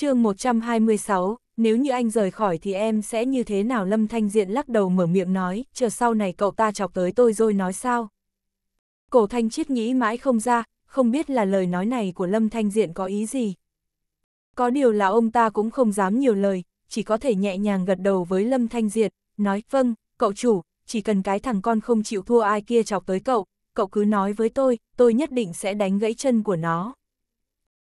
chương 126, nếu như anh rời khỏi thì em sẽ như thế nào Lâm Thanh Diện lắc đầu mở miệng nói, chờ sau này cậu ta chọc tới tôi rồi nói sao. Cổ Thanh Chiết nghĩ mãi không ra, không biết là lời nói này của Lâm Thanh Diện có ý gì. Có điều là ông ta cũng không dám nhiều lời, chỉ có thể nhẹ nhàng gật đầu với Lâm Thanh Diện, nói, vâng, cậu chủ, chỉ cần cái thằng con không chịu thua ai kia chọc tới cậu, cậu cứ nói với tôi, tôi nhất định sẽ đánh gãy chân của nó.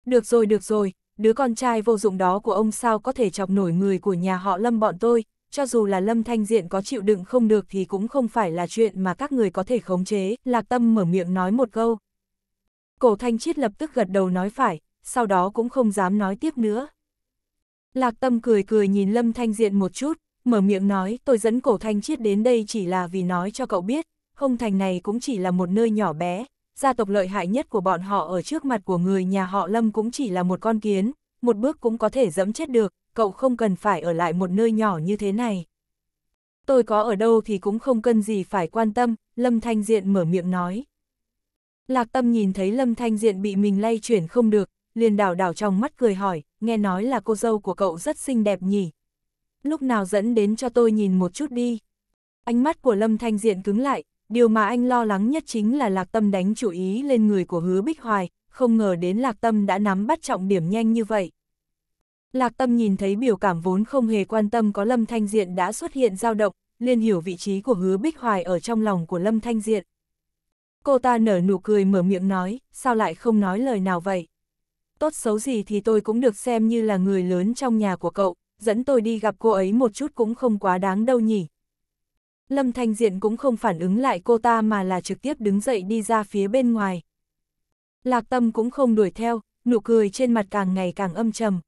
Được rồi, được rồi, đứa con trai vô dụng đó của ông sao có thể chọc nổi người của nhà họ Lâm bọn tôi, cho dù là Lâm Thanh Diện có chịu đựng không được thì cũng không phải là chuyện mà các người có thể khống chế, Lạc Tâm mở miệng nói một câu. Cổ Thanh Chiết lập tức gật đầu nói phải, sau đó cũng không dám nói tiếp nữa. Lạc Tâm cười cười nhìn Lâm Thanh Diện một chút, mở miệng nói tôi dẫn Cổ Thanh Chiết đến đây chỉ là vì nói cho cậu biết, không thành này cũng chỉ là một nơi nhỏ bé, gia tộc lợi hại nhất của bọn họ ở trước mặt của người nhà họ Lâm cũng chỉ là một con kiến, một bước cũng có thể dẫm chết được, cậu không cần phải ở lại một nơi nhỏ như thế này. Tôi có ở đâu thì cũng không cần gì phải quan tâm, Lâm Thanh Diện mở miệng nói. Lạc Tâm nhìn thấy Lâm Thanh Diện bị mình lay chuyển không được, liền đảo đảo trong mắt cười hỏi, nghe nói là cô dâu của cậu rất xinh đẹp nhỉ. Lúc nào dẫn đến cho tôi nhìn một chút đi. Ánh mắt của Lâm Thanh Diện cứng lại, điều mà anh lo lắng nhất chính là Lạc Tâm đánh chủ ý lên người của hứa Bích Hoài, không ngờ đến Lạc Tâm đã nắm bắt trọng điểm nhanh như vậy. Lạc Tâm nhìn thấy biểu cảm vốn không hề quan tâm có Lâm Thanh Diện đã xuất hiện dao động, liền hiểu vị trí của hứa Bích Hoài ở trong lòng của Lâm Thanh Diện. Cô ta nở nụ cười mở miệng nói, sao lại không nói lời nào vậy? Tốt xấu gì thì tôi cũng được xem như là người lớn trong nhà của cậu, dẫn tôi đi gặp cô ấy một chút cũng không quá đáng đâu nhỉ. Lâm Thanh Diện cũng không phản ứng lại cô ta mà là trực tiếp đứng dậy đi ra phía bên ngoài. Lạc Tâm cũng không đuổi theo, nụ cười trên mặt càng ngày càng âm trầm.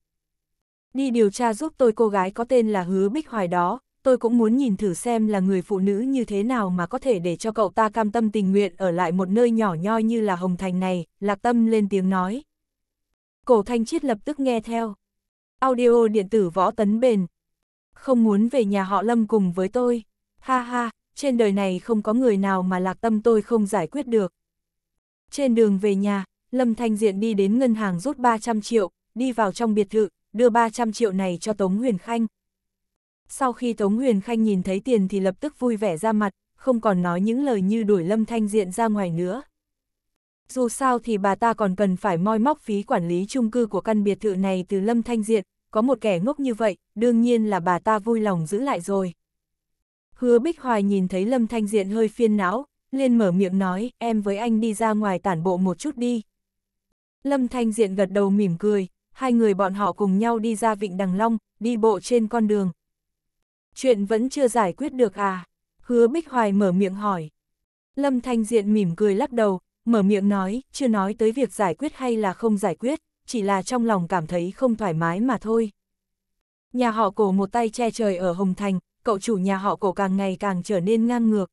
Đi điều tra giúp tôi cô gái có tên là Hứa Bích Hoài đó, tôi cũng muốn nhìn thử xem là người phụ nữ như thế nào mà có thể để cho cậu ta cam tâm tình nguyện ở lại một nơi nhỏ nhoi như là Hồng Thành này, Lạc Tâm lên tiếng nói. Cổ Thanh Chiết lập tức nghe theo. Audio điện tử võ tấn bền. Không muốn về nhà họ Lâm cùng với tôi. Ha ha, trên đời này không có người nào mà lạc tâm tôi không giải quyết được. Trên đường về nhà, Lâm Thanh Diện đi đến ngân hàng rút 300 triệu, đi vào trong biệt thự, đưa 300 triệu này cho Tống Huyền Khanh. Sau khi Tống Huyền Khanh nhìn thấy tiền thì lập tức vui vẻ ra mặt, không còn nói những lời như đuổi Lâm Thanh Diện ra ngoài nữa. Dù sao thì bà ta còn cần phải moi móc phí quản lý chung cư của căn biệt thự này từ Lâm Thanh Diện, có một kẻ ngốc như vậy, đương nhiên là bà ta vui lòng giữ lại rồi. Hứa Bích Hoài nhìn thấy Lâm Thanh Diện hơi phiền não, liền mở miệng nói, em với anh đi ra ngoài tản bộ một chút đi. Lâm Thanh Diện gật đầu mỉm cười, hai người bọn họ cùng nhau đi ra Vịnh Đằng Long, đi bộ trên con đường. Chuyện vẫn chưa giải quyết được à? Hứa Bích Hoài mở miệng hỏi. Lâm Thanh Diện mỉm cười lắc đầu, mở miệng nói, chưa nói tới việc giải quyết hay là không giải quyết, chỉ là trong lòng cảm thấy không thoải mái mà thôi. Nhà họ cổ một tay che trời ở Hồng Thành, cậu chủ nhà họ cổ càng ngày càng trở nên ngang ngược.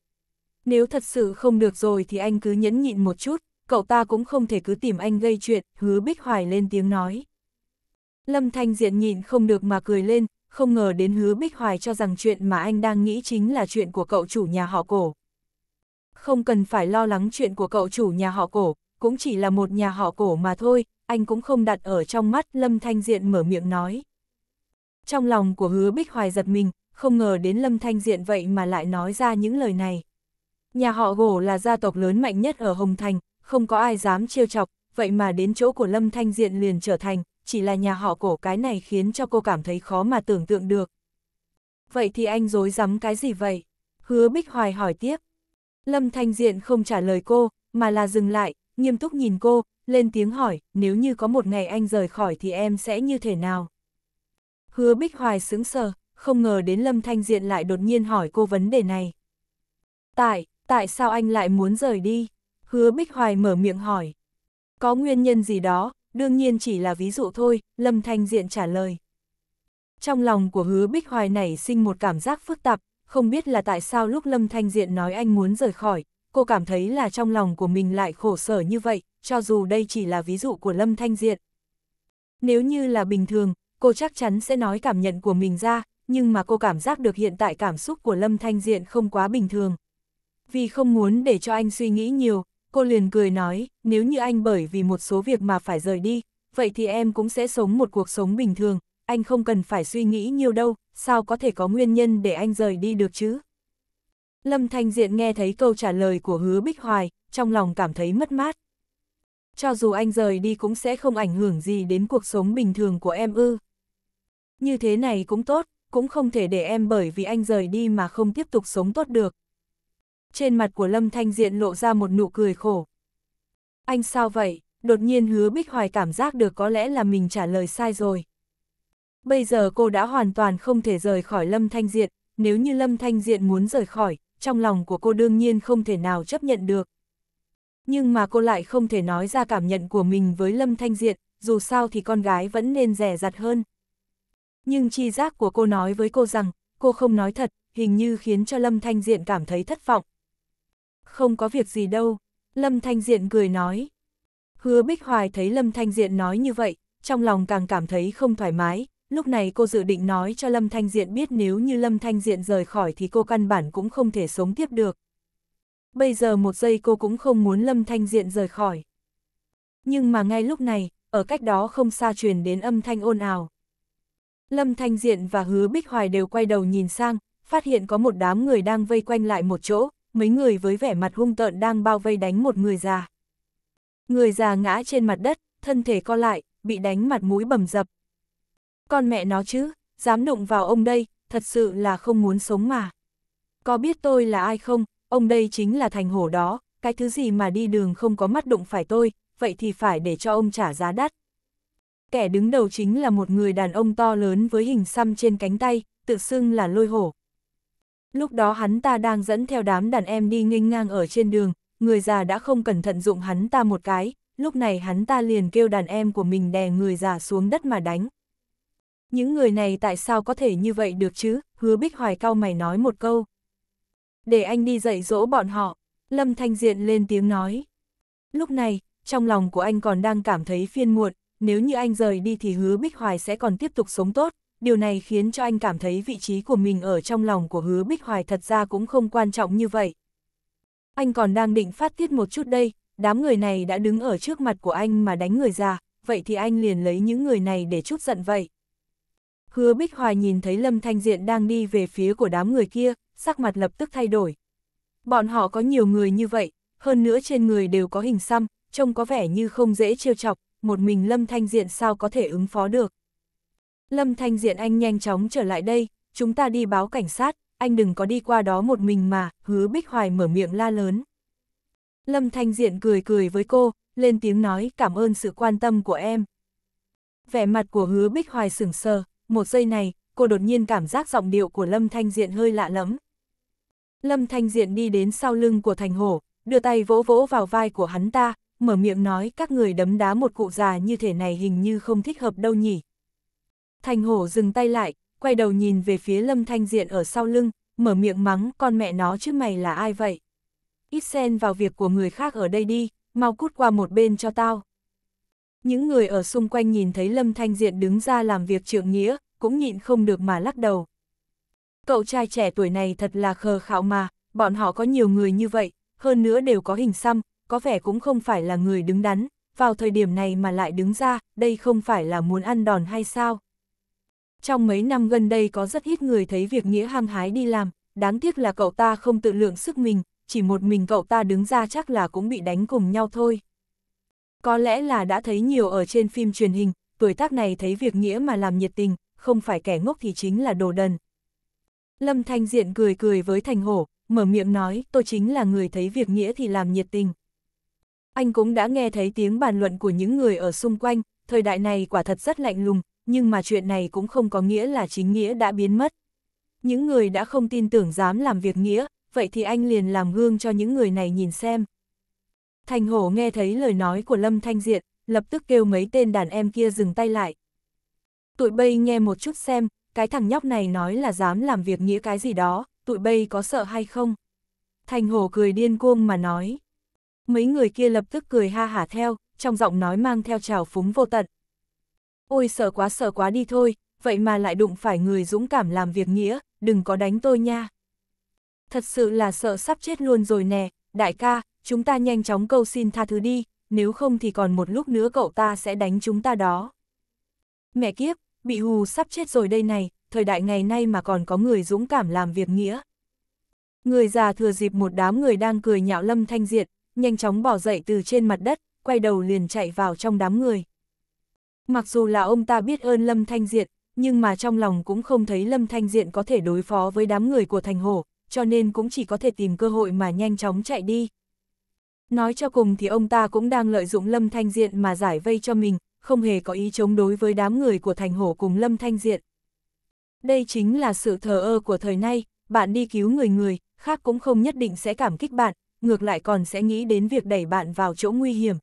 Nếu thật sự không được rồi thì anh cứ nhẫn nhịn một chút, cậu ta cũng không thể cứ tìm anh gây chuyện, hứa Bích Hoài lên tiếng nói. Lâm Thanh Diện nhịn không được mà cười lên, không ngờ đến hứa Bích Hoài cho rằng chuyện mà anh đang nghĩ chính là chuyện của cậu chủ nhà họ cổ. Không cần phải lo lắng chuyện của cậu chủ nhà họ cổ, cũng chỉ là một nhà họ cổ mà thôi, anh cũng không đặt ở trong mắt, Lâm Thanh Diện mở miệng nói. Trong lòng của hứa Bích Hoài giật mình, không ngờ đến Lâm Thanh Diện vậy mà lại nói ra những lời này. Nhà họ gỗ là gia tộc lớn mạnh nhất ở Hồng Thành, không có ai dám trêu chọc, vậy mà đến chỗ của Lâm Thanh Diện liền trở thành, chỉ là nhà họ cổ cái này khiến cho cô cảm thấy khó mà tưởng tượng được. Vậy thì anh dối rắm cái gì vậy? Hứa Bích Hoài hỏi tiếp. Lâm Thanh Diện không trả lời cô, mà là dừng lại, nghiêm túc nhìn cô, lên tiếng hỏi, nếu như có một ngày anh rời khỏi thì em sẽ như thế nào? Hứa Bích Hoài sững sờ, không ngờ đến Lâm Thanh Diện lại đột nhiên hỏi cô vấn đề này. Tại, tại sao anh lại muốn rời đi? Hứa Bích Hoài mở miệng hỏi. Có nguyên nhân gì đó, đương nhiên chỉ là ví dụ thôi, Lâm Thanh Diện trả lời. Trong lòng của hứa Bích Hoài nảy sinh một cảm giác phức tạp, không biết là tại sao lúc Lâm Thanh Diện nói anh muốn rời khỏi, cô cảm thấy là trong lòng của mình lại khổ sở như vậy, cho dù đây chỉ là ví dụ của Lâm Thanh Diện. Nếu như là bình thường, cô chắc chắn sẽ nói cảm nhận của mình ra, nhưng mà cô cảm giác được hiện tại cảm xúc của Lâm Thanh Diện không quá bình thường. Vì không muốn để cho anh suy nghĩ nhiều, cô liền cười nói, nếu như anh bởi vì một số việc mà phải rời đi, vậy thì em cũng sẽ sống một cuộc sống bình thường, anh không cần phải suy nghĩ nhiều đâu, sao có thể có nguyên nhân để anh rời đi được chứ? Lâm Thanh Diện nghe thấy câu trả lời của hứa Bích Hoài, trong lòng cảm thấy mất mát. Cho dù anh rời đi cũng sẽ không ảnh hưởng gì đến cuộc sống bình thường của em ư. Như thế này cũng tốt, cũng không thể để em bởi vì anh rời đi mà không tiếp tục sống tốt được. Trên mặt của Lâm Thanh Diện lộ ra một nụ cười khổ. Anh sao vậy? Đột nhiên hứa Bích Hoài cảm giác được có lẽ là mình trả lời sai rồi. Bây giờ cô đã hoàn toàn không thể rời khỏi Lâm Thanh Diện, nếu như Lâm Thanh Diện muốn rời khỏi, trong lòng của cô đương nhiên không thể nào chấp nhận được. Nhưng mà cô lại không thể nói ra cảm nhận của mình với Lâm Thanh Diện, dù sao thì con gái vẫn nên rẻ rặt hơn nhưng chi giác của cô nói với cô rằng, cô không nói thật, hình như khiến cho Lâm Thanh Diện cảm thấy thất vọng. Không có việc gì đâu, Lâm Thanh Diện cười nói. Hứa Bích Hoài thấy Lâm Thanh Diện nói như vậy, trong lòng càng cảm thấy không thoải mái, lúc này cô dự định nói cho Lâm Thanh Diện biết nếu như Lâm Thanh Diện rời khỏi thì cô căn bản cũng không thể sống tiếp được. Bây giờ một giây cô cũng không muốn Lâm Thanh Diện rời khỏi. Nhưng mà ngay lúc này, ở cách đó không xa truyền đến âm thanh ôn ào. Lâm Thanh Diện và Hứa Bích Hoài đều quay đầu nhìn sang, phát hiện có một đám người đang vây quanh lại một chỗ, mấy người với vẻ mặt hung tợn đang bao vây đánh một người già. Người già ngã trên mặt đất, thân thể co lại, bị đánh mặt mũi bầm dập. Con mẹ nó chứ, dám đụng vào ông đây, thật sự là không muốn sống mà. Có biết tôi là ai không, ông đây chính là thành hổ đó, cái thứ gì mà đi đường không có mắt đụng phải tôi, vậy thì phải để cho ông trả giá đắt, Kẻ đứng đầu chính là một người đàn ông to lớn với hình xăm trên cánh tay, tự xưng là lôi hổ. Lúc đó hắn ta đang dẫn theo đám đàn em đi nghênh ngang ở trên đường, người già đã không cẩn thận dụng hắn ta một cái, lúc này hắn ta liền kêu đàn em của mình đè người già xuống đất mà đánh. Những người này tại sao có thể như vậy được chứ, hứa bích hoài cao mày nói một câu. Để anh đi dạy dỗ bọn họ, Lâm Thanh Diện lên tiếng nói. Lúc này, trong lòng của anh còn đang cảm thấy phiên muộn, nếu như anh rời đi thì hứa Bích Hoài sẽ còn tiếp tục sống tốt, điều này khiến cho anh cảm thấy vị trí của mình ở trong lòng của hứa Bích Hoài thật ra cũng không quan trọng như vậy. Anh còn đang định phát tiết một chút đây, đám người này đã đứng ở trước mặt của anh mà đánh người ra, vậy thì anh liền lấy những người này để chút giận vậy. Hứa Bích Hoài nhìn thấy Lâm Thanh Diện đang đi về phía của đám người kia, sắc mặt lập tức thay đổi. Bọn họ có nhiều người như vậy, hơn nữa trên người đều có hình xăm, trông có vẻ như không dễ trêu chọc, một mình Lâm Thanh Diện sao có thể ứng phó được. Lâm Thanh Diện anh nhanh chóng trở lại đây, chúng ta đi báo cảnh sát, anh đừng có đi qua đó một mình mà, hứa Bích Hoài mở miệng la lớn. Lâm Thanh Diện cười cười với cô, lên tiếng nói cảm ơn sự quan tâm của em. Vẻ mặt của hứa Bích Hoài sửng sờ, một giây này, cô đột nhiên cảm giác giọng điệu của Lâm Thanh Diện hơi lạ lẫm. Lâm Thanh Diện đi đến sau lưng của Thành Hổ, đưa tay vỗ vỗ vào vai của hắn ta, mở miệng nói các người đấm đá một cụ già như thể này hình như không thích hợp đâu nhỉ. Thành hổ dừng tay lại, quay đầu nhìn về phía lâm thanh diện ở sau lưng, mở miệng mắng con mẹ nó chứ mày là ai vậy. Ít xen vào việc của người khác ở đây đi, mau cút qua một bên cho tao. Những người ở xung quanh nhìn thấy lâm thanh diện đứng ra làm việc trượng nghĩa, cũng nhịn không được mà lắc đầu. Cậu trai trẻ tuổi này thật là khờ khạo mà, bọn họ có nhiều người như vậy, hơn nữa đều có hình xăm, có vẻ cũng không phải là người đứng đắn, vào thời điểm này mà lại đứng ra, đây không phải là muốn ăn đòn hay sao? Trong mấy năm gần đây có rất ít người thấy việc Nghĩa hăng hái đi làm, đáng tiếc là cậu ta không tự lượng sức mình, chỉ một mình cậu ta đứng ra chắc là cũng bị đánh cùng nhau thôi. Có lẽ là đã thấy nhiều ở trên phim truyền hình, tuổi tác này thấy việc Nghĩa mà làm nhiệt tình, không phải kẻ ngốc thì chính là đồ đần. Lâm Thanh Diện cười cười với Thành Hổ, mở miệng nói tôi chính là người thấy việc Nghĩa thì làm nhiệt tình. Anh cũng đã nghe thấy tiếng bàn luận của những người ở xung quanh, thời đại này quả thật rất lạnh lùng, nhưng mà chuyện này cũng không có nghĩa là chính nghĩa đã biến mất. Những người đã không tin tưởng dám làm việc nghĩa, vậy thì anh liền làm gương cho những người này nhìn xem. Thành hổ nghe thấy lời nói của Lâm Thanh Diện, lập tức kêu mấy tên đàn em kia dừng tay lại. Tụi bây nghe một chút xem, cái thằng nhóc này nói là dám làm việc nghĩa cái gì đó, tụi bây có sợ hay không? Thành hổ cười điên cuông mà nói mấy người kia lập tức cười ha hả theo, trong giọng nói mang theo trào phúng vô tận. Ôi sợ quá sợ quá đi thôi, vậy mà lại đụng phải người dũng cảm làm việc nghĩa, đừng có đánh tôi nha. Thật sự là sợ sắp chết luôn rồi nè, đại ca, chúng ta nhanh chóng cầu xin tha thứ đi, nếu không thì còn một lúc nữa cậu ta sẽ đánh chúng ta đó. Mẹ kiếp, bị hù sắp chết rồi đây này, thời đại ngày nay mà còn có người dũng cảm làm việc nghĩa. Người già thừa dịp một đám người đang cười nhạo Lâm Thanh Diệt, nhanh chóng bỏ dậy từ trên mặt đất, quay đầu liền chạy vào trong đám người. Mặc dù là ông ta biết ơn Lâm Thanh Diện, nhưng mà trong lòng cũng không thấy Lâm Thanh Diện có thể đối phó với đám người của Thành Hổ, cho nên cũng chỉ có thể tìm cơ hội mà nhanh chóng chạy đi. Nói cho cùng thì ông ta cũng đang lợi dụng Lâm Thanh Diện mà giải vây cho mình, không hề có ý chống đối với đám người của Thành Hổ cùng Lâm Thanh Diện. Đây chính là sự thờ ơ của thời nay, bạn đi cứu người người, khác cũng không nhất định sẽ cảm kích bạn, ngược lại còn sẽ nghĩ đến việc đẩy bạn vào chỗ nguy hiểm.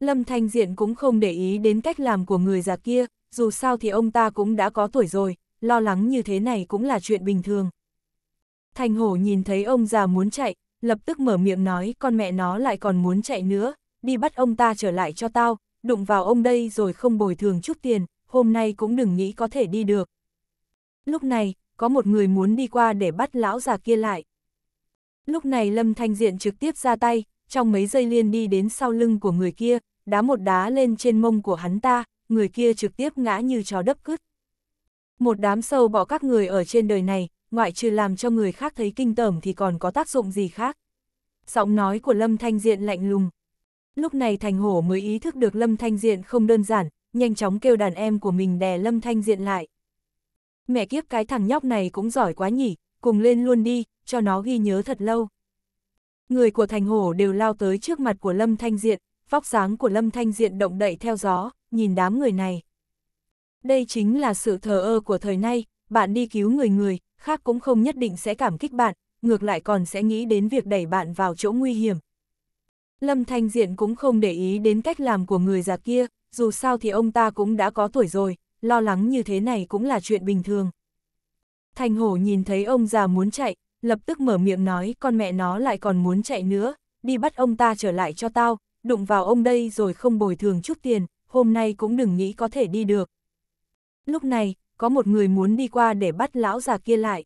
Lâm Thanh Diện cũng không để ý đến cách làm của người già kia, dù sao thì ông ta cũng đã có tuổi rồi, lo lắng như thế này cũng là chuyện bình thường. Thành Hổ nhìn thấy ông già muốn chạy, lập tức mở miệng nói con mẹ nó lại còn muốn chạy nữa, đi bắt ông ta trở lại cho tao, đụng vào ông đây rồi không bồi thường chút tiền, hôm nay cũng đừng nghĩ có thể đi được. Lúc này, có một người muốn đi qua để bắt lão già kia lại. Lúc này Lâm Thanh Diện trực tiếp ra tay, trong mấy giây liền đi đến sau lưng của người kia, đá một đá lên trên mông của hắn ta, người kia trực tiếp ngã như chó đấp cứt. Một đám sâu bỏ các người ở trên đời này, ngoại trừ làm cho người khác thấy kinh tởm thì còn có tác dụng gì khác. Giọng nói của Lâm Thanh Diện lạnh lùng. Lúc này Thành Hổ mới ý thức được Lâm Thanh Diện không đơn giản, nhanh chóng kêu đàn em của mình đè Lâm Thanh Diện lại. Mẹ kiếp cái thằng nhóc này cũng giỏi quá nhỉ, cùng lên luôn đi, cho nó ghi nhớ thật lâu. Người của thành hổ đều lao tới trước mặt của Lâm Thanh Diện, vóc dáng của Lâm Thanh Diện động đậy theo gió, nhìn đám người này. Đây chính là sự thờ ơ của thời nay, bạn đi cứu người người, khác cũng không nhất định sẽ cảm kích bạn, ngược lại còn sẽ nghĩ đến việc đẩy bạn vào chỗ nguy hiểm. Lâm Thanh Diện cũng không để ý đến cách làm của người già kia, dù sao thì ông ta cũng đã có tuổi rồi, lo lắng như thế này cũng là chuyện bình thường. Thành hổ nhìn thấy ông già muốn chạy, lập tức mở miệng nói con mẹ nó lại còn muốn chạy nữa, đi bắt ông ta trở lại cho tao, đụng vào ông đây rồi không bồi thường chút tiền, hôm nay cũng đừng nghĩ có thể đi được. Lúc này, có một người muốn đi qua để bắt lão già kia lại.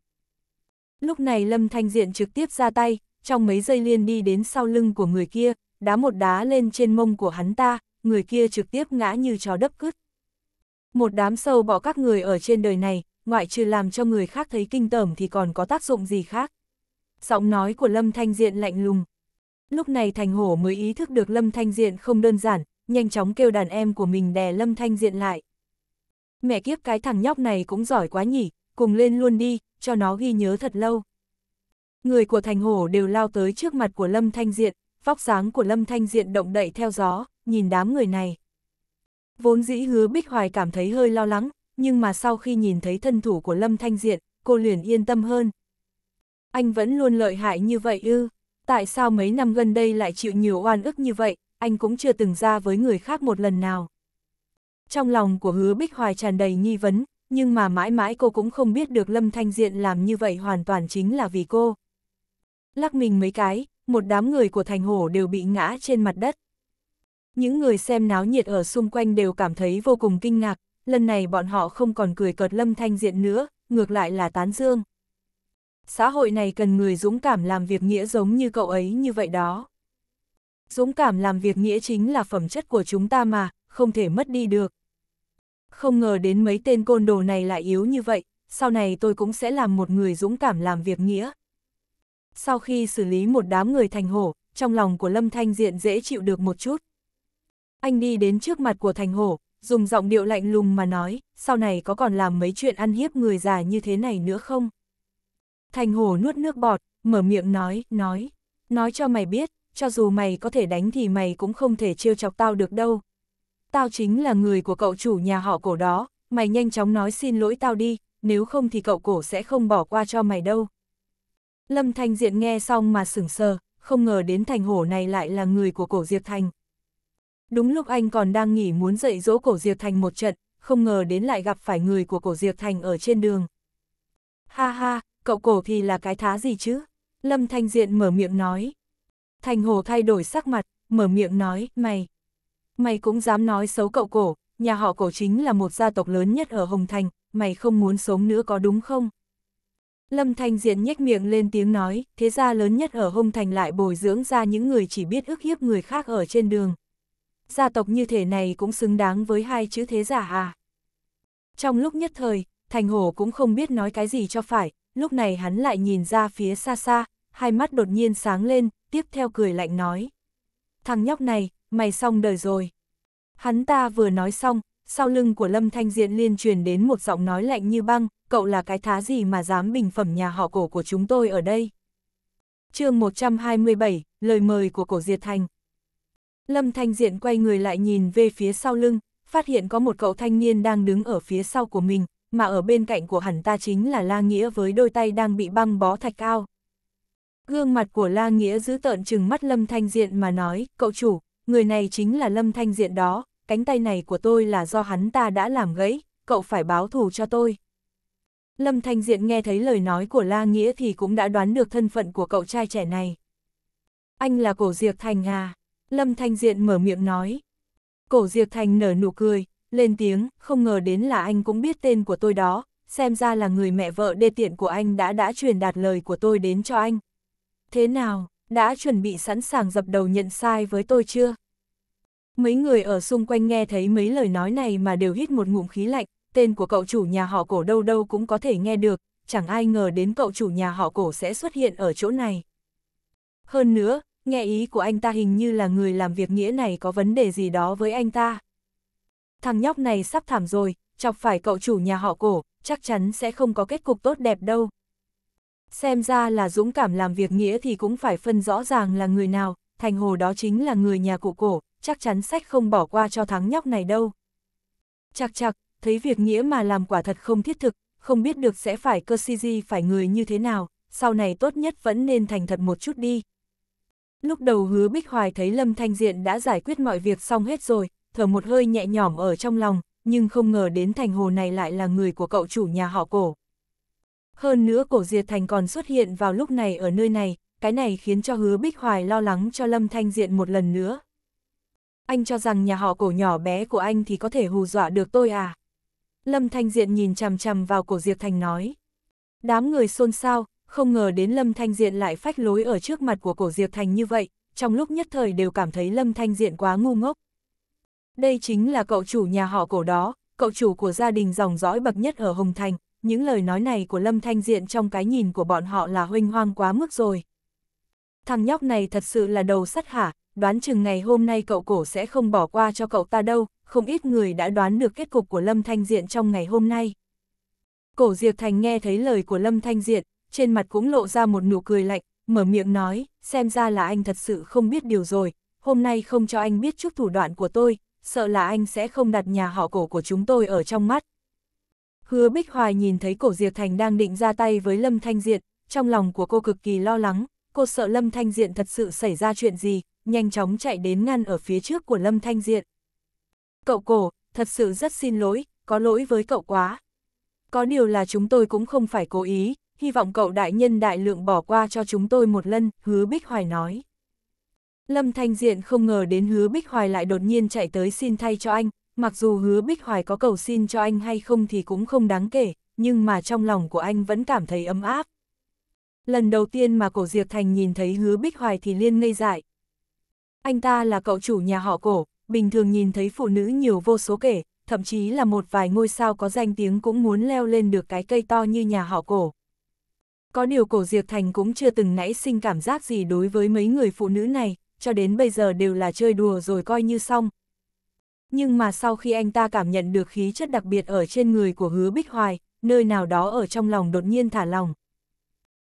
Lúc này Lâm Thanh Diện trực tiếp ra tay, trong mấy giây liên đi đến sau lưng của người kia, đá một đá lên trên mông của hắn ta, người kia trực tiếp ngã như chó đấp cứt. Một đám sâu bỏ các người ở trên đời này, ngoại trừ làm cho người khác thấy kinh tởm thì còn có tác dụng gì khác. Giọng nói của Lâm Thanh Diện lạnh lùng. Lúc này Thành Hổ mới ý thức được Lâm Thanh Diện không đơn giản, nhanh chóng kêu đàn em của mình đè Lâm Thanh Diện lại. Mẹ kiếp cái thằng nhóc này cũng giỏi quá nhỉ, cùng lên luôn đi, cho nó ghi nhớ thật lâu. Người của Thành Hổ đều lao tới trước mặt của Lâm Thanh Diện, vóc dáng của Lâm Thanh Diện động đậy theo gió, nhìn đám người này. Vốn dĩ hứa Bích Hoài cảm thấy hơi lo lắng, nhưng mà sau khi nhìn thấy thân thủ của Lâm Thanh Diện, cô liền yên tâm hơn. Anh vẫn luôn lợi hại như vậy ư, tại sao mấy năm gần đây lại chịu nhiều oan ức như vậy, anh cũng chưa từng ra với người khác một lần nào. Trong lòng của hứa Bích Hoài tràn đầy nghi vấn, nhưng mà mãi mãi cô cũng không biết được Lâm Thanh Diện làm như vậy hoàn toàn chính là vì cô. Lắc mình mấy cái, một đám người của thành hổ đều bị ngã trên mặt đất. Những người xem náo nhiệt ở xung quanh đều cảm thấy vô cùng kinh ngạc, lần này bọn họ không còn cười cợt Lâm Thanh Diện nữa, ngược lại là tán dương. Xã hội này cần người dũng cảm làm việc nghĩa giống như cậu ấy như vậy đó. Dũng cảm làm việc nghĩa chính là phẩm chất của chúng ta mà, không thể mất đi được. Không ngờ đến mấy tên côn đồ này lại yếu như vậy, sau này tôi cũng sẽ làm một người dũng cảm làm việc nghĩa. Sau khi xử lý một đám người thành hổ, trong lòng của Lâm Thanh Diện dễ chịu được một chút. Anh đi đến trước mặt của thành hổ, dùng giọng điệu lạnh lùng mà nói, sau này có còn làm mấy chuyện ăn hiếp người già như thế này nữa không? Thành hổ nuốt nước bọt, mở miệng nói, nói, nói cho mày biết, cho dù mày có thể đánh thì mày cũng không thể trêu chọc tao được đâu. Tao chính là người của cậu chủ nhà họ cổ đó, mày nhanh chóng nói xin lỗi tao đi, nếu không thì cậu cổ sẽ không bỏ qua cho mày đâu. Lâm Thanh Diện nghe xong mà sửng sờ, không ngờ đến thành hổ này lại là người của cổ Diệp Thành. Đúng lúc anh còn đang nghỉ muốn dạy dỗ cổ Diệp Thành một trận, không ngờ đến lại gặp phải người của cổ Diệp Thành ở trên đường. Ha ha, cậu cổ thì là cái thá gì chứ? Lâm Thanh Diện mở miệng nói. Thành Hồ thay đổi sắc mặt, mở miệng nói, mày. Mày cũng dám nói xấu cậu cổ, nhà họ cổ chính là một gia tộc lớn nhất ở Hồng Thành, mày không muốn sống nữa có đúng không? Lâm Thanh Diện nhếch miệng lên tiếng nói, thế gia lớn nhất ở Hồng Thành lại bồi dưỡng ra những người chỉ biết ức hiếp người khác ở trên đường gia tộc như thể này cũng xứng đáng với hai chữ thế giả à. Trong lúc nhất thời, Thành Hổ cũng không biết nói cái gì cho phải, lúc này hắn lại nhìn ra phía xa xa, hai mắt đột nhiên sáng lên, tiếp theo cười lạnh nói. Thằng nhóc này, mày xong đời rồi. Hắn ta vừa nói xong, sau lưng của Lâm Thanh Diện liên truyền đến một giọng nói lạnh như băng, cậu là cái thá gì mà dám bình phẩm nhà họ cổ của chúng tôi ở đây. chương 127, lời mời của cổ Diệt Thành. Lâm Thanh Diện quay người lại nhìn về phía sau lưng, phát hiện có một cậu thanh niên đang đứng ở phía sau của mình, mà ở bên cạnh của hắn ta chính là La Nghĩa với đôi tay đang bị băng bó thạch cao. Gương mặt của La Nghĩa giữ tợn chừng mắt Lâm Thanh Diện mà nói, cậu chủ, người này chính là Lâm Thanh Diện đó, cánh tay này của tôi là do hắn ta đã làm gãy, cậu phải báo thù cho tôi. Lâm Thanh Diện nghe thấy lời nói của La Nghĩa thì cũng đã đoán được thân phận của cậu trai trẻ này. Anh là cổ diệt thành à? Lâm Thanh Diện mở miệng nói. Cổ Diệp Thành nở nụ cười, lên tiếng, không ngờ đến là anh cũng biết tên của tôi đó, xem ra là người mẹ vợ đê tiện của anh đã đã truyền đạt lời của tôi đến cho anh. Thế nào, đã chuẩn bị sẵn sàng dập đầu nhận sai với tôi chưa? Mấy người ở xung quanh nghe thấy mấy lời nói này mà đều hít một ngụm khí lạnh, tên của cậu chủ nhà họ cổ đâu đâu cũng có thể nghe được, chẳng ai ngờ đến cậu chủ nhà họ cổ sẽ xuất hiện ở chỗ này. Hơn nữa, nghe ý của anh ta hình như là người làm việc nghĩa này có vấn đề gì đó với anh ta. Thằng nhóc này sắp thảm rồi, chọc phải cậu chủ nhà họ cổ, chắc chắn sẽ không có kết cục tốt đẹp đâu. Xem ra là dũng cảm làm việc nghĩa thì cũng phải phân rõ ràng là người nào, thành hồ đó chính là người nhà cụ cổ, chắc chắn sách không bỏ qua cho thằng nhóc này đâu. Chạc chạc, thấy việc nghĩa mà làm quả thật không thiết thực, không biết được sẽ phải cơ si di phải người như thế nào, sau này tốt nhất vẫn nên thành thật một chút đi, Lúc đầu hứa Bích Hoài thấy Lâm Thanh Diện đã giải quyết mọi việc xong hết rồi, thở một hơi nhẹ nhõm ở trong lòng, nhưng không ngờ đến thành hồ này lại là người của cậu chủ nhà họ cổ. Hơn nữa cổ diệt thành còn xuất hiện vào lúc này ở nơi này, cái này khiến cho hứa Bích Hoài lo lắng cho Lâm Thanh Diện một lần nữa. Anh cho rằng nhà họ cổ nhỏ bé của anh thì có thể hù dọa được tôi à? Lâm Thanh Diện nhìn chằm chằm vào cổ diệt Thành nói. Đám người xôn xao, không ngờ đến Lâm Thanh Diện lại phách lối ở trước mặt của cổ Diệp Thành như vậy, trong lúc nhất thời đều cảm thấy Lâm Thanh Diện quá ngu ngốc. Đây chính là cậu chủ nhà họ cổ đó, cậu chủ của gia đình dòng dõi bậc nhất ở Hồng Thành, những lời nói này của Lâm Thanh Diện trong cái nhìn của bọn họ là huynh hoang quá mức rồi. Thằng nhóc này thật sự là đầu sắt hả, đoán chừng ngày hôm nay cậu cổ sẽ không bỏ qua cho cậu ta đâu, không ít người đã đoán được kết cục của Lâm Thanh Diện trong ngày hôm nay. Cổ Diệp Thành nghe thấy lời của Lâm Thanh Diện, trên mặt cũng lộ ra một nụ cười lạnh, mở miệng nói, xem ra là anh thật sự không biết điều rồi, hôm nay không cho anh biết chút thủ đoạn của tôi, sợ là anh sẽ không đặt nhà họ cổ của chúng tôi ở trong mắt. Hứa Bích Hoài nhìn thấy cổ Diệp Thành đang định ra tay với Lâm Thanh Diện, trong lòng của cô cực kỳ lo lắng, cô sợ Lâm Thanh Diện thật sự xảy ra chuyện gì, nhanh chóng chạy đến ngăn ở phía trước của Lâm Thanh Diện. Cậu cổ, thật sự rất xin lỗi, có lỗi với cậu quá. Có điều là chúng tôi cũng không phải cố ý, hy vọng cậu đại nhân đại lượng bỏ qua cho chúng tôi một lần, hứa Bích Hoài nói. Lâm Thanh Diện không ngờ đến hứa Bích Hoài lại đột nhiên chạy tới xin thay cho anh, mặc dù hứa Bích Hoài có cầu xin cho anh hay không thì cũng không đáng kể, nhưng mà trong lòng của anh vẫn cảm thấy ấm áp. Lần đầu tiên mà cổ Diệp Thành nhìn thấy hứa Bích Hoài thì liên ngây dại. Anh ta là cậu chủ nhà họ cổ, bình thường nhìn thấy phụ nữ nhiều vô số kể, thậm chí là một vài ngôi sao có danh tiếng cũng muốn leo lên được cái cây to như nhà họ cổ. Có điều cổ Diệp Thành cũng chưa từng nãy sinh cảm giác gì đối với mấy người phụ nữ này, cho đến bây giờ đều là chơi đùa rồi coi như xong. Nhưng mà sau khi anh ta cảm nhận được khí chất đặc biệt ở trên người của hứa Bích Hoài, nơi nào đó ở trong lòng đột nhiên thả lòng.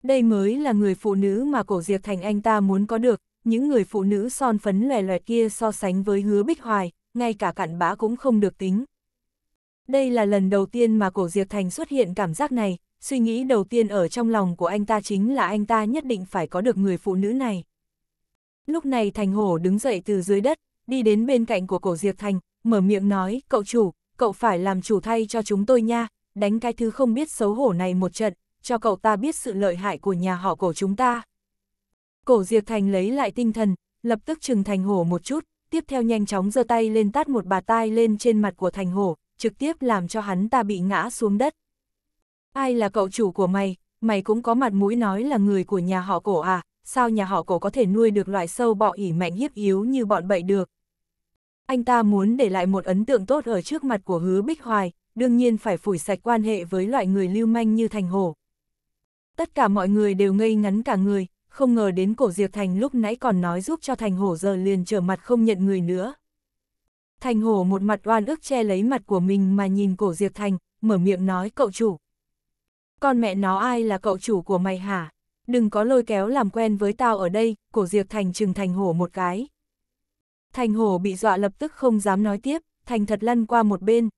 Đây mới là người phụ nữ mà cổ Diệp Thành anh ta muốn có được, những người phụ nữ son phấn lòe loẹt kia so sánh với hứa Bích Hoài, ngay cả cặn bã cũng không được tính. Đây là lần đầu tiên mà cổ Diệp Thành xuất hiện cảm giác này, suy nghĩ đầu tiên ở trong lòng của anh ta chính là anh ta nhất định phải có được người phụ nữ này. Lúc này Thành Hổ đứng dậy từ dưới đất, đi đến bên cạnh của cổ Diệp Thành, mở miệng nói, cậu chủ, cậu phải làm chủ thay cho chúng tôi nha, đánh cái thứ không biết xấu hổ này một trận, cho cậu ta biết sự lợi hại của nhà họ cổ chúng ta. Cổ Diệp Thành lấy lại tinh thần, lập tức trừng Thành Hổ một chút, tiếp theo nhanh chóng giơ tay lên tát một bà tai lên trên mặt của Thành Hổ, trực tiếp làm cho hắn ta bị ngã xuống đất. Ai là cậu chủ của mày, mày cũng có mặt mũi nói là người của nhà họ cổ à, sao nhà họ cổ có thể nuôi được loại sâu bọ ỉ mạnh hiếp yếu như bọn bậy được. Anh ta muốn để lại một ấn tượng tốt ở trước mặt của hứa Bích Hoài, đương nhiên phải phủi sạch quan hệ với loại người lưu manh như Thành Hổ. Tất cả mọi người đều ngây ngắn cả người, không ngờ đến cổ Diệp Thành lúc nãy còn nói giúp cho Thành Hổ giờ liền trở mặt không nhận người nữa. Thành Hổ một mặt oan ức che lấy mặt của mình mà nhìn cổ Diệp Thành, mở miệng nói cậu chủ, con mẹ nó ai là cậu chủ của mày hả? Đừng có lôi kéo làm quen với tao ở đây, cổ diệt thành trừng thành hổ một cái. Thành hổ bị dọa lập tức không dám nói tiếp, thành thật lăn qua một bên.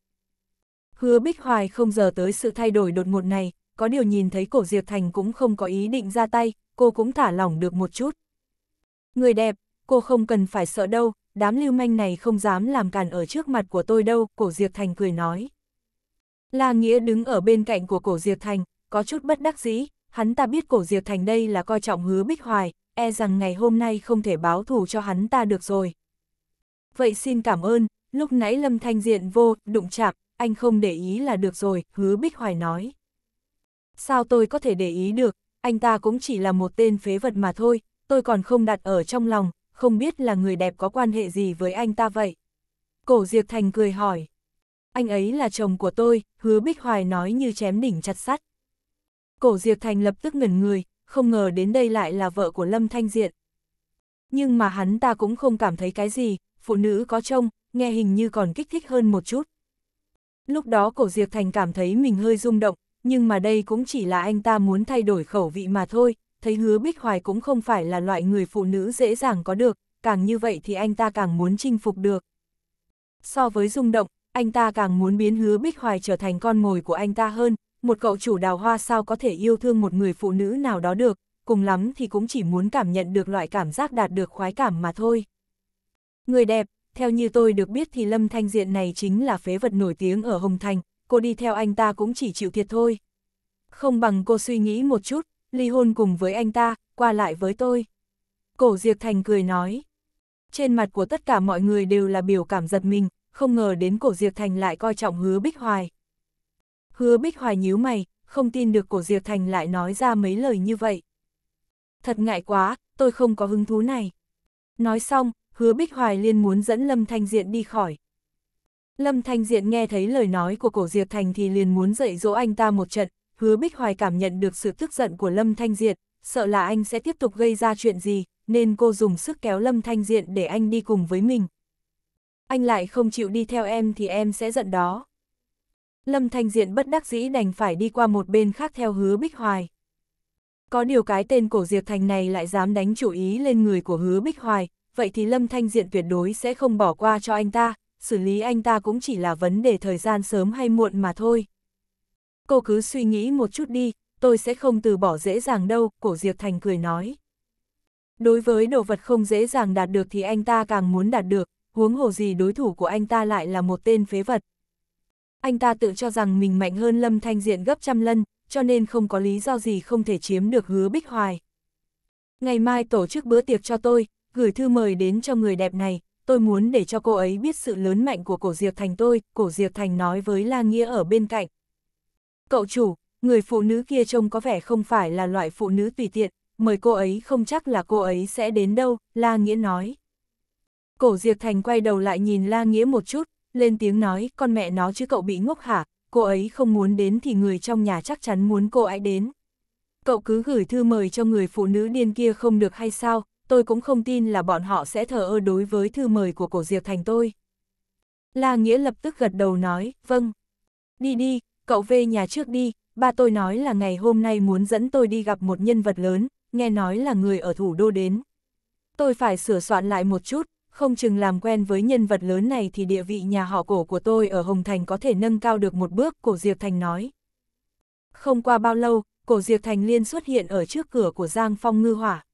Hứa Bích Hoài không giờ tới sự thay đổi đột ngột này, có điều nhìn thấy cổ diệt thành cũng không có ý định ra tay, cô cũng thả lỏng được một chút. Người đẹp, cô không cần phải sợ đâu, đám lưu manh này không dám làm càn ở trước mặt của tôi đâu, cổ diệt thành cười nói. La Nghĩa đứng ở bên cạnh của cổ Diệp Thành, có chút bất đắc dĩ, hắn ta biết cổ Diệp Thành đây là coi trọng hứa Bích Hoài, e rằng ngày hôm nay không thể báo thù cho hắn ta được rồi. Vậy xin cảm ơn, lúc nãy Lâm Thanh Diện vô, đụng chạm, anh không để ý là được rồi, hứa Bích Hoài nói. Sao tôi có thể để ý được, anh ta cũng chỉ là một tên phế vật mà thôi, tôi còn không đặt ở trong lòng, không biết là người đẹp có quan hệ gì với anh ta vậy. Cổ Diệp Thành cười hỏi. Anh ấy là chồng của tôi, hứa Bích Hoài nói như chém đỉnh chặt sắt. Cổ Diệp Thành lập tức ngẩn người, không ngờ đến đây lại là vợ của Lâm Thanh Diện. Nhưng mà hắn ta cũng không cảm thấy cái gì, phụ nữ có trông, nghe hình như còn kích thích hơn một chút. Lúc đó cổ Diệp Thành cảm thấy mình hơi rung động, nhưng mà đây cũng chỉ là anh ta muốn thay đổi khẩu vị mà thôi, thấy hứa Bích Hoài cũng không phải là loại người phụ nữ dễ dàng có được, càng như vậy thì anh ta càng muốn chinh phục được. So với rung động, anh ta càng muốn biến hứa Bích Hoài trở thành con mồi của anh ta hơn, một cậu chủ đào hoa sao có thể yêu thương một người phụ nữ nào đó được, cùng lắm thì cũng chỉ muốn cảm nhận được loại cảm giác đạt được khoái cảm mà thôi. Người đẹp, theo như tôi được biết thì Lâm Thanh Diện này chính là phế vật nổi tiếng ở Hồng Thành, cô đi theo anh ta cũng chỉ chịu thiệt thôi. Không bằng cô suy nghĩ một chút, ly hôn cùng với anh ta, qua lại với tôi. Cổ Diệp Thành cười nói. Trên mặt của tất cả mọi người đều là biểu cảm giật mình, không ngờ đến cổ Diệp Thành lại coi trọng hứa Bích Hoài. Hứa Bích Hoài nhíu mày, không tin được cổ Diệp Thành lại nói ra mấy lời như vậy. Thật ngại quá, tôi không có hứng thú này. Nói xong, hứa Bích Hoài liền muốn dẫn Lâm Thanh Diện đi khỏi. Lâm Thanh Diện nghe thấy lời nói của cổ Diệp Thành thì liền muốn dạy dỗ anh ta một trận, hứa Bích Hoài cảm nhận được sự tức giận của Lâm Thanh Diện, sợ là anh sẽ tiếp tục gây ra chuyện gì, nên cô dùng sức kéo Lâm Thanh Diện để anh đi cùng với mình, anh lại không chịu đi theo em thì em sẽ giận đó. Lâm Thanh Diện bất đắc dĩ đành phải đi qua một bên khác theo hứa Bích Hoài. Có điều cái tên cổ diệp thành này lại dám đánh chủ ý lên người của hứa Bích Hoài, vậy thì Lâm Thanh Diện tuyệt đối sẽ không bỏ qua cho anh ta, xử lý anh ta cũng chỉ là vấn đề thời gian sớm hay muộn mà thôi. Cô cứ suy nghĩ một chút đi, tôi sẽ không từ bỏ dễ dàng đâu, cổ diệp thành cười nói. Đối với đồ vật không dễ dàng đạt được thì anh ta càng muốn đạt được, huống hồ gì đối thủ của anh ta lại là một tên phế vật. Anh ta tự cho rằng mình mạnh hơn Lâm Thanh Diện gấp trăm lần, cho nên không có lý do gì không thể chiếm được hứa Bích Hoài. Ngày mai tổ chức bữa tiệc cho tôi, gửi thư mời đến cho người đẹp này, tôi muốn để cho cô ấy biết sự lớn mạnh của cổ Diệp Thành tôi, cổ Diệp Thành nói với La Nghĩa ở bên cạnh. Cậu chủ, người phụ nữ kia trông có vẻ không phải là loại phụ nữ tùy tiện, mời cô ấy không chắc là cô ấy sẽ đến đâu, La Nghĩa nói. Cổ Diệp Thành quay đầu lại nhìn La Nghĩa một chút, lên tiếng nói, con mẹ nó chứ cậu bị ngốc hả, cô ấy không muốn đến thì người trong nhà chắc chắn muốn cô ấy đến. Cậu cứ gửi thư mời cho người phụ nữ điên kia không được hay sao, tôi cũng không tin là bọn họ sẽ thờ ơ đối với thư mời của cổ Diệp Thành tôi. La Nghĩa lập tức gật đầu nói, vâng. Đi đi, cậu về nhà trước đi, ba tôi nói là ngày hôm nay muốn dẫn tôi đi gặp một nhân vật lớn, nghe nói là người ở thủ đô đến. Tôi phải sửa soạn lại một chút, không chừng làm quen với nhân vật lớn này thì địa vị nhà họ cổ của tôi ở Hồng Thành có thể nâng cao được một bước, cổ Diệp Thành nói. Không qua bao lâu, cổ Diệp Thành liên xuất hiện ở trước cửa của Giang Phong Ngư Hỏa.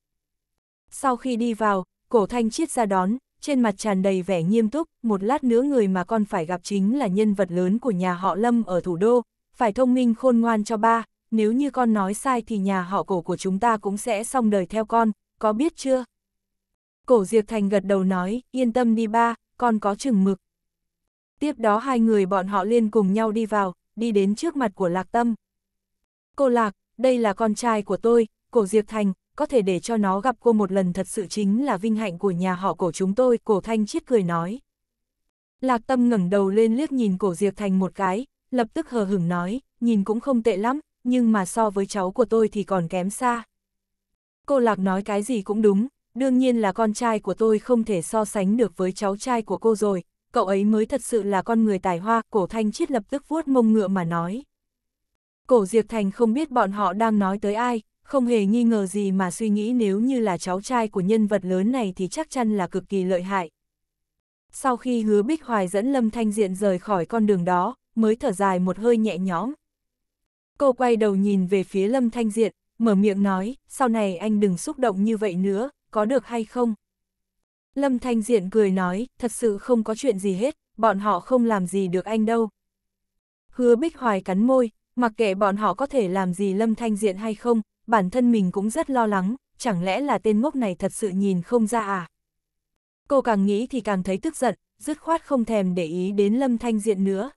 Sau khi đi vào, cổ Thanh Chiết ra đón, trên mặt tràn đầy vẻ nghiêm túc, một lát nữa người mà con phải gặp chính là nhân vật lớn của nhà họ Lâm ở thủ đô, phải thông minh khôn ngoan cho ba, nếu như con nói sai thì nhà họ cổ của chúng ta cũng sẽ xong đời theo con, có biết chưa? Cổ Diệp Thành gật đầu nói, yên tâm đi ba, con có chừng mực. Tiếp đó hai người bọn họ liên cùng nhau đi vào, đi đến trước mặt của Lạc Tâm. Cô Lạc, đây là con trai của tôi, cổ Diệp Thành, có thể để cho nó gặp cô một lần thật sự chính là vinh hạnh của nhà họ cổ chúng tôi, cổ Thanh chiết cười nói. Lạc Tâm ngẩng đầu lên liếc nhìn cổ Diệp Thành một cái, lập tức hờ hững nói, nhìn cũng không tệ lắm, nhưng mà so với cháu của tôi thì còn kém xa. Cô Lạc nói cái gì cũng đúng, đương nhiên là con trai của tôi không thể so sánh được với cháu trai của cô rồi, cậu ấy mới thật sự là con người tài hoa, cổ thanh chiết lập tức vuốt mông ngựa mà nói. Cổ Diệp Thành không biết bọn họ đang nói tới ai, không hề nghi ngờ gì mà suy nghĩ nếu như là cháu trai của nhân vật lớn này thì chắc chắn là cực kỳ lợi hại. Sau khi hứa Bích Hoài dẫn Lâm Thanh Diện rời khỏi con đường đó, mới thở dài một hơi nhẹ nhõm. Cô quay đầu nhìn về phía Lâm Thanh Diện, mở miệng nói, sau này anh đừng xúc động như vậy nữa, có được hay không? Lâm Thanh Diện cười nói, thật sự không có chuyện gì hết, bọn họ không làm gì được anh đâu. Hứa Bích Hoài cắn môi, mặc kệ bọn họ có thể làm gì Lâm Thanh Diện hay không, bản thân mình cũng rất lo lắng, chẳng lẽ là tên ngốc này thật sự nhìn không ra à? Cô càng nghĩ thì càng thấy tức giận, dứt khoát không thèm để ý đến Lâm Thanh Diện nữa.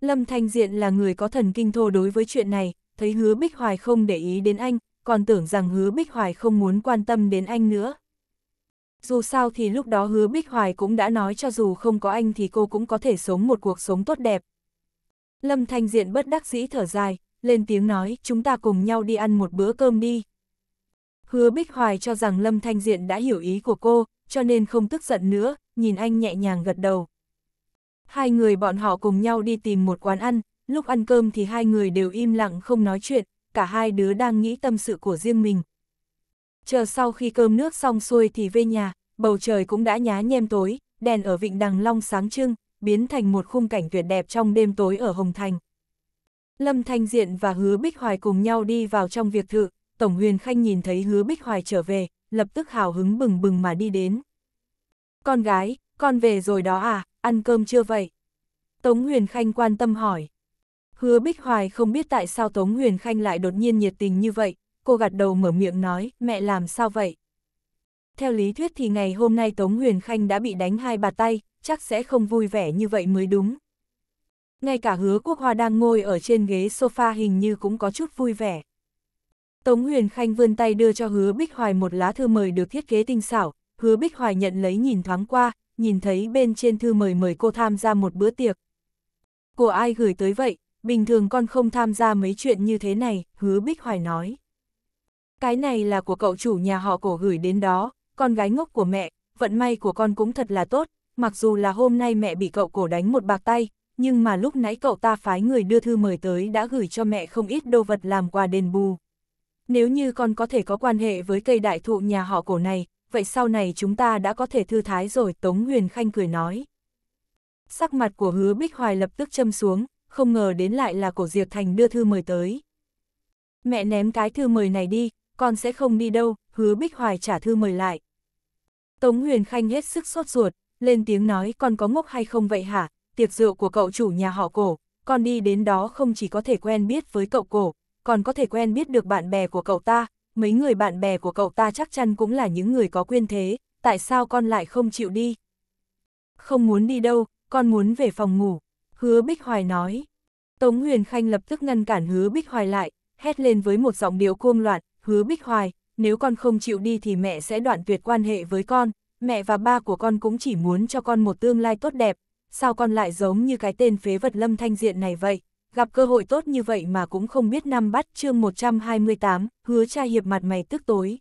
Lâm Thanh Diện là người có thần kinh thô đối với chuyện này, thấy hứa Bích Hoài không để ý đến anh, còn tưởng rằng hứa Bích Hoài không muốn quan tâm đến anh nữa. Dù sao thì lúc đó hứa Bích Hoài cũng đã nói cho dù không có anh thì cô cũng có thể sống một cuộc sống tốt đẹp. Lâm Thanh Diện bất đắc dĩ thở dài, lên tiếng nói chúng ta cùng nhau đi ăn một bữa cơm đi. Hứa Bích Hoài cho rằng Lâm Thanh Diện đã hiểu ý của cô, cho nên không tức giận nữa, nhìn anh nhẹ nhàng gật đầu. Hai người bọn họ cùng nhau đi tìm một quán ăn, lúc ăn cơm thì hai người đều im lặng không nói chuyện, cả hai đứa đang nghĩ tâm sự của riêng mình. Chờ sau khi cơm nước xong xuôi thì về nhà, bầu trời cũng đã nhá nhem tối, đèn ở vịnh đằng long sáng trưng, biến thành một khung cảnh tuyệt đẹp trong đêm tối ở Hồng Thành. Lâm Thanh Diện và Hứa Bích Hoài cùng nhau đi vào trong việc thự, Tổng Huyền Khanh nhìn thấy Hứa Bích Hoài trở về, lập tức hào hứng bừng bừng mà đi đến. Con gái, con về rồi đó à, ăn cơm chưa vậy? Tống Huyền Khanh quan tâm hỏi. Hứa Bích Hoài không biết tại sao Tống Huyền Khanh lại đột nhiên nhiệt tình như vậy, cô gạt đầu mở miệng nói, mẹ làm sao vậy? Theo lý thuyết thì ngày hôm nay Tống Huyền Khanh đã bị đánh hai bà tay, chắc sẽ không vui vẻ như vậy mới đúng. Ngay cả hứa quốc hoa đang ngồi ở trên ghế sofa hình như cũng có chút vui vẻ. Tống Huyền Khanh vươn tay đưa cho hứa Bích Hoài một lá thư mời được thiết kế tinh xảo, hứa Bích Hoài nhận lấy nhìn thoáng qua, nhìn thấy bên trên thư mời mời cô tham gia một bữa tiệc. Của ai gửi tới vậy, bình thường con không tham gia mấy chuyện như thế này, hứa Bích Hoài nói. Cái này là của cậu chủ nhà họ cổ gửi đến đó, con gái ngốc của mẹ, vận may của con cũng thật là tốt, mặc dù là hôm nay mẹ bị cậu cổ đánh một bạc tay, nhưng mà lúc nãy cậu ta phái người đưa thư mời tới đã gửi cho mẹ không ít đồ vật làm quà đền bù. Nếu như con có thể có quan hệ với cây đại thụ nhà họ cổ này, vậy sau này chúng ta đã có thể thư thái rồi, Tống Huyền Khanh cười nói. Sắc mặt của hứa Bích Hoài lập tức châm xuống, không ngờ đến lại là cổ Diệp Thành đưa thư mời tới. Mẹ ném cái thư mời này đi, con sẽ không đi đâu, hứa Bích Hoài trả thư mời lại. Tống Huyền Khanh hết sức sốt ruột, lên tiếng nói con có ngốc hay không vậy hả, tiệc rượu của cậu chủ nhà họ cổ, con đi đến đó không chỉ có thể quen biết với cậu cổ, còn có thể quen biết được bạn bè của cậu ta, mấy người bạn bè của cậu ta chắc chắn cũng là những người có quyền thế, tại sao con lại không chịu đi? Không muốn đi đâu, con muốn về phòng ngủ. Hứa Bích Hoài nói. Tống Huyền Khanh lập tức ngăn cản Hứa Bích Hoài lại, hét lên với một giọng điệu cuông loạn, Hứa Bích Hoài, nếu con không chịu đi thì mẹ sẽ đoạn tuyệt quan hệ với con, mẹ và ba của con cũng chỉ muốn cho con một tương lai tốt đẹp, sao con lại giống như cái tên phế vật lâm thanh diện này vậy, gặp cơ hội tốt như vậy mà cũng không biết năm bắt chương 128, hứa cha hiệp mặt mày tức tối.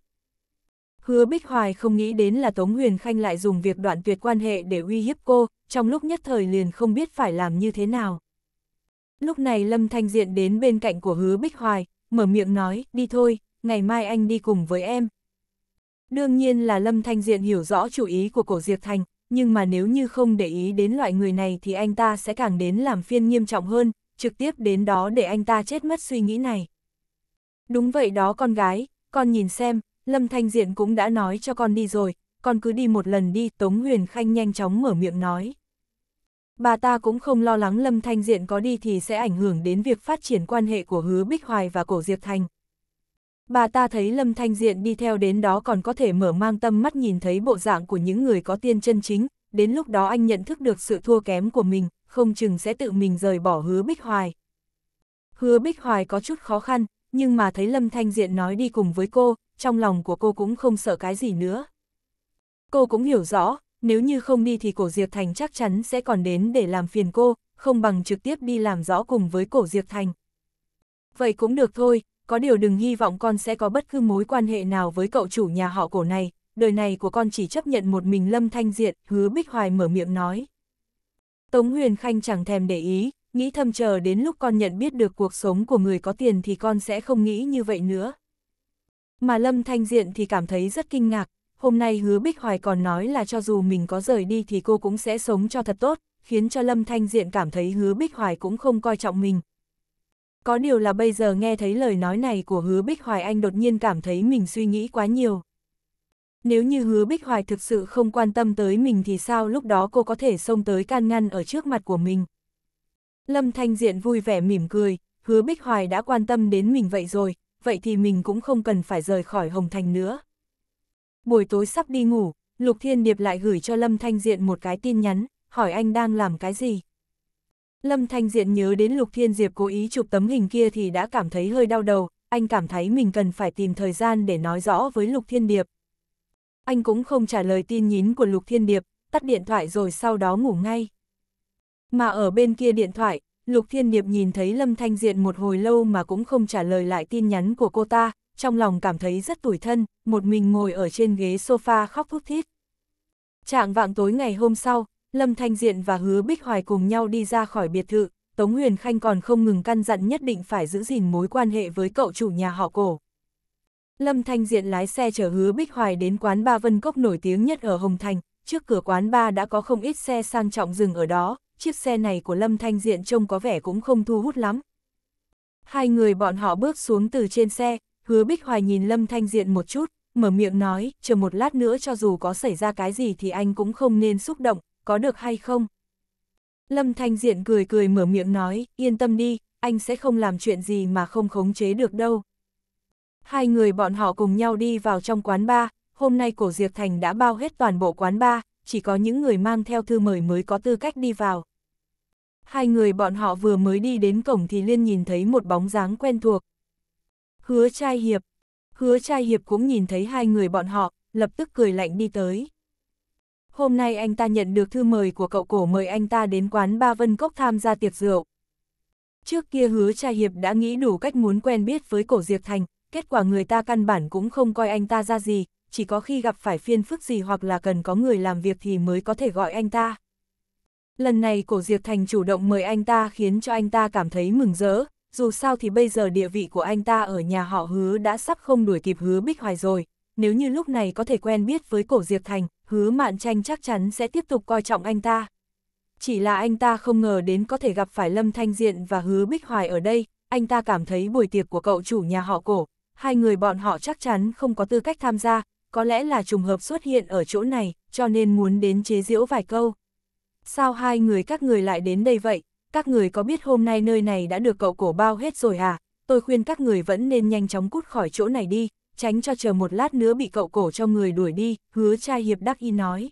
Hứa Bích Hoài không nghĩ đến là Tống Huyền Khanh lại dùng việc đoạn tuyệt quan hệ để uy hiếp cô, trong lúc nhất thời liền không biết phải làm như thế nào. Lúc này Lâm Thanh Diện đến bên cạnh của Hứa Bích Hoài, mở miệng nói, đi thôi, ngày mai anh đi cùng với em. Đương nhiên là Lâm Thanh Diện hiểu rõ chủ ý của cổ Diệp Thành, nhưng mà nếu như không để ý đến loại người này thì anh ta sẽ càng đến làm phiên nghiêm trọng hơn, trực tiếp đến đó để anh ta chết mất suy nghĩ này. Đúng vậy đó con gái, con nhìn xem, Lâm Thanh Diện cũng đã nói cho con đi rồi, con cứ đi một lần đi, Tống Huyền Khanh nhanh chóng mở miệng nói. Bà ta cũng không lo lắng Lâm Thanh Diện có đi thì sẽ ảnh hưởng đến việc phát triển quan hệ của Hứa Bích Hoài và Cổ Diệp Thành. Bà ta thấy Lâm Thanh Diện đi theo đến đó còn có thể mở mang tâm mắt nhìn thấy bộ dạng của những người có tiên chân chính, đến lúc đó anh nhận thức được sự thua kém của mình, không chừng sẽ tự mình rời bỏ Hứa Bích Hoài. Hứa Bích Hoài có chút khó khăn, nhưng mà thấy Lâm Thanh Diện nói đi cùng với cô, trong lòng của cô cũng không sợ cái gì nữa. Cô cũng hiểu rõ, nếu như không đi thì cổ Diệp Thành chắc chắn sẽ còn đến để làm phiền cô, không bằng trực tiếp đi làm rõ cùng với cổ Diệp Thành. Vậy cũng được thôi, có điều đừng hy vọng con sẽ có bất cứ mối quan hệ nào với cậu chủ nhà họ cổ này, đời này của con chỉ chấp nhận một mình Lâm Thanh Diện, hứa Bích Hoài mở miệng nói. Tống Huyền Khanh chẳng thèm để ý, nghĩ thầm chờ đến lúc con nhận biết được cuộc sống của người có tiền thì con sẽ không nghĩ như vậy nữa. Mà Lâm Thanh Diện thì cảm thấy rất kinh ngạc, hôm nay hứa Bích Hoài còn nói là cho dù mình có rời đi thì cô cũng sẽ sống cho thật tốt, khiến cho Lâm Thanh Diện cảm thấy hứa Bích Hoài cũng không coi trọng mình. Có điều là bây giờ nghe thấy lời nói này của hứa Bích Hoài anh đột nhiên cảm thấy mình suy nghĩ quá nhiều. Nếu như hứa Bích Hoài thực sự không quan tâm tới mình thì sao lúc đó cô có thể xông tới can ngăn ở trước mặt của mình. Lâm Thanh Diện vui vẻ mỉm cười, hứa Bích Hoài đã quan tâm đến mình vậy rồi, vậy thì mình cũng không cần phải rời khỏi Hồng Thành nữa. Buổi tối sắp đi ngủ, Lục Thiên Điệp lại gửi cho Lâm Thanh Diện một cái tin nhắn, hỏi anh đang làm cái gì. Lâm Thanh Diện nhớ đến Lục Thiên Diệp cố ý chụp tấm hình kia thì đã cảm thấy hơi đau đầu, anh cảm thấy mình cần phải tìm thời gian để nói rõ với Lục Thiên Điệp. Anh cũng không trả lời tin nhín của Lục Thiên Điệp, tắt điện thoại rồi sau đó ngủ ngay. Mà ở bên kia điện thoại, Lục Thiên Điệp nhìn thấy Lâm Thanh Diện một hồi lâu mà cũng không trả lời lại tin nhắn của cô ta, trong lòng cảm thấy rất tủi thân, một mình ngồi ở trên ghế sofa khóc thút thít. Trạng vạng tối ngày hôm sau, Lâm Thanh Diện và Hứa Bích Hoài cùng nhau đi ra khỏi biệt thự, Tống Huyền Khanh còn không ngừng căn dặn nhất định phải giữ gìn mối quan hệ với cậu chủ nhà họ cổ. Lâm Thanh Diện lái xe chở Hứa Bích Hoài đến quán Ba Vân Cốc nổi tiếng nhất ở Hồng Thành, trước cửa quán ba đã có không ít xe sang trọng dừng ở đó, chiếc xe này của Lâm Thanh Diện trông có vẻ cũng không thu hút lắm. Hai người bọn họ bước xuống từ trên xe, hứa Bích Hoài nhìn Lâm Thanh Diện một chút, mở miệng nói, chờ một lát nữa cho dù có xảy ra cái gì thì anh cũng không nên xúc động, có được hay không? Lâm Thanh Diện cười cười mở miệng nói, yên tâm đi, anh sẽ không làm chuyện gì mà không khống chế được đâu. Hai người bọn họ cùng nhau đi vào trong quán bar, hôm nay cổ Diệp Thành đã bao hết toàn bộ quán bar, chỉ có những người mang theo thư mời mới có tư cách đi vào. Hai người bọn họ vừa mới đi đến cổng thì liên nhìn thấy một bóng dáng quen thuộc. Hứa trai hiệp. Hứa trai hiệp cũng nhìn thấy hai người bọn họ, lập tức cười lạnh đi tới. Hôm nay anh ta nhận được thư mời của cậu cổ mời anh ta đến quán Ba Vân Cốc tham gia tiệc rượu. Trước kia hứa trai hiệp đã nghĩ đủ cách muốn quen biết với cổ Diệp Thành, kết quả người ta căn bản cũng không coi anh ta ra gì, chỉ có khi gặp phải phiên phức gì hoặc là cần có người làm việc thì mới có thể gọi anh ta. Lần này cổ Diệp Thành chủ động mời anh ta khiến cho anh ta cảm thấy mừng rỡ, dù sao thì bây giờ địa vị của anh ta ở nhà họ hứa đã sắp không đuổi kịp hứa bích hoài rồi, nếu như lúc này có thể quen biết với cổ Diệp Thành, hứa mạn tranh chắc chắn sẽ tiếp tục coi trọng anh ta. Chỉ là anh ta không ngờ đến có thể gặp phải Lâm Thanh Diện và hứa bích hoài ở đây, anh ta cảm thấy buổi tiệc của cậu chủ nhà họ cổ, hai người bọn họ chắc chắn không có tư cách tham gia, có lẽ là trùng hợp xuất hiện ở chỗ này, cho nên muốn đến chế diễu vài câu. Sao hai người các người lại đến đây vậy? Các người có biết hôm nay nơi này đã được cậu cổ bao hết rồi à? Tôi khuyên các người vẫn nên nhanh chóng cút khỏi chỗ này đi, tránh cho chờ một lát nữa bị cậu cổ cho người đuổi đi, hứa trai hiệp đắc y nói.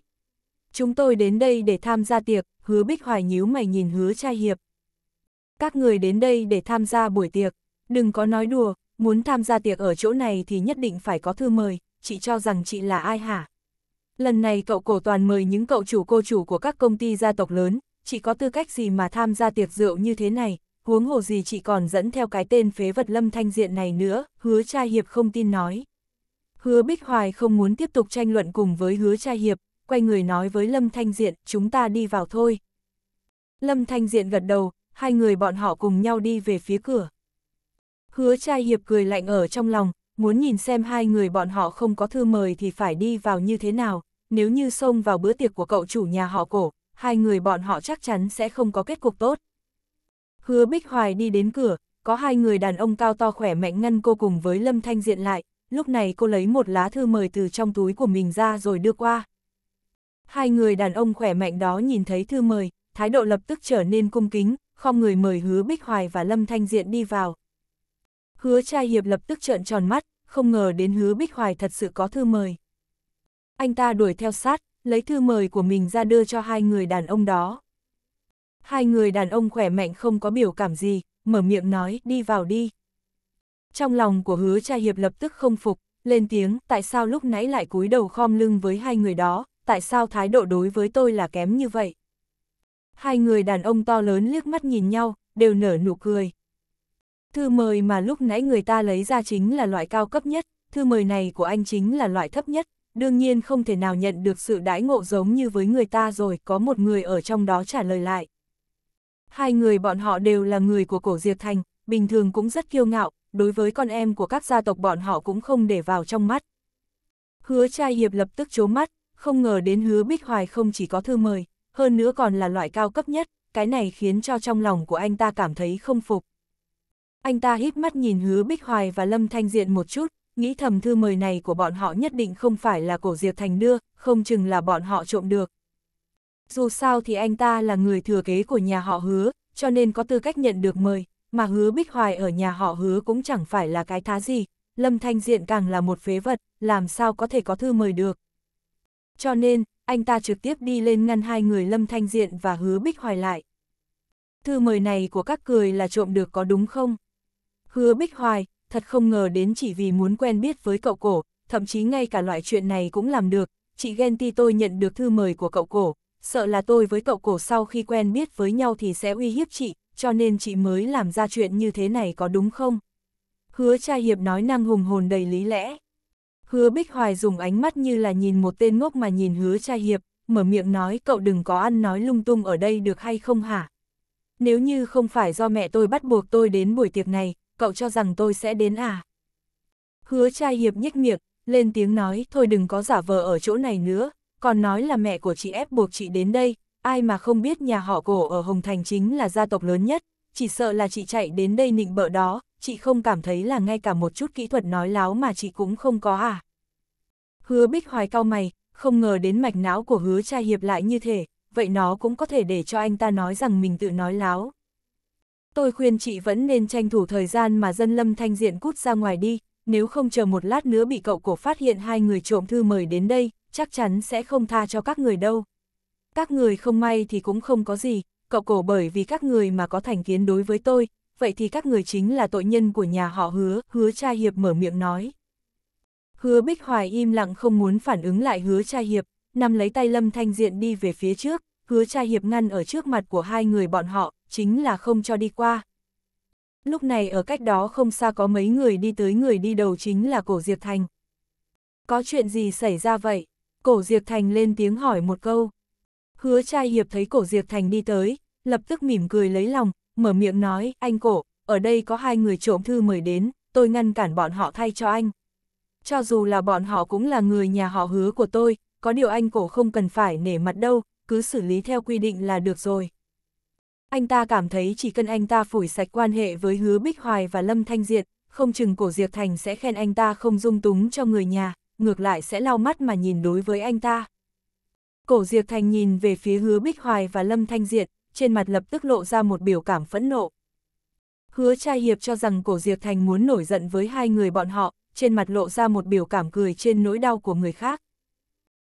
Chúng tôi đến đây để tham gia tiệc, hứa bích hoài nhíu mày nhìn hứa trai hiệp. Các người đến đây để tham gia buổi tiệc, đừng có nói đùa, muốn tham gia tiệc ở chỗ này thì nhất định phải có thư mời, chị cho rằng chị là ai hả? Lần này cậu cổ toàn mời những cậu chủ cô chủ của các công ty gia tộc lớn, chị có tư cách gì mà tham gia tiệc rượu như thế này, huống hồ gì chị còn dẫn theo cái tên phế vật lâm thanh diện này nữa, hứa trai hiệp không tin nói. Hứa Bích Hoài không muốn tiếp tục tranh luận cùng với hứa trai hiệp, quay người nói với lâm thanh diện, chúng ta đi vào thôi. Lâm thanh diện gật đầu, hai người bọn họ cùng nhau đi về phía cửa. Hứa trai hiệp cười lạnh ở trong lòng, muốn nhìn xem hai người bọn họ không có thư mời thì phải đi vào như thế nào, nếu như xông vào bữa tiệc của cậu chủ nhà họ cổ, hai người bọn họ chắc chắn sẽ không có kết cục tốt. Hứa Bích Hoài đi đến cửa, có hai người đàn ông cao to khỏe mạnh ngăn cô cùng với Lâm Thanh Diện lại, lúc này cô lấy một lá thư mời từ trong túi của mình ra rồi đưa qua. Hai người đàn ông khỏe mạnh đó nhìn thấy thư mời, thái độ lập tức trở nên cung kính, không người mời Hứa Bích Hoài và Lâm Thanh Diện đi vào. Hứa trai hiệp lập tức trợn tròn mắt, không ngờ đến hứa Bích Hoài thật sự có thư mời. Anh ta đuổi theo sát, lấy thư mời của mình ra đưa cho hai người đàn ông đó. Hai người đàn ông khỏe mạnh không có biểu cảm gì, mở miệng nói đi vào đi. Trong lòng của hứa cha hiệp lập tức không phục, lên tiếng tại sao lúc nãy lại cúi đầu khom lưng với hai người đó, tại sao thái độ đối với tôi là kém như vậy. Hai người đàn ông to lớn liếc mắt nhìn nhau, đều nở nụ cười, Thư mời mà lúc nãy người ta lấy ra chính là loại cao cấp nhất, thư mời này của anh chính là loại thấp nhất, đương nhiên không thể nào nhận được sự đãi ngộ giống như với người ta rồi có một người ở trong đó trả lời lại. Hai người bọn họ đều là người của cổ Diệp Thành, bình thường cũng rất kiêu ngạo, đối với con em của các gia tộc bọn họ cũng không để vào trong mắt. Hứa trai hiệp lập tức chố mắt, không ngờ đến hứa Bích Hoài không chỉ có thư mời, hơn nữa còn là loại cao cấp nhất, cái này khiến cho trong lòng của anh ta cảm thấy không phục anh ta hít mắt nhìn hứa Bích Hoài và Lâm Thanh Diện một chút, nghĩ thầm thư mời này của bọn họ nhất định không phải là cổ Diệp Thành đưa, không chừng là bọn họ trộm được. Dù sao thì anh ta là người thừa kế của nhà họ hứa, cho nên có tư cách nhận được mời, mà hứa Bích Hoài ở nhà họ hứa cũng chẳng phải là cái thá gì, Lâm Thanh Diện càng là một phế vật, làm sao có thể có thư mời được. Cho nên, anh ta trực tiếp đi lên ngăn hai người Lâm Thanh Diện và hứa Bích Hoài lại. Thư mời này của các cười là trộm được có đúng không? Hứa Bích Hoài, thật không ngờ đến chỉ vì muốn quen biết với cậu cổ, thậm chí ngay cả loại chuyện này cũng làm được, chị ghen ti tôi nhận được thư mời của cậu cổ, sợ là tôi với cậu cổ sau khi quen biết với nhau thì sẽ uy hiếp chị, cho nên chị mới làm ra chuyện như thế này có đúng không? Hứa cha hiệp nói năng hùng hồn đầy lý lẽ. Hứa Bích Hoài dùng ánh mắt như là nhìn một tên ngốc mà nhìn hứa cha hiệp, mở miệng nói cậu đừng có ăn nói lung tung ở đây được hay không hả? Nếu như không phải do mẹ tôi bắt buộc tôi đến buổi tiệc này, cậu cho rằng tôi sẽ đến à? Hứa trai hiệp nhếch miệng, lên tiếng nói thôi đừng có giả vờ ở chỗ này nữa, còn nói là mẹ của chị ép buộc chị đến đây, ai mà không biết nhà họ cổ ở Hồng Thành chính là gia tộc lớn nhất, chỉ sợ là chị chạy đến đây nịnh bợ đó, chị không cảm thấy là ngay cả một chút kỹ thuật nói láo mà chị cũng không có à. Hứa bích hoài cao mày, không ngờ đến mạch não của hứa trai hiệp lại như thế, vậy nó cũng có thể để cho anh ta nói rằng mình tự nói láo tôi khuyên chị vẫn nên tranh thủ thời gian mà dân lâm thanh diện cút ra ngoài đi, nếu không chờ một lát nữa bị cậu cổ phát hiện hai người trộm thư mời đến đây, chắc chắn sẽ không tha cho các người đâu. Các người không may thì cũng không có gì, cậu cổ bởi vì các người mà có thành kiến đối với tôi, vậy thì các người chính là tội nhân của nhà họ hứa, hứa cha hiệp mở miệng nói. Hứa Bích Hoài im lặng không muốn phản ứng lại hứa cha hiệp, nằm lấy tay Lâm Thanh Diện đi về phía trước, hứa trai hiệp ngăn ở trước mặt của hai người bọn họ, chính là không cho đi qua. Lúc này ở cách đó không xa có mấy người đi tới người đi đầu chính là cổ Diệp Thành. Có chuyện gì xảy ra vậy? Cổ Diệp Thành lên tiếng hỏi một câu. Hứa trai hiệp thấy cổ Diệp Thành đi tới, lập tức mỉm cười lấy lòng, mở miệng nói, anh cổ, ở đây có hai người trộm thư mời đến, tôi ngăn cản bọn họ thay cho anh. Cho dù là bọn họ cũng là người nhà họ hứa của tôi, có điều anh cổ không cần phải nể mặt đâu, cứ xử lý theo quy định là được rồi. Anh ta cảm thấy chỉ cần anh ta phủi sạch quan hệ với Hứa Bích Hoài và Lâm Thanh Diệt, không chừng cổ Diệp Thành sẽ khen anh ta không dung túng cho người nhà, ngược lại sẽ lau mắt mà nhìn đối với anh ta. Cổ Diệp Thành nhìn về phía Hứa Bích Hoài và Lâm Thanh Diệt, trên mặt lập tức lộ ra một biểu cảm phẫn nộ. Hứa trai hiệp cho rằng cổ Diệp Thành muốn nổi giận với hai người bọn họ, trên mặt lộ ra một biểu cảm cười trên nỗi đau của người khác.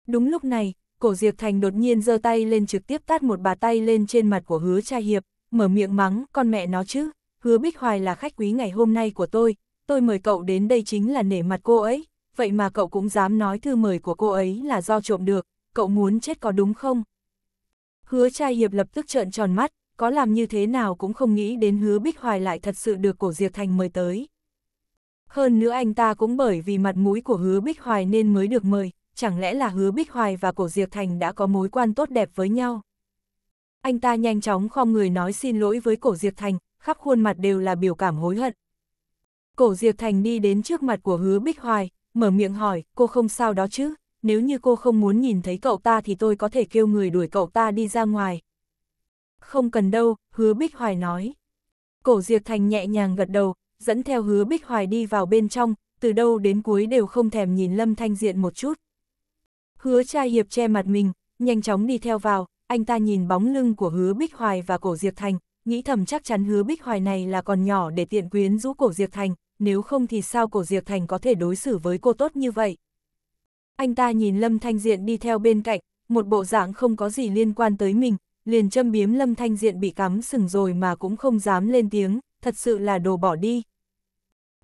Đúng lúc này, Cổ Diệp Thành đột nhiên giơ tay lên trực tiếp tát một bà tay lên trên mặt của hứa trai hiệp, mở miệng mắng, con mẹ nó chứ, hứa Bích Hoài là khách quý ngày hôm nay của tôi, tôi mời cậu đến đây chính là nể mặt cô ấy, vậy mà cậu cũng dám nói thư mời của cô ấy là do trộm được, cậu muốn chết có đúng không? Hứa trai hiệp lập tức trợn tròn mắt, có làm như thế nào cũng không nghĩ đến hứa Bích Hoài lại thật sự được cổ Diệp Thành mời tới. Hơn nữa anh ta cũng bởi vì mặt mũi của hứa Bích Hoài nên mới được mời, chẳng lẽ là hứa Bích Hoài và cổ Diệp Thành đã có mối quan tốt đẹp với nhau? Anh ta nhanh chóng khom người nói xin lỗi với cổ Diệp Thành, khắp khuôn mặt đều là biểu cảm hối hận. Cổ Diệp Thành đi đến trước mặt của hứa Bích Hoài, mở miệng hỏi, cô không sao đó chứ, nếu như cô không muốn nhìn thấy cậu ta thì tôi có thể kêu người đuổi cậu ta đi ra ngoài. Không cần đâu, hứa Bích Hoài nói. Cổ Diệp Thành nhẹ nhàng gật đầu, dẫn theo hứa Bích Hoài đi vào bên trong, từ đâu đến cuối đều không thèm nhìn Lâm Thanh Diện một chút. Hứa trai hiệp che mặt mình, nhanh chóng đi theo vào, anh ta nhìn bóng lưng của hứa Bích Hoài và cổ Diệp Thành, nghĩ thầm chắc chắn hứa Bích Hoài này là còn nhỏ để tiện quyến rũ cổ Diệp Thành, nếu không thì sao cổ Diệp Thành có thể đối xử với cô tốt như vậy. Anh ta nhìn Lâm Thanh Diện đi theo bên cạnh, một bộ dạng không có gì liên quan tới mình, liền châm biếm Lâm Thanh Diện bị cắm sừng rồi mà cũng không dám lên tiếng, thật sự là đồ bỏ đi.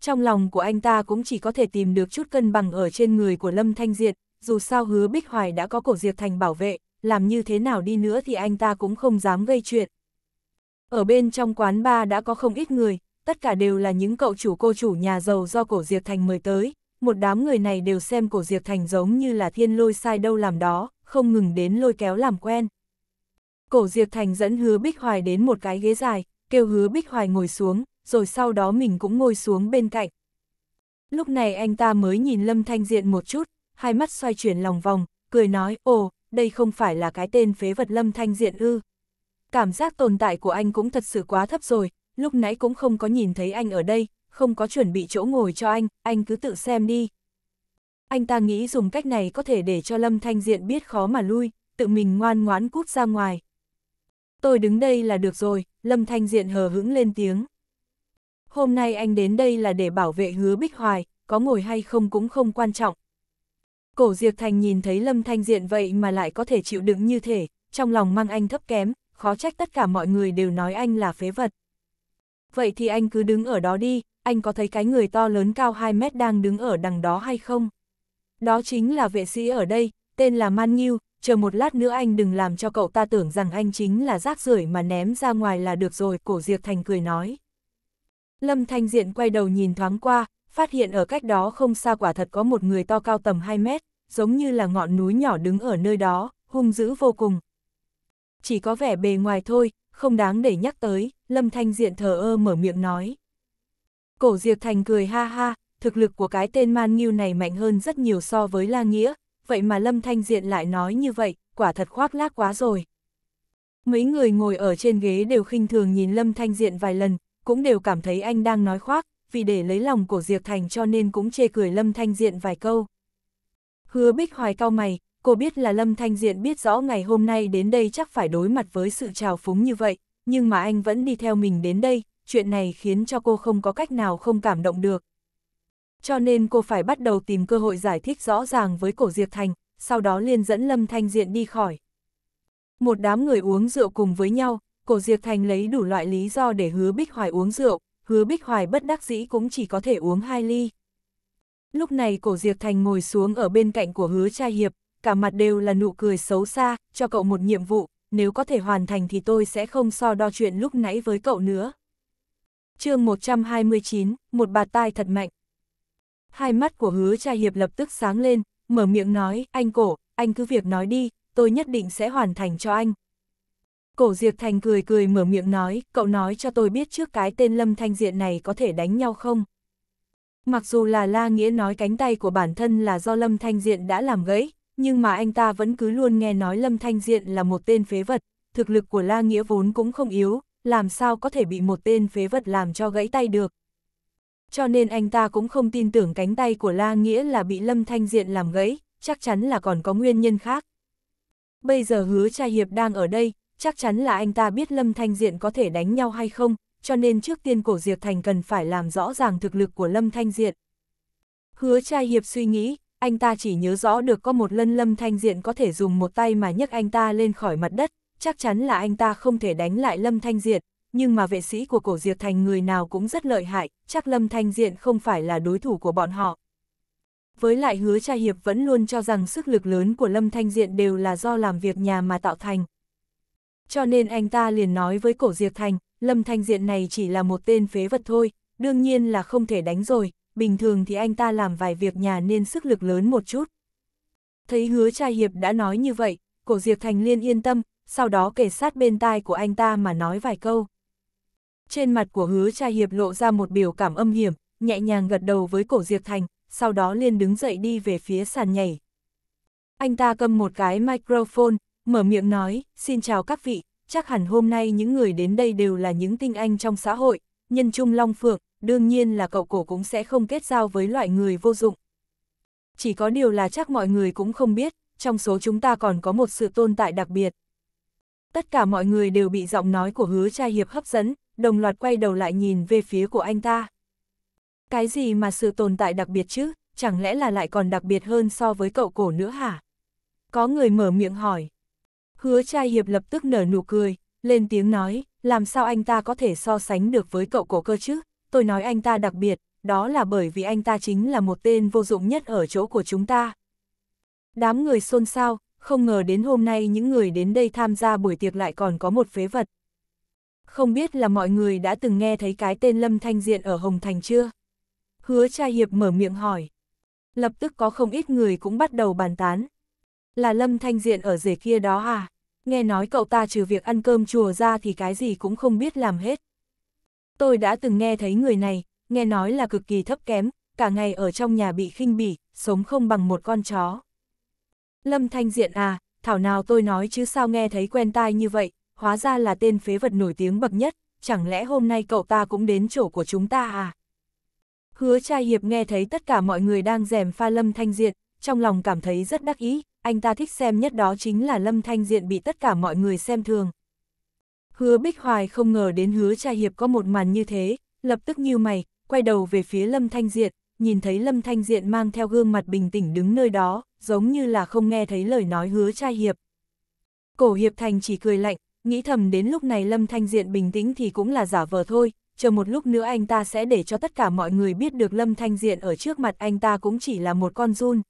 Trong lòng của anh ta cũng chỉ có thể tìm được chút cân bằng ở trên người của Lâm Thanh Diện, dù sao hứa Bích Hoài đã có cổ Diệp Thành bảo vệ, làm như thế nào đi nữa thì anh ta cũng không dám gây chuyện. Ở bên trong quán bar đã có không ít người, tất cả đều là những cậu chủ cô chủ nhà giàu do cổ Diệp Thành mời tới, một đám người này đều xem cổ Diệp Thành giống như là thiên lôi sai đâu làm đó, không ngừng đến lôi kéo làm quen. Cổ Diệp Thành dẫn hứa Bích Hoài đến một cái ghế dài, kêu hứa Bích Hoài ngồi xuống, rồi sau đó mình cũng ngồi xuống bên cạnh. Lúc này anh ta mới nhìn Lâm Thanh Diện một chút, hai mắt xoay chuyển lòng vòng, cười nói, ồ, đây không phải là cái tên phế vật lâm thanh diện ư. Cảm giác tồn tại của anh cũng thật sự quá thấp rồi, lúc nãy cũng không có nhìn thấy anh ở đây, không có chuẩn bị chỗ ngồi cho anh, anh cứ tự xem đi. Anh ta nghĩ dùng cách này có thể để cho Lâm Thanh Diện biết khó mà lui, tự mình ngoan ngoãn cút ra ngoài. Tôi đứng đây là được rồi, Lâm Thanh Diện hờ hững lên tiếng. Hôm nay anh đến đây là để bảo vệ hứa Bích Hoài, có ngồi hay không cũng không quan trọng, Cổ Diệp Thành nhìn thấy Lâm Thanh Diện vậy mà lại có thể chịu đựng như thế, trong lòng mang anh thấp kém, khó trách tất cả mọi người đều nói anh là phế vật. Vậy thì anh cứ đứng ở đó đi, anh có thấy cái người to lớn cao 2 mét đang đứng ở đằng đó hay không? Đó chính là vệ sĩ ở đây, tên là Man Nghiêu, chờ một lát nữa anh đừng làm cho cậu ta tưởng rằng anh chính là rác rưởi mà ném ra ngoài là được rồi, cổ Diệp Thành cười nói. Lâm Thanh Diện quay đầu nhìn thoáng qua, phát hiện ở cách đó không xa quả thật có một người to cao tầm 2 mét, giống như là ngọn núi nhỏ đứng ở nơi đó, hung dữ vô cùng. Chỉ có vẻ bề ngoài thôi, không đáng để nhắc tới, Lâm Thanh Diện thờ ơ mở miệng nói. Cổ Diệp Thành cười ha ha, thực lực của cái tên man nghiêu này mạnh hơn rất nhiều so với La Nghĩa, vậy mà Lâm Thanh Diện lại nói như vậy, quả thật khoác lác quá rồi. Mấy người ngồi ở trên ghế đều khinh thường nhìn Lâm Thanh Diện vài lần, cũng đều cảm thấy anh đang nói khoác, vì để lấy lòng của Diệp Thành cho nên cũng chê cười Lâm Thanh Diện vài câu. Hứa Bích Hoài cao mày, cô biết là Lâm Thanh Diện biết rõ ngày hôm nay đến đây chắc phải đối mặt với sự trào phúng như vậy, nhưng mà anh vẫn đi theo mình đến đây, chuyện này khiến cho cô không có cách nào không cảm động được. Cho nên cô phải bắt đầu tìm cơ hội giải thích rõ ràng với cổ Diệp Thành, sau đó liền dẫn Lâm Thanh Diện đi khỏi. Một đám người uống rượu cùng với nhau, cổ Diệp Thành lấy đủ loại lý do để hứa Bích Hoài uống rượu, hứa Bích Hoài bất đắc dĩ cũng chỉ có thể uống hai ly. Lúc này cổ Diệp Thành ngồi xuống ở bên cạnh của hứa trai hiệp, cả mặt đều là nụ cười xấu xa, cho cậu một nhiệm vụ, nếu có thể hoàn thành thì tôi sẽ không so đo chuyện lúc nãy với cậu nữa. chương 129, một bà tai thật mạnh. Hai mắt của hứa trai hiệp lập tức sáng lên, mở miệng nói, anh cổ, anh cứ việc nói đi, tôi nhất định sẽ hoàn thành cho anh, Cổ Diệp Thành cười cười mở miệng nói, cậu nói cho tôi biết trước cái tên Lâm Thanh Diện này có thể đánh nhau không? Mặc dù là La Nghĩa nói cánh tay của bản thân là do Lâm Thanh Diện đã làm gãy, nhưng mà anh ta vẫn cứ luôn nghe nói Lâm Thanh Diện là một tên phế vật, thực lực của La Nghĩa vốn cũng không yếu, làm sao có thể bị một tên phế vật làm cho gãy tay được. Cho nên anh ta cũng không tin tưởng cánh tay của La Nghĩa là bị Lâm Thanh Diện làm gãy, chắc chắn là còn có nguyên nhân khác. Bây giờ hứa cha hiệp đang ở đây, chắc chắn là anh ta biết Lâm Thanh Diện có thể đánh nhau hay không, cho nên trước tiên cổ Diệp Thành cần phải làm rõ ràng thực lực của Lâm Thanh Diện. Hứa trai hiệp suy nghĩ, anh ta chỉ nhớ rõ được có một lần Lâm Thanh Diện có thể dùng một tay mà nhấc anh ta lên khỏi mặt đất, chắc chắn là anh ta không thể đánh lại Lâm Thanh Diện, nhưng mà vệ sĩ của cổ Diệp Thành người nào cũng rất lợi hại, chắc Lâm Thanh Diện không phải là đối thủ của bọn họ. Với lại hứa trai hiệp vẫn luôn cho rằng sức lực lớn của Lâm Thanh Diện đều là do làm việc nhà mà tạo thành, cho nên anh ta liền nói với cổ Diệp Thành, Lâm Thanh Diện này chỉ là một tên phế vật thôi, đương nhiên là không thể đánh rồi, bình thường thì anh ta làm vài việc nhà nên sức lực lớn một chút. Thấy hứa trai hiệp đã nói như vậy, cổ Diệp Thành liên yên tâm, sau đó kể sát bên tai của anh ta mà nói vài câu. Trên mặt của hứa trai hiệp lộ ra một biểu cảm âm hiểm, nhẹ nhàng gật đầu với cổ Diệp Thành, sau đó liền đứng dậy đi về phía sàn nhảy. Anh ta cầm một cái microphone, mở miệng nói, xin chào các vị, chắc hẳn hôm nay những người đến đây đều là những tinh anh trong xã hội, nhân trung long phượng, đương nhiên là cậu cổ cũng sẽ không kết giao với loại người vô dụng. Chỉ có điều là chắc mọi người cũng không biết, trong số chúng ta còn có một sự tồn tại đặc biệt. Tất cả mọi người đều bị giọng nói của hứa trai hiệp hấp dẫn, đồng loạt quay đầu lại nhìn về phía của anh ta. Cái gì mà sự tồn tại đặc biệt chứ, chẳng lẽ là lại còn đặc biệt hơn so với cậu cổ nữa hả? Có người mở miệng hỏi. Hứa trai hiệp lập tức nở nụ cười, lên tiếng nói, làm sao anh ta có thể so sánh được với cậu cổ cơ chứ? Tôi nói anh ta đặc biệt, đó là bởi vì anh ta chính là một tên vô dụng nhất ở chỗ của chúng ta. Đám người xôn xao, không ngờ đến hôm nay những người đến đây tham gia buổi tiệc lại còn có một phế vật. Không biết là mọi người đã từng nghe thấy cái tên Lâm Thanh Diện ở Hồng Thành chưa? Hứa trai hiệp mở miệng hỏi. Lập tức có không ít người cũng bắt đầu bàn tán, là Lâm Thanh Diện ở rể kia đó à? Nghe nói cậu ta trừ việc ăn cơm chùa ra thì cái gì cũng không biết làm hết. Tôi đã từng nghe thấy người này, nghe nói là cực kỳ thấp kém, cả ngày ở trong nhà bị khinh bỉ, sống không bằng một con chó. Lâm Thanh Diện à, thảo nào tôi nói chứ sao nghe thấy quen tai như vậy, hóa ra là tên phế vật nổi tiếng bậc nhất, chẳng lẽ hôm nay cậu ta cũng đến chỗ của chúng ta à? Hứa trai hiệp nghe thấy tất cả mọi người đang rèm pha Lâm Thanh Diện, trong lòng cảm thấy rất đắc ý, anh ta thích xem nhất đó chính là Lâm Thanh Diện bị tất cả mọi người xem thường. Hứa Bích Hoài không ngờ đến hứa trai hiệp có một màn như thế, lập tức như mày, quay đầu về phía Lâm Thanh Diện, nhìn thấy Lâm Thanh Diện mang theo gương mặt bình tĩnh đứng nơi đó, giống như là không nghe thấy lời nói hứa trai hiệp. Cổ Hiệp Thành chỉ cười lạnh, nghĩ thầm đến lúc này Lâm Thanh Diện bình tĩnh thì cũng là giả vờ thôi, chờ một lúc nữa anh ta sẽ để cho tất cả mọi người biết được Lâm Thanh Diện ở trước mặt anh ta cũng chỉ là một con run.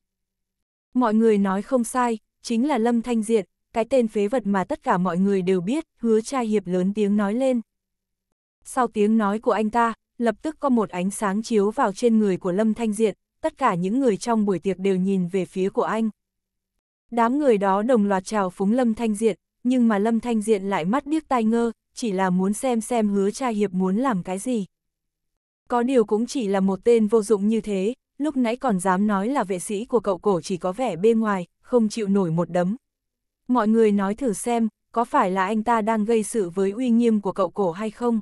Mọi người nói không sai, chính là Lâm Thanh Diệt, cái tên phế vật mà tất cả mọi người đều biết, hứa trai hiệp lớn tiếng nói lên. Sau tiếng nói của anh ta, lập tức có một ánh sáng chiếu vào trên người của Lâm Thanh Diệt, tất cả những người trong buổi tiệc đều nhìn về phía của anh. Đám người đó đồng loạt chào phúng Lâm Thanh Diệt, nhưng mà Lâm Thanh Diệt lại mắt điếc tai ngơ, chỉ là muốn xem xem hứa trai hiệp muốn làm cái gì. Có điều cũng chỉ là một tên vô dụng như thế, lúc nãy còn dám nói là vệ sĩ của cậu cổ chỉ có vẻ bê ngoài, không chịu nổi một đấm. Mọi người nói thử xem, có phải là anh ta đang gây sự với uy nghiêm của cậu cổ hay không?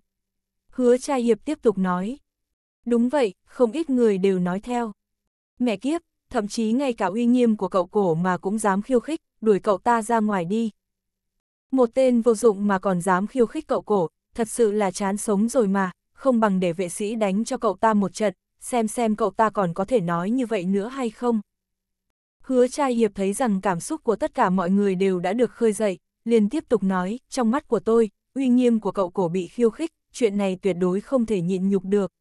Hứa trai hiệp tiếp tục nói. Đúng vậy, không ít người đều nói theo. Mẹ kiếp, thậm chí ngay cả uy nghiêm của cậu cổ mà cũng dám khiêu khích, đuổi cậu ta ra ngoài đi. Một tên vô dụng mà còn dám khiêu khích cậu cổ, thật sự là chán sống rồi mà, không bằng để vệ sĩ đánh cho cậu ta một trận, xem xem cậu ta còn có thể nói như vậy nữa hay không. Hứa trai hiệp thấy rằng cảm xúc của tất cả mọi người đều đã được khơi dậy, liền tiếp tục nói, trong mắt của tôi, uy nghiêm của cậu cổ bị khiêu khích, chuyện này tuyệt đối không thể nhịn nhục được.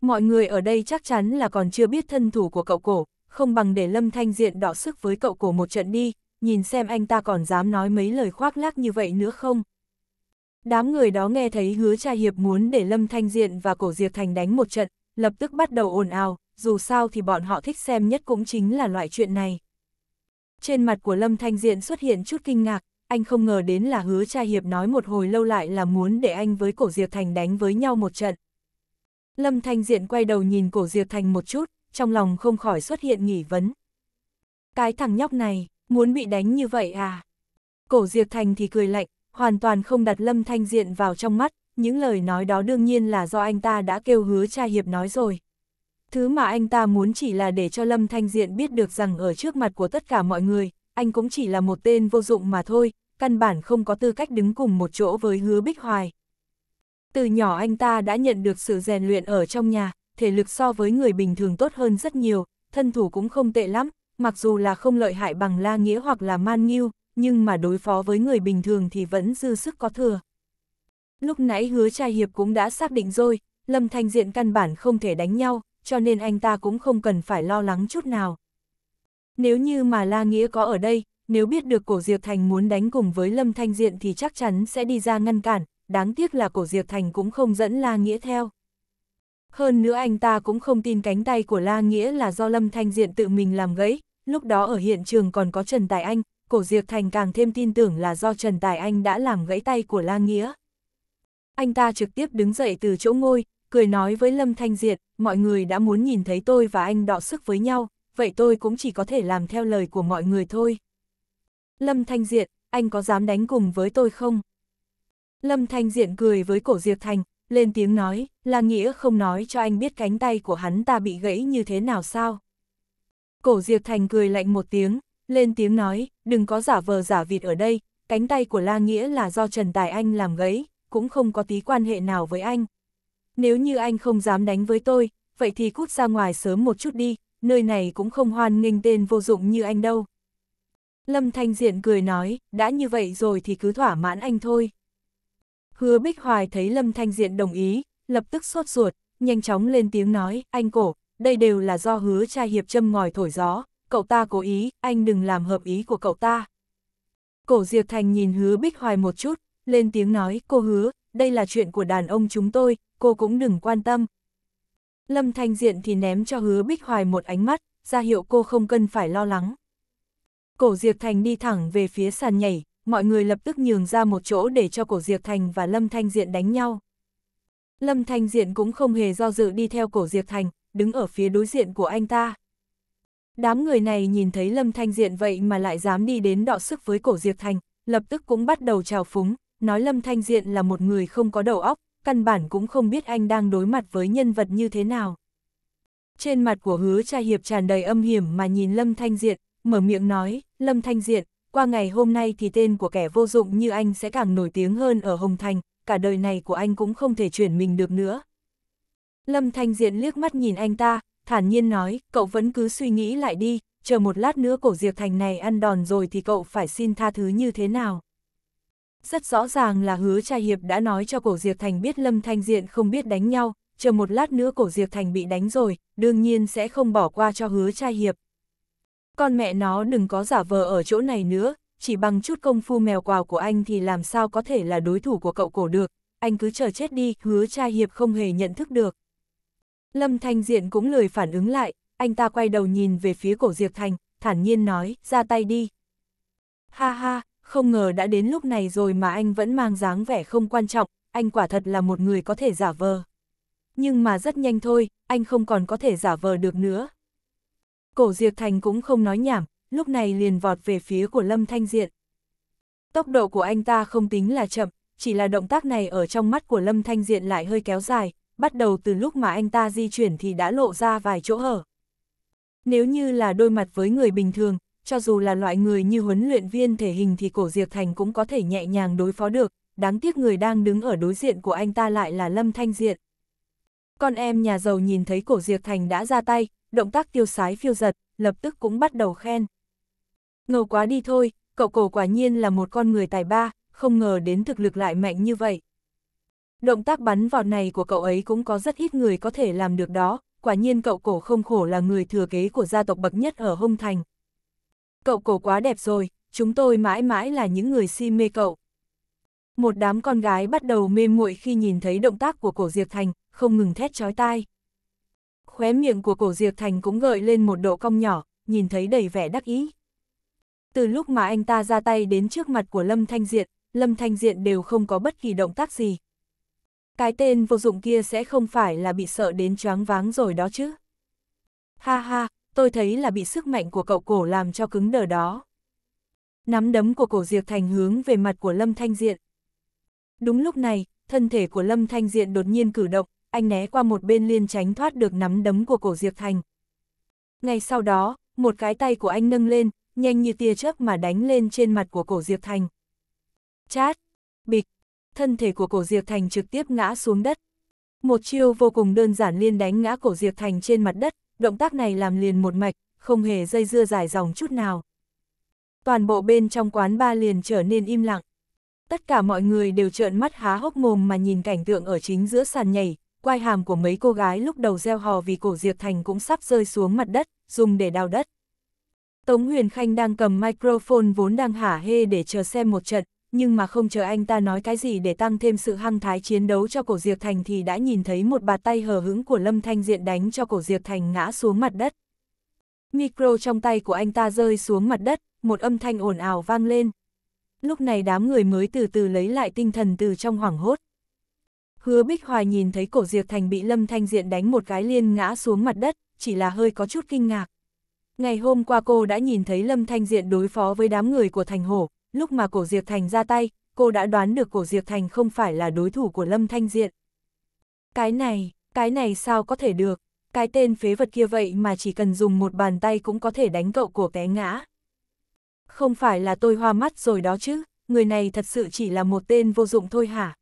Mọi người ở đây chắc chắn là còn chưa biết thân thủ của cậu cổ, không bằng để Lâm Thanh Diện đọ sức với cậu cổ một trận đi, nhìn xem anh ta còn dám nói mấy lời khoác lác như vậy nữa không. Đám người đó nghe thấy hứa trai hiệp muốn để Lâm Thanh Diện và cổ diệt Thành đánh một trận, lập tức bắt đầu ồn ào, dù sao thì bọn họ thích xem nhất cũng chính là loại chuyện này. Trên mặt của Lâm Thanh Diện xuất hiện chút kinh ngạc, anh không ngờ đến là hứa trai hiệp nói một hồi lâu lại là muốn để anh với cổ Diệp Thành đánh với nhau một trận. Lâm Thanh Diện quay đầu nhìn cổ Diệp Thành một chút, trong lòng không khỏi xuất hiện nghỉ vấn. Cái thằng nhóc này, muốn bị đánh như vậy à? Cổ Diệp Thành thì cười lạnh, hoàn toàn không đặt Lâm Thanh Diện vào trong mắt, những lời nói đó đương nhiên là do anh ta đã kêu hứa cha hiệp nói rồi. Thứ mà anh ta muốn chỉ là để cho Lâm Thanh Diện biết được rằng ở trước mặt của tất cả mọi người, anh cũng chỉ là một tên vô dụng mà thôi, căn bản không có tư cách đứng cùng một chỗ với hứa Bích Hoài. Từ nhỏ anh ta đã nhận được sự rèn luyện ở trong nhà, thể lực so với người bình thường tốt hơn rất nhiều, thân thủ cũng không tệ lắm, mặc dù là không lợi hại bằng La Nghĩa hoặc là Man Nghiêu, nhưng mà đối phó với người bình thường thì vẫn dư sức có thừa. Lúc nãy hứa trai hiệp cũng đã xác định rồi, Lâm Thanh Diện căn bản không thể đánh nhau, cho nên anh ta cũng không cần phải lo lắng chút nào. Nếu như mà La Nghĩa có ở đây, nếu biết được cổ Diệp Thành muốn đánh cùng với Lâm Thanh Diện thì chắc chắn sẽ đi ra ngăn cản, đáng tiếc là cổ Diệp Thành cũng không dẫn La Nghĩa theo. Hơn nữa anh ta cũng không tin cánh tay của La Nghĩa là do Lâm Thanh Diện tự mình làm gãy, lúc đó ở hiện trường còn có Trần Tài Anh, cổ Diệp Thành càng thêm tin tưởng là do Trần Tài Anh đã làm gãy tay của La Nghĩa anh ta trực tiếp đứng dậy từ chỗ ngôi, cười nói với Lâm Thanh Diệt, mọi người đã muốn nhìn thấy tôi và anh đọ sức với nhau, vậy tôi cũng chỉ có thể làm theo lời của mọi người thôi. Lâm Thanh Diệt, anh có dám đánh cùng với tôi không? Lâm Thanh Diện cười với cổ Diệp Thành, lên tiếng nói, là nghĩa không nói cho anh biết cánh tay của hắn ta bị gãy như thế nào sao? Cổ Diệp Thành cười lạnh một tiếng, lên tiếng nói, đừng có giả vờ giả vịt ở đây, cánh tay của La Nghĩa là do Trần Tài Anh làm gãy, cũng không có tí quan hệ nào với anh. Nếu như anh không dám đánh với tôi, vậy thì cút ra ngoài sớm một chút đi, nơi này cũng không hoan nghênh tên vô dụng như anh đâu. Lâm Thanh Diện cười nói, đã như vậy rồi thì cứ thỏa mãn anh thôi. Hứa Bích Hoài thấy Lâm Thanh Diện đồng ý, lập tức sốt ruột, nhanh chóng lên tiếng nói, anh cổ, đây đều là do hứa trai hiệp châm ngòi thổi gió, cậu ta cố ý, anh đừng làm hợp ý của cậu ta. Cổ Diệp Thành nhìn hứa Bích Hoài một chút, lên tiếng nói, cô hứa, đây là chuyện của đàn ông chúng tôi, cô cũng đừng quan tâm. Lâm Thanh Diện thì ném cho hứa Bích Hoài một ánh mắt, ra hiệu cô không cần phải lo lắng. Cổ Diệp Thành đi thẳng về phía sàn nhảy, mọi người lập tức nhường ra một chỗ để cho Cổ Diệp Thành và Lâm Thanh Diện đánh nhau. Lâm Thanh Diện cũng không hề do dự đi theo Cổ Diệp Thành, đứng ở phía đối diện của anh ta. Đám người này nhìn thấy Lâm Thanh Diện vậy mà lại dám đi đến đọ sức với Cổ Diệp Thành, lập tức cũng bắt đầu trào phúng, nói Lâm Thanh Diện là một người không có đầu óc, căn bản cũng không biết anh đang đối mặt với nhân vật như thế nào. Trên mặt của hứa cha hiệp tràn đầy âm hiểm mà nhìn Lâm Thanh Diện, mở miệng nói, Lâm Thanh Diện, qua ngày hôm nay thì tên của kẻ vô dụng như anh sẽ càng nổi tiếng hơn ở Hồng Thành, cả đời này của anh cũng không thể chuyển mình được nữa. Lâm Thanh Diện liếc mắt nhìn anh ta, thản nhiên nói, cậu vẫn cứ suy nghĩ lại đi, chờ một lát nữa cổ Diệp Thành này ăn đòn rồi thì cậu phải xin tha thứ như thế nào. Rất rõ ràng là hứa trai hiệp đã nói cho cổ Diệp Thành biết Lâm Thanh Diện không biết đánh nhau, chờ một lát nữa cổ Diệp Thành bị đánh rồi, đương nhiên sẽ không bỏ qua cho hứa trai hiệp. Con mẹ nó đừng có giả vờ ở chỗ này nữa, chỉ bằng chút công phu mèo quào của anh thì làm sao có thể là đối thủ của cậu cổ được, anh cứ chờ chết đi, hứa trai hiệp không hề nhận thức được. Lâm Thanh Diện cũng lười phản ứng lại, anh ta quay đầu nhìn về phía cổ Diệp Thành, thản nhiên nói, ra tay đi. Ha ha, không ngờ đã đến lúc này rồi mà anh vẫn mang dáng vẻ không quan trọng, anh quả thật là một người có thể giả vờ. Nhưng mà rất nhanh thôi, anh không còn có thể giả vờ được nữa. Cổ Diệp Thành cũng không nói nhảm, lúc này liền vọt về phía của Lâm Thanh Diện. Tốc độ của anh ta không tính là chậm, chỉ là động tác này ở trong mắt của Lâm Thanh Diện lại hơi kéo dài, bắt đầu từ lúc mà anh ta di chuyển thì đã lộ ra vài chỗ hở. Nếu như là đôi mặt với người bình thường, cho dù là loại người như huấn luyện viên thể hình thì cổ Diệp Thành cũng có thể nhẹ nhàng đối phó được, đáng tiếc người đang đứng ở đối diện của anh ta lại là Lâm Thanh Diện. Con em nhà giàu nhìn thấy cổ Diệp Thành đã ra tay, động tác tiêu sái phiêu giật, lập tức cũng bắt đầu khen. Ngầu quá đi thôi, cậu cổ quả nhiên là một con người tài ba, không ngờ đến thực lực lại mạnh như vậy. Động tác bắn vào này của cậu ấy cũng có rất ít người có thể làm được đó, quả nhiên cậu cổ không khổ là người thừa kế của gia tộc bậc nhất ở Hông Thành, Cậu cổ quá đẹp rồi, chúng tôi mãi mãi là những người si mê cậu. Một đám con gái bắt đầu mê muội khi nhìn thấy động tác của cổ Diệp Thành, không ngừng thét chói tai. Khóe miệng của cổ Diệp Thành cũng gợi lên một độ cong nhỏ, nhìn thấy đầy vẻ đắc ý. Từ lúc mà anh ta ra tay đến trước mặt của Lâm Thanh Diện, Lâm Thanh Diện đều không có bất kỳ động tác gì. Cái tên vô dụng kia sẽ không phải là bị sợ đến choáng váng rồi đó chứ. Ha ha, tôi thấy là bị sức mạnh của cậu cổ làm cho cứng đờ đó. Nắm đấm của cổ Diệp Thành hướng về mặt của Lâm Thanh Diện. Đúng lúc này, thân thể của Lâm Thanh Diện đột nhiên cử động, anh né qua một bên liên tránh thoát được nắm đấm của cổ Diệp Thành. Ngay sau đó, một cái tay của anh nâng lên, nhanh như tia chớp mà đánh lên trên mặt của cổ Diệp Thành. Chát, bịch, thân thể của cổ Diệp Thành trực tiếp ngã xuống đất. Một chiêu vô cùng đơn giản liên đánh ngã cổ Diệp Thành trên mặt đất, động tác này làm liền một mạch, không hề dây dưa dài dòng chút nào. Toàn bộ bên trong quán ba liền trở nên im lặng. Tất cả mọi người đều trợn mắt há hốc mồm mà nhìn cảnh tượng ở chính giữa sàn nhảy, quai hàm của mấy cô gái lúc đầu gieo hò vì cổ Diệp Thành cũng sắp rơi xuống mặt đất, dùng để đào đất. Tống Huyền Khanh đang cầm microphone vốn đang hả hê để chờ xem một trận, nhưng mà không chờ anh ta nói cái gì để tăng thêm sự hăng thái chiến đấu cho cổ Diệp Thành thì đã nhìn thấy một bạt tay hờ hững của Lâm Thanh Diện đánh cho cổ Diệp Thành ngã xuống mặt đất. Micro trong tay của anh ta rơi xuống mặt đất, một âm thanh ồn ào vang lên. Lúc này đám người mới từ từ lấy lại tinh thần từ trong hoảng hốt. Hứa Bích Hoài nhìn thấy cổ Diệp Thành bị Lâm Thanh Diện đánh một cái liên ngã xuống mặt đất, chỉ là hơi có chút kinh ngạc. Ngày hôm qua cô đã nhìn thấy Lâm Thanh Diện đối phó với đám người của Thành Hổ, lúc mà cổ Diệp Thành ra tay, cô đã đoán được cổ Diệp Thành không phải là đối thủ của Lâm Thanh Diện. Cái này, cái này sao có thể được, cái tên phế vật kia vậy mà chỉ cần dùng một bàn tay cũng có thể đánh cậu cổ té ngã. Không phải là tôi hoa mắt rồi đó chứ, người này thật sự chỉ là một tên vô dụng thôi hả?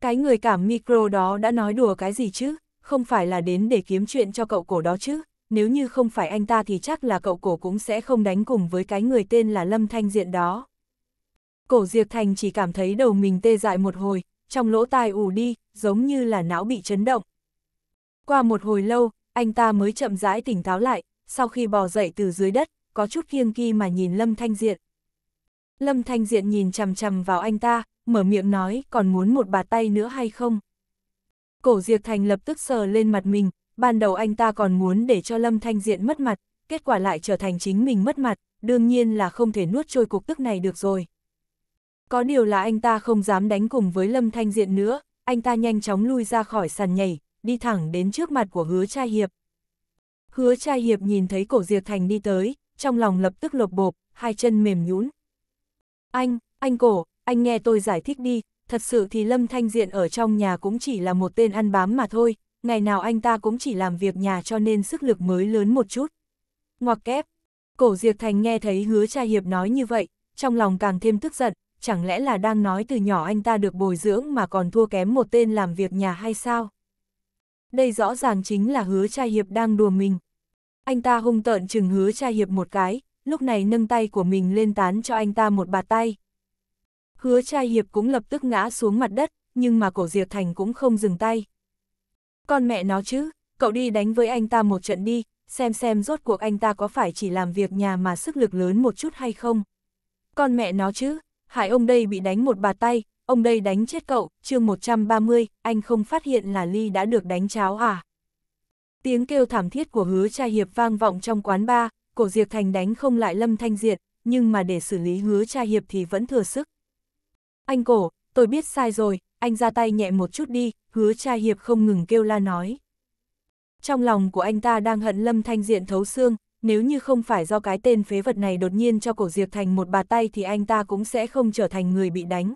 Cái người cảm micro đó đã nói đùa cái gì chứ, không phải là đến để kiếm chuyện cho cậu cổ đó chứ nếu như không phải anh ta thì chắc là cậu cổ cũng sẽ không đánh cùng với cái người tên là Lâm Thanh Diện đó. Cổ Diệp Thành chỉ cảm thấy đầu mình tê dại một hồi, trong lỗ tai ù đi, giống như là não bị chấn động. Qua một hồi lâu, anh ta mới chậm rãi tỉnh táo lại, sau khi bò dậy từ dưới đất, có chút kiêng kỳ mà nhìn Lâm Thanh Diện. Lâm Thanh Diện nhìn chằm chằm vào anh ta, mở miệng nói còn muốn một bà tay nữa hay không. Cổ Diệp Thành lập tức sờ lên mặt mình, ban đầu anh ta còn muốn để cho Lâm Thanh Diện mất mặt, kết quả lại trở thành chính mình mất mặt, đương nhiên là không thể nuốt trôi cục tức này được rồi. Có điều là anh ta không dám đánh cùng với Lâm Thanh Diện nữa, anh ta nhanh chóng lui ra khỏi sàn nhảy, đi thẳng đến trước mặt của hứa trai hiệp. Hứa trai hiệp nhìn thấy cổ Diệp Thành đi tới, trong lòng lập tức lột bộp, hai chân mềm nhũn. Anh, anh cổ, anh nghe tôi giải thích đi, thật sự thì Lâm Thanh Diện ở trong nhà cũng chỉ là một tên ăn bám mà thôi, ngày nào anh ta cũng chỉ làm việc nhà cho nên sức lực mới lớn một chút. Ngoặc kép, cổ Diệp Thành nghe thấy hứa cha hiệp nói như vậy, trong lòng càng thêm tức giận, chẳng lẽ là đang nói từ nhỏ anh ta được bồi dưỡng mà còn thua kém một tên làm việc nhà hay sao? Đây rõ ràng chính là hứa cha hiệp đang đùa mình. Anh ta hung tợn chừng hứa cha hiệp một cái, lúc này nâng tay của mình lên tán cho anh ta một bà tay. Hứa cha hiệp cũng lập tức ngã xuống mặt đất, nhưng mà cổ Diệp Thành cũng không dừng tay. Con mẹ nó chứ, cậu đi đánh với anh ta một trận đi, xem xem rốt cuộc anh ta có phải chỉ làm việc nhà mà sức lực lớn một chút hay không. Con mẹ nó chứ, hại ông đây bị đánh một bà tay, ông đây đánh chết cậu, chương 130, anh không phát hiện là Ly đã được đánh cháo à. Tiếng kêu thảm thiết của hứa cha hiệp vang vọng trong quán bar, cổ Diệp Thành đánh không lại Lâm Thanh Diệt, nhưng mà để xử lý hứa cha hiệp thì vẫn thừa sức. Anh cổ, tôi biết sai rồi, anh ra tay nhẹ một chút đi, hứa trai hiệp không ngừng kêu la nói. Trong lòng của anh ta đang hận Lâm Thanh Diện thấu xương, nếu như không phải do cái tên phế vật này đột nhiên cho cổ Diệp Thành một bà tay thì anh ta cũng sẽ không trở thành người bị đánh.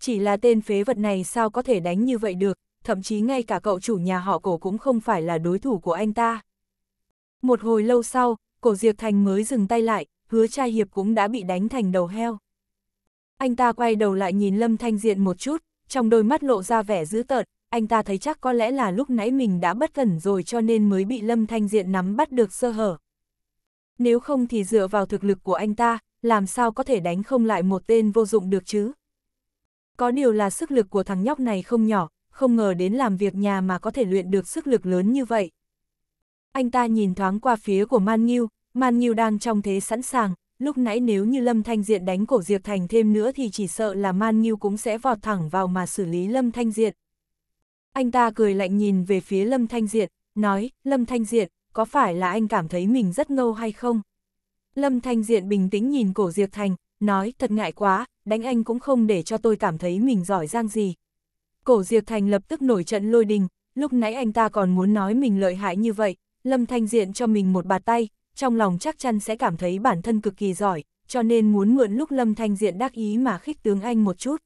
Chỉ là tên phế vật này sao có thể đánh như vậy được, thậm chí ngay cả cậu chủ nhà họ cổ cũng không phải là đối thủ của anh ta. Một hồi lâu sau, cổ Diệp Thành mới dừng tay lại, hứa trai hiệp cũng đã bị đánh thành đầu heo. Anh ta quay đầu lại nhìn Lâm Thanh Diện một chút, trong đôi mắt lộ ra vẻ dữ tợn, anh ta thấy chắc có lẽ là lúc nãy mình đã bất cẩn rồi cho nên mới bị Lâm Thanh Diện nắm bắt được sơ hở. Nếu không thì dựa vào thực lực của anh ta, làm sao có thể đánh không lại một tên vô dụng được chứ? Có điều là sức lực của thằng nhóc này không nhỏ, không ngờ đến làm việc nhà mà có thể luyện được sức lực lớn như vậy. Anh ta nhìn thoáng qua phía của Man Nghiêu, Man Nghiêu đang trong thế sẵn sàng, lúc nãy nếu như Lâm Thanh Diện đánh cổ Diệp Thành thêm nữa thì chỉ sợ là Man Nghiêu cũng sẽ vọt thẳng vào mà xử lý Lâm Thanh Diện. Anh ta cười lạnh nhìn về phía Lâm Thanh Diện, nói, Lâm Thanh Diện, có phải là anh cảm thấy mình rất ngâu hay không? Lâm Thanh Diện bình tĩnh nhìn cổ Diệp Thành, nói, thật ngại quá, đánh anh cũng không để cho tôi cảm thấy mình giỏi giang gì. Cổ Diệp Thành lập tức nổi trận lôi đình, lúc nãy anh ta còn muốn nói mình lợi hại như vậy, Lâm Thanh Diện cho mình một bà tay, trong lòng chắc chắn sẽ cảm thấy bản thân cực kỳ giỏi, cho nên muốn mượn lúc Lâm Thanh Diện đắc ý mà khích tướng anh một chút.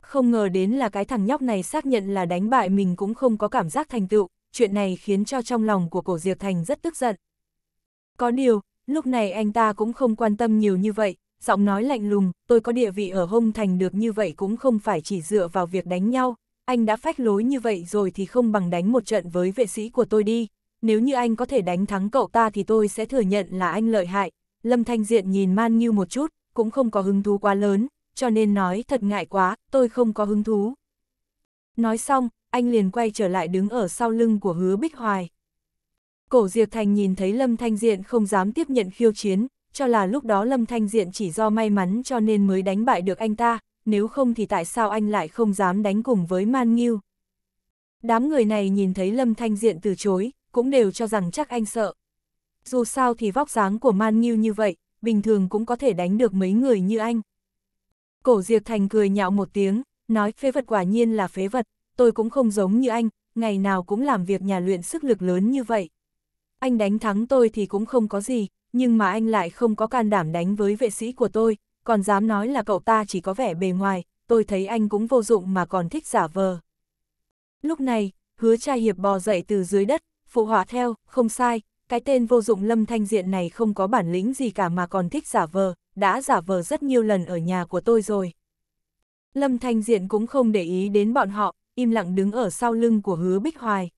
Không ngờ đến là cái thằng nhóc này xác nhận là đánh bại mình cũng không có cảm giác thành tựu, chuyện này khiến cho trong lòng của cổ Diệp Thành rất tức giận. Có điều, lúc này anh ta cũng không quan tâm nhiều như vậy, giọng nói lạnh lùng, tôi có địa vị ở hông thành được như vậy cũng không phải chỉ dựa vào việc đánh nhau, anh đã phách lối như vậy rồi thì không bằng đánh một trận với vệ sĩ của tôi đi nếu như anh có thể đánh thắng cậu ta thì tôi sẽ thừa nhận là anh lợi hại. Lâm Thanh Diện nhìn Man Nghiêu một chút, cũng không có hứng thú quá lớn, cho nên nói thật ngại quá, tôi không có hứng thú. Nói xong, anh liền quay trở lại đứng ở sau lưng của hứa Bích Hoài. Cổ Diệp Thành nhìn thấy Lâm Thanh Diện không dám tiếp nhận khiêu chiến, cho là lúc đó Lâm Thanh Diện chỉ do may mắn cho nên mới đánh bại được anh ta, nếu không thì tại sao anh lại không dám đánh cùng với Man Nghiêu. Đám người này nhìn thấy Lâm Thanh Diện từ chối, cũng đều cho rằng chắc anh sợ. Dù sao thì vóc dáng của Man Nghiêu như vậy, bình thường cũng có thể đánh được mấy người như anh. Cổ Diệp Thành cười nhạo một tiếng, nói phế vật quả nhiên là phế vật, tôi cũng không giống như anh, ngày nào cũng làm việc nhà luyện sức lực lớn như vậy. Anh đánh thắng tôi thì cũng không có gì, nhưng mà anh lại không có can đảm đánh với vệ sĩ của tôi, còn dám nói là cậu ta chỉ có vẻ bề ngoài, tôi thấy anh cũng vô dụng mà còn thích giả vờ. Lúc này, hứa trai hiệp bò dậy từ dưới đất, phụ họa theo, không sai, cái tên vô dụng lâm thanh diện này không có bản lĩnh gì cả mà còn thích giả vờ, đã giả vờ rất nhiều lần ở nhà của tôi rồi. Lâm thanh diện cũng không để ý đến bọn họ, im lặng đứng ở sau lưng của hứa bích hoài.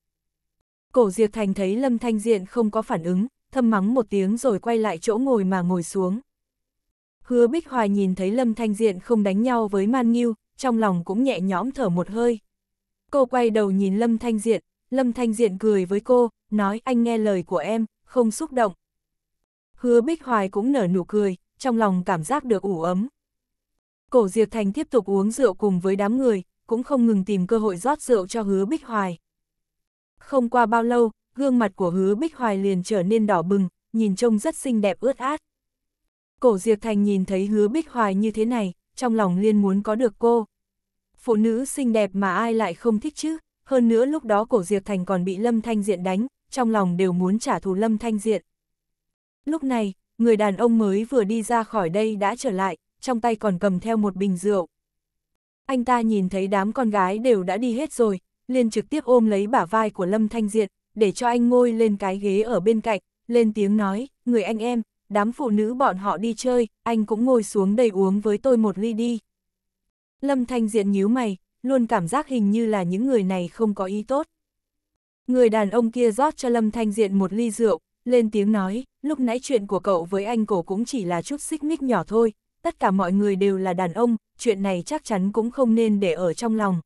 Cổ Diệp Thành thấy Lâm Thanh Diện không có phản ứng, thâm mắng một tiếng rồi quay lại chỗ ngồi mà ngồi xuống. Hứa Bích Hoài nhìn thấy Lâm Thanh Diện không đánh nhau với Man Nghiêu, trong lòng cũng nhẹ nhõm thở một hơi. Cô quay đầu nhìn Lâm Thanh Diện, Lâm Thanh Diện cười với cô, nói anh nghe lời của em, không xúc động. Hứa Bích Hoài cũng nở nụ cười, trong lòng cảm giác được ủ ấm. Cổ Diệp Thành tiếp tục uống rượu cùng với đám người, cũng không ngừng tìm cơ hội rót rượu cho Hứa Bích Hoài. Không qua bao lâu, gương mặt của Hứa Bích Hoài liền trở nên đỏ bừng, nhìn trông rất xinh đẹp ướt át. Cổ Diệp Thành nhìn thấy Hứa Bích Hoài như thế này, trong lòng liên muốn có được cô. Phụ nữ xinh đẹp mà ai lại không thích chứ? hơn nữa lúc đó cổ Diệp Thành còn bị Lâm Thanh Diện đánh, trong lòng đều muốn trả thù Lâm Thanh Diện. Lúc này, người đàn ông mới vừa đi ra khỏi đây đã trở lại, trong tay còn cầm theo một bình rượu. Anh ta nhìn thấy đám con gái đều đã đi hết rồi, liền trực tiếp ôm lấy bả vai của Lâm Thanh Diện, để cho anh ngồi lên cái ghế ở bên cạnh, lên tiếng nói, người anh em, đám phụ nữ bọn họ đi chơi, anh cũng ngồi xuống đây uống với tôi một ly đi. Lâm Thanh Diện nhíu mày, luôn cảm giác hình như là những người này không có ý tốt. Người đàn ông kia rót cho Lâm Thanh Diện một ly rượu, lên tiếng nói, lúc nãy chuyện của cậu với anh cổ cũng chỉ là chút xích mích nhỏ thôi, tất cả mọi người đều là đàn ông, chuyện này chắc chắn cũng không nên để ở trong lòng.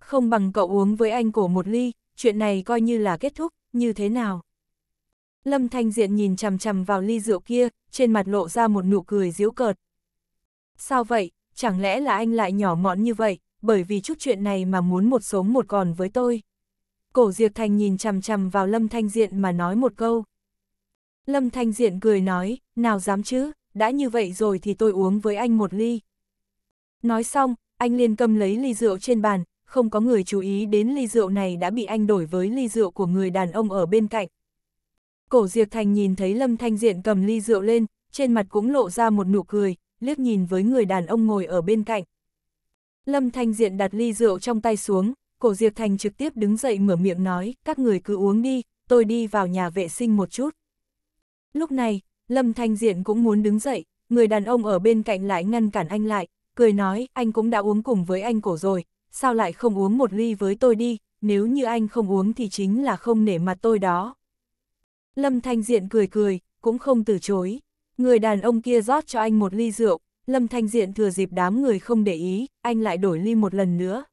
Không bằng cậu uống với anh cổ một ly, chuyện này coi như là kết thúc, như thế nào? Lâm Thanh Diện nhìn chằm chằm vào ly rượu kia, trên mặt lộ ra một nụ cười giễu cợt. Sao vậy, chẳng lẽ là anh lại nhỏ mọn như vậy, bởi vì chút chuyện này mà muốn một sống một còn với tôi. Cổ Diệp Thành nhìn chằm chằm vào Lâm Thanh Diện mà nói một câu. Lâm Thanh Diện cười nói, nào dám chứ, đã như vậy rồi thì tôi uống với anh một ly. Nói xong, anh liền cầm lấy ly rượu trên bàn, không có người chú ý đến ly rượu này đã bị anh đổi với ly rượu của người đàn ông ở bên cạnh. Cổ Diệp Thành nhìn thấy Lâm Thanh Diện cầm ly rượu lên, trên mặt cũng lộ ra một nụ cười, liếc nhìn với người đàn ông ngồi ở bên cạnh. Lâm Thanh Diện đặt ly rượu trong tay xuống, cổ Diệp Thành trực tiếp đứng dậy mở miệng nói, các người cứ uống đi, tôi đi vào nhà vệ sinh một chút. Lúc này, Lâm Thanh Diện cũng muốn đứng dậy, người đàn ông ở bên cạnh lại ngăn cản anh lại, cười nói, anh cũng đã uống cùng với anh cổ rồi, sao lại không uống một ly với tôi đi, nếu như anh không uống thì chính là không nể mặt tôi đó. Lâm Thanh Diện cười cười, cũng không từ chối. Người đàn ông kia rót cho anh một ly rượu, Lâm Thanh Diện thừa dịp đám người không để ý, anh lại đổi ly một lần nữa.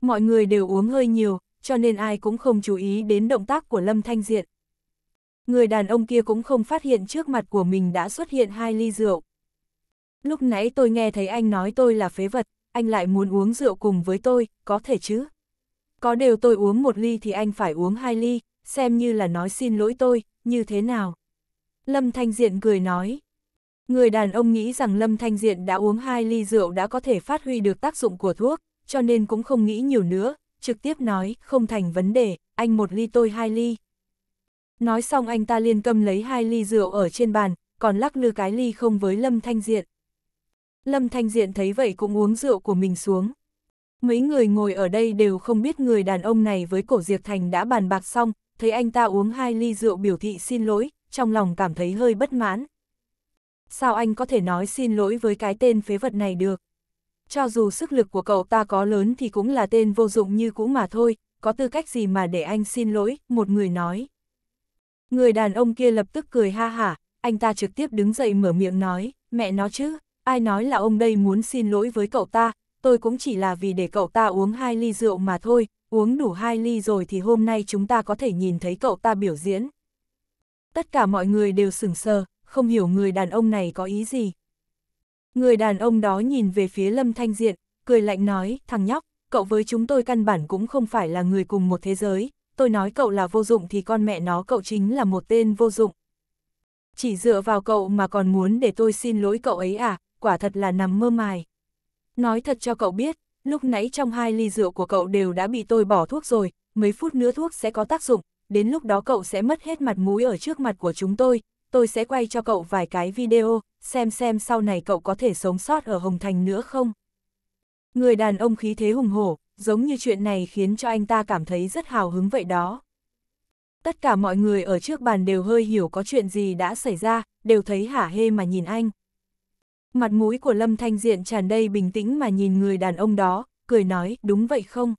Mọi người đều uống hơi nhiều, cho nên ai cũng không chú ý đến động tác của Lâm Thanh Diện. Người đàn ông kia cũng không phát hiện trước mặt của mình đã xuất hiện hai ly rượu. Lúc nãy tôi nghe thấy anh nói tôi là phế vật, anh lại muốn uống rượu cùng với tôi, có thể chứ? Có đều tôi uống một ly thì anh phải uống hai ly, xem như là nói xin lỗi tôi, như thế nào? Lâm Thanh Diện cười nói. Người đàn ông nghĩ rằng Lâm Thanh Diện đã uống hai ly rượu đã có thể phát huy được tác dụng của thuốc, cho nên cũng không nghĩ nhiều nữa, trực tiếp nói, không thành vấn đề, anh một ly tôi hai ly. Nói xong anh ta liên cầm lấy hai ly rượu ở trên bàn, còn lắc lư cái ly không với Lâm Thanh Diện. Lâm Thanh Diện thấy vậy cũng uống rượu của mình xuống. Mấy người ngồi ở đây đều không biết người đàn ông này với cổ diệt Thành đã bàn bạc xong, thấy anh ta uống hai ly rượu biểu thị xin lỗi, trong lòng cảm thấy hơi bất mãn. Sao anh có thể nói xin lỗi với cái tên phế vật này được? Cho dù sức lực của cậu ta có lớn thì cũng là tên vô dụng như cũ mà thôi, có tư cách gì mà để anh xin lỗi, một người nói. Người đàn ông kia lập tức cười ha hả, anh ta trực tiếp đứng dậy mở miệng nói, mẹ nó chứ, ai nói là ông đây muốn xin lỗi với cậu ta, tôi cũng chỉ là vì để cậu ta uống hai ly rượu mà thôi, uống đủ hai ly rồi thì hôm nay chúng ta có thể nhìn thấy cậu ta biểu diễn. Tất cả mọi người đều sửng sờ, không hiểu người đàn ông này có ý gì. Người đàn ông đó nhìn về phía Lâm Thanh Diện, cười lạnh nói, thằng nhóc, cậu với chúng tôi căn bản cũng không phải là người cùng một thế giới, tôi nói cậu là vô dụng thì con mẹ nó cậu chính là một tên vô dụng. Chỉ dựa vào cậu mà còn muốn để tôi xin lỗi cậu ấy à, quả thật là nằm mơ mài. Nói thật cho cậu biết, lúc nãy trong hai ly rượu của cậu đều đã bị tôi bỏ thuốc rồi, mấy phút nữa thuốc sẽ có tác dụng, đến lúc đó cậu sẽ mất hết mặt mũi ở trước mặt của chúng tôi, tôi sẽ quay cho cậu vài cái video, xem xem sau này cậu có thể sống sót ở Hồng Thành nữa không. Người đàn ông khí thế hùng hổ, giống như chuyện này khiến cho anh ta cảm thấy rất hào hứng vậy đó. Tất cả mọi người ở trước bàn đều hơi hiểu có chuyện gì đã xảy ra, đều thấy hả hê mà nhìn anh. Mặt mũi của Lâm Thanh Diện tràn đầy bình tĩnh mà nhìn người đàn ông đó, cười nói, đúng vậy không?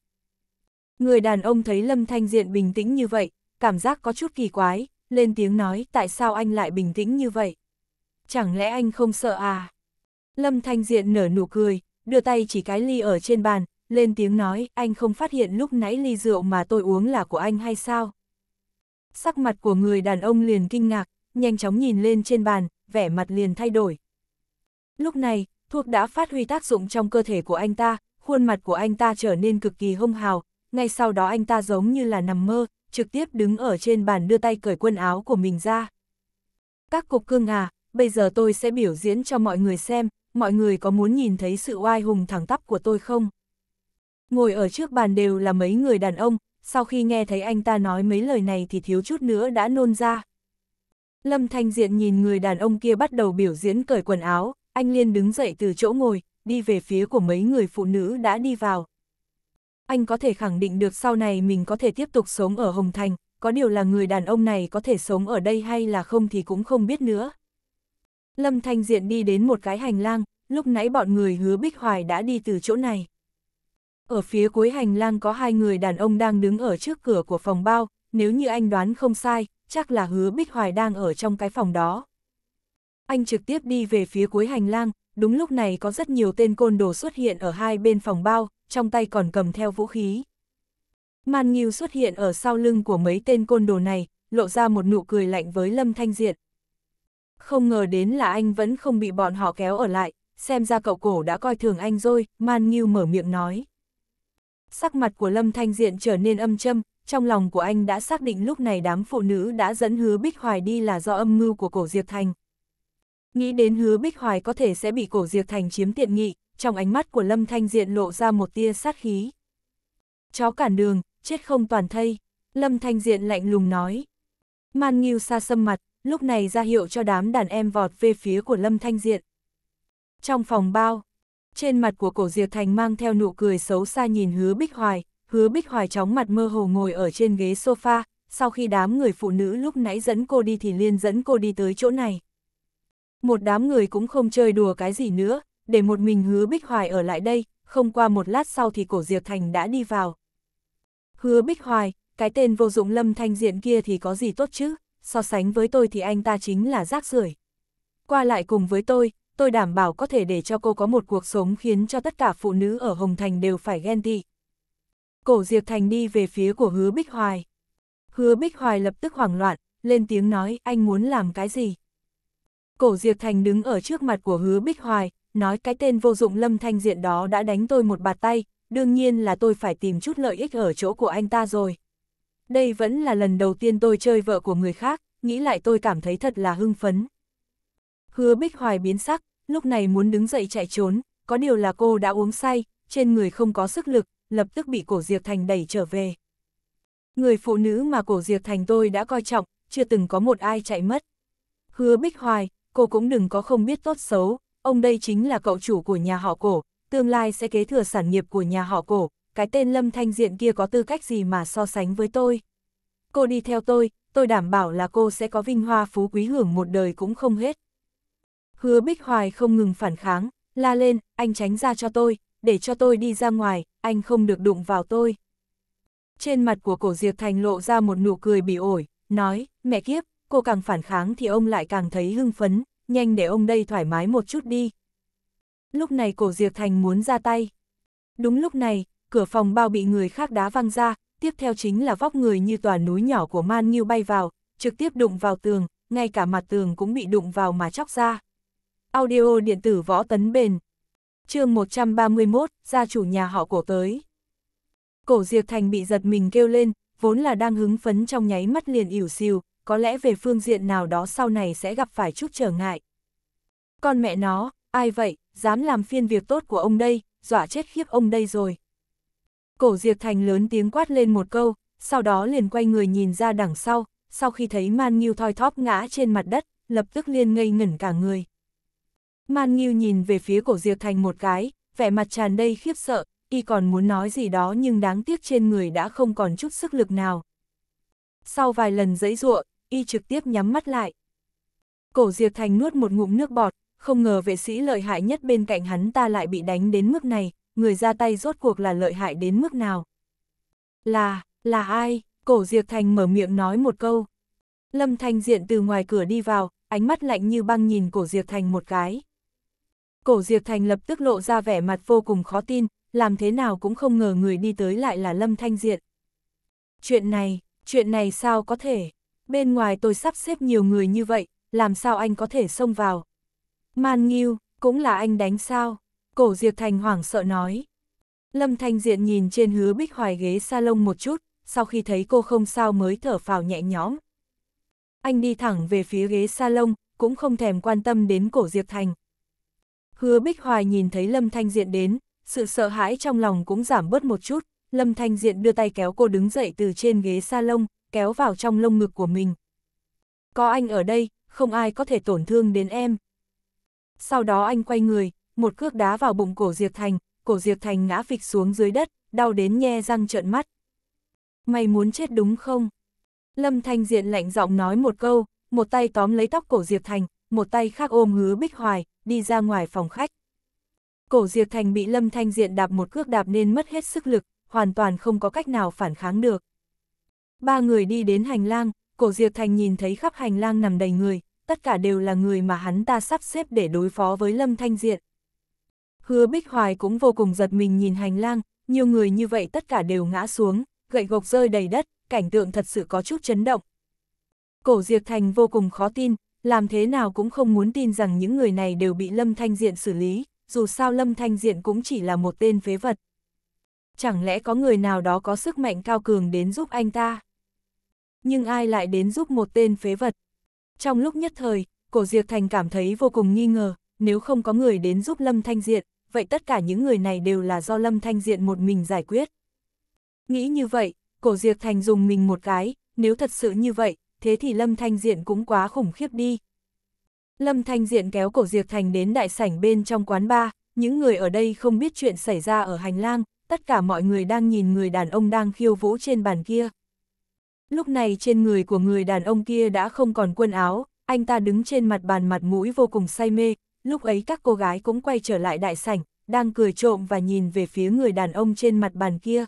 Người đàn ông thấy Lâm Thanh Diện bình tĩnh như vậy, cảm giác có chút kỳ quái, lên tiếng nói tại sao anh lại bình tĩnh như vậy? Chẳng lẽ anh không sợ à? Lâm Thanh Diện nở nụ cười, đưa tay chỉ cái ly ở trên bàn, lên tiếng nói anh không phát hiện lúc nãy ly rượu mà tôi uống là của anh hay sao? Sắc mặt của người đàn ông liền kinh ngạc, nhanh chóng nhìn lên trên bàn, vẻ mặt liền thay đổi. Lúc này, thuốc đã phát huy tác dụng trong cơ thể của anh ta, khuôn mặt của anh ta trở nên cực kỳ hông hào, ngay sau đó anh ta giống như là nằm mơ, trực tiếp đứng ở trên bàn đưa tay cởi quần áo của mình ra. Các cục cưng à, bây giờ tôi sẽ biểu diễn cho mọi người xem, mọi người có muốn nhìn thấy sự oai hùng thẳng tắp của tôi không? Ngồi ở trước bàn đều là mấy người đàn ông, sau khi nghe thấy anh ta nói mấy lời này thì thiếu chút nữa đã nôn ra. Lâm Thanh Diện nhìn người đàn ông kia bắt đầu biểu diễn cởi quần áo, anh liên đứng dậy từ chỗ ngồi, đi về phía của mấy người phụ nữ đã đi vào, anh có thể khẳng định được sau này mình có thể tiếp tục sống ở Hồng Thành, có điều là người đàn ông này có thể sống ở đây hay là không thì cũng không biết nữa. Lâm Thanh Diện đi đến một cái hành lang, lúc nãy bọn người hứa Bích Hoài đã đi từ chỗ này. Ở phía cuối hành lang có hai người đàn ông đang đứng ở trước cửa của phòng bao, nếu như anh đoán không sai, chắc là hứa Bích Hoài đang ở trong cái phòng đó anh trực tiếp đi về phía cuối hành lang, đúng lúc này có rất nhiều tên côn đồ xuất hiện ở hai bên phòng bao, trong tay còn cầm theo vũ khí. Man Nghiêu xuất hiện ở sau lưng của mấy tên côn đồ này, lộ ra một nụ cười lạnh với Lâm Thanh Diện. Không ngờ đến là anh vẫn không bị bọn họ kéo ở lại, xem ra cậu cổ đã coi thường anh rồi, Man Nghiêu mở miệng nói. Sắc mặt của Lâm Thanh Diện trở nên âm châm, trong lòng của anh đã xác định lúc này đám phụ nữ đã dẫn hứa Bích Hoài đi là do âm mưu của cổ Diệp Thành. Nghĩ đến hứa Bích Hoài có thể sẽ bị cổ diệt thành chiếm tiện nghị, trong ánh mắt của Lâm Thanh Diện lộ ra một tia sát khí. Chó cản đường, chết không toàn thây, Lâm Thanh Diện lạnh lùng nói. Man Nghiêu xa xâm mặt, lúc này ra hiệu cho đám đàn em vọt về phía của Lâm Thanh Diện. Trong phòng bao, trên mặt của cổ Diệp Thành mang theo nụ cười xấu xa nhìn hứa Bích Hoài, hứa Bích Hoài chóng mặt mơ hồ ngồi ở trên ghế sofa, sau khi đám người phụ nữ lúc nãy dẫn cô đi thì liên dẫn cô đi tới chỗ này. Một đám người cũng không chơi đùa cái gì nữa, để một mình hứa Bích Hoài ở lại đây, không qua một lát sau thì cổ Diệp Thành đã đi vào. Hứa Bích Hoài, cái tên vô dụng lâm thanh diện kia thì có gì tốt chứ, so sánh với tôi thì anh ta chính là rác rưởi. Qua lại cùng với tôi, tôi đảm bảo có thể để cho cô có một cuộc sống khiến cho tất cả phụ nữ ở Hồng Thành đều phải ghen tị. Cổ Diệp Thành đi về phía của hứa Bích Hoài. Hứa Bích Hoài lập tức hoảng loạn, lên tiếng nói anh muốn làm cái gì. Cổ Diệp Thành đứng ở trước mặt của hứa Bích Hoài, nói cái tên vô dụng lâm thanh diện đó đã đánh tôi một bạt tay, đương nhiên là tôi phải tìm chút lợi ích ở chỗ của anh ta rồi. Đây vẫn là lần đầu tiên tôi chơi vợ của người khác, nghĩ lại tôi cảm thấy thật là hưng phấn. Hứa Bích Hoài biến sắc, lúc này muốn đứng dậy chạy trốn, có điều là cô đã uống say, trên người không có sức lực, lập tức bị cổ Diệp Thành đẩy trở về. Người phụ nữ mà cổ Diệp Thành tôi đã coi trọng, chưa từng có một ai chạy mất. Hứa Bích Hoài, cô cũng đừng có không biết tốt xấu, ông đây chính là cậu chủ của nhà họ cổ, tương lai sẽ kế thừa sản nghiệp của nhà họ cổ, cái tên Lâm Thanh Diện kia có tư cách gì mà so sánh với tôi. Cô đi theo tôi, tôi đảm bảo là cô sẽ có vinh hoa phú quý hưởng một đời cũng không hết. Hứa Bích Hoài không ngừng phản kháng, la lên, anh tránh ra cho tôi, để cho tôi đi ra ngoài, anh không được đụng vào tôi. Trên mặt của cổ Diệp Thành lộ ra một nụ cười bị ổi, nói, mẹ kiếp, cô càng phản kháng thì ông lại càng thấy hưng phấn, nhanh để ông đây thoải mái một chút đi. Lúc này cổ Diệp Thành muốn ra tay. Đúng lúc này, cửa phòng bao bị người khác đá văng ra, tiếp theo chính là vóc người như tòa núi nhỏ của Man Nghiêu bay vào, trực tiếp đụng vào tường, ngay cả mặt tường cũng bị đụng vào mà chóc ra. Audio điện tử võ tấn bền. chương 131, gia chủ nhà họ cổ tới. Cổ Diệp Thành bị giật mình kêu lên, vốn là đang hứng phấn trong nháy mắt liền ỉu xìu, có lẽ về phương diện nào đó sau này sẽ gặp phải chút trở ngại. Con mẹ nó, ai vậy, dám làm phiên việc tốt của ông đây, dọa chết khiếp ông đây rồi. Cổ Diệp Thành lớn tiếng quát lên một câu, sau đó liền quay người nhìn ra đằng sau, sau khi thấy Man Nghiêu thoi thóp ngã trên mặt đất, lập tức liền ngây ngẩn cả người. Man Nghiêu nhìn về phía cổ Diệp Thành một cái, vẻ mặt tràn đầy khiếp sợ, y còn muốn nói gì đó nhưng đáng tiếc trên người đã không còn chút sức lực nào. Sau vài lần dẫy ruộng, y trực tiếp nhắm mắt lại. Cổ Diệp Thành nuốt một ngụm nước bọt, không ngờ vệ sĩ lợi hại nhất bên cạnh hắn ta lại bị đánh đến mức này, người ra tay rốt cuộc là lợi hại đến mức nào. Là, là ai? Cổ Diệp Thành mở miệng nói một câu. Lâm Thanh Diện từ ngoài cửa đi vào, ánh mắt lạnh như băng nhìn cổ Diệp Thành một cái. Cổ Diệp Thành lập tức lộ ra vẻ mặt vô cùng khó tin, làm thế nào cũng không ngờ người đi tới lại là Lâm Thanh Diện. Chuyện này, chuyện này sao có thể? bên ngoài tôi sắp xếp nhiều người như vậy, làm sao anh có thể xông vào? Man Nghiêu, cũng là anh đánh sao? Cổ Diệp Thành hoảng sợ nói. Lâm Thanh Diện nhìn trên hứa bích hoài ghế salon một chút, sau khi thấy cô không sao mới thở phào nhẹ nhõm. Anh đi thẳng về phía ghế salon, cũng không thèm quan tâm đến cổ Diệp Thành. Hứa bích hoài nhìn thấy Lâm Thanh Diện đến, sự sợ hãi trong lòng cũng giảm bớt một chút, Lâm Thanh Diện đưa tay kéo cô đứng dậy từ trên ghế salon, kéo vào trong lông ngực của mình. Có anh ở đây, không ai có thể tổn thương đến em. Sau đó anh quay người, một cước đá vào bụng cổ Diệp Thành, cổ Diệp Thành ngã phịch xuống dưới đất, đau đến nhe răng trợn mắt. Mày muốn chết đúng không? Lâm Thanh Diện lạnh giọng nói một câu, một tay tóm lấy tóc cổ Diệp Thành, một tay khác ôm hứa Bích Hoài, đi ra ngoài phòng khách. Cổ Diệp Thành bị Lâm Thanh Diện đạp một cước đạp nên mất hết sức lực, hoàn toàn không có cách nào phản kháng được. Ba người đi đến hành lang, cổ Diệp Thành nhìn thấy khắp hành lang nằm đầy người, tất cả đều là người mà hắn ta sắp xếp để đối phó với Lâm Thanh Diện. Hứa Bích Hoài cũng vô cùng giật mình nhìn hành lang, nhiều người như vậy tất cả đều ngã xuống, gậy gộc rơi đầy đất, cảnh tượng thật sự có chút chấn động. Cổ Diệp Thành vô cùng khó tin, làm thế nào cũng không muốn tin rằng những người này đều bị Lâm Thanh Diện xử lý, dù sao Lâm Thanh Diện cũng chỉ là một tên phế vật. Chẳng lẽ có người nào đó có sức mạnh cao cường đến giúp anh ta? nhưng ai lại đến giúp một tên phế vật. Trong lúc nhất thời, cổ Diệp Thành cảm thấy vô cùng nghi ngờ, nếu không có người đến giúp Lâm Thanh Diện, vậy tất cả những người này đều là do Lâm Thanh Diện một mình giải quyết. Nghĩ như vậy, cổ Diệp Thành dùng mình một cái, nếu thật sự như vậy, thế thì Lâm Thanh Diện cũng quá khủng khiếp đi. Lâm Thanh Diện kéo cổ Diệp Thành đến đại sảnh bên trong quán bar, những người ở đây không biết chuyện xảy ra ở hành lang, tất cả mọi người đang nhìn người đàn ông đang khiêu vũ trên bàn kia. Lúc này trên người của người đàn ông kia đã không còn quần áo, anh ta đứng trên mặt bàn mặt mũi vô cùng say mê, lúc ấy các cô gái cũng quay trở lại đại sảnh, đang cười trộm và nhìn về phía người đàn ông trên mặt bàn kia.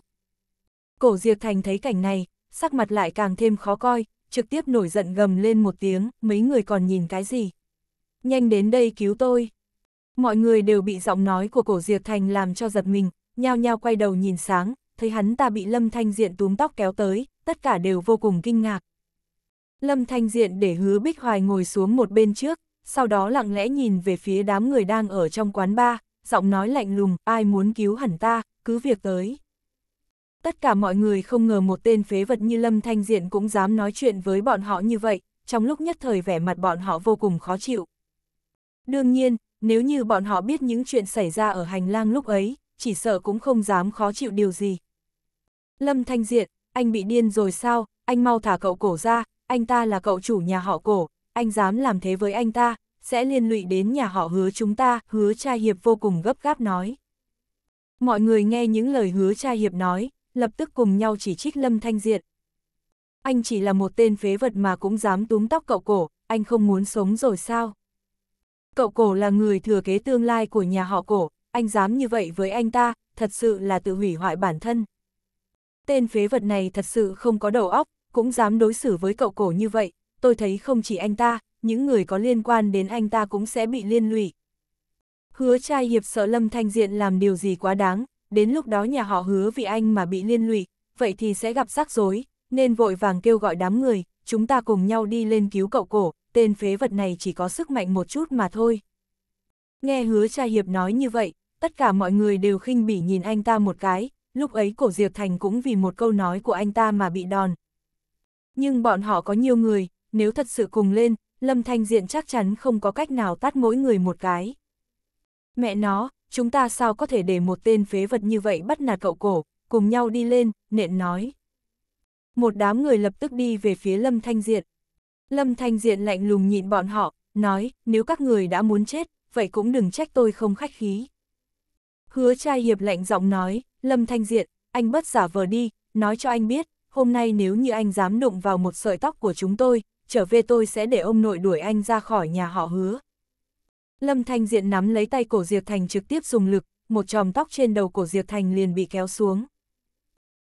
Cổ Diệp Thành thấy cảnh này, sắc mặt lại càng thêm khó coi, trực tiếp nổi giận gầm lên một tiếng, mấy người còn nhìn cái gì. Nhanh đến đây cứu tôi. Mọi người đều bị giọng nói của cổ Diệp Thành làm cho giật mình, nhao nhao quay đầu nhìn sáng, thấy hắn ta bị Lâm Thanh Diện túm tóc kéo tới, tất cả đều vô cùng kinh ngạc. Lâm Thanh Diện để hứa Bích Hoài ngồi xuống một bên trước, sau đó lặng lẽ nhìn về phía đám người đang ở trong quán bar, giọng nói lạnh lùng, ai muốn cứu hẳn ta, cứ việc tới. Tất cả mọi người không ngờ một tên phế vật như Lâm Thanh Diện cũng dám nói chuyện với bọn họ như vậy, trong lúc nhất thời vẻ mặt bọn họ vô cùng khó chịu. Đương nhiên, nếu như bọn họ biết những chuyện xảy ra ở hành lang lúc ấy, chỉ sợ cũng không dám khó chịu điều gì. Lâm Thanh Diện, anh bị điên rồi sao, anh mau thả cậu cổ ra, anh ta là cậu chủ nhà họ cổ, anh dám làm thế với anh ta, sẽ liên lụy đến nhà họ hứa chúng ta, hứa cha hiệp vô cùng gấp gáp nói. Mọi người nghe những lời hứa cha hiệp nói, lập tức cùng nhau chỉ trích Lâm Thanh Diệt. Anh chỉ là một tên phế vật mà cũng dám túm tóc cậu cổ, anh không muốn sống rồi sao? Cậu cổ là người thừa kế tương lai của nhà họ cổ, anh dám như vậy với anh ta, thật sự là tự hủy hoại bản thân tên phế vật này thật sự không có đầu óc, cũng dám đối xử với cậu cổ như vậy, tôi thấy không chỉ anh ta, những người có liên quan đến anh ta cũng sẽ bị liên lụy. Hứa trai hiệp sợ Lâm Thanh Diện làm điều gì quá đáng, đến lúc đó nhà họ hứa vì anh mà bị liên lụy, vậy thì sẽ gặp rắc rối, nên vội vàng kêu gọi đám người, chúng ta cùng nhau đi lên cứu cậu cổ, tên phế vật này chỉ có sức mạnh một chút mà thôi. Nghe hứa trai hiệp nói như vậy, tất cả mọi người đều khinh bỉ nhìn anh ta một cái, lúc ấy cổ Diệp Thành cũng vì một câu nói của anh ta mà bị đòn. Nhưng bọn họ có nhiều người, nếu thật sự cùng lên, Lâm Thanh Diện chắc chắn không có cách nào tát mỗi người một cái. Mẹ nó, chúng ta sao có thể để một tên phế vật như vậy bắt nạt cậu cổ, cùng nhau đi lên, nện nói. Một đám người lập tức đi về phía Lâm Thanh Diện. Lâm Thanh Diện lạnh lùng nhìn bọn họ, nói, nếu các người đã muốn chết, vậy cũng đừng trách tôi không khách khí. Hứa trai hiệp lạnh giọng nói, Lâm Thanh Diện, anh bất giả vờ đi, nói cho anh biết, hôm nay nếu như anh dám đụng vào một sợi tóc của chúng tôi, trở về tôi sẽ để ông nội đuổi anh ra khỏi nhà họ hứa. Lâm Thanh Diện nắm lấy tay cổ Diệp Thành trực tiếp dùng lực, một tròm tóc trên đầu cổ Diệp Thành liền bị kéo xuống.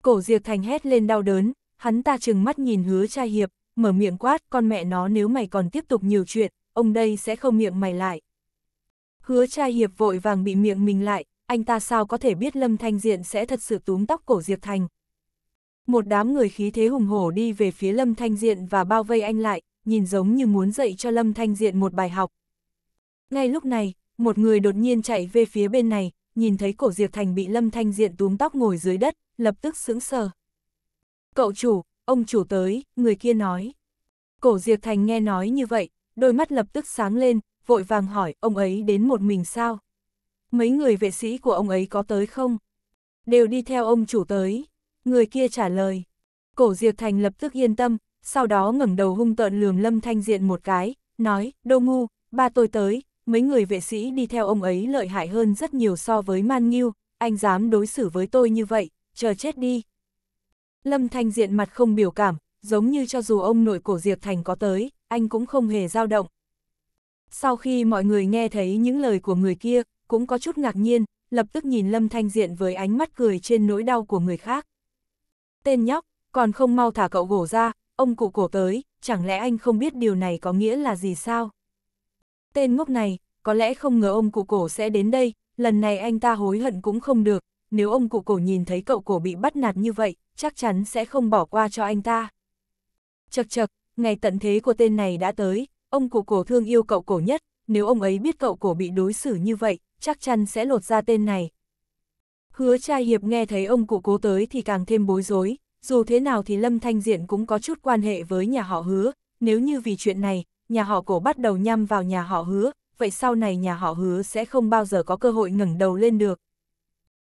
Cổ Diệp Thành hét lên đau đớn, hắn ta chừng mắt nhìn hứa trai hiệp, mở miệng quát con mẹ nó nếu mày còn tiếp tục nhiều chuyện, ông đây sẽ không miệng mày lại. Hứa trai hiệp vội vàng bị miệng mình lại, anh ta sao có thể biết Lâm Thanh Diện sẽ thật sự túm tóc cổ Diệp Thành. Một đám người khí thế hùng hổ đi về phía Lâm Thanh Diện và bao vây anh lại, nhìn giống như muốn dạy cho Lâm Thanh Diện một bài học. Ngay lúc này, một người đột nhiên chạy về phía bên này, nhìn thấy cổ Diệp Thành bị Lâm Thanh Diện túm tóc ngồi dưới đất, lập tức sững sờ. Cậu chủ, ông chủ tới, người kia nói. Cổ Diệp Thành nghe nói như vậy, đôi mắt lập tức sáng lên, vội vàng hỏi ông ấy đến một mình sao mấy người vệ sĩ của ông ấy có tới không? Đều đi theo ông chủ tới. Người kia trả lời. Cổ Diệp Thành lập tức yên tâm, sau đó ngẩng đầu hung tợn lườm Lâm Thanh Diện một cái, nói, đô ngu, ba tôi tới, mấy người vệ sĩ đi theo ông ấy lợi hại hơn rất nhiều so với Man Nghiêu, anh dám đối xử với tôi như vậy, chờ chết đi. Lâm Thanh Diện mặt không biểu cảm, giống như cho dù ông nội cổ Diệp Thành có tới, anh cũng không hề dao động. Sau khi mọi người nghe thấy những lời của người kia, cũng có chút ngạc nhiên, lập tức nhìn Lâm Thanh Diện với ánh mắt cười trên nỗi đau của người khác. Tên nhóc, còn không mau thả cậu gổ ra, ông cụ cổ tới, chẳng lẽ anh không biết điều này có nghĩa là gì sao? Tên ngốc này, có lẽ không ngờ ông cụ cổ sẽ đến đây, lần này anh ta hối hận cũng không được, nếu ông cụ cổ nhìn thấy cậu cổ bị bắt nạt như vậy, chắc chắn sẽ không bỏ qua cho anh ta. Chật chật, ngày tận thế của tên này đã tới, ông cụ cổ thương yêu cậu cổ nhất, nếu ông ấy biết cậu cổ bị đối xử như vậy, chắc chắn sẽ lột ra tên này. Hứa trai hiệp nghe thấy ông cụ cố tới thì càng thêm bối rối, dù thế nào thì Lâm Thanh Diện cũng có chút quan hệ với nhà họ hứa, nếu như vì chuyện này, nhà họ cổ bắt đầu nhăm vào nhà họ hứa, vậy sau này nhà họ hứa sẽ không bao giờ có cơ hội ngẩng đầu lên được.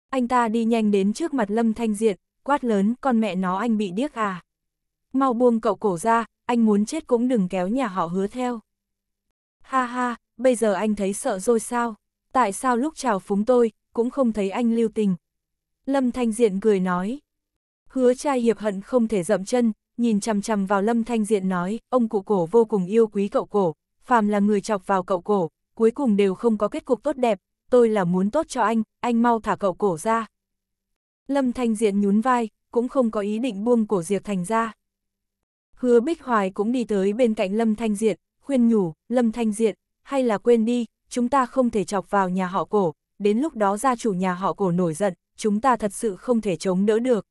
Anh ta đi nhanh đến trước mặt Lâm Thanh Diện, quát lớn con mẹ nó anh bị điếc à. Mau buông cậu cổ ra, anh muốn chết cũng đừng kéo nhà họ hứa theo. Ha ha, bây giờ anh thấy sợ rồi sao? tại sao lúc chào phúng tôi, cũng không thấy anh lưu tình. Lâm Thanh Diện cười nói. Hứa trai hiệp hận không thể dậm chân, nhìn chằm chằm vào Lâm Thanh Diện nói, ông cụ cổ vô cùng yêu quý cậu cổ, phàm là người chọc vào cậu cổ, cuối cùng đều không có kết cục tốt đẹp, tôi là muốn tốt cho anh, anh mau thả cậu cổ ra. Lâm Thanh Diện nhún vai, cũng không có ý định buông cổ diệt Thành ra. Hứa Bích Hoài cũng đi tới bên cạnh Lâm Thanh Diện, khuyên nhủ, Lâm Thanh Diện, hay là quên đi, chúng ta không thể chọc vào nhà họ cổ, đến lúc đó gia chủ nhà họ cổ nổi giận, chúng ta thật sự không thể chống đỡ được.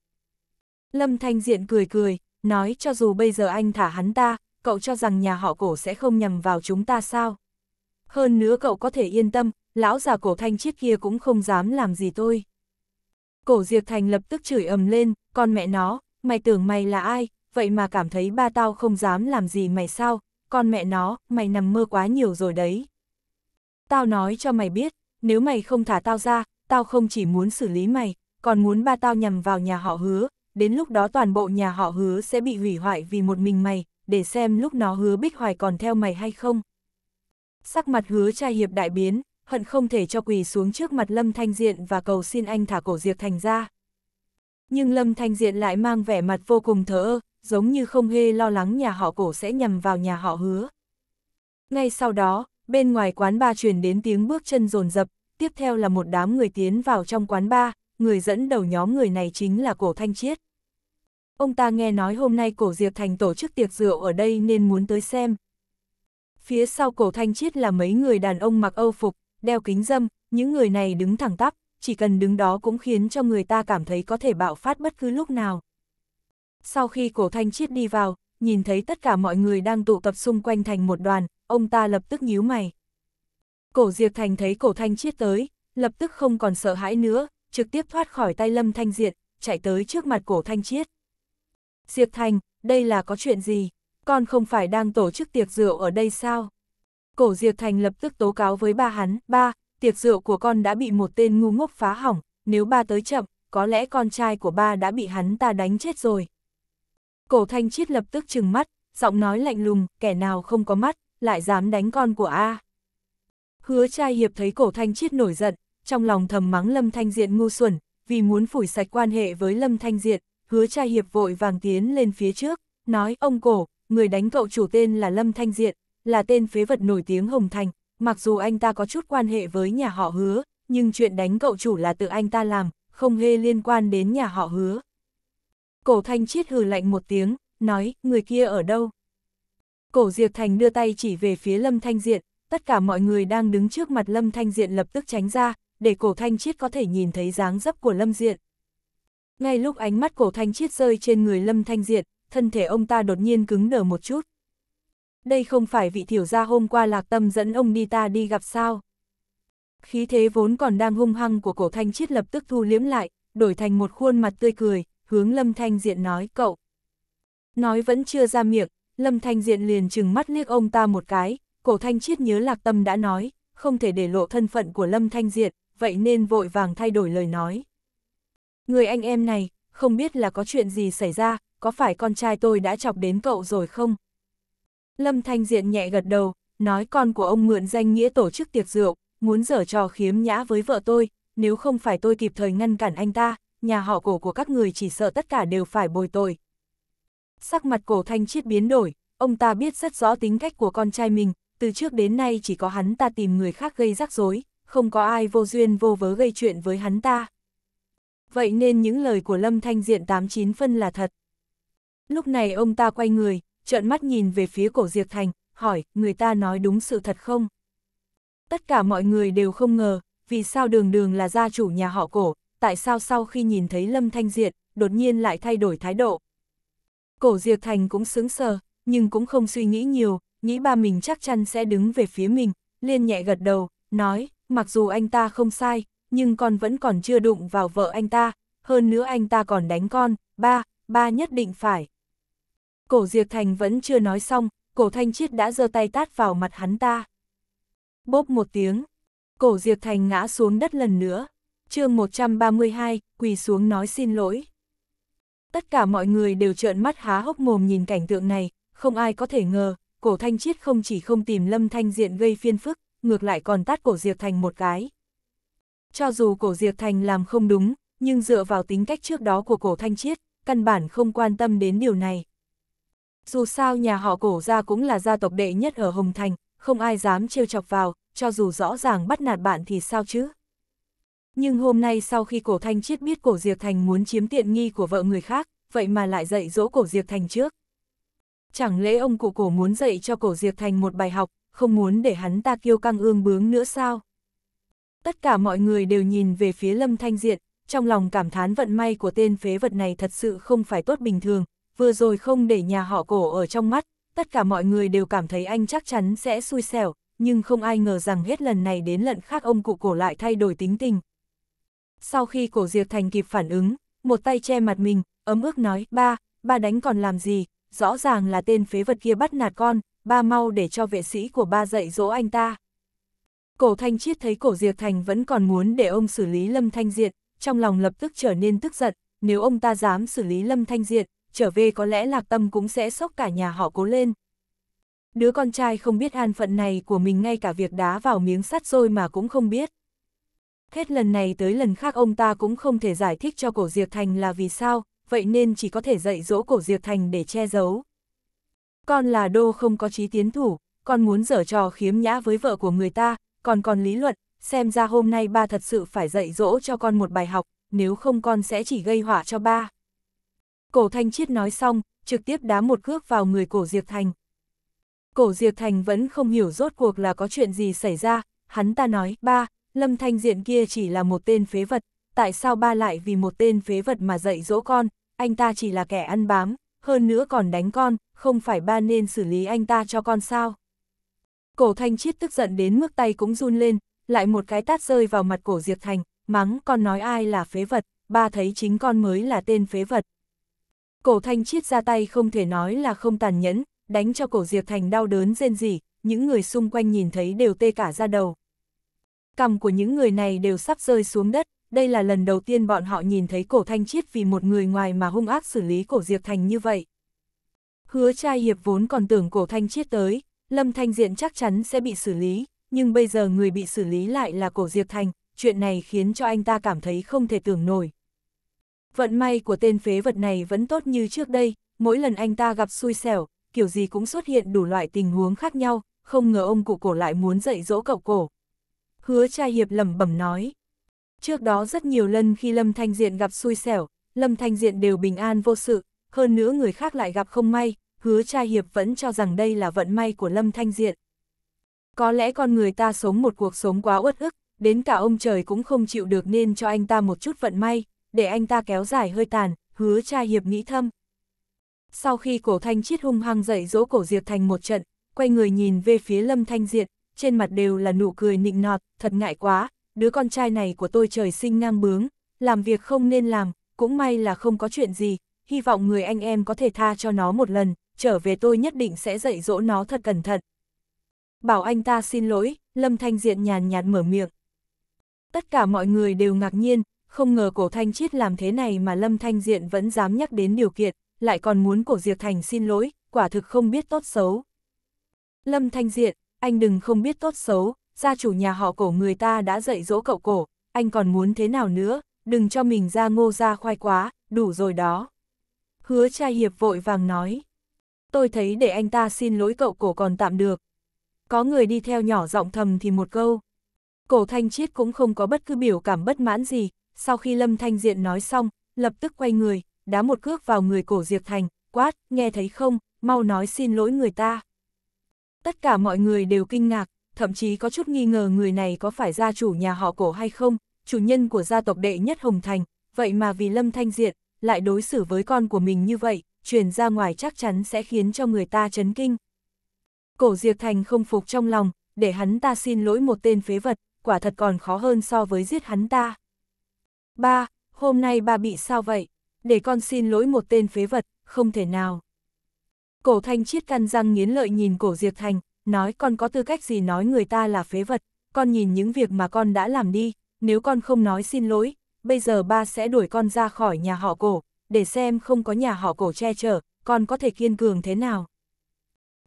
Lâm Thanh Diện cười cười, nói cho dù bây giờ anh thả hắn ta, cậu cho rằng nhà họ cổ sẽ không nhầm vào chúng ta sao? Hơn nữa cậu có thể yên tâm, lão già cổ thanh chiết kia cũng không dám làm gì tôi. Cổ Diệp Thành lập tức chửi ầm lên, con mẹ nó, mày tưởng mày là ai, vậy mà cảm thấy ba tao không dám làm gì mày sao, con mẹ nó, mày nằm mơ quá nhiều rồi đấy. Tao nói cho mày biết, nếu mày không thả tao ra, tao không chỉ muốn xử lý mày, còn muốn ba tao nhằm vào nhà họ hứa, đến lúc đó toàn bộ nhà họ hứa sẽ bị hủy hoại vì một mình mày, để xem lúc nó hứa bích hoài còn theo mày hay không. Sắc mặt hứa trai hiệp đại biến, hận không thể cho quỳ xuống trước mặt Lâm Thanh Diện và cầu xin anh thả cổ Diệp Thành ra. Nhưng Lâm Thanh Diện lại mang vẻ mặt vô cùng thờ ơ, giống như không hề lo lắng nhà họ cổ sẽ nhằm vào nhà họ hứa. Ngay sau đó, bên ngoài quán ba truyền đến tiếng bước chân rồn rập, tiếp theo là một đám người tiến vào trong quán ba, người dẫn đầu nhóm người này chính là cổ thanh chiết. Ông ta nghe nói hôm nay cổ Diệp Thành tổ chức tiệc rượu ở đây nên muốn tới xem. Phía sau cổ thanh chiết là mấy người đàn ông mặc âu phục, đeo kính dâm, những người này đứng thẳng tắp, chỉ cần đứng đó cũng khiến cho người ta cảm thấy có thể bạo phát bất cứ lúc nào. Sau khi cổ thanh chiết đi vào, nhìn thấy tất cả mọi người đang tụ tập xung quanh thành một đoàn, ông ta lập tức nhíu mày. Cổ Diệp Thành thấy cổ thanh chiết tới, lập tức không còn sợ hãi nữa, trực tiếp thoát khỏi tay lâm thanh diện, chạy tới trước mặt cổ thanh chiết. Diệp Thành, đây là có chuyện gì? Con không phải đang tổ chức tiệc rượu ở đây sao? Cổ Diệp Thành lập tức tố cáo với ba hắn, ba, tiệc rượu của con đã bị một tên ngu ngốc phá hỏng, nếu ba tới chậm, có lẽ con trai của ba đã bị hắn ta đánh chết rồi. Cổ Thanh Chiết lập tức trừng mắt, giọng nói lạnh lùng, kẻ nào không có mắt, lại dám đánh con của A. Hứa trai hiệp thấy cổ thanh chiết nổi giận, trong lòng thầm mắng Lâm Thanh Diện ngu xuẩn, vì muốn phủi sạch quan hệ với Lâm Thanh Diện, hứa trai hiệp vội vàng tiến lên phía trước, nói ông cổ, người đánh cậu chủ tên là Lâm Thanh Diện, là tên phế vật nổi tiếng Hồng Thành, mặc dù anh ta có chút quan hệ với nhà họ hứa, nhưng chuyện đánh cậu chủ là tự anh ta làm, không hề liên quan đến nhà họ hứa. Cổ thanh chiết hừ lạnh một tiếng, nói, người kia ở đâu? Cổ Diệp Thành đưa tay chỉ về phía Lâm Thanh Diện, tất cả mọi người đang đứng trước mặt Lâm Thanh Diện lập tức tránh ra, để cổ Thanh Chiết có thể nhìn thấy dáng dấp của Lâm Diện. Ngay lúc ánh mắt cổ Thanh Chiết rơi trên người Lâm Thanh Diện, thân thể ông ta đột nhiên cứng đờ một chút. Đây không phải vị thiểu gia hôm qua lạc tâm dẫn ông đi ta đi gặp sao? Khí thế vốn còn đang hung hăng của cổ Thanh Chiết lập tức thu liếm lại, đổi thành một khuôn mặt tươi cười, hướng Lâm Thanh Diện nói cậu. Nói vẫn chưa ra miệng, Lâm Thanh Diện liền trừng mắt liếc ông ta một cái, cổ thanh chiết nhớ lạc tâm đã nói, không thể để lộ thân phận của Lâm Thanh Diện, vậy nên vội vàng thay đổi lời nói. Người anh em này, không biết là có chuyện gì xảy ra, có phải con trai tôi đã chọc đến cậu rồi không? Lâm Thanh Diện nhẹ gật đầu, nói con của ông mượn danh nghĩa tổ chức tiệc rượu, muốn dở trò khiếm nhã với vợ tôi, nếu không phải tôi kịp thời ngăn cản anh ta, nhà họ cổ của các người chỉ sợ tất cả đều phải bồi tội, sắc mặt cổ thanh chiết biến đổi, ông ta biết rất rõ tính cách của con trai mình, từ trước đến nay chỉ có hắn ta tìm người khác gây rắc rối, không có ai vô duyên vô vớ gây chuyện với hắn ta. Vậy nên những lời của Lâm Thanh Diện 89 phân là thật. Lúc này ông ta quay người, trợn mắt nhìn về phía cổ Diệp Thành, hỏi, người ta nói đúng sự thật không? Tất cả mọi người đều không ngờ, vì sao đường đường là gia chủ nhà họ cổ, tại sao sau khi nhìn thấy Lâm Thanh Diện, đột nhiên lại thay đổi thái độ, Cổ Diệp Thành cũng sướng sờ, nhưng cũng không suy nghĩ nhiều, nghĩ ba mình chắc chắn sẽ đứng về phía mình, Liên nhẹ gật đầu, nói, mặc dù anh ta không sai, nhưng con vẫn còn chưa đụng vào vợ anh ta, hơn nữa anh ta còn đánh con, ba, ba nhất định phải. Cổ Diệp Thành vẫn chưa nói xong, cổ Thanh Chiết đã giơ tay tát vào mặt hắn ta. Bốp một tiếng, cổ Diệp Thành ngã xuống đất lần nữa, chương 132, quỳ xuống nói xin lỗi. Tất cả mọi người đều trợn mắt há hốc mồm nhìn cảnh tượng này, không ai có thể ngờ, cổ thanh chiết không chỉ không tìm lâm thanh diện gây phiên phức, ngược lại còn tát cổ Diệp Thành một cái. Cho dù cổ Diệp Thành làm không đúng, nhưng dựa vào tính cách trước đó của cổ thanh chiết, căn bản không quan tâm đến điều này. Dù sao nhà họ cổ gia cũng là gia tộc đệ nhất ở Hồng Thành, không ai dám trêu chọc vào, cho dù rõ ràng bắt nạt bạn thì sao chứ. Nhưng hôm nay sau khi cổ thanh chiết biết cổ Diệp Thành muốn chiếm tiện nghi của vợ người khác, vậy mà lại dạy dỗ cổ Diệp Thành trước. Chẳng lẽ ông cụ cổ muốn dạy cho cổ Diệp Thành một bài học, không muốn để hắn ta kiêu căng ương bướng nữa sao? Tất cả mọi người đều nhìn về phía Lâm Thanh Diện, trong lòng cảm thán vận may của tên phế vật này thật sự không phải tốt bình thường, vừa rồi không để nhà họ cổ ở trong mắt, tất cả mọi người đều cảm thấy anh chắc chắn sẽ xui xẻo, nhưng không ai ngờ rằng hết lần này đến lần khác ông cụ cổ lại thay đổi tính tình, sau khi cổ Diệp Thành kịp phản ứng, một tay che mặt mình, ấm ước nói, ba, ba đánh còn làm gì, rõ ràng là tên phế vật kia bắt nạt con, ba mau để cho vệ sĩ của ba dạy dỗ anh ta. Cổ Thanh Chiết thấy cổ Diệp Thành vẫn còn muốn để ông xử lý Lâm Thanh Diệt, trong lòng lập tức trở nên tức giận, nếu ông ta dám xử lý Lâm Thanh Diệt, trở về có lẽ Lạc Tâm cũng sẽ sốc cả nhà họ cố lên. Đứa con trai không biết an phận này của mình ngay cả việc đá vào miếng sắt rồi mà cũng không biết. Hết lần này tới lần khác ông ta cũng không thể giải thích cho cổ Diệp Thành là vì sao, vậy nên chỉ có thể dạy dỗ cổ Diệp Thành để che giấu. Con là đô không có trí tiến thủ, con muốn dở trò khiếm nhã với vợ của người ta, còn còn lý luận, xem ra hôm nay ba thật sự phải dạy dỗ cho con một bài học, nếu không con sẽ chỉ gây họa cho ba. Cổ Thanh Chiết nói xong, trực tiếp đá một cước vào người cổ Diệp Thành. Cổ Diệp Thành vẫn không hiểu rốt cuộc là có chuyện gì xảy ra, hắn ta nói, ba, Lâm Thanh Diện kia chỉ là một tên phế vật, tại sao ba lại vì một tên phế vật mà dạy dỗ con, anh ta chỉ là kẻ ăn bám, hơn nữa còn đánh con, không phải ba nên xử lý anh ta cho con sao. Cổ Thanh Chiết tức giận đến mức tay cũng run lên, lại một cái tát rơi vào mặt cổ Diệp Thành, mắng con nói ai là phế vật, ba thấy chính con mới là tên phế vật. Cổ Thanh Chiết ra tay không thể nói là không tàn nhẫn, đánh cho cổ Diệp Thành đau đớn rên rỉ, những người xung quanh nhìn thấy đều tê cả ra đầu cằm của những người này đều sắp rơi xuống đất, đây là lần đầu tiên bọn họ nhìn thấy cổ thanh chiết vì một người ngoài mà hung ác xử lý cổ Diệp Thành như vậy. Hứa trai hiệp vốn còn tưởng cổ thanh chiết tới, Lâm Thanh Diện chắc chắn sẽ bị xử lý, nhưng bây giờ người bị xử lý lại là cổ Diệp Thành, chuyện này khiến cho anh ta cảm thấy không thể tưởng nổi. Vận may của tên phế vật này vẫn tốt như trước đây, mỗi lần anh ta gặp xui xẻo, kiểu gì cũng xuất hiện đủ loại tình huống khác nhau, không ngờ ông cụ cổ lại muốn dạy dỗ cậu cổ, hứa trai hiệp lẩm bẩm nói. Trước đó rất nhiều lần khi Lâm Thanh Diện gặp xui xẻo, Lâm Thanh Diện đều bình an vô sự, hơn nữa người khác lại gặp không may, hứa trai hiệp vẫn cho rằng đây là vận may của Lâm Thanh Diện. Có lẽ con người ta sống một cuộc sống quá uất ức, đến cả ông trời cũng không chịu được nên cho anh ta một chút vận may, để anh ta kéo dài hơi tàn, hứa trai hiệp nghĩ thâm. Sau khi cổ thanh chiết hung hăng dậy dỗ cổ diệt Thành một trận, quay người nhìn về phía Lâm Thanh Diện, trên mặt đều là nụ cười nịnh nọt, thật ngại quá, đứa con trai này của tôi trời sinh ngang bướng, làm việc không nên làm, cũng may là không có chuyện gì, hy vọng người anh em có thể tha cho nó một lần, trở về tôi nhất định sẽ dạy dỗ nó thật cẩn thận. Bảo anh ta xin lỗi, Lâm Thanh Diện nhàn nhạt mở miệng. Tất cả mọi người đều ngạc nhiên, không ngờ cổ Thanh Chiết làm thế này mà Lâm Thanh Diện vẫn dám nhắc đến điều kiện, lại còn muốn cổ Diệp Thành xin lỗi, quả thực không biết tốt xấu. Lâm Thanh Diện, anh đừng không biết tốt xấu, gia chủ nhà họ cổ người ta đã dạy dỗ cậu cổ, anh còn muốn thế nào nữa, đừng cho mình ra ngô ra khoai quá, đủ rồi đó. Hứa trai hiệp vội vàng nói. Tôi thấy để anh ta xin lỗi cậu cổ còn tạm được. Có người đi theo nhỏ giọng thầm thì một câu. Cổ thanh chiết cũng không có bất cứ biểu cảm bất mãn gì, sau khi Lâm Thanh Diện nói xong, lập tức quay người, đá một cước vào người cổ Diệp Thành, quát, nghe thấy không, mau nói xin lỗi người ta. Tất cả mọi người đều kinh ngạc, thậm chí có chút nghi ngờ người này có phải gia chủ nhà họ cổ hay không, chủ nhân của gia tộc đệ nhất Hồng Thành, vậy mà vì Lâm Thanh diệt lại đối xử với con của mình như vậy, truyền ra ngoài chắc chắn sẽ khiến cho người ta chấn kinh. Cổ Diệp Thành không phục trong lòng, để hắn ta xin lỗi một tên phế vật, quả thật còn khó hơn so với giết hắn ta. Ba, hôm nay ba bị sao vậy? Để con xin lỗi một tên phế vật, không thể nào. Cổ thanh chiết căn răng nghiến lợi nhìn cổ Diệp Thành, nói con có tư cách gì nói người ta là phế vật, con nhìn những việc mà con đã làm đi, nếu con không nói xin lỗi, bây giờ ba sẽ đuổi con ra khỏi nhà họ cổ, để xem không có nhà họ cổ che chở, con có thể kiên cường thế nào.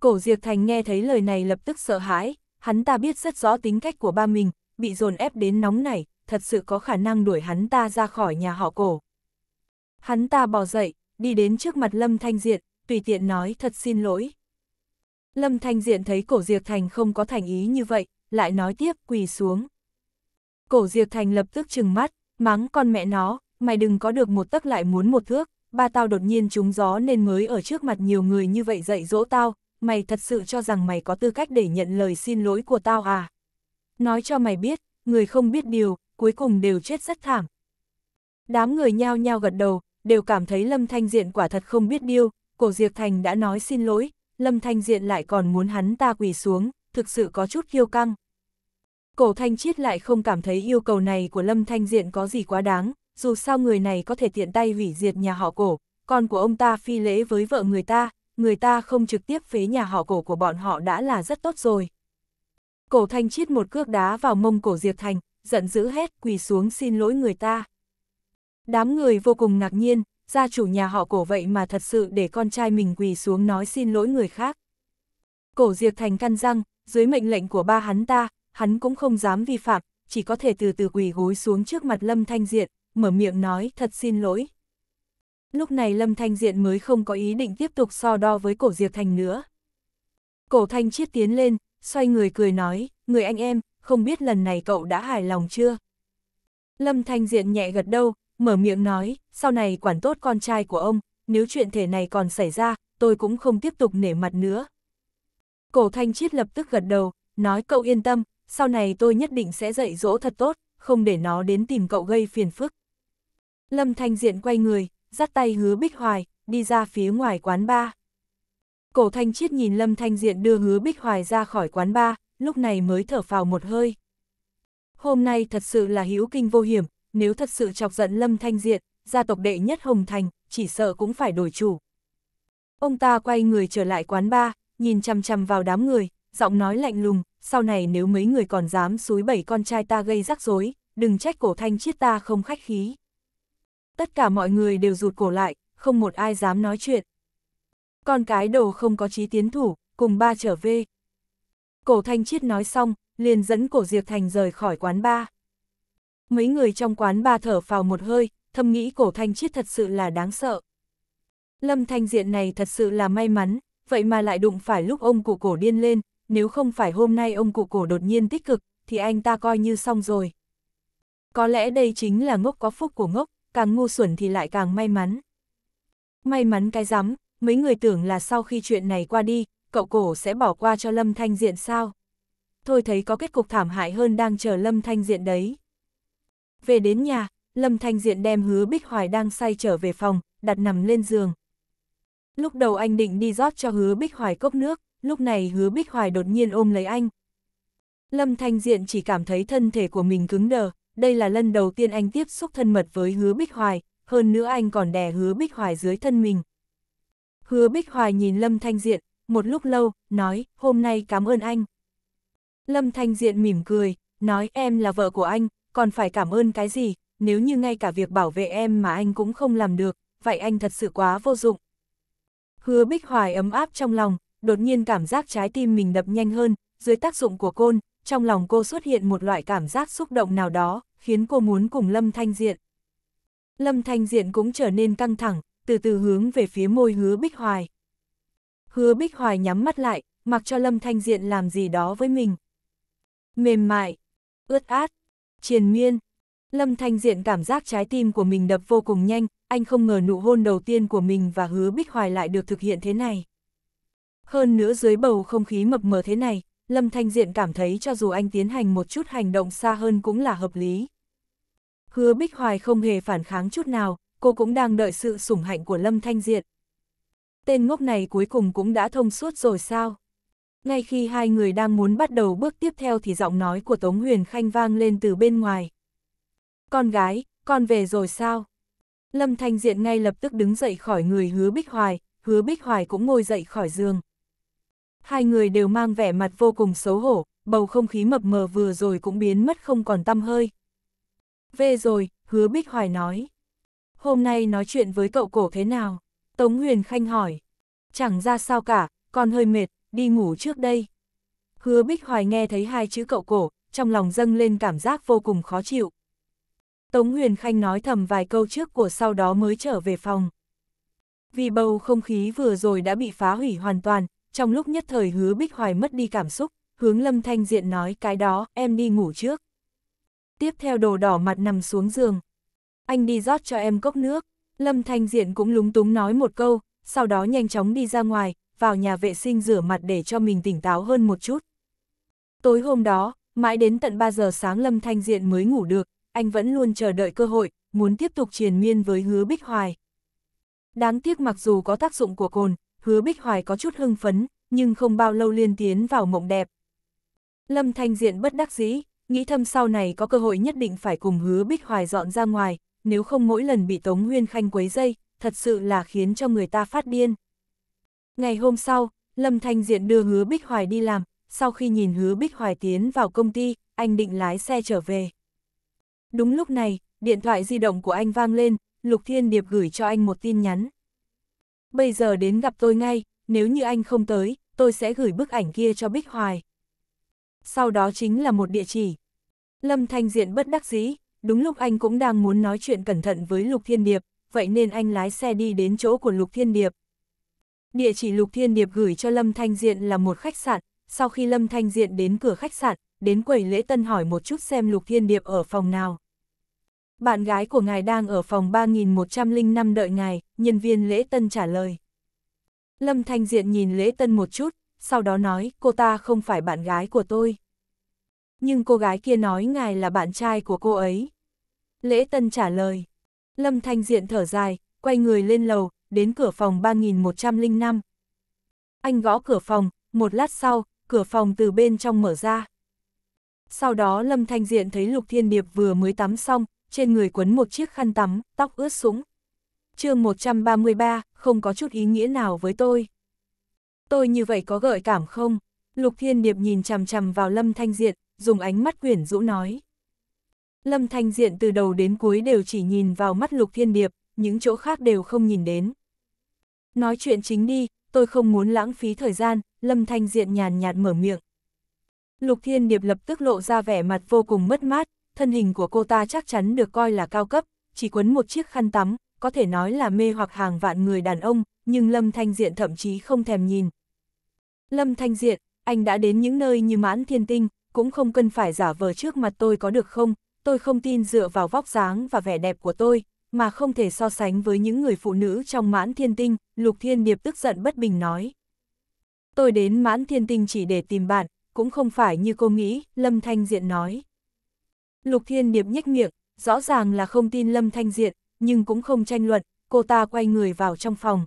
Cổ Diệp Thành nghe thấy lời này lập tức sợ hãi, hắn ta biết rất rõ tính cách của ba mình, bị dồn ép đến nóng nảy, thật sự có khả năng đuổi hắn ta ra khỏi nhà họ cổ. Hắn ta bò dậy, đi đến trước mặt Lâm Thanh Diệt, tùy tiện nói thật xin lỗi. Lâm Thanh Diện thấy cổ Diệp Thành không có thành ý như vậy, lại nói tiếp quỳ xuống. Cổ Diệp Thành lập tức trừng mắt, mắng con mẹ nó, mày đừng có được một tấc lại muốn một thước, ba tao đột nhiên trúng gió nên mới ở trước mặt nhiều người như vậy dạy dỗ tao, mày thật sự cho rằng mày có tư cách để nhận lời xin lỗi của tao à. Nói cho mày biết, người không biết điều, cuối cùng đều chết rất thảm. Đám người nhao nhao gật đầu, đều cảm thấy Lâm Thanh Diện quả thật không biết điều, cổ Diệp Thành đã nói xin lỗi, Lâm Thanh Diện lại còn muốn hắn ta quỳ xuống, thực sự có chút kiêu căng. Cổ Thanh Chiết lại không cảm thấy yêu cầu này của Lâm Thanh Diện có gì quá đáng, dù sao người này có thể tiện tay hủy diệt nhà họ cổ, con của ông ta phi lễ với vợ người ta, người ta không trực tiếp phế nhà họ cổ của bọn họ đã là rất tốt rồi. Cổ Thanh Chiết một cước đá vào mông cổ Diệp Thành, giận dữ hét quỳ xuống xin lỗi người ta. Đám người vô cùng ngạc nhiên, gia chủ nhà họ cổ vậy mà thật sự để con trai mình quỳ xuống nói xin lỗi người khác. Cổ diệt thành căn răng, dưới mệnh lệnh của ba hắn ta, hắn cũng không dám vi phạm, chỉ có thể từ từ quỳ gối xuống trước mặt Lâm Thanh Diện, mở miệng nói thật xin lỗi. Lúc này Lâm Thanh Diện mới không có ý định tiếp tục so đo với cổ diệt thành nữa. Cổ thanh chiết tiến lên, xoay người cười nói, người anh em, không biết lần này cậu đã hài lòng chưa? Lâm Thanh Diện nhẹ gật đầu, mở miệng nói, sau này quản tốt con trai của ông, nếu chuyện thể này còn xảy ra, tôi cũng không tiếp tục nể mặt nữa. Cổ thanh chiết lập tức gật đầu, nói cậu yên tâm, sau này tôi nhất định sẽ dạy dỗ thật tốt, không để nó đến tìm cậu gây phiền phức. Lâm Thanh Diện quay người, dắt tay hứa Bích Hoài, đi ra phía ngoài quán ba. Cổ Thanh Chiết nhìn Lâm Thanh Diện đưa hứa Bích Hoài ra khỏi quán ba, lúc này mới thở phào một hơi. Hôm nay thật sự là hữu kinh vô hiểm, nếu thật sự chọc giận Lâm Thanh Diện, gia tộc đệ nhất Hồng Thành, chỉ sợ cũng phải đổi chủ. Ông ta quay người trở lại quán ba, nhìn chằm chằm vào đám người, giọng nói lạnh lùng, sau này nếu mấy người còn dám xúi bảy con trai ta gây rắc rối, đừng trách cổ thanh chiết ta không khách khí. Tất cả mọi người đều rụt cổ lại, không một ai dám nói chuyện. Con cái đồ không có chí tiến thủ, cùng ba trở về. Cổ thanh chiết nói xong, liền dẫn cổ diệt thành rời khỏi quán ba. Mấy người trong quán ba thở phào một hơi, thầm nghĩ cổ thanh chiết thật sự là đáng sợ. Lâm thanh diện này thật sự là may mắn, vậy mà lại đụng phải lúc ông cụ cổ điên lên, nếu không phải hôm nay ông cụ cổ đột nhiên tích cực, thì anh ta coi như xong rồi. Có lẽ đây chính là ngốc có phúc của ngốc, càng ngu xuẩn thì lại càng may mắn. May mắn cái rắm, mấy người tưởng là sau khi chuyện này qua đi, cậu cổ sẽ bỏ qua cho Lâm Thanh Diện sao? Thôi thấy có kết cục thảm hại hơn đang chờ Lâm Thanh Diện đấy. Về đến nhà, Lâm Thanh Diện đem hứa Bích Hoài đang say trở về phòng, đặt nằm lên giường. Lúc đầu anh định đi rót cho hứa Bích Hoài cốc nước, lúc này hứa Bích Hoài đột nhiên ôm lấy anh. Lâm Thanh Diện chỉ cảm thấy thân thể của mình cứng đờ, đây là lần đầu tiên anh tiếp xúc thân mật với hứa Bích Hoài, hơn nữa anh còn đè hứa Bích Hoài dưới thân mình. Hứa Bích Hoài nhìn Lâm Thanh Diện, một lúc lâu, nói, hôm nay cảm ơn anh. Lâm Thanh Diện mỉm cười, nói em là vợ của anh, còn phải cảm ơn cái gì, nếu như ngay cả việc bảo vệ em mà anh cũng không làm được, vậy anh thật sự quá vô dụng. Hứa Bích Hoài ấm áp trong lòng, đột nhiên cảm giác trái tim mình đập nhanh hơn, dưới tác dụng của côn, trong lòng cô xuất hiện một loại cảm giác xúc động nào đó, khiến cô muốn cùng Lâm Thanh Diện. Lâm Thanh Diện cũng trở nên căng thẳng, từ từ hướng về phía môi hứa Bích Hoài. Hứa Bích Hoài nhắm mắt lại, mặc cho Lâm Thanh Diện làm gì đó với mình. Mềm mại, ướt át, triền miên, Lâm Thanh Diện cảm giác trái tim của mình đập vô cùng nhanh, anh không ngờ nụ hôn đầu tiên của mình và hứa Bích Hoài lại được thực hiện thế này. Hơn nữa dưới bầu không khí mập mờ thế này, Lâm Thanh Diện cảm thấy cho dù anh tiến hành một chút hành động xa hơn cũng là hợp lý. Hứa Bích Hoài không hề phản kháng chút nào, cô cũng đang đợi sự sủng hạnh của Lâm Thanh Diện. Tên ngốc này cuối cùng cũng đã thông suốt rồi sao? Ngay khi hai người đang muốn bắt đầu bước tiếp theo thì giọng nói của Tống Huyền Khanh vang lên từ bên ngoài. Con gái, con về rồi sao? Lâm Thanh Diện ngay lập tức đứng dậy khỏi người hứa Bích Hoài, hứa Bích Hoài cũng ngồi dậy khỏi giường. Hai người đều mang vẻ mặt vô cùng xấu hổ, bầu không khí mập mờ vừa rồi cũng biến mất không còn tăm hơi. Về rồi, hứa Bích Hoài nói. Hôm nay nói chuyện với cậu cổ thế nào? Tống Huyền Khanh hỏi. Chẳng ra sao cả, con hơi mệt, đi ngủ trước đây. Hứa Bích Hoài nghe thấy hai chữ cậu cổ, trong lòng dâng lên cảm giác vô cùng khó chịu. Tống Huyền Khanh nói thầm vài câu trước của sau đó mới trở về phòng. Vì bầu không khí vừa rồi đã bị phá hủy hoàn toàn, trong lúc nhất thời hứa Bích Hoài mất đi cảm xúc, hướng Lâm Thanh Diện nói cái đó, em đi ngủ trước. Tiếp theo đồ đỏ mặt nằm xuống giường. Anh đi rót cho em cốc nước, Lâm Thanh Diện cũng lúng túng nói một câu, sau đó nhanh chóng đi ra ngoài, vào nhà vệ sinh rửa mặt để cho mình tỉnh táo hơn một chút. Tối hôm đó, mãi đến tận 3 giờ sáng Lâm Thanh Diện mới ngủ được, anh vẫn luôn chờ đợi cơ hội, muốn tiếp tục triền miên với hứa Bích Hoài. Đáng tiếc mặc dù có tác dụng của cồn, hứa Bích Hoài có chút hưng phấn, nhưng không bao lâu liên tiến vào mộng đẹp. Lâm Thanh Diện bất đắc dĩ, nghĩ thâm sau này có cơ hội nhất định phải cùng hứa Bích Hoài dọn ra ngoài, nếu không mỗi lần bị Tống Huyên Khanh quấy dây, thật sự là khiến cho người ta phát điên. Ngày hôm sau, Lâm Thanh Diện đưa hứa Bích Hoài đi làm, sau khi nhìn hứa Bích Hoài tiến vào công ty, anh định lái xe trở về. Đúng lúc này, điện thoại di động của anh vang lên, Lục Thiên Điệp gửi cho anh một tin nhắn. Bây giờ đến gặp tôi ngay, nếu như anh không tới, tôi sẽ gửi bức ảnh kia cho Bích Hoài. Sau đó chính là một địa chỉ. Lâm Thanh Diện bất đắc dĩ, đúng lúc anh cũng đang muốn nói chuyện cẩn thận với Lục Thiên Điệp, vậy nên anh lái xe đi đến chỗ của Lục Thiên Điệp. Địa chỉ Lục Thiên Điệp gửi cho Lâm Thanh Diện là một khách sạn, sau khi Lâm Thanh Diện đến cửa khách sạn, đến quầy lễ tân hỏi một chút xem Lục Thiên Điệp ở phòng nào. Bạn gái của ngài đang ở phòng 3105 đợi ngài, nhân viên lễ tân trả lời. Lâm Thanh Diện nhìn lễ tân một chút, sau đó nói cô ta không phải bạn gái của tôi. Nhưng cô gái kia nói ngài là bạn trai của cô ấy. Lễ tân trả lời. Lâm Thanh Diện thở dài, quay người lên lầu, đến cửa phòng 3105. Anh gõ cửa phòng, một lát sau, cửa phòng từ bên trong mở ra. Sau đó Lâm Thanh Diện thấy Lục Thiên Điệp vừa mới tắm xong, trên người quấn một chiếc khăn tắm, tóc ướt sũng. chương 133, không có chút ý nghĩa nào với tôi. Tôi như vậy có gợi cảm không? Lục Thiên Điệp nhìn chằm chằm vào Lâm Thanh Diện, dùng ánh mắt quyển rũ nói. Lâm Thanh Diện từ đầu đến cuối đều chỉ nhìn vào mắt Lục Thiên Điệp, những chỗ khác đều không nhìn đến. Nói chuyện chính đi, tôi không muốn lãng phí thời gian, Lâm Thanh Diện nhàn nhạt mở miệng. Lục Thiên Điệp lập tức lộ ra vẻ mặt vô cùng mất mát, thân hình của cô ta chắc chắn được coi là cao cấp, chỉ quấn một chiếc khăn tắm, có thể nói là mê hoặc hàng vạn người đàn ông, nhưng Lâm Thanh Diện thậm chí không thèm nhìn. Lâm Thanh Diện, anh đã đến những nơi như mãn thiên tinh, cũng không cần phải giả vờ trước mặt tôi có được không, tôi không tin dựa vào vóc dáng và vẻ đẹp của tôi, mà không thể so sánh với những người phụ nữ trong mãn thiên tinh, Lục Thiên Điệp tức giận bất bình nói. Tôi đến mãn thiên tinh chỉ để tìm bạn, cũng không phải như cô nghĩ, Lâm Thanh Diện nói. Lục Thiên Điệp nhếch miệng, rõ ràng là không tin Lâm Thanh Diện, nhưng cũng không tranh luận, cô ta quay người vào trong phòng.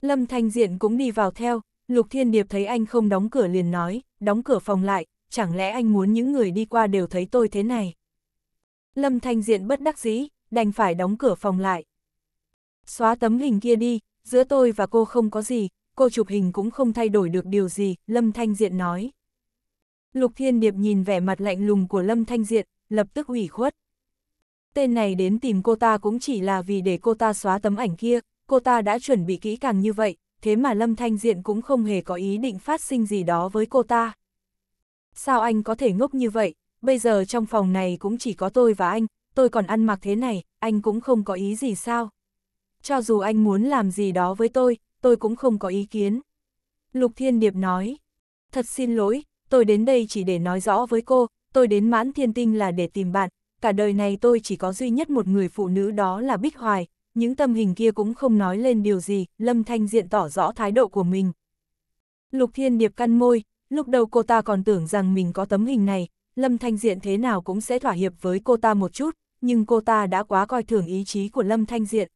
Lâm Thanh Diện cũng đi vào theo, Lục Thiên Điệp thấy anh không đóng cửa liền nói, đóng cửa phòng lại, chẳng lẽ anh muốn những người đi qua đều thấy tôi thế này. Lâm Thanh Diện bất đắc dĩ, đành phải đóng cửa phòng lại. Xóa tấm hình kia đi, giữa tôi và cô không có gì, cô chụp hình cũng không thay đổi được điều gì, Lâm Thanh Diện nói. Lục Thiên Điệp nhìn vẻ mặt lạnh lùng của Lâm Thanh Diện, lập tức ủy khuất. Tên này đến tìm cô ta cũng chỉ là vì để cô ta xóa tấm ảnh kia, cô ta đã chuẩn bị kỹ càng như vậy, thế mà Lâm Thanh Diện cũng không hề có ý định phát sinh gì đó với cô ta. Sao anh có thể ngốc như vậy, bây giờ trong phòng này cũng chỉ có tôi và anh, tôi còn ăn mặc thế này, anh cũng không có ý gì sao? Cho dù anh muốn làm gì đó với tôi, tôi cũng không có ý kiến. Lục Thiên Điệp nói, thật xin lỗi, tôi đến đây chỉ để nói rõ với cô, tôi đến mãn thiên tinh là để tìm bạn, cả đời này tôi chỉ có duy nhất một người phụ nữ đó là Bích Hoài, những tâm hình kia cũng không nói lên điều gì, Lâm Thanh Diện tỏ rõ thái độ của mình. Lục Thiên Điệp căn môi, lúc đầu cô ta còn tưởng rằng mình có tấm hình này, Lâm Thanh Diện thế nào cũng sẽ thỏa hiệp với cô ta một chút, nhưng cô ta đã quá coi thường ý chí của Lâm Thanh Diện.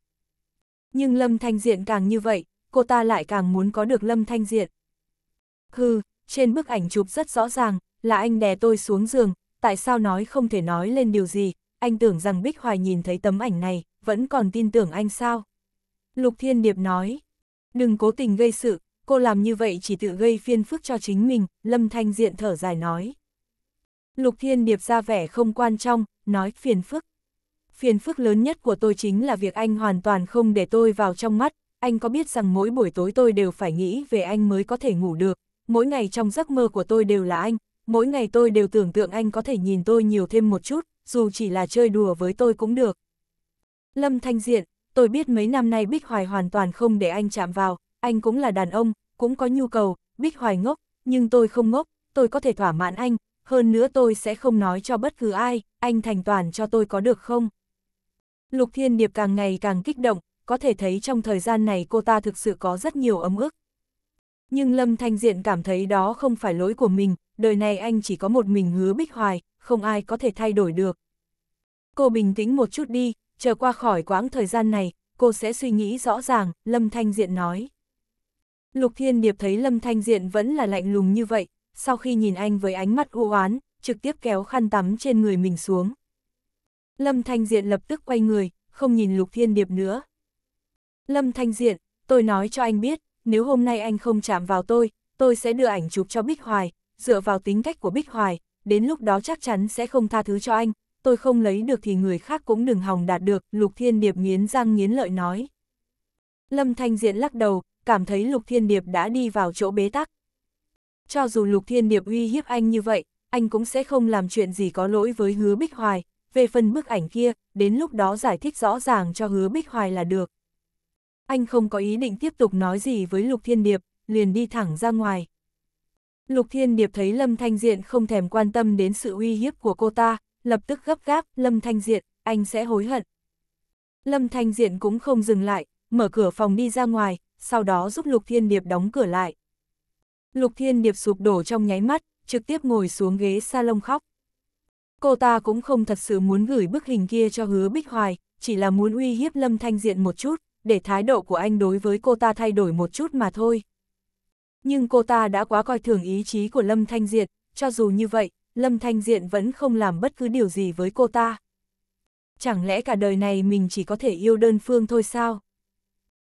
Nhưng Lâm Thanh Diện càng như vậy, cô ta lại càng muốn có được Lâm Thanh Diện. Hừ, trên bức ảnh chụp rất rõ ràng, là anh đè tôi xuống giường, tại sao nói không thể nói lên điều gì, anh tưởng rằng Bích Hoài nhìn thấy tấm ảnh này, vẫn còn tin tưởng anh sao. Lục Thiên Điệp nói, đừng cố tình gây sự, cô làm như vậy chỉ tự gây phiên phức cho chính mình, Lâm Thanh Diện thở dài nói. Lục Thiên Điệp ra vẻ không quan trọng, nói phiền phức. Phiền phức lớn nhất của tôi chính là việc anh hoàn toàn không để tôi vào trong mắt, anh có biết rằng mỗi buổi tối tôi đều phải nghĩ về anh mới có thể ngủ được, mỗi ngày trong giấc mơ của tôi đều là anh, mỗi ngày tôi đều tưởng tượng anh có thể nhìn tôi nhiều thêm một chút, dù chỉ là chơi đùa với tôi cũng được. Lâm Thanh Diện, tôi biết mấy năm nay Bích Hoài hoàn toàn không để anh chạm vào, anh cũng là đàn ông, cũng có nhu cầu, Bích Hoài ngốc, nhưng tôi không ngốc, tôi có thể thỏa mãn anh, hơn nữa tôi sẽ không nói cho bất cứ ai, anh thành toàn cho tôi có được không? Lục Thiên Điệp càng ngày càng kích động, có thể thấy trong thời gian này cô ta thực sự có rất nhiều ấm ức, nhưng Lâm Thanh Diện cảm thấy đó không phải lỗi của mình, đời này anh chỉ có một mình hứa bích hoài, không ai có thể thay đổi được. Cô bình tĩnh một chút đi, chờ qua khỏi quãng thời gian này, cô sẽ suy nghĩ rõ ràng, Lâm Thanh Diện nói. Lục Thiên Điệp thấy Lâm Thanh Diện vẫn là lạnh lùng như vậy, sau khi nhìn anh với ánh mắt u oán, trực tiếp kéo khăn tắm trên người mình xuống. Lâm Thanh Diện lập tức quay người, không nhìn Lục Thiên Điệp nữa. Lâm Thanh Diện, tôi nói cho anh biết, nếu hôm nay anh không chạm vào tôi, tôi sẽ đưa ảnh chụp cho Bích Hoài, dựa vào tính cách của Bích Hoài, đến lúc đó chắc chắn sẽ không tha thứ cho anh, tôi không lấy được thì người khác cũng đừng hòng đạt được, Lục Thiên Điệp nghiến răng nghiến lợi nói. Lâm Thanh Diện lắc đầu, cảm thấy Lục Thiên Điệp đã đi vào chỗ bế tắc. Cho dù Lục Thiên Điệp uy hiếp anh như vậy, anh cũng sẽ không làm chuyện gì có lỗi với hứa Bích Hoài, về phần bức ảnh kia, đến lúc đó giải thích rõ ràng cho hứa Bích Hoài là được anh không có ý định tiếp tục nói gì với Lục Thiên Điệp, liền đi thẳng ra ngoài. Lục Thiên Điệp thấy Lâm Thanh Diện không thèm quan tâm đến sự uy hiếp của cô ta, lập tức gấp gáp, Lâm Thanh Diện, anh sẽ hối hận. Lâm Thanh Diện cũng không dừng lại, mở cửa phòng đi ra ngoài, sau đó giúp Lục Thiên Điệp đóng cửa lại. Lục Thiên Điệp sụp đổ trong nháy mắt, trực tiếp ngồi xuống ghế salon khóc. Cô ta cũng không thật sự muốn gửi bức hình kia cho hứa Bích Hoài, chỉ là muốn uy hiếp Lâm Thanh Diện một chút để thái độ của anh đối với cô ta thay đổi một chút mà thôi. Nhưng cô ta đã quá coi thường ý chí của Lâm Thanh Diện, cho dù như vậy, Lâm Thanh Diện vẫn không làm bất cứ điều gì với cô ta. Chẳng lẽ cả đời này mình chỉ có thể yêu đơn phương thôi sao?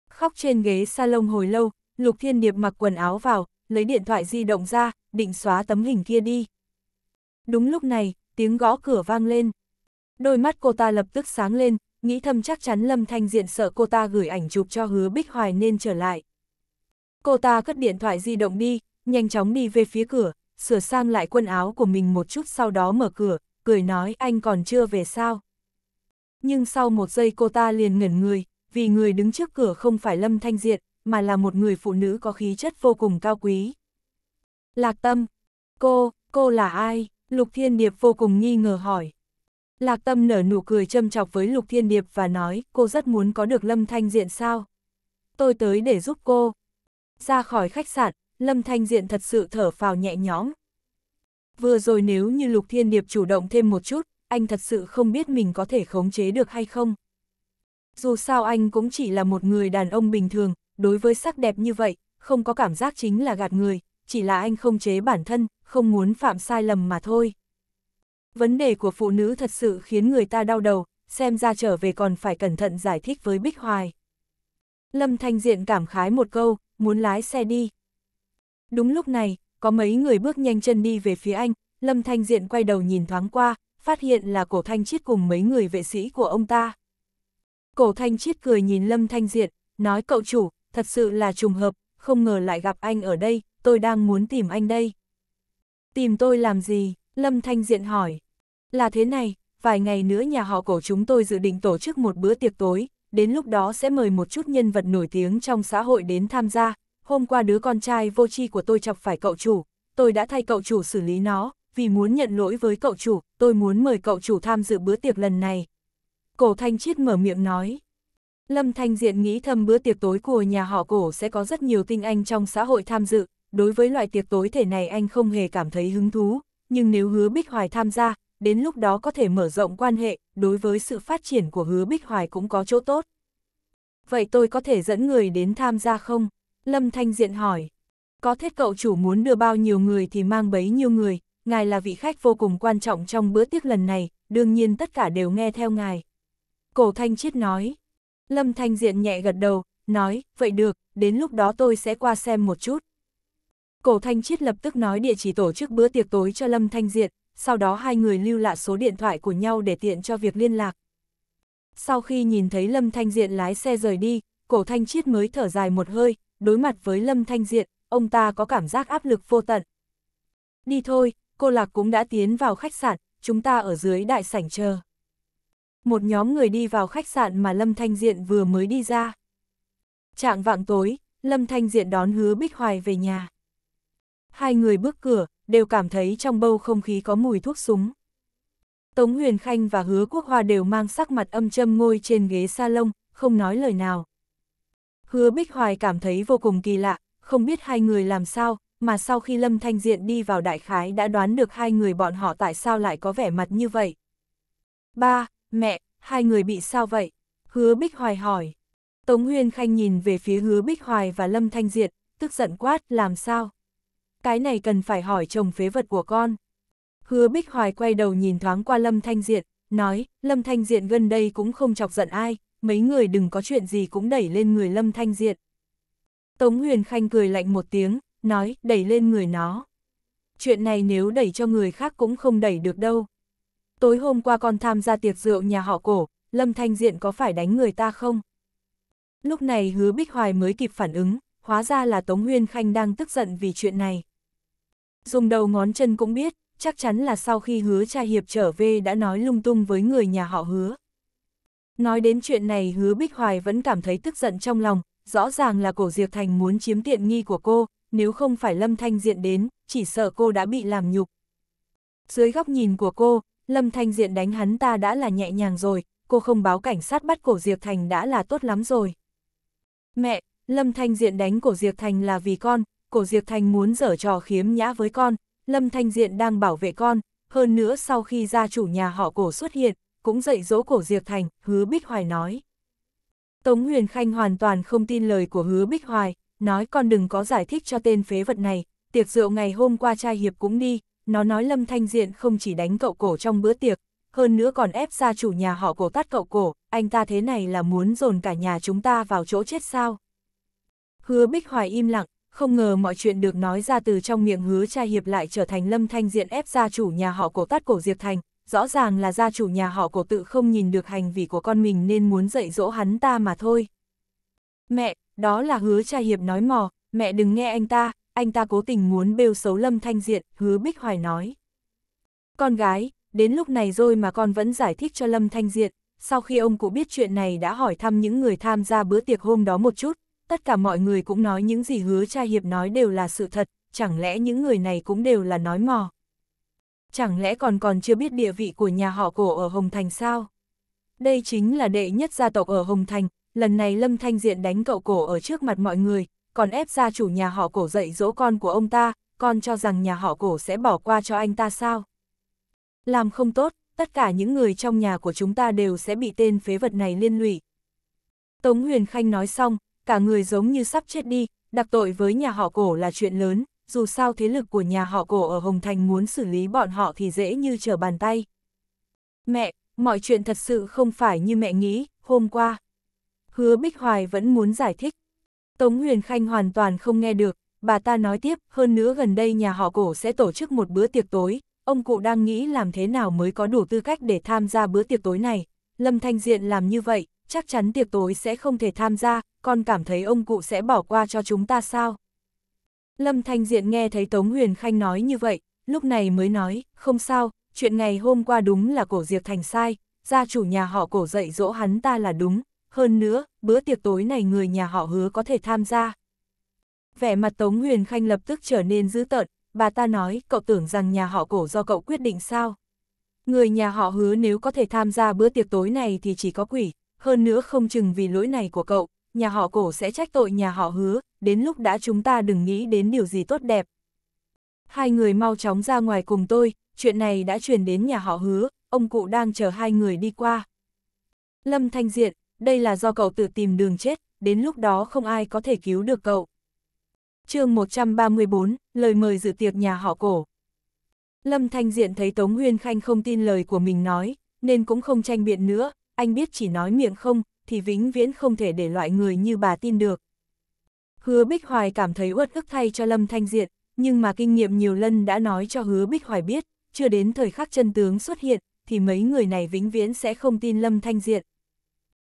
Khóc trên ghế salon hồi lâu, Lục Thiên Điệp mặc quần áo vào, lấy điện thoại di động ra, định xóa tấm hình kia đi. Đúng lúc này, tiếng gõ cửa vang lên. Đôi mắt cô ta lập tức sáng lên, nghĩ thầm chắc chắn Lâm Thanh Diện sợ cô ta gửi ảnh chụp cho hứa Bích Hoài nên trở lại. Cô ta cất điện thoại di động đi, nhanh chóng đi về phía cửa, sửa sang lại quần áo của mình một chút sau đó mở cửa, cười nói anh còn chưa về sao. Nhưng sau một giây cô ta liền ngẩn người, vì người đứng trước cửa không phải Lâm Thanh Diện, mà là một người phụ nữ có khí chất vô cùng cao quý. Lạc Tâm, cô, cô là ai? Lục Thiên Điệp vô cùng nghi ngờ hỏi. Lạc Tâm nở nụ cười châm chọc với Lục Thiên Điệp và nói, cô rất muốn có được Lâm Thanh Diện sao? Tôi tới để giúp cô. Ra khỏi khách sạn, Lâm Thanh Diện thật sự thở phào nhẹ nhõm. Vừa rồi nếu như Lục Thiên Điệp chủ động thêm một chút, anh thật sự không biết mình có thể khống chế được hay không. Dù sao anh cũng chỉ là một người đàn ông bình thường, đối với sắc đẹp như vậy, không có cảm giác chính là gạt người, chỉ là anh không chế bản thân, không muốn phạm sai lầm mà thôi vấn đề của phụ nữ thật sự khiến người ta đau đầu, xem ra trở về còn phải cẩn thận giải thích với Bích Hoài. Lâm Thanh Diện cảm khái một câu, muốn lái xe đi. Đúng lúc này, có mấy người bước nhanh chân đi về phía anh, Lâm Thanh Diện quay đầu nhìn thoáng qua, phát hiện là cổ Thanh Chiết cùng mấy người vệ sĩ của ông ta. Cổ Thanh Chiết cười nhìn Lâm Thanh Diện, nói cậu chủ, thật sự là trùng hợp, không ngờ lại gặp anh ở đây, tôi đang muốn tìm anh đây. Tìm tôi làm gì? Lâm Thanh Diện hỏi. Là thế này, vài ngày nữa nhà họ cổ chúng tôi dự định tổ chức một bữa tiệc tối, đến lúc đó sẽ mời một chút nhân vật nổi tiếng trong xã hội đến tham gia. Hôm qua đứa con trai vô tri của tôi chọc phải cậu chủ, tôi đã thay cậu chủ xử lý nó, vì muốn nhận lỗi với cậu chủ, tôi muốn mời cậu chủ tham dự bữa tiệc lần này. Cổ Thanh Chiết mở miệng nói. Lâm Thanh Diện nghĩ thầm bữa tiệc tối của nhà họ cổ sẽ có rất nhiều tinh anh trong xã hội tham dự, đối với loại tiệc tối thể này anh không hề cảm thấy hứng thú, nhưng nếu hứa Bích Hoài tham gia, đến lúc đó có thể mở rộng quan hệ, đối với sự phát triển của hứa Bích Hoài cũng có chỗ tốt. Vậy tôi có thể dẫn người đến tham gia không? Lâm Thanh Diện hỏi. Có thiết cậu chủ muốn đưa bao nhiêu người thì mang bấy nhiêu người, ngài là vị khách vô cùng quan trọng trong bữa tiệc lần này, đương nhiên tất cả đều nghe theo ngài. Cổ Thanh Chiết nói. Lâm Thanh Diện nhẹ gật đầu, nói, vậy được, đến lúc đó tôi sẽ qua xem một chút. Cổ Thanh Chiết lập tức nói địa chỉ tổ chức bữa tiệc tối cho Lâm Thanh Diện, sau đó hai người lưu lại số điện thoại của nhau để tiện cho việc liên lạc. Sau khi nhìn thấy Lâm Thanh Diện lái xe rời đi, cổ thanh chiết mới thở dài một hơi, đối mặt với Lâm Thanh Diện, ông ta có cảm giác áp lực vô tận. Đi thôi, cô Lạc cũng đã tiến vào khách sạn, chúng ta ở dưới đại sảnh chờ. Một nhóm người đi vào khách sạn mà Lâm Thanh Diện vừa mới đi ra. Trạng vạng tối, Lâm Thanh Diện đón hứa Bích Hoài về nhà. Hai người bước cửa, đều cảm thấy trong bầu không khí có mùi thuốc súng. Tống Huyền Khanh và Hứa Quốc Hoa đều mang sắc mặt âm châm ngồi trên ghế salon, không nói lời nào. Hứa Bích Hoài cảm thấy vô cùng kỳ lạ, không biết hai người làm sao, mà sau khi Lâm Thanh Diện đi vào đại khái đã đoán được hai người bọn họ tại sao lại có vẻ mặt như vậy. Ba, mẹ, hai người bị sao vậy? Hứa Bích Hoài hỏi. Tống Huyền Khanh nhìn về phía Hứa Bích Hoài và Lâm Thanh Diện, tức giận quát làm sao? cái này cần phải hỏi chồng phế vật của con. Hứa Bích Hoài quay đầu nhìn thoáng qua Lâm Thanh Diện, nói, Lâm Thanh Diện gần đây cũng không chọc giận ai, mấy người đừng có chuyện gì cũng đẩy lên người Lâm Thanh Diện. Tống Huyền Khanh cười lạnh một tiếng, nói, đẩy lên người nó. Chuyện này nếu đẩy cho người khác cũng không đẩy được đâu. Tối hôm qua con tham gia tiệc rượu nhà họ cổ, Lâm Thanh Diện có phải đánh người ta không? Lúc này hứa Bích Hoài mới kịp phản ứng, hóa ra là Tống Huyền Khanh đang tức giận vì chuyện này. Dùng đầu ngón chân cũng biết, chắc chắn là sau khi hứa cha hiệp trở về đã nói lung tung với người nhà họ hứa. Nói đến chuyện này hứa Bích Hoài vẫn cảm thấy tức giận trong lòng, rõ ràng là cổ Diệp Thành muốn chiếm tiện nghi của cô, nếu không phải Lâm Thanh Diện đến, chỉ sợ cô đã bị làm nhục. Dưới góc nhìn của cô, Lâm Thanh Diện đánh hắn ta đã là nhẹ nhàng rồi, cô không báo cảnh sát bắt cổ Diệp Thành đã là tốt lắm rồi. Mẹ, Lâm Thanh Diện đánh cổ Diệp Thành là vì con, cổ Diệp Thành muốn dở trò khiếm nhã với con, Lâm Thanh Diện đang bảo vệ con, hơn nữa sau khi gia chủ nhà họ cổ xuất hiện, cũng dạy dỗ cổ Diệp Thành, hứa Bích Hoài nói. Tống Huyền Khanh hoàn toàn không tin lời của hứa Bích Hoài, nói con đừng có giải thích cho tên phế vật này, tiệc rượu ngày hôm qua trai hiệp cũng đi, nó nói Lâm Thanh Diện không chỉ đánh cậu cổ trong bữa tiệc, hơn nữa còn ép gia chủ nhà họ cổ tát cậu cổ, anh ta thế này là muốn dồn cả nhà chúng ta vào chỗ chết sao. Hứa Bích Hoài im lặng, không ngờ mọi chuyện được nói ra từ trong miệng hứa trai hiệp lại trở thành lâm thanh diện ép gia chủ nhà họ cổ tát cổ Diệp Thành, rõ ràng là gia chủ nhà họ cổ tự không nhìn được hành vi của con mình nên muốn dạy dỗ hắn ta mà thôi. Mẹ, đó là hứa trai hiệp nói mò, mẹ đừng nghe anh ta, anh ta cố tình muốn bêu xấu lâm thanh diện, hứa bích hoài nói. Con gái, đến lúc này rồi mà con vẫn giải thích cho lâm thanh diện, sau khi ông cụ biết chuyện này đã hỏi thăm những người tham gia bữa tiệc hôm đó một chút, tất cả mọi người cũng nói những gì hứa cha hiệp nói đều là sự thật, chẳng lẽ những người này cũng đều là nói mò. Chẳng lẽ còn còn chưa biết địa vị của nhà họ cổ ở Hồng Thành sao? Đây chính là đệ nhất gia tộc ở Hồng Thành, lần này Lâm Thanh Diện đánh cậu cổ ở trước mặt mọi người, còn ép gia chủ nhà họ cổ dạy dỗ con của ông ta, con cho rằng nhà họ cổ sẽ bỏ qua cho anh ta sao? Làm không tốt, tất cả những người trong nhà của chúng ta đều sẽ bị tên phế vật này liên lụy. Tống Huyền Khanh nói xong, cả người giống như sắp chết đi, đặc tội với nhà họ cổ là chuyện lớn, dù sao thế lực của nhà họ cổ ở Hồng Thành muốn xử lý bọn họ thì dễ như trở bàn tay. Mẹ, mọi chuyện thật sự không phải như mẹ nghĩ, hôm qua. Hứa Bích Hoài vẫn muốn giải thích. Tống Huyền Khanh hoàn toàn không nghe được, bà ta nói tiếp, hơn nữa gần đây nhà họ cổ sẽ tổ chức một bữa tiệc tối, ông cụ đang nghĩ làm thế nào mới có đủ tư cách để tham gia bữa tiệc tối này. Lâm Thanh Diện làm như vậy, chắc chắn tiệc tối sẽ không thể tham gia, con cảm thấy ông cụ sẽ bỏ qua cho chúng ta sao? Lâm Thanh Diện nghe thấy Tống Huyền Khanh nói như vậy, lúc này mới nói, không sao, chuyện ngày hôm qua đúng là cổ diệt thành sai, gia chủ nhà họ cổ dạy dỗ hắn ta là đúng, hơn nữa, bữa tiệc tối này người nhà họ hứa có thể tham gia. Vẻ mặt Tống Huyền Khanh lập tức trở nên dữ tợn, bà ta nói, cậu tưởng rằng nhà họ cổ do cậu quyết định sao? Người nhà họ hứa nếu có thể tham gia bữa tiệc tối này thì chỉ có quỷ, hơn nữa không chừng vì lỗi này của cậu, nhà họ cổ sẽ trách tội nhà họ hứa, đến lúc đã chúng ta đừng nghĩ đến điều gì tốt đẹp. Hai người mau chóng ra ngoài cùng tôi, chuyện này đã truyền đến nhà họ hứa, ông cụ đang chờ hai người đi qua. Lâm Thanh Diện, đây là do cậu tự tìm đường chết, đến lúc đó không ai có thể cứu được cậu. chương 134, lời mời dự tiệc nhà họ cổ. Lâm Thanh Diện thấy Tống nguyên Khanh không tin lời của mình nói, nên cũng không tranh biện nữa, anh biết chỉ nói miệng không, thì vĩnh viễn không thể để loại người như bà tin được. Hứa Bích Hoài cảm thấy uất ức thay cho Lâm Thanh Diện, nhưng mà kinh nghiệm nhiều lần đã nói cho Hứa Bích Hoài biết, chưa đến thời khắc chân tướng xuất hiện, thì mấy người này vĩnh viễn sẽ không tin Lâm Thanh Diện.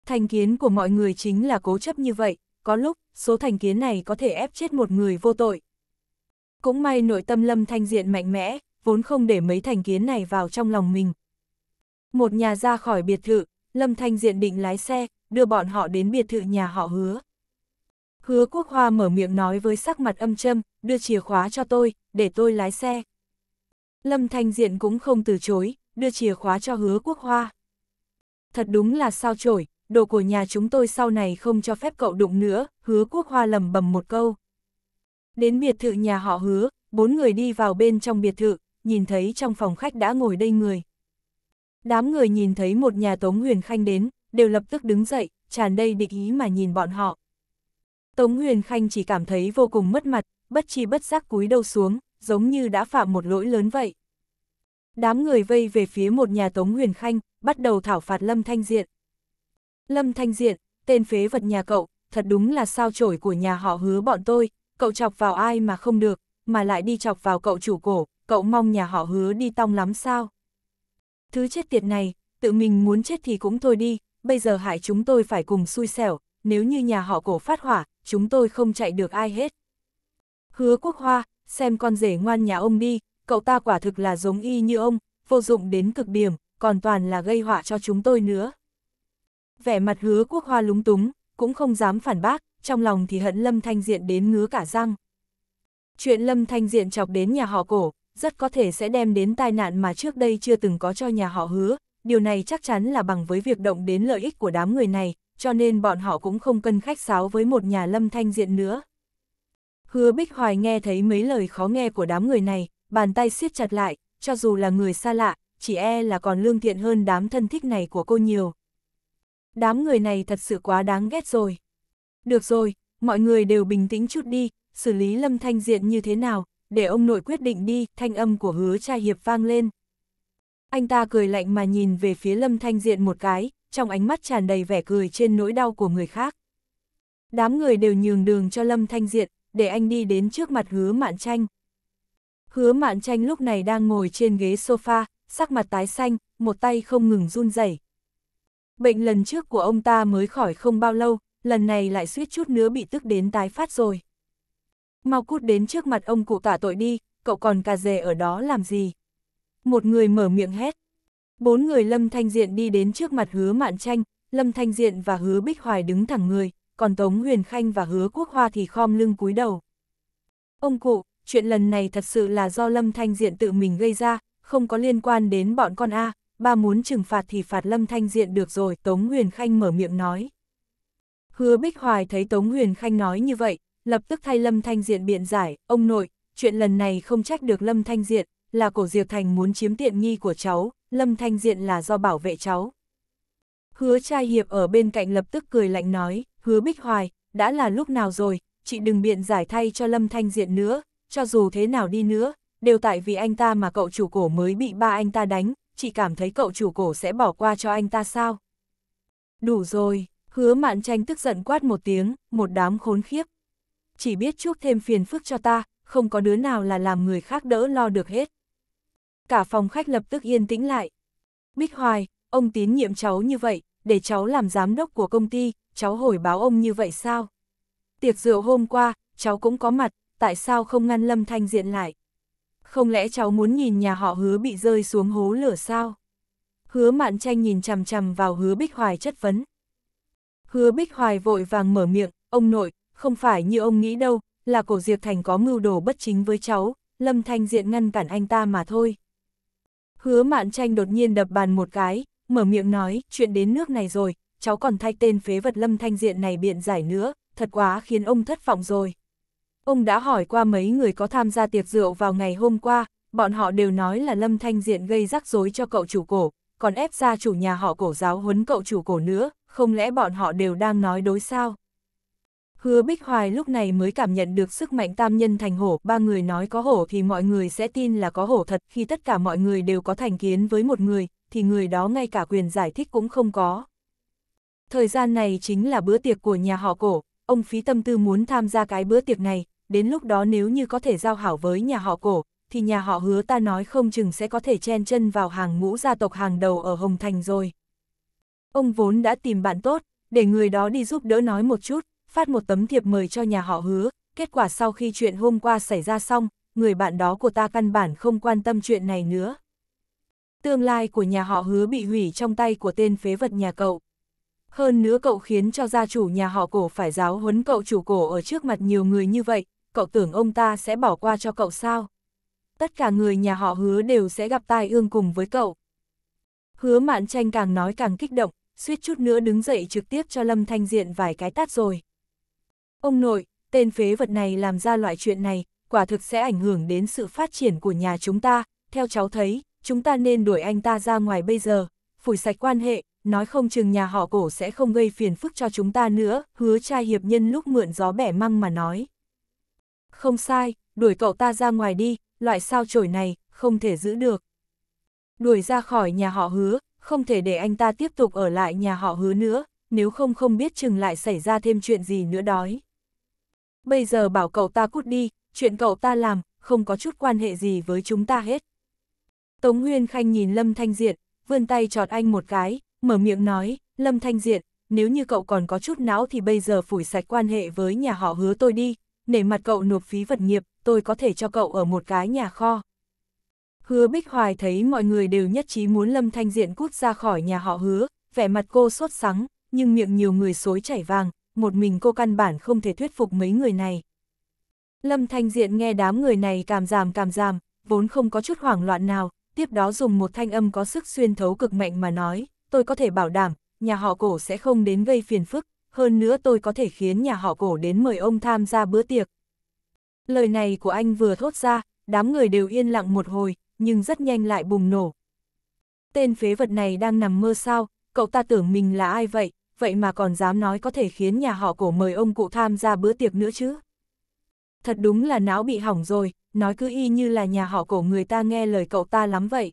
Thành kiến của mọi người chính là cố chấp như vậy, có lúc, số thành kiến này có thể ép chết một người vô tội. Cũng may nội tâm Lâm Thanh Diện mạnh mẽ, vốn không để mấy thành kiến này vào trong lòng mình. Một nhà ra khỏi biệt thự, Lâm Thanh Diện định lái xe, đưa bọn họ đến biệt thự nhà họ hứa. Hứa Quốc Hoa mở miệng nói với sắc mặt âm châm, đưa chìa khóa cho tôi, để tôi lái xe. Lâm Thanh Diện cũng không từ chối, đưa chìa khóa cho Hứa Quốc Hoa. Thật đúng là sao chổi, đồ của nhà chúng tôi sau này không cho phép cậu đụng nữa, Hứa Quốc Hoa lầm bầm một câu. Đến biệt thự nhà họ Hứa, bốn người đi vào bên trong biệt thự, nhìn thấy trong phòng khách đã ngồi đây người, Đám người nhìn thấy một nhà Tống Huyền Khanh đến, đều lập tức đứng dậy, tràn đầy địch ý mà nhìn bọn họ. Tống Huyền Khanh chỉ cảm thấy vô cùng mất mặt, bất chi bất giác cúi đầu xuống, giống như đã phạm một lỗi lớn vậy. Đám người vây về phía một nhà Tống Huyền Khanh, bắt đầu thảo phạt Lâm Thanh Diện. Lâm Thanh Diện, tên phế vật nhà cậu, thật đúng là sao chổi của nhà họ hứa bọn tôi, cậu chọc vào ai mà không được, mà lại đi chọc vào cậu chủ cổ, cậu mong nhà họ hứa đi tong lắm sao? Thứ chết tiệt này, tự mình muốn chết thì cũng thôi đi, bây giờ hại chúng tôi phải cùng xui xẻo, nếu như nhà họ cổ phát hỏa, chúng tôi không chạy được ai hết. Hứa quốc hoa, xem con rể ngoan nhà ông đi, cậu ta quả thực là giống y như ông, vô dụng đến cực điểm, còn toàn là gây họa cho chúng tôi nữa. Vẻ mặt hứa quốc hoa lúng túng, cũng không dám phản bác, trong lòng thì hận Lâm Thanh Diện đến ngứa cả răng. Chuyện Lâm Thanh Diện chọc đến nhà họ cổ, rất có thể sẽ đem đến tai nạn mà trước đây chưa từng có cho nhà họ hứa, điều này chắc chắn là bằng với việc động đến lợi ích của đám người này, cho nên bọn họ cũng không cần khách sáo với một nhà lâm thanh diện nữa. Hứa Bích Hoài nghe thấy mấy lời khó nghe của đám người này, bàn tay siết chặt lại, cho dù là người xa lạ, chỉ e là còn lương thiện hơn đám thân thích này của cô nhiều. Đám người này thật sự quá đáng ghét rồi. Được rồi, mọi người đều bình tĩnh chút đi, xử lý lâm thanh diện như thế nào, để ông nội quyết định đi, thanh âm của hứa trai hiệp vang lên. Anh ta cười lạnh mà nhìn về phía lâm thanh diện một cái, trong ánh mắt tràn đầy vẻ cười trên nỗi đau của người khác. Đám người đều nhường đường cho lâm thanh diện, để anh đi đến trước mặt hứa mạn tranh. Hứa mạn tranh lúc này đang ngồi trên ghế sofa, sắc mặt tái xanh, một tay không ngừng run rẩy. Bệnh lần trước của ông ta mới khỏi không bao lâu, lần này lại suýt chút nữa bị tức đến tái phát rồi mau cút đến trước mặt ông cụ tả tội đi, cậu còn cà dề ở đó làm gì? Một người mở miệng hét. Bốn người Lâm Thanh Diện đi đến trước mặt hứa mạn tranh, Lâm Thanh Diện và hứa Bích Hoài đứng thẳng người, còn Tống Huyền Khanh và hứa Quốc Hoa thì khom lưng cúi đầu. Ông cụ, chuyện lần này thật sự là do Lâm Thanh Diện tự mình gây ra, không có liên quan đến bọn con A, ba muốn trừng phạt thì phạt Lâm Thanh Diện được rồi, Tống Huyền Khanh mở miệng nói. Hứa Bích Hoài thấy Tống Huyền Khanh nói như vậy, lập tức thay Lâm Thanh Diện biện giải, ông nội, chuyện lần này không trách được Lâm Thanh Diện, là cổ Diệp Thành muốn chiếm tiện nghi của cháu, Lâm Thanh Diện là do bảo vệ cháu. Hứa trai hiệp ở bên cạnh lập tức cười lạnh nói, hứa bích hoài, đã là lúc nào rồi, chị đừng biện giải thay cho Lâm Thanh Diện nữa, cho dù thế nào đi nữa, đều tại vì anh ta mà cậu chủ cổ mới bị ba anh ta đánh, chị cảm thấy cậu chủ cổ sẽ bỏ qua cho anh ta sao? Đủ rồi, hứa mạn tranh tức giận quát một tiếng, một đám khốn khiếp chỉ biết chuốc thêm phiền phức cho ta, không có đứa nào là làm người khác đỡ lo được hết. Cả phòng khách lập tức yên tĩnh lại. Bích Hoài, ông tín nhiệm cháu như vậy, để cháu làm giám đốc của công ty, cháu hồi báo ông như vậy sao? Tiệc rượu hôm qua, cháu cũng có mặt, tại sao không ngăn Lâm Thanh Diện lại? Không lẽ cháu muốn nhìn nhà họ hứa bị rơi xuống hố lửa sao? Hứa mạn tranh nhìn chằm chằm vào hứa Bích Hoài chất vấn. Hứa Bích Hoài vội vàng mở miệng, ông nội, không phải như ông nghĩ đâu, là cổ Diệp Thành có mưu đồ bất chính với cháu, Lâm Thanh Diện ngăn cản anh ta mà thôi. Hứa Mạn Tranh đột nhiên đập bàn một cái, mở miệng nói, chuyện đến nước này rồi, cháu còn thay tên phế vật Lâm Thanh Diện này biện giải nữa, thật quá khiến ông thất vọng rồi. Ông đã hỏi qua mấy người có tham gia tiệc rượu vào ngày hôm qua, bọn họ đều nói là Lâm Thanh Diện gây rắc rối cho cậu chủ cổ, còn ép ra chủ nhà họ cổ giáo huấn cậu chủ cổ nữa, không lẽ bọn họ đều đang nói đối sao? Hứa Bích Hoài lúc này mới cảm nhận được sức mạnh tam nhân thành hổ, ba người nói có hổ thì mọi người sẽ tin là có hổ thật, khi tất cả mọi người đều có thành kiến với một người, thì người đó ngay cả quyền giải thích cũng không có. Thời gian này chính là bữa tiệc của nhà họ cổ, ông phí tâm tư muốn tham gia cái bữa tiệc này, đến lúc đó nếu như có thể giao hảo với nhà họ cổ, thì nhà họ hứa ta nói không chừng sẽ có thể chen chân vào hàng ngũ gia tộc hàng đầu ở Hồng Thành rồi. Ông vốn đã tìm bạn tốt, để người đó đi giúp đỡ nói một chút, phát một tấm thiệp mời cho nhà họ hứa, kết quả sau khi chuyện hôm qua xảy ra xong, người bạn đó của ta căn bản không quan tâm chuyện này nữa. Tương lai của nhà họ hứa bị hủy trong tay của tên phế vật nhà cậu. Hơn nữa cậu khiến cho gia chủ nhà họ cổ phải giáo huấn cậu chủ cổ ở trước mặt nhiều người như vậy, cậu tưởng ông ta sẽ bỏ qua cho cậu sao? Tất cả người nhà họ hứa đều sẽ gặp tai ương cùng với cậu. Hứa mạn tranh càng nói càng kích động, suýt chút nữa đứng dậy trực tiếp cho Lâm Thanh Diện vài cái tát rồi. Ông nội, tên phế vật này làm ra loại chuyện này, quả thực sẽ ảnh hưởng đến sự phát triển của nhà chúng ta, theo cháu thấy, chúng ta nên đuổi anh ta ra ngoài bây giờ, phủi sạch quan hệ, nói không chừng nhà họ cổ sẽ không gây phiền phức cho chúng ta nữa, hứa trai hiệp nhân lúc mượn gió bẻ măng mà nói. Không sai, đuổi cậu ta ra ngoài đi, loại sao chổi này, không thể giữ được. Đuổi ra khỏi nhà họ hứa, không thể để anh ta tiếp tục ở lại nhà họ hứa nữa, nếu không không biết chừng lại xảy ra thêm chuyện gì nữa đói bây giờ bảo cậu ta cút đi, chuyện cậu ta làm, không có chút quan hệ gì với chúng ta hết. Tống Nguyên Khanh nhìn Lâm Thanh Diện, vươn tay chọt anh một cái, mở miệng nói, Lâm Thanh Diện, nếu như cậu còn có chút não thì bây giờ phủi sạch quan hệ với nhà họ hứa tôi đi, nể mặt cậu nộp phí vật nghiệp, tôi có thể cho cậu ở một cái nhà kho. Hứa Bích Hoài thấy mọi người đều nhất trí muốn Lâm Thanh Diện cút ra khỏi nhà họ hứa, vẻ mặt cô sốt sắng, nhưng miệng nhiều người xối chảy vàng, một mình cô căn bản không thể thuyết phục mấy người này. Lâm Thanh Diện nghe đám người này cảm giảm cảm giảm, vốn không có chút hoảng loạn nào, tiếp đó dùng một thanh âm có sức xuyên thấu cực mạnh mà nói, tôi có thể bảo đảm, nhà họ cổ sẽ không đến gây phiền phức, hơn nữa tôi có thể khiến nhà họ cổ đến mời ông tham gia bữa tiệc. Lời này của anh vừa thốt ra, đám người đều yên lặng một hồi, nhưng rất nhanh lại bùng nổ. Tên phế vật này đang nằm mơ sao, cậu ta tưởng mình là ai vậy, vậy mà còn dám nói có thể khiến nhà họ cổ mời ông cụ tham gia bữa tiệc nữa chứ. Thật đúng là não bị hỏng rồi, nói cứ y như là nhà họ cổ người ta nghe lời cậu ta lắm vậy.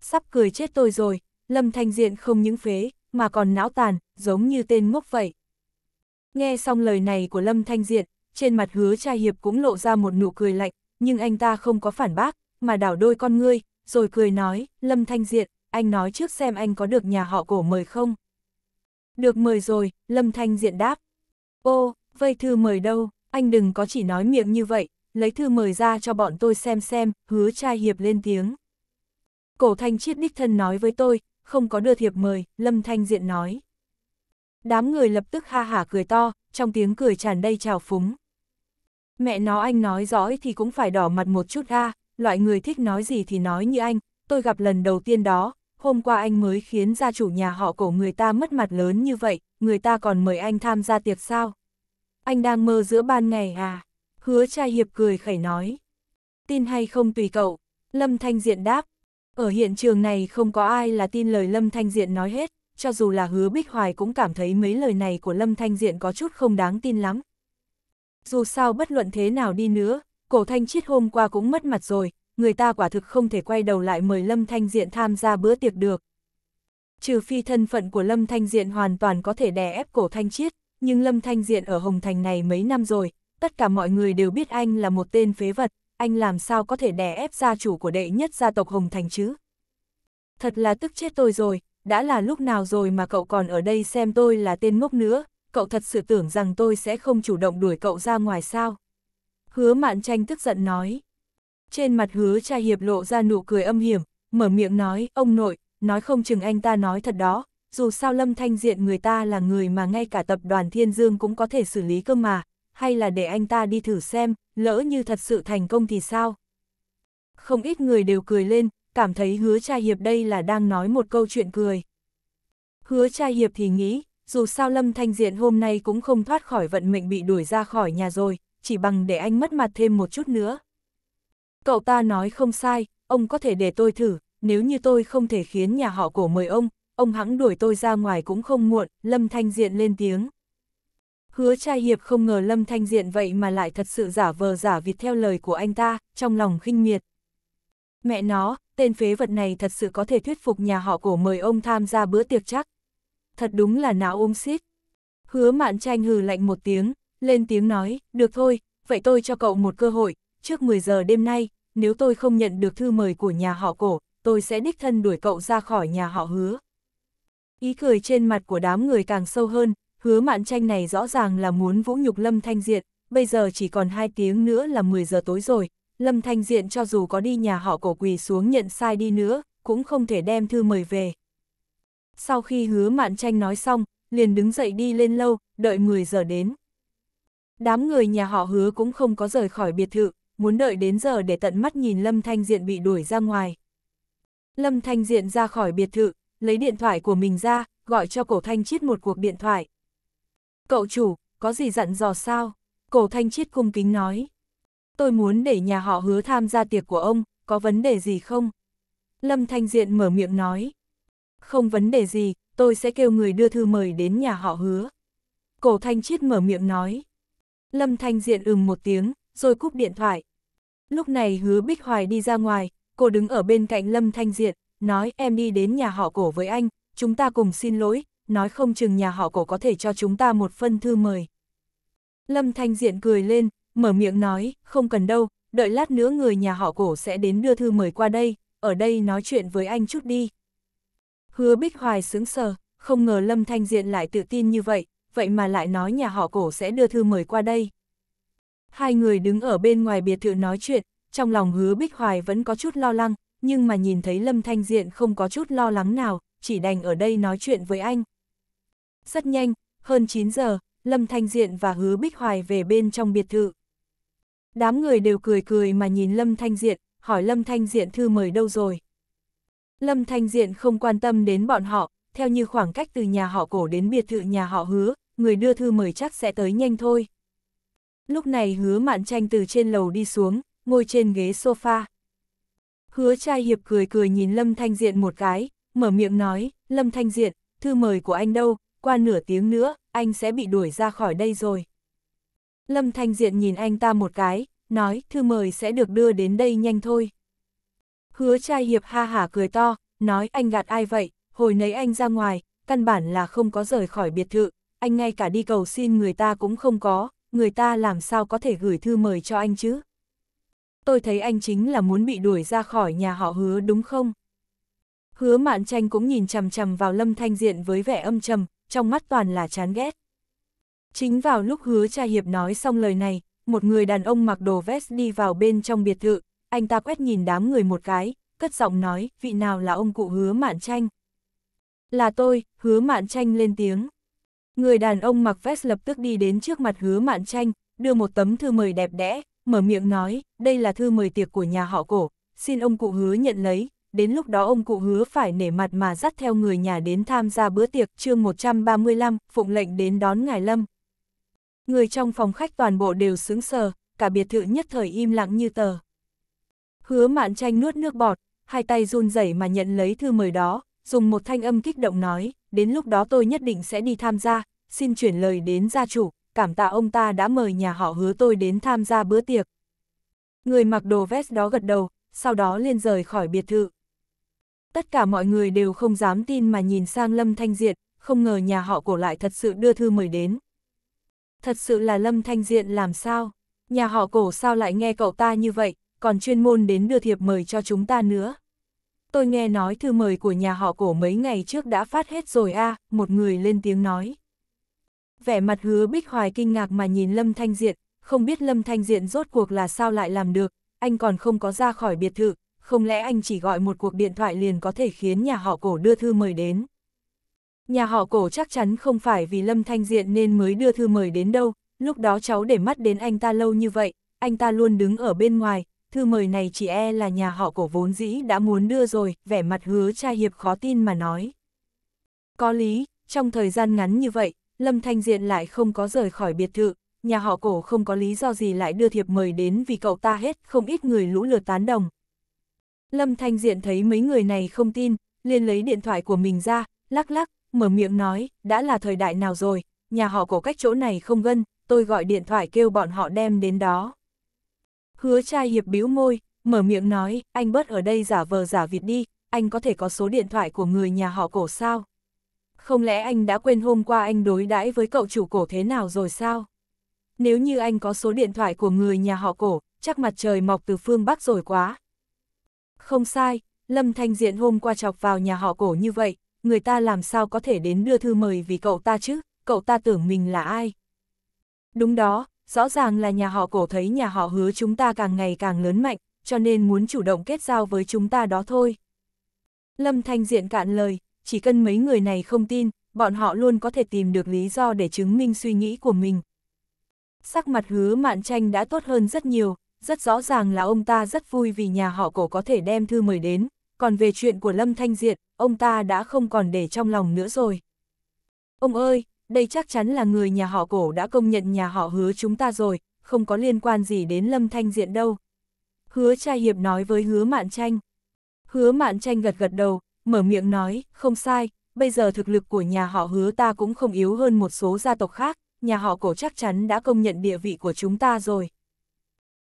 Sắp cười chết tôi rồi, Lâm Thanh Diện không những phế, mà còn não tàn, giống như tên ngốc vậy. Nghe xong lời này của Lâm Thanh Diện, trên mặt hứa trai hiệp cũng lộ ra một nụ cười lạnh, nhưng anh ta không có phản bác, mà đảo đôi con ngươi, rồi cười nói, Lâm Thanh Diện, anh nói trước xem anh có được nhà họ cổ mời không. Được mời rồi, Lâm Thanh Diện đáp. Ô, vây thư mời đâu, anh đừng có chỉ nói miệng như vậy, lấy thư mời ra cho bọn tôi xem xem, hứa trai hiệp lên tiếng. Cổ thanh chiết đích thân nói với tôi, không có đưa thiệp mời, Lâm Thanh Diện nói. Đám người lập tức ha hả cười to, trong tiếng cười tràn đầy trào phúng. Mẹ nó anh nói giỏi thì cũng phải đỏ mặt một chút ha, loại người thích nói gì thì nói như anh, tôi gặp lần đầu tiên đó, hôm qua anh mới khiến gia chủ nhà họ cổ người ta mất mặt lớn như vậy, người ta còn mời anh tham gia tiệc sao? Anh đang mơ giữa ban ngày à? Hứa trai hiệp cười khẩy nói. Tin hay không tùy cậu, Lâm Thanh Diện đáp. Ở hiện trường này không có ai là tin lời Lâm Thanh Diện nói hết, cho dù là hứa Bích Hoài cũng cảm thấy mấy lời này của Lâm Thanh Diện có chút không đáng tin lắm. Dù sao bất luận thế nào đi nữa, cổ thanh chiết hôm qua cũng mất mặt rồi, người ta quả thực không thể quay đầu lại mời Lâm Thanh Diện tham gia bữa tiệc được. Trừ phi thân phận của Lâm Thanh Diện hoàn toàn có thể đè ép cổ Thanh Chiết, nhưng Lâm Thanh Diện ở Hồng Thành này mấy năm rồi, tất cả mọi người đều biết anh là một tên phế vật, anh làm sao có thể đè ép gia chủ của đệ nhất gia tộc Hồng Thành chứ? Thật là tức chết tôi rồi, đã là lúc nào rồi mà cậu còn ở đây xem tôi là tên ngốc nữa, cậu thật sự tưởng rằng tôi sẽ không chủ động đuổi cậu ra ngoài sao? Hứa Mạn Tranh tức giận nói. Trên mặt hứa cha hiệp lộ ra nụ cười âm hiểm, mở miệng nói, ông nội, nói không chừng anh ta nói thật đó, dù sao Lâm Thanh Diện người ta là người mà ngay cả tập đoàn Thiên Dương cũng có thể xử lý cơ mà, hay là để anh ta đi thử xem, lỡ như thật sự thành công thì sao? Không ít người đều cười lên, cảm thấy hứa cha hiệp đây là đang nói một câu chuyện cười. Hứa cha hiệp thì nghĩ, dù sao Lâm Thanh Diện hôm nay cũng không thoát khỏi vận mệnh bị đuổi ra khỏi nhà rồi, chỉ bằng để anh mất mặt thêm một chút nữa. Cậu ta nói không sai, ông có thể để tôi thử, nếu như tôi không thể khiến nhà họ cổ mời ông, ông hãng đuổi tôi ra ngoài cũng không muộn, Lâm Thanh Diện lên tiếng. Hứa trai hiệp không ngờ Lâm Thanh Diện vậy mà lại thật sự giả vờ giả vịt theo lời của anh ta, trong lòng khinh miệt. Mẹ nó, tên phế vật này thật sự có thể thuyết phục nhà họ cổ mời ông tham gia bữa tiệc chắc. Thật đúng là não ôm xít. Hứa mạn tranh hừ lạnh một tiếng, lên tiếng nói, được thôi, vậy tôi cho cậu một cơ hội, trước 10 giờ đêm nay, nếu tôi không nhận được thư mời của nhà họ cổ, tôi sẽ đích thân đuổi cậu ra khỏi nhà họ hứa. Ý cười trên mặt của đám người càng sâu hơn, hứa mạn tranh này rõ ràng là muốn vũ nhục Lâm Thanh Diện, bây giờ chỉ còn 2 tiếng nữa là 10 giờ tối rồi, Lâm Thanh Diện cho dù có đi nhà họ cổ quỳ xuống nhận sai đi nữa, cũng không thể đem thư mời về. Sau khi hứa mạn tranh nói xong, liền đứng dậy đi lên lâu, đợi 10 giờ đến. Đám người nhà họ hứa cũng không có rời khỏi biệt thự, muốn đợi đến giờ để tận mắt nhìn Lâm Thanh Diện bị đuổi ra ngoài. Lâm Thanh Diện ra khỏi biệt thự, lấy điện thoại của mình ra, gọi cho cổ thanh chiết một cuộc điện thoại. Cậu chủ, có gì dặn dò sao? Cổ thanh chiết cung kính nói. Tôi muốn để nhà họ hứa tham gia tiệc của ông, có vấn đề gì không? Lâm Thanh Diện mở miệng nói. Không vấn đề gì, tôi sẽ kêu người đưa thư mời đến nhà họ hứa. Cổ thanh chiết mở miệng nói. Lâm Thanh Diện ừm một tiếng, rồi cúp điện thoại. Lúc này hứa Bích Hoài đi ra ngoài, cô đứng ở bên cạnh Lâm Thanh Diệt, nói em đi đến nhà họ cổ với anh, chúng ta cùng xin lỗi, nói không chừng nhà họ cổ có thể cho chúng ta một phân thư mời. Lâm Thanh Diện cười lên, mở miệng nói, không cần đâu, đợi lát nữa người nhà họ cổ sẽ đến đưa thư mời qua đây, ở đây nói chuyện với anh chút đi. Hứa Bích Hoài sướng sờ, không ngờ Lâm Thanh Diện lại tự tin như vậy, vậy mà lại nói nhà họ cổ sẽ đưa thư mời qua đây. Hai người đứng ở bên ngoài biệt thự nói chuyện, trong lòng hứa Bích Hoài vẫn có chút lo lắng, nhưng mà nhìn thấy Lâm Thanh Diện không có chút lo lắng nào, chỉ đành ở đây nói chuyện với anh. Rất nhanh, hơn 9 giờ, Lâm Thanh Diện và hứa Bích Hoài về bên trong biệt thự. Đám người đều cười cười mà nhìn Lâm Thanh Diện, hỏi Lâm Thanh Diện thư mời đâu rồi. Lâm Thanh Diện không quan tâm đến bọn họ, theo như khoảng cách từ nhà họ cổ đến biệt thự nhà họ hứa, người đưa thư mời chắc sẽ tới nhanh thôi lúc này hứa mạn tranh từ trên lầu đi xuống, ngồi trên ghế sofa. Hứa trai hiệp cười cười nhìn Lâm Thanh Diện một cái, mở miệng nói, Lâm Thanh Diện, thư mời của anh đâu, qua nửa tiếng nữa, anh sẽ bị đuổi ra khỏi đây rồi. Lâm Thanh Diện nhìn anh ta một cái, nói, thư mời sẽ được đưa đến đây nhanh thôi. Hứa trai hiệp ha hả cười to, nói anh gạt ai vậy, hồi nấy anh ra ngoài, căn bản là không có rời khỏi biệt thự, anh ngay cả đi cầu xin người ta cũng không có, người ta làm sao có thể gửi thư mời cho anh chứ? Tôi thấy anh chính là muốn bị đuổi ra khỏi nhà họ hứa đúng không? Hứa mạn tranh cũng nhìn chằm chằm vào lâm thanh diện với vẻ âm trầm, trong mắt toàn là chán ghét. Chính vào lúc hứa cha hiệp nói xong lời này, một người đàn ông mặc đồ vest đi vào bên trong biệt thự, anh ta quét nhìn đám người một cái, cất giọng nói, vị nào là ông cụ hứa mạn tranh? Là tôi, hứa mạn tranh lên tiếng. Người đàn ông mặc vest lập tức đi đến trước mặt hứa mạn tranh, đưa một tấm thư mời đẹp đẽ, mở miệng nói, đây là thư mời tiệc của nhà họ cổ, xin ông cụ hứa nhận lấy, đến lúc đó ông cụ hứa phải nể mặt mà dắt theo người nhà đến tham gia bữa tiệc chương 135, phụng lệnh đến đón ngài Lâm. Người trong phòng khách toàn bộ đều sững sờ, cả biệt thự nhất thời im lặng như tờ. Hứa mạn tranh nuốt nước bọt, hai tay run rẩy mà nhận lấy thư mời đó, dùng một thanh âm kích động nói, đến lúc đó tôi nhất định sẽ đi tham gia, xin chuyển lời đến gia chủ, cảm tạ ông ta đã mời nhà họ hứa tôi đến tham gia bữa tiệc. Người mặc đồ vest đó gật đầu, sau đó liền rời khỏi biệt thự. Tất cả mọi người đều không dám tin mà nhìn sang Lâm Thanh Diện, không ngờ nhà họ cổ lại thật sự đưa thư mời đến. Thật sự là Lâm Thanh Diện làm sao? Nhà họ cổ sao lại nghe cậu ta như vậy, còn chuyên môn đến đưa thiệp mời cho chúng ta nữa? tôi nghe nói thư mời của nhà họ cổ mấy ngày trước đã phát hết rồi a à, một người lên tiếng nói. Vẻ mặt hứa bích hoài kinh ngạc mà nhìn Lâm Thanh Diện, không biết Lâm Thanh Diện rốt cuộc là sao lại làm được, anh còn không có ra khỏi biệt thự, không lẽ anh chỉ gọi một cuộc điện thoại liền có thể khiến nhà họ cổ đưa thư mời đến. Nhà họ cổ chắc chắn không phải vì Lâm Thanh Diện nên mới đưa thư mời đến đâu, lúc đó cháu để mắt đến anh ta lâu như vậy, anh ta luôn đứng ở bên ngoài, thư mời này chỉ e là nhà họ cổ vốn dĩ đã muốn đưa rồi, vẻ mặt hứa cha hiệp khó tin mà nói. Có lý, trong thời gian ngắn như vậy, Lâm Thanh Diện lại không có rời khỏi biệt thự, nhà họ cổ không có lý do gì lại đưa thiệp mời đến vì cậu ta hết không ít người lũ lượt tán đồng. Lâm Thanh Diện thấy mấy người này không tin, liền lấy điện thoại của mình ra, lắc lắc, mở miệng nói, đã là thời đại nào rồi, nhà họ cổ cách chỗ này không gân, tôi gọi điện thoại kêu bọn họ đem đến đó. Hứa trai hiệp bĩu môi, mở miệng nói, anh bớt ở đây giả vờ giả vịt đi, anh có thể có số điện thoại của người nhà họ cổ sao? Không lẽ anh đã quên hôm qua anh đối đãi với cậu chủ cổ thế nào rồi sao? Nếu như anh có số điện thoại của người nhà họ cổ, chắc mặt trời mọc từ phương Bắc rồi quá. Không sai, Lâm Thanh Diện hôm qua chọc vào nhà họ cổ như vậy, người ta làm sao có thể đến đưa thư mời vì cậu ta chứ, cậu ta tưởng mình là ai? Đúng đó, rõ ràng là nhà họ cổ thấy nhà họ hứa chúng ta càng ngày càng lớn mạnh, cho nên muốn chủ động kết giao với chúng ta đó thôi. Lâm Thanh Diện cạn lời, chỉ cần mấy người này không tin, bọn họ luôn có thể tìm được lý do để chứng minh suy nghĩ của mình. Sắc mặt hứa mạn tranh đã tốt hơn rất nhiều, rất rõ ràng là ông ta rất vui vì nhà họ cổ có thể đem thư mời đến, còn về chuyện của Lâm Thanh Diện, ông ta đã không còn để trong lòng nữa rồi. Ông ơi, đây chắc chắn là người nhà họ cổ đã công nhận nhà họ hứa chúng ta rồi, không có liên quan gì đến Lâm Thanh Diện đâu. Hứa trai hiệp nói với hứa mạn tranh. Hứa mạn tranh gật gật đầu, mở miệng nói, không sai, bây giờ thực lực của nhà họ hứa ta cũng không yếu hơn một số gia tộc khác, nhà họ cổ chắc chắn đã công nhận địa vị của chúng ta rồi.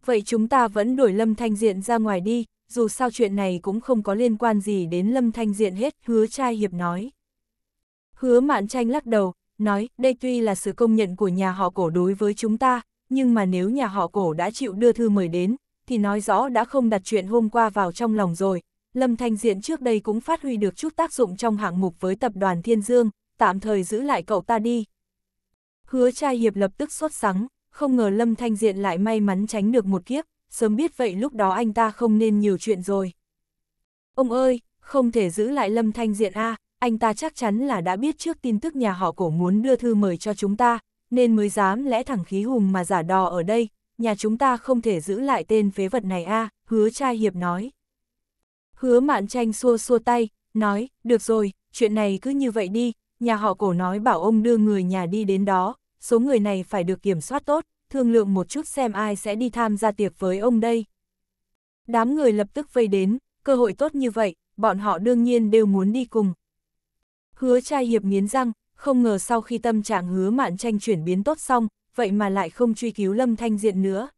Vậy chúng ta vẫn đuổi Lâm Thanh Diện ra ngoài đi, dù sao chuyện này cũng không có liên quan gì đến Lâm Thanh Diện hết, hứa trai hiệp nói. Hứa mạn tranh lắc đầu, nói, đây tuy là sự công nhận của nhà họ cổ đối với chúng ta, nhưng mà nếu nhà họ cổ đã chịu đưa thư mời đến, thì nói rõ đã không đặt chuyện hôm qua vào trong lòng rồi. Lâm Thanh Diện trước đây cũng phát huy được chút tác dụng trong hạng mục với tập đoàn Thiên Dương, tạm thời giữ lại cậu ta đi. Hứa trai hiệp lập tức sốt sắng, không ngờ Lâm Thanh Diện lại may mắn tránh được một kiếp, sớm biết vậy lúc đó anh ta không nên nhiều chuyện rồi. Ông ơi, không thể giữ lại Lâm Thanh Diện a à, anh ta chắc chắn là đã biết trước tin tức nhà họ cổ muốn đưa thư mời cho chúng ta, nên mới dám lẽ thẳng khí hùng mà giả đò ở đây, nhà chúng ta không thể giữ lại tên phế vật này a à, hứa trai hiệp nói. Hứa mạn tranh xua xua tay, nói, được rồi, chuyện này cứ như vậy đi, nhà họ cổ nói bảo ông đưa người nhà đi đến đó, số người này phải được kiểm soát tốt, thương lượng một chút xem ai sẽ đi tham gia tiệc với ông đây. Đám người lập tức vây đến, cơ hội tốt như vậy, bọn họ đương nhiên đều muốn đi cùng, Hứa trai hiệp nghiến răng, không ngờ sau khi tâm trạng hứa mạn tranh chuyển biến tốt xong, vậy mà lại không truy cứu Lâm Thanh Diện nữa.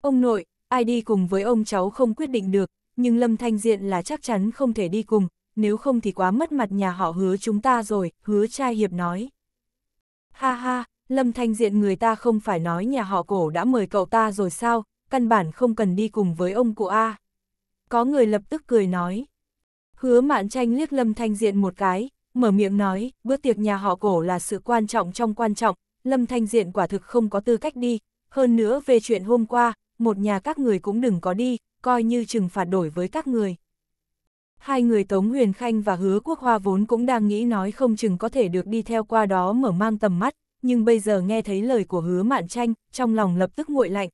Ông nội, ai đi cùng với ông cháu không quyết định được, nhưng Lâm Thanh Diện là chắc chắn không thể đi cùng, nếu không thì quá mất mặt nhà họ hứa chúng ta rồi, hứa trai hiệp nói. Ha ha, Lâm Thanh Diện người ta không phải nói nhà họ cổ đã mời cậu ta rồi sao, căn bản không cần đi cùng với ông cụ A. Có người lập tức cười nói. Hứa mạn tranh liếc Lâm Thanh Diện một cái, mở miệng nói, bữa tiệc nhà họ cổ là sự quan trọng trong quan trọng, Lâm Thanh Diện quả thực không có tư cách đi, hơn nữa về chuyện hôm qua, một nhà các người cũng đừng có đi, coi như trừng phạt đổi với các người. Hai người Tống Huyền Khanh và Hứa Quốc Hoa vốn cũng đang nghĩ nói không chừng có thể được đi theo qua đó mở mang tầm mắt, nhưng bây giờ nghe thấy lời của Hứa Mạn Tranh, trong lòng lập tức nguội lạnh.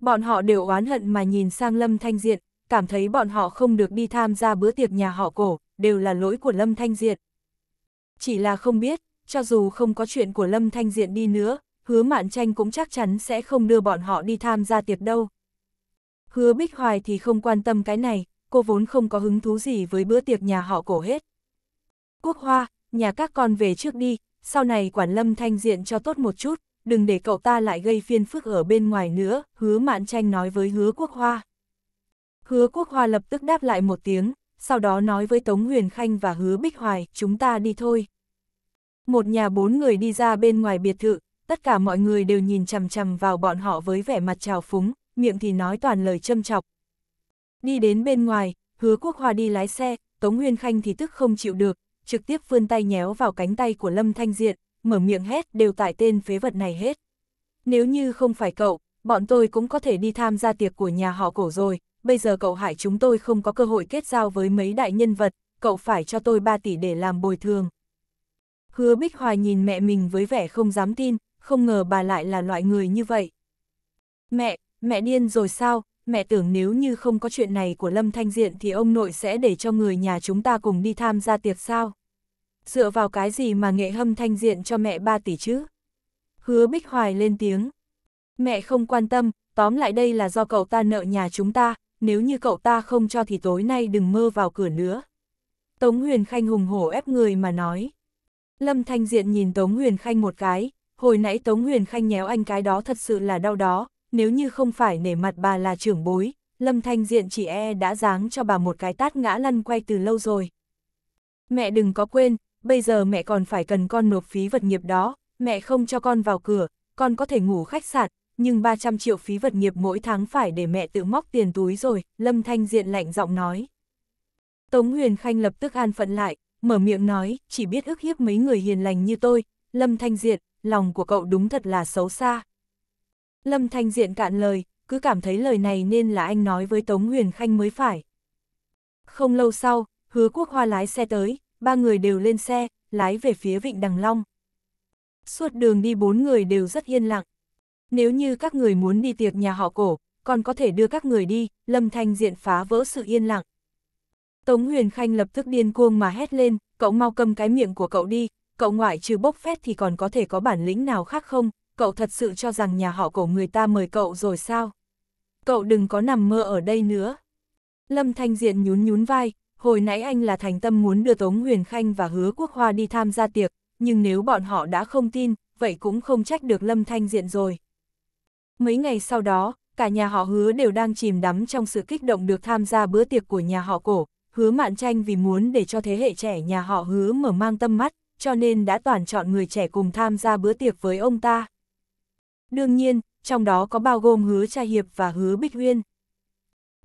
Bọn họ đều oán hận mà nhìn sang Lâm Thanh Diện, cảm thấy bọn họ không được đi tham gia bữa tiệc nhà họ cổ, đều là lỗi của Lâm Thanh Diệt. Chỉ là không biết, cho dù không có chuyện của Lâm Thanh Diệt đi nữa, hứa mạn tranh cũng chắc chắn sẽ không đưa bọn họ đi tham gia tiệc đâu. Hứa Bích Hoài thì không quan tâm cái này, cô vốn không có hứng thú gì với bữa tiệc nhà họ cổ hết. Quốc Hoa, nhà các con về trước đi, sau này quản lâm thanh diện cho tốt một chút, đừng để cậu ta lại gây phiên phức ở bên ngoài nữa, hứa mạn tranh nói với hứa quốc hoa. Hứa quốc hoa lập tức đáp lại một tiếng, sau đó nói với Tống Huyền Khanh và Hứa Bích Hoài, chúng ta đi thôi. Một nhà bốn người đi ra bên ngoài biệt thự, tất cả mọi người đều nhìn chằm chằm vào bọn họ với vẻ mặt trào phúng, miệng thì nói toàn lời châm chọc. Đi đến bên ngoài, Hứa Quốc Hòa đi lái xe, Tống Huyền Khanh thì tức không chịu được, trực tiếp vươn tay nhéo vào cánh tay của Lâm Thanh Diện, mở miệng hét đều tại tên phế vật này hết. Nếu như không phải cậu, bọn tôi cũng có thể đi tham gia tiệc của nhà họ cổ rồi, bây giờ cậu hại chúng tôi không có cơ hội kết giao với mấy đại nhân vật, cậu phải cho tôi 3 tỷ để làm bồi thường. Hứa Bích Hoài nhìn mẹ mình với vẻ không dám tin, không ngờ bà lại là loại người như vậy. Mẹ, mẹ điên rồi sao, mẹ tưởng nếu như không có chuyện này của Lâm Thanh Diện thì ông nội sẽ để cho người nhà chúng ta cùng đi tham gia tiệc sao? Dựa vào cái gì mà nghệ hâm Thanh Diện cho mẹ 3 tỷ chứ? Hứa Bích Hoài lên tiếng. Mẹ không quan tâm, tóm lại đây là do cậu ta nợ nhà chúng ta, nếu như cậu ta không cho thì tối nay đừng mơ vào cửa nữa. Tống Huyền Khanh hùng hổ ép người mà nói. Lâm Thanh Diện nhìn Tống Huyền Khanh một cái, hồi nãy Tống Huyền Khanh nhéo anh cái đó thật sự là đau đó, nếu như không phải nể mặt bà là trưởng bối, Lâm Thanh Diện chỉ e đã giáng cho bà một cái tát ngã lăn quay từ lâu rồi. Mẹ đừng có quên, bây giờ mẹ còn phải cần con nộp phí vật nghiệp đó, mẹ không cho con vào cửa, con có thể ngủ khách sạn, nhưng 300 triệu phí vật nghiệp mỗi tháng phải để mẹ tự móc tiền túi rồi, Lâm Thanh Diện lạnh giọng nói. Tống Huyền Khanh lập tức an phận lại, mở miệng nói, chỉ biết ức hiếp mấy người hiền lành như tôi, Lâm Thanh Diện, lòng của cậu đúng thật là xấu xa. Lâm Thanh Diện cạn lời, cứ cảm thấy lời này nên là anh nói với Tống Huyền Khanh mới phải. Không lâu sau, hứa quốc hoa lái xe tới, ba người đều lên xe, lái về phía Vịnh Đằng Long. Suốt đường đi bốn người đều rất yên lặng, nếu như các người muốn đi tiệc nhà họ cổ, còn có thể đưa các người đi, Lâm Thanh Diện phá vỡ sự yên lặng. Tống Huyền Khanh lập tức điên cuồng mà hét lên, cậu mau cầm cái miệng của cậu đi, cậu ngoại trừ bốc phét thì còn có thể có bản lĩnh nào khác không, cậu thật sự cho rằng nhà họ cổ người ta mời cậu rồi sao? Cậu đừng có nằm mơ ở đây nữa. Lâm Thanh Diện nhún nhún vai, hồi nãy anh là thành tâm muốn đưa Tống Huyền Khanh và Hứa Quốc Hoa đi tham gia tiệc, nhưng nếu bọn họ đã không tin, vậy cũng không trách được Lâm Thanh Diện rồi. Mấy ngày sau đó, cả nhà họ hứa đều đang chìm đắm trong sự kích động được tham gia bữa tiệc của nhà họ cổ. Hứa mạn tranh vì muốn để cho thế hệ trẻ nhà họ hứa mở mang tâm mắt, cho nên đã toàn chọn người trẻ cùng tham gia bữa tiệc với ông ta. Đương nhiên, trong đó có bao gồm hứa Trai Hiệp và hứa Bích Huyên.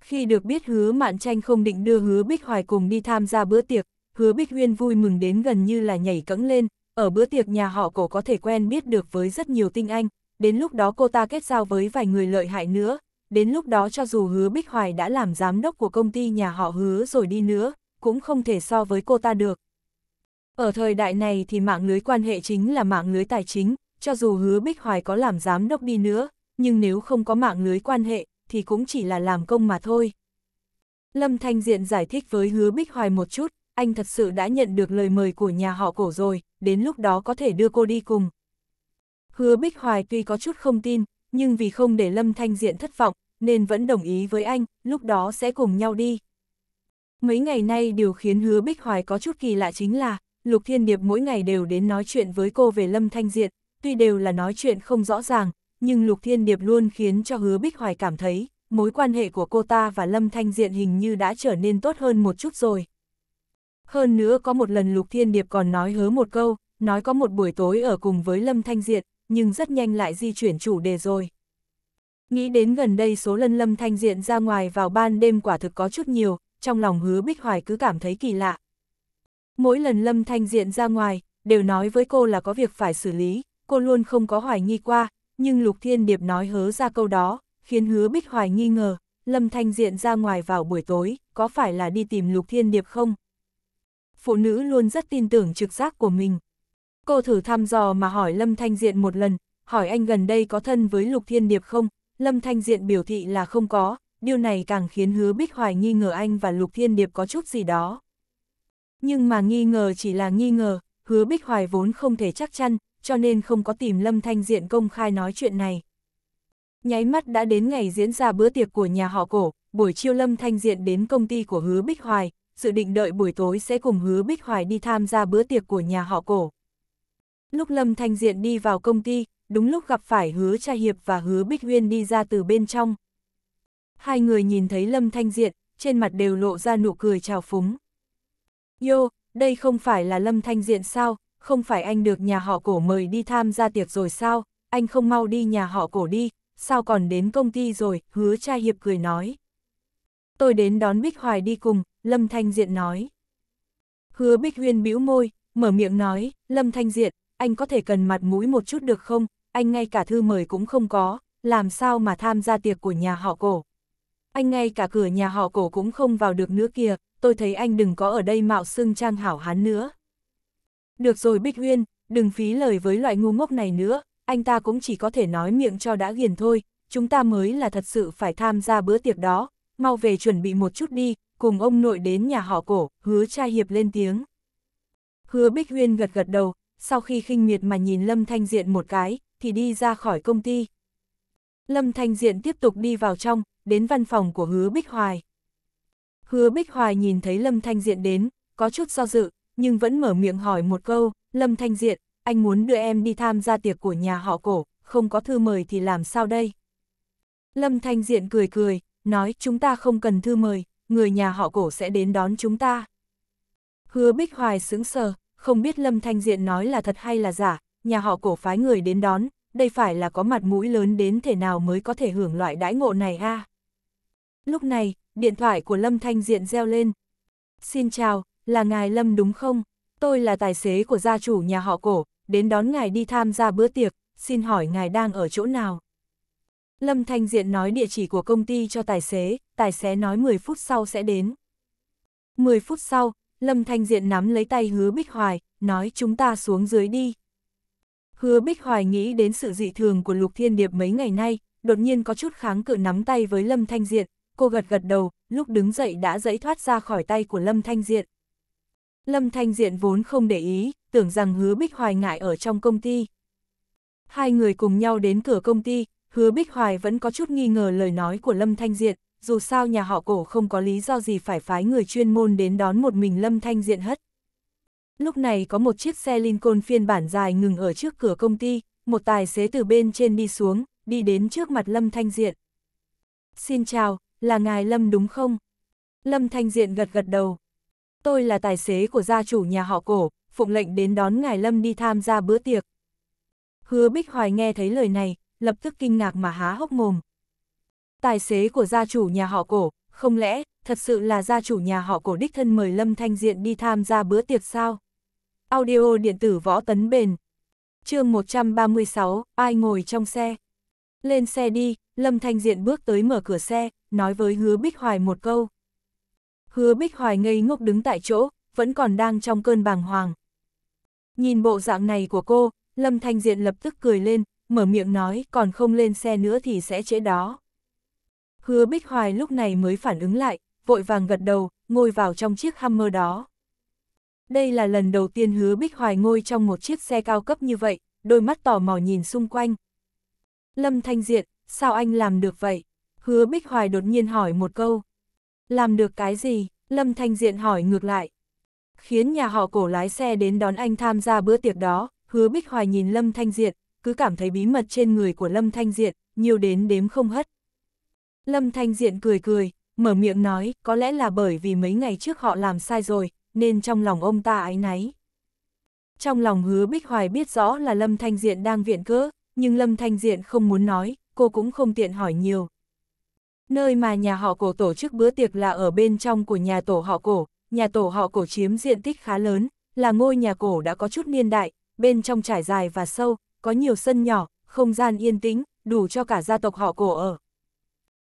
Khi được biết hứa Mạn Tranh không định đưa hứa Bích Hoài cùng đi tham gia bữa tiệc, hứa Bích Huyên vui mừng đến gần như là nhảy cẫng lên, ở bữa tiệc nhà họ cổ có thể quen biết được với rất nhiều tinh anh, đến lúc đó cô ta kết giao với vài người lợi hại nữa, đến lúc đó cho dù hứa Bích Hoài đã làm giám đốc của công ty nhà họ hứa rồi đi nữa, cũng không thể so với cô ta được. Ở thời đại này thì mạng lưới quan hệ chính là mạng lưới tài chính, cho dù hứa Bích Hoài có làm giám đốc đi nữa, nhưng nếu không có mạng lưới quan hệ, thì cũng chỉ là làm công mà thôi. Lâm Thanh Diện giải thích với hứa Bích Hoài một chút, anh thật sự đã nhận được lời mời của nhà họ cổ rồi, đến lúc đó có thể đưa cô đi cùng. Hứa Bích Hoài tuy có chút không tin, nhưng vì không để Lâm Thanh Diện thất vọng, nên vẫn đồng ý với anh, lúc đó sẽ cùng nhau đi. Mấy ngày nay điều khiến Hứa Bích Hoài có chút kỳ lạ chính là, Lục Thiên Điệp mỗi ngày đều đến nói chuyện với cô về Lâm Thanh Diện, tuy đều là nói chuyện không rõ ràng, nhưng Lục Thiên Điệp luôn khiến cho Hứa Bích Hoài cảm thấy, mối quan hệ của cô ta và Lâm Thanh Diện hình như đã trở nên tốt hơn một chút rồi. Hơn nữa có một lần Lục Thiên Điệp còn nói hứa một câu, nói có một buổi tối ở cùng với Lâm Thanh Diện, nhưng rất nhanh lại di chuyển chủ đề rồi. Nghĩ đến gần đây số lần lâm thanh diện ra ngoài vào ban đêm quả thực có chút nhiều, trong lòng hứa bích hoài cứ cảm thấy kỳ lạ. Mỗi lần lâm thanh diện ra ngoài, đều nói với cô là có việc phải xử lý, cô luôn không có hoài nghi qua, nhưng Lục Thiên Điệp nói hớ ra câu đó, khiến hứa bích hoài nghi ngờ, lâm thanh diện ra ngoài vào buổi tối, có phải là đi tìm Lục Thiên Điệp không? Phụ nữ luôn rất tin tưởng trực giác của mình, Cô thử thăm dò mà hỏi Lâm Thanh Diện một lần, hỏi anh gần đây có thân với Lục Thiên Điệp không? Lâm Thanh Diện biểu thị là không có, điều này càng khiến hứa Bích Hoài nghi ngờ anh và Lục Thiên Điệp có chút gì đó. Nhưng mà nghi ngờ chỉ là nghi ngờ, hứa Bích Hoài vốn không thể chắc chắn, cho nên không có tìm Lâm Thanh Diện công khai nói chuyện này. Nháy mắt đã đến ngày diễn ra bữa tiệc của nhà họ cổ, buổi chiều Lâm Thanh Diện đến công ty của hứa Bích Hoài, dự định đợi buổi tối sẽ cùng hứa Bích Hoài đi tham gia bữa tiệc của nhà họ cổ. Lúc Lâm Thanh Diện đi vào công ty, đúng lúc gặp phải hứa cha Hiệp và hứa Bích Huyên đi ra từ bên trong. Hai người nhìn thấy Lâm Thanh Diện, trên mặt đều lộ ra nụ cười trào phúng. Yo, đây không phải là Lâm Thanh Diện sao, không phải anh được nhà họ cổ mời đi tham gia tiệc rồi sao, anh không mau đi nhà họ cổ đi, sao còn đến công ty rồi, hứa cha Hiệp cười nói. Tôi đến đón Bích Hoài đi cùng, Lâm Thanh Diện nói. Hứa Bích Huyên bĩu môi, mở miệng nói, Lâm Thanh Diện, anh có thể cần mặt mũi một chút được không, anh ngay cả thư mời cũng không có, làm sao mà tham gia tiệc của nhà họ cổ. Anh ngay cả cửa nhà họ cổ cũng không vào được nữa kìa, tôi thấy anh đừng có ở đây mạo xưng trang hảo hán nữa. Được rồi Bích Huyên, đừng phí lời với loại ngu ngốc này nữa, anh ta cũng chỉ có thể nói miệng cho đã ghiền thôi, chúng ta mới là thật sự phải tham gia bữa tiệc đó, mau về chuẩn bị một chút đi, cùng ông nội đến nhà họ cổ, hứa trai hiệp lên tiếng. Hứa Bích Huyên gật gật đầu, sau khi khinh miệt mà nhìn Lâm Thanh Diện một cái, thì đi ra khỏi công ty. Lâm Thanh Diện tiếp tục đi vào trong, đến văn phòng của Hứa Bích Hoài. Hứa Bích Hoài nhìn thấy Lâm Thanh Diện đến, có chút do dự, nhưng vẫn mở miệng hỏi một câu, Lâm Thanh Diện, anh muốn đưa em đi tham gia tiệc của nhà họ cổ, không có thư mời thì làm sao đây? Lâm Thanh Diện cười cười, nói chúng ta không cần thư mời, người nhà họ cổ sẽ đến đón chúng ta. Hứa Bích Hoài sững sờ, không biết Lâm Thanh Diện nói là thật hay là giả, nhà họ cổ phái người đến đón, đây phải là có mặt mũi lớn đến thể nào mới có thể hưởng loại đãi ngộ này a. Lúc này, điện thoại của Lâm Thanh Diện reo lên. Xin chào, là ngài Lâm đúng không? Tôi là tài xế của gia chủ nhà họ cổ, đến đón ngài đi tham gia bữa tiệc, xin hỏi ngài đang ở chỗ nào? Lâm Thanh Diện nói địa chỉ của công ty cho tài xế, tài xế nói 10 phút sau sẽ đến. 10 phút sau, Lâm Thanh Diện nắm lấy tay hứa Bích Hoài, nói chúng ta xuống dưới đi. Hứa Bích Hoài nghĩ đến sự dị thường của Lục Thiên Điệp mấy ngày nay, đột nhiên có chút kháng cự nắm tay với Lâm Thanh Diện, cô gật gật đầu, lúc đứng dậy đã dẫy thoát ra khỏi tay của Lâm Thanh Diện. Lâm Thanh Diện vốn không để ý, tưởng rằng hứa Bích Hoài ngại ở trong công ty. Hai người cùng nhau đến cửa công ty, hứa Bích Hoài vẫn có chút nghi ngờ lời nói của Lâm Thanh Diện, dù sao nhà họ cổ không có lý do gì phải phái người chuyên môn đến đón một mình Lâm Thanh Diện hất. Lúc này có một chiếc xe Lincoln phiên bản dài ngừng ở trước cửa công ty, một tài xế từ bên trên đi xuống, đi đến trước mặt Lâm Thanh Diện. Xin chào, là ngài Lâm đúng không? Lâm Thanh Diện gật gật đầu. Tôi là tài xế của gia chủ nhà họ cổ, phụng lệnh đến đón ngài Lâm đi tham gia bữa tiệc. Hứa Bích Hoài nghe thấy lời này, lập tức kinh ngạc mà há hốc mồm. Tài xế của gia chủ nhà họ cổ, không lẽ, thật sự là gia chủ nhà họ cổ đích thân mời Lâm Thanh Diện đi tham gia bữa tiệc sao? Audio điện tử võ tấn bền. chương 136, ai ngồi trong xe? Lên xe đi, Lâm Thanh Diện bước tới mở cửa xe, nói với Hứa Bích Hoài một câu. Hứa Bích Hoài ngây ngốc đứng tại chỗ, vẫn còn đang trong cơn bàng hoàng. Nhìn bộ dạng này của cô, Lâm Thanh Diện lập tức cười lên, mở miệng nói còn không lên xe nữa thì sẽ trễ đó. Hứa Bích Hoài lúc này mới phản ứng lại, vội vàng gật đầu, ngồi vào trong chiếc Hummer đó. Đây là lần đầu tiên Hứa Bích Hoài ngồi trong một chiếc xe cao cấp như vậy, đôi mắt tò mò nhìn xung quanh. Lâm Thanh Diện, sao anh làm được vậy? Hứa Bích Hoài đột nhiên hỏi một câu. Làm được cái gì? Lâm Thanh Diện hỏi ngược lại. Khiến nhà họ cổ lái xe đến đón anh tham gia bữa tiệc đó, Hứa Bích Hoài nhìn Lâm Thanh Diện, cứ cảm thấy bí mật trên người của Lâm Thanh Diện, nhiều đến đếm không hết. Lâm Thanh Diện cười cười, mở miệng nói, có lẽ là bởi vì mấy ngày trước họ làm sai rồi, nên trong lòng ông ta ái náy. Trong lòng hứa Bích Hoài biết rõ là Lâm Thanh Diện đang viện cớ, nhưng Lâm Thanh Diện không muốn nói, cô cũng không tiện hỏi nhiều. Nơi mà nhà họ cổ tổ chức bữa tiệc là ở bên trong của nhà tổ họ cổ, nhà tổ họ cổ chiếm diện tích khá lớn, là ngôi nhà cổ đã có chút niên đại, bên trong trải dài và sâu, có nhiều sân nhỏ, không gian yên tĩnh, đủ cho cả gia tộc họ cổ ở.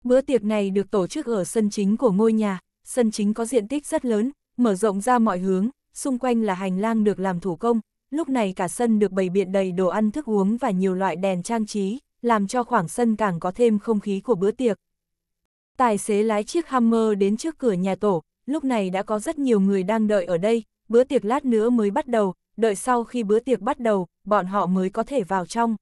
Bữa tiệc này được tổ chức ở sân chính của ngôi nhà, sân chính có diện tích rất lớn, mở rộng ra mọi hướng, xung quanh là hành lang được làm thủ công, lúc này cả sân được bày biện đầy đồ ăn thức uống và nhiều loại đèn trang trí, làm cho khoảng sân càng có thêm không khí của bữa tiệc. Tài xế lái chiếc Hammer đến trước cửa nhà tổ, lúc này đã có rất nhiều người đang đợi ở đây, bữa tiệc lát nữa mới bắt đầu, đợi sau khi bữa tiệc bắt đầu, bọn họ mới có thể vào trong.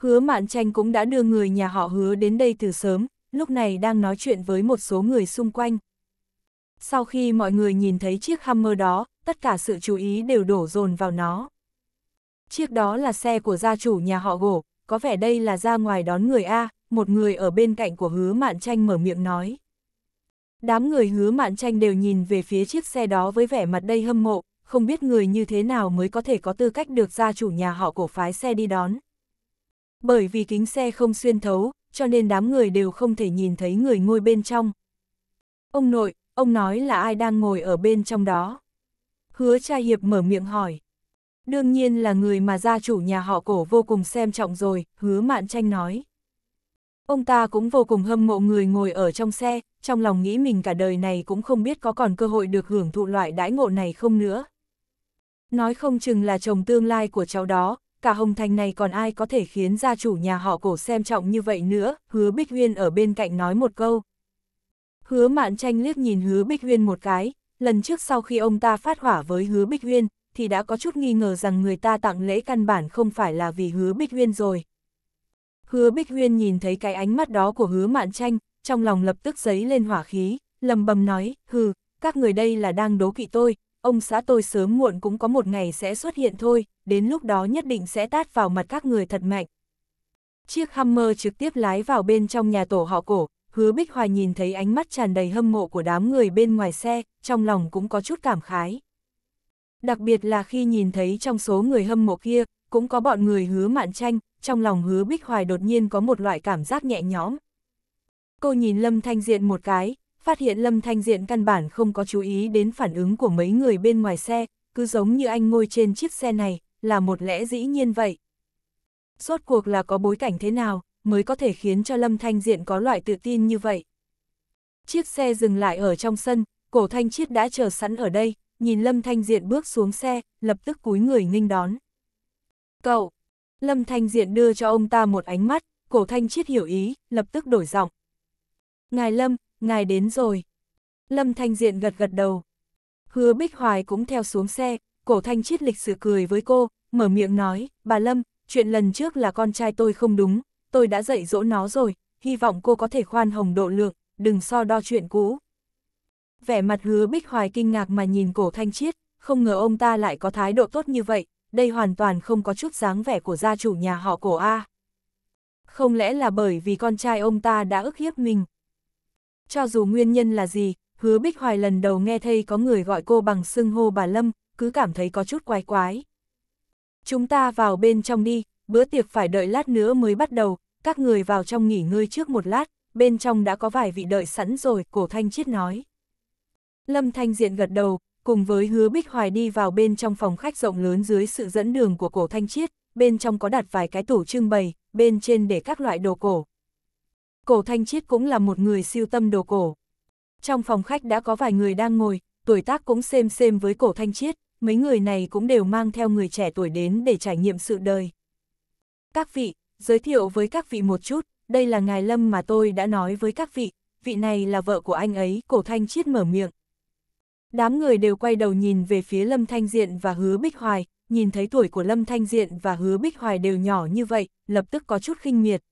Hứa Mạn Tranh cũng đã đưa người nhà họ hứa đến đây từ sớm, lúc này đang nói chuyện với một số người xung quanh. Sau khi mọi người nhìn thấy chiếc Hammer đó, tất cả sự chú ý đều đổ dồn vào nó. Chiếc đó là xe của gia chủ nhà họ gỗ, có vẻ đây là ra ngoài đón người A, một người ở bên cạnh của hứa Mạn Tranh mở miệng nói. Đám người hứa Mạn Tranh đều nhìn về phía chiếc xe đó với vẻ mặt đầy hâm mộ, không biết người như thế nào mới có thể có tư cách được gia chủ nhà họ cổ phái xe đi đón. Bởi vì kính xe không xuyên thấu, cho nên đám người đều không thể nhìn thấy người ngồi bên trong. Ông nội, ông nói là ai đang ngồi ở bên trong đó? Hứa cha hiệp mở miệng hỏi. Đương nhiên là người mà gia chủ nhà họ cổ vô cùng xem trọng rồi, hứa mạn tranh nói. Ông ta cũng vô cùng hâm mộ người ngồi ở trong xe, trong lòng nghĩ mình cả đời này cũng không biết có còn cơ hội được hưởng thụ loại đãi ngộ này không nữa. Nói không chừng là chồng tương lai của cháu đó, cả Hồng Thành này còn ai có thể khiến gia chủ nhà họ cổ xem trọng như vậy nữa, hứa Bích Huyên ở bên cạnh nói một câu. Hứa Mạn Tranh liếc nhìn hứa Bích Huyên một cái, lần trước sau khi ông ta phát hỏa với hứa Bích Huyên, thì đã có chút nghi ngờ rằng người ta tặng lễ căn bản không phải là vì hứa Bích Huyên rồi. Hứa Bích Huyên nhìn thấy cái ánh mắt đó của hứa Mạn Tranh, trong lòng lập tức giấy lên hỏa khí, lầm bầm nói, hừ, các người đây là đang đố kỵ tôi, ông xã tôi sớm muộn cũng có một ngày sẽ xuất hiện thôi, đến lúc đó nhất định sẽ tát vào mặt các người thật mạnh. Chiếc Hummer trực tiếp lái vào bên trong nhà tổ họ cổ, hứa Bích Hoài nhìn thấy ánh mắt tràn đầy hâm mộ của đám người bên ngoài xe, trong lòng cũng có chút cảm khái. Đặc biệt là khi nhìn thấy trong số người hâm mộ kia, cũng có bọn người hứa mạn tranh, trong lòng hứa Bích Hoài đột nhiên có một loại cảm giác nhẹ nhõm. Cô nhìn Lâm Thanh Diện một cái, phát hiện Lâm Thanh Diện căn bản không có chú ý đến phản ứng của mấy người bên ngoài xe, cứ giống như anh ngồi trên chiếc xe này, là một lẽ dĩ nhiên vậy. Rốt cuộc là có bối cảnh thế nào, mới có thể khiến cho Lâm Thanh Diện có loại tự tin như vậy. Chiếc xe dừng lại ở trong sân, cổ thanh chiết đã chờ sẵn ở đây, nhìn Lâm Thanh Diện bước xuống xe, lập tức cúi người nghênh đón. Cậu! Lâm Thanh Diện đưa cho ông ta một ánh mắt, cổ thanh chiết hiểu ý, lập tức đổi giọng. Ngài Lâm, ngài đến rồi. Lâm Thanh Diện gật gật đầu. Hứa Bích Hoài cũng theo xuống xe, cổ thanh chiết lịch sự cười với cô, mở miệng nói, bà Lâm, chuyện lần trước là con trai tôi không đúng, tôi đã dạy dỗ nó rồi, hy vọng cô có thể khoan hồng độ lượng, đừng so đo chuyện cũ. Vẻ mặt hứa Bích Hoài kinh ngạc mà nhìn cổ thanh chiết, không ngờ ông ta lại có thái độ tốt như vậy, đây hoàn toàn không có chút dáng vẻ của gia chủ nhà họ cổ A. Không lẽ là bởi vì con trai ông ta đã ức hiếp mình, cho dù nguyên nhân là gì, hứa Bích Hoài lần đầu nghe thấy có người gọi cô bằng xưng hô bà Lâm, cứ cảm thấy có chút quái quái. Chúng ta vào bên trong đi, bữa tiệc phải đợi lát nữa mới bắt đầu, các người vào trong nghỉ ngơi trước một lát, bên trong đã có vài vị đợi sẵn rồi, cổ thanh chiết nói. Lâm Thanh Diện gật đầu, cùng với hứa Bích Hoài đi vào bên trong phòng khách rộng lớn dưới sự dẫn đường của cổ thanh chiết, bên trong có đặt vài cái tủ trưng bày, bên trên để các loại đồ cổ, cổ thanh chiết cũng là một người siêu tâm đồ cổ. Trong phòng khách đã có vài người đang ngồi, tuổi tác cũng xem xem với cổ thanh chiết, mấy người này cũng đều mang theo người trẻ tuổi đến để trải nghiệm sự đời. Các vị, giới thiệu với các vị một chút, đây là ngài Lâm mà tôi đã nói với các vị, vị này là vợ của anh ấy, cổ thanh chiết mở miệng. Đám người đều quay đầu nhìn về phía Lâm Thanh Diện và Hứa Bích Hoài, nhìn thấy tuổi của Lâm Thanh Diện và Hứa Bích Hoài đều nhỏ như vậy, lập tức có chút khinh miệt,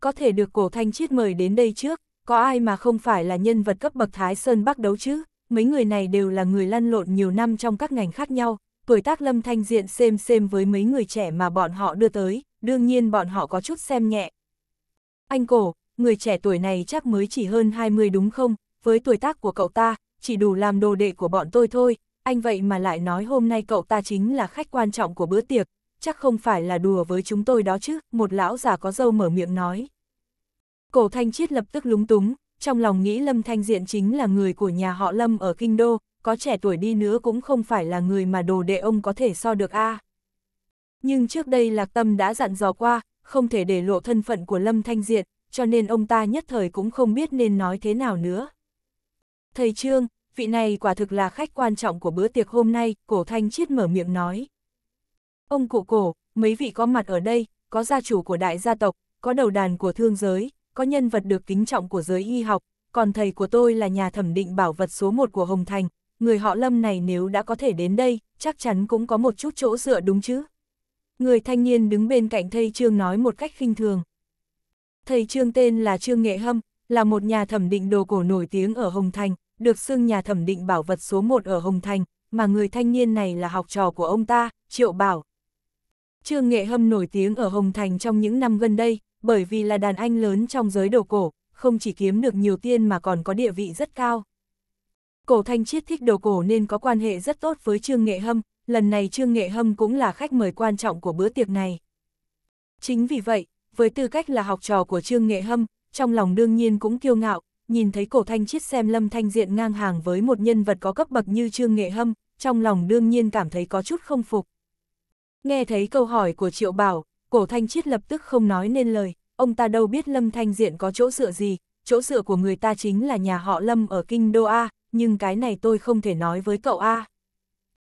có thể được cổ thanh chiết mời đến đây trước, có ai mà không phải là nhân vật cấp bậc Thái Sơn Bắc đấu chứ, mấy người này đều là người lăn lộn nhiều năm trong các ngành khác nhau, tuổi tác lâm thanh diện xem xem với mấy người trẻ mà bọn họ đưa tới, đương nhiên bọn họ có chút xem nhẹ. Anh cổ, người trẻ tuổi này chắc mới chỉ hơn 20 đúng không, với tuổi tác của cậu ta, chỉ đủ làm đồ đệ của bọn tôi thôi, anh vậy mà lại nói hôm nay cậu ta chính là khách quan trọng của bữa tiệc, chắc không phải là đùa với chúng tôi đó chứ, một lão già có dâu mở miệng nói. Cổ Thanh Chiết lập tức lúng túng, trong lòng nghĩ Lâm Thanh Diện chính là người của nhà họ Lâm ở Kinh Đô, có trẻ tuổi đi nữa cũng không phải là người mà đồ đệ ông có thể so được a. À. Nhưng trước đây Lạc Tâm đã dặn dò qua, không thể để lộ thân phận của Lâm Thanh Diện, cho nên ông ta nhất thời cũng không biết nên nói thế nào nữa. Thầy Trương, vị này quả thực là khách quan trọng của bữa tiệc hôm nay, cổ Thanh Chiết mở miệng nói. Ông cụ cổ, mấy vị có mặt ở đây, có gia chủ của đại gia tộc, có đầu đàn của thương giới, có nhân vật được kính trọng của giới y học, còn thầy của tôi là nhà thẩm định bảo vật số 1 của Hồng Thành, người họ lâm này nếu đã có thể đến đây, chắc chắn cũng có một chút chỗ dựa đúng chứ. Người thanh niên đứng bên cạnh thầy Trương nói một cách khinh thường. Thầy Trương tên là Trương Nghệ Hâm, là một nhà thẩm định đồ cổ nổi tiếng ở Hồng Thành, được xưng nhà thẩm định bảo vật số 1 ở Hồng Thành, mà người thanh niên này là học trò của ông ta, Triệu Bảo. Trương Nghệ Hâm nổi tiếng ở Hồng Thành trong những năm gần đây, bởi vì là đàn anh lớn trong giới đồ cổ, không chỉ kiếm được nhiều tiền mà còn có địa vị rất cao. Cổ Thanh Chiết thích đồ cổ nên có quan hệ rất tốt với Trương Nghệ Hâm, lần này Trương Nghệ Hâm cũng là khách mời quan trọng của bữa tiệc này. Chính vì vậy, với tư cách là học trò của Trương Nghệ Hâm, trong lòng đương nhiên cũng kiêu ngạo, nhìn thấy cổ Thanh Chiết xem Lâm Thanh Diện ngang hàng với một nhân vật có cấp bậc như Trương Nghệ Hâm, trong lòng đương nhiên cảm thấy có chút không phục. Nghe thấy câu hỏi của Triệu Bảo, cổ thanh chiết lập tức không nói nên lời, ông ta đâu biết Lâm Thanh Diện có chỗ dựa gì, chỗ dựa của người ta chính là nhà họ Lâm ở Kinh Đô A, nhưng cái này tôi không thể nói với cậu A.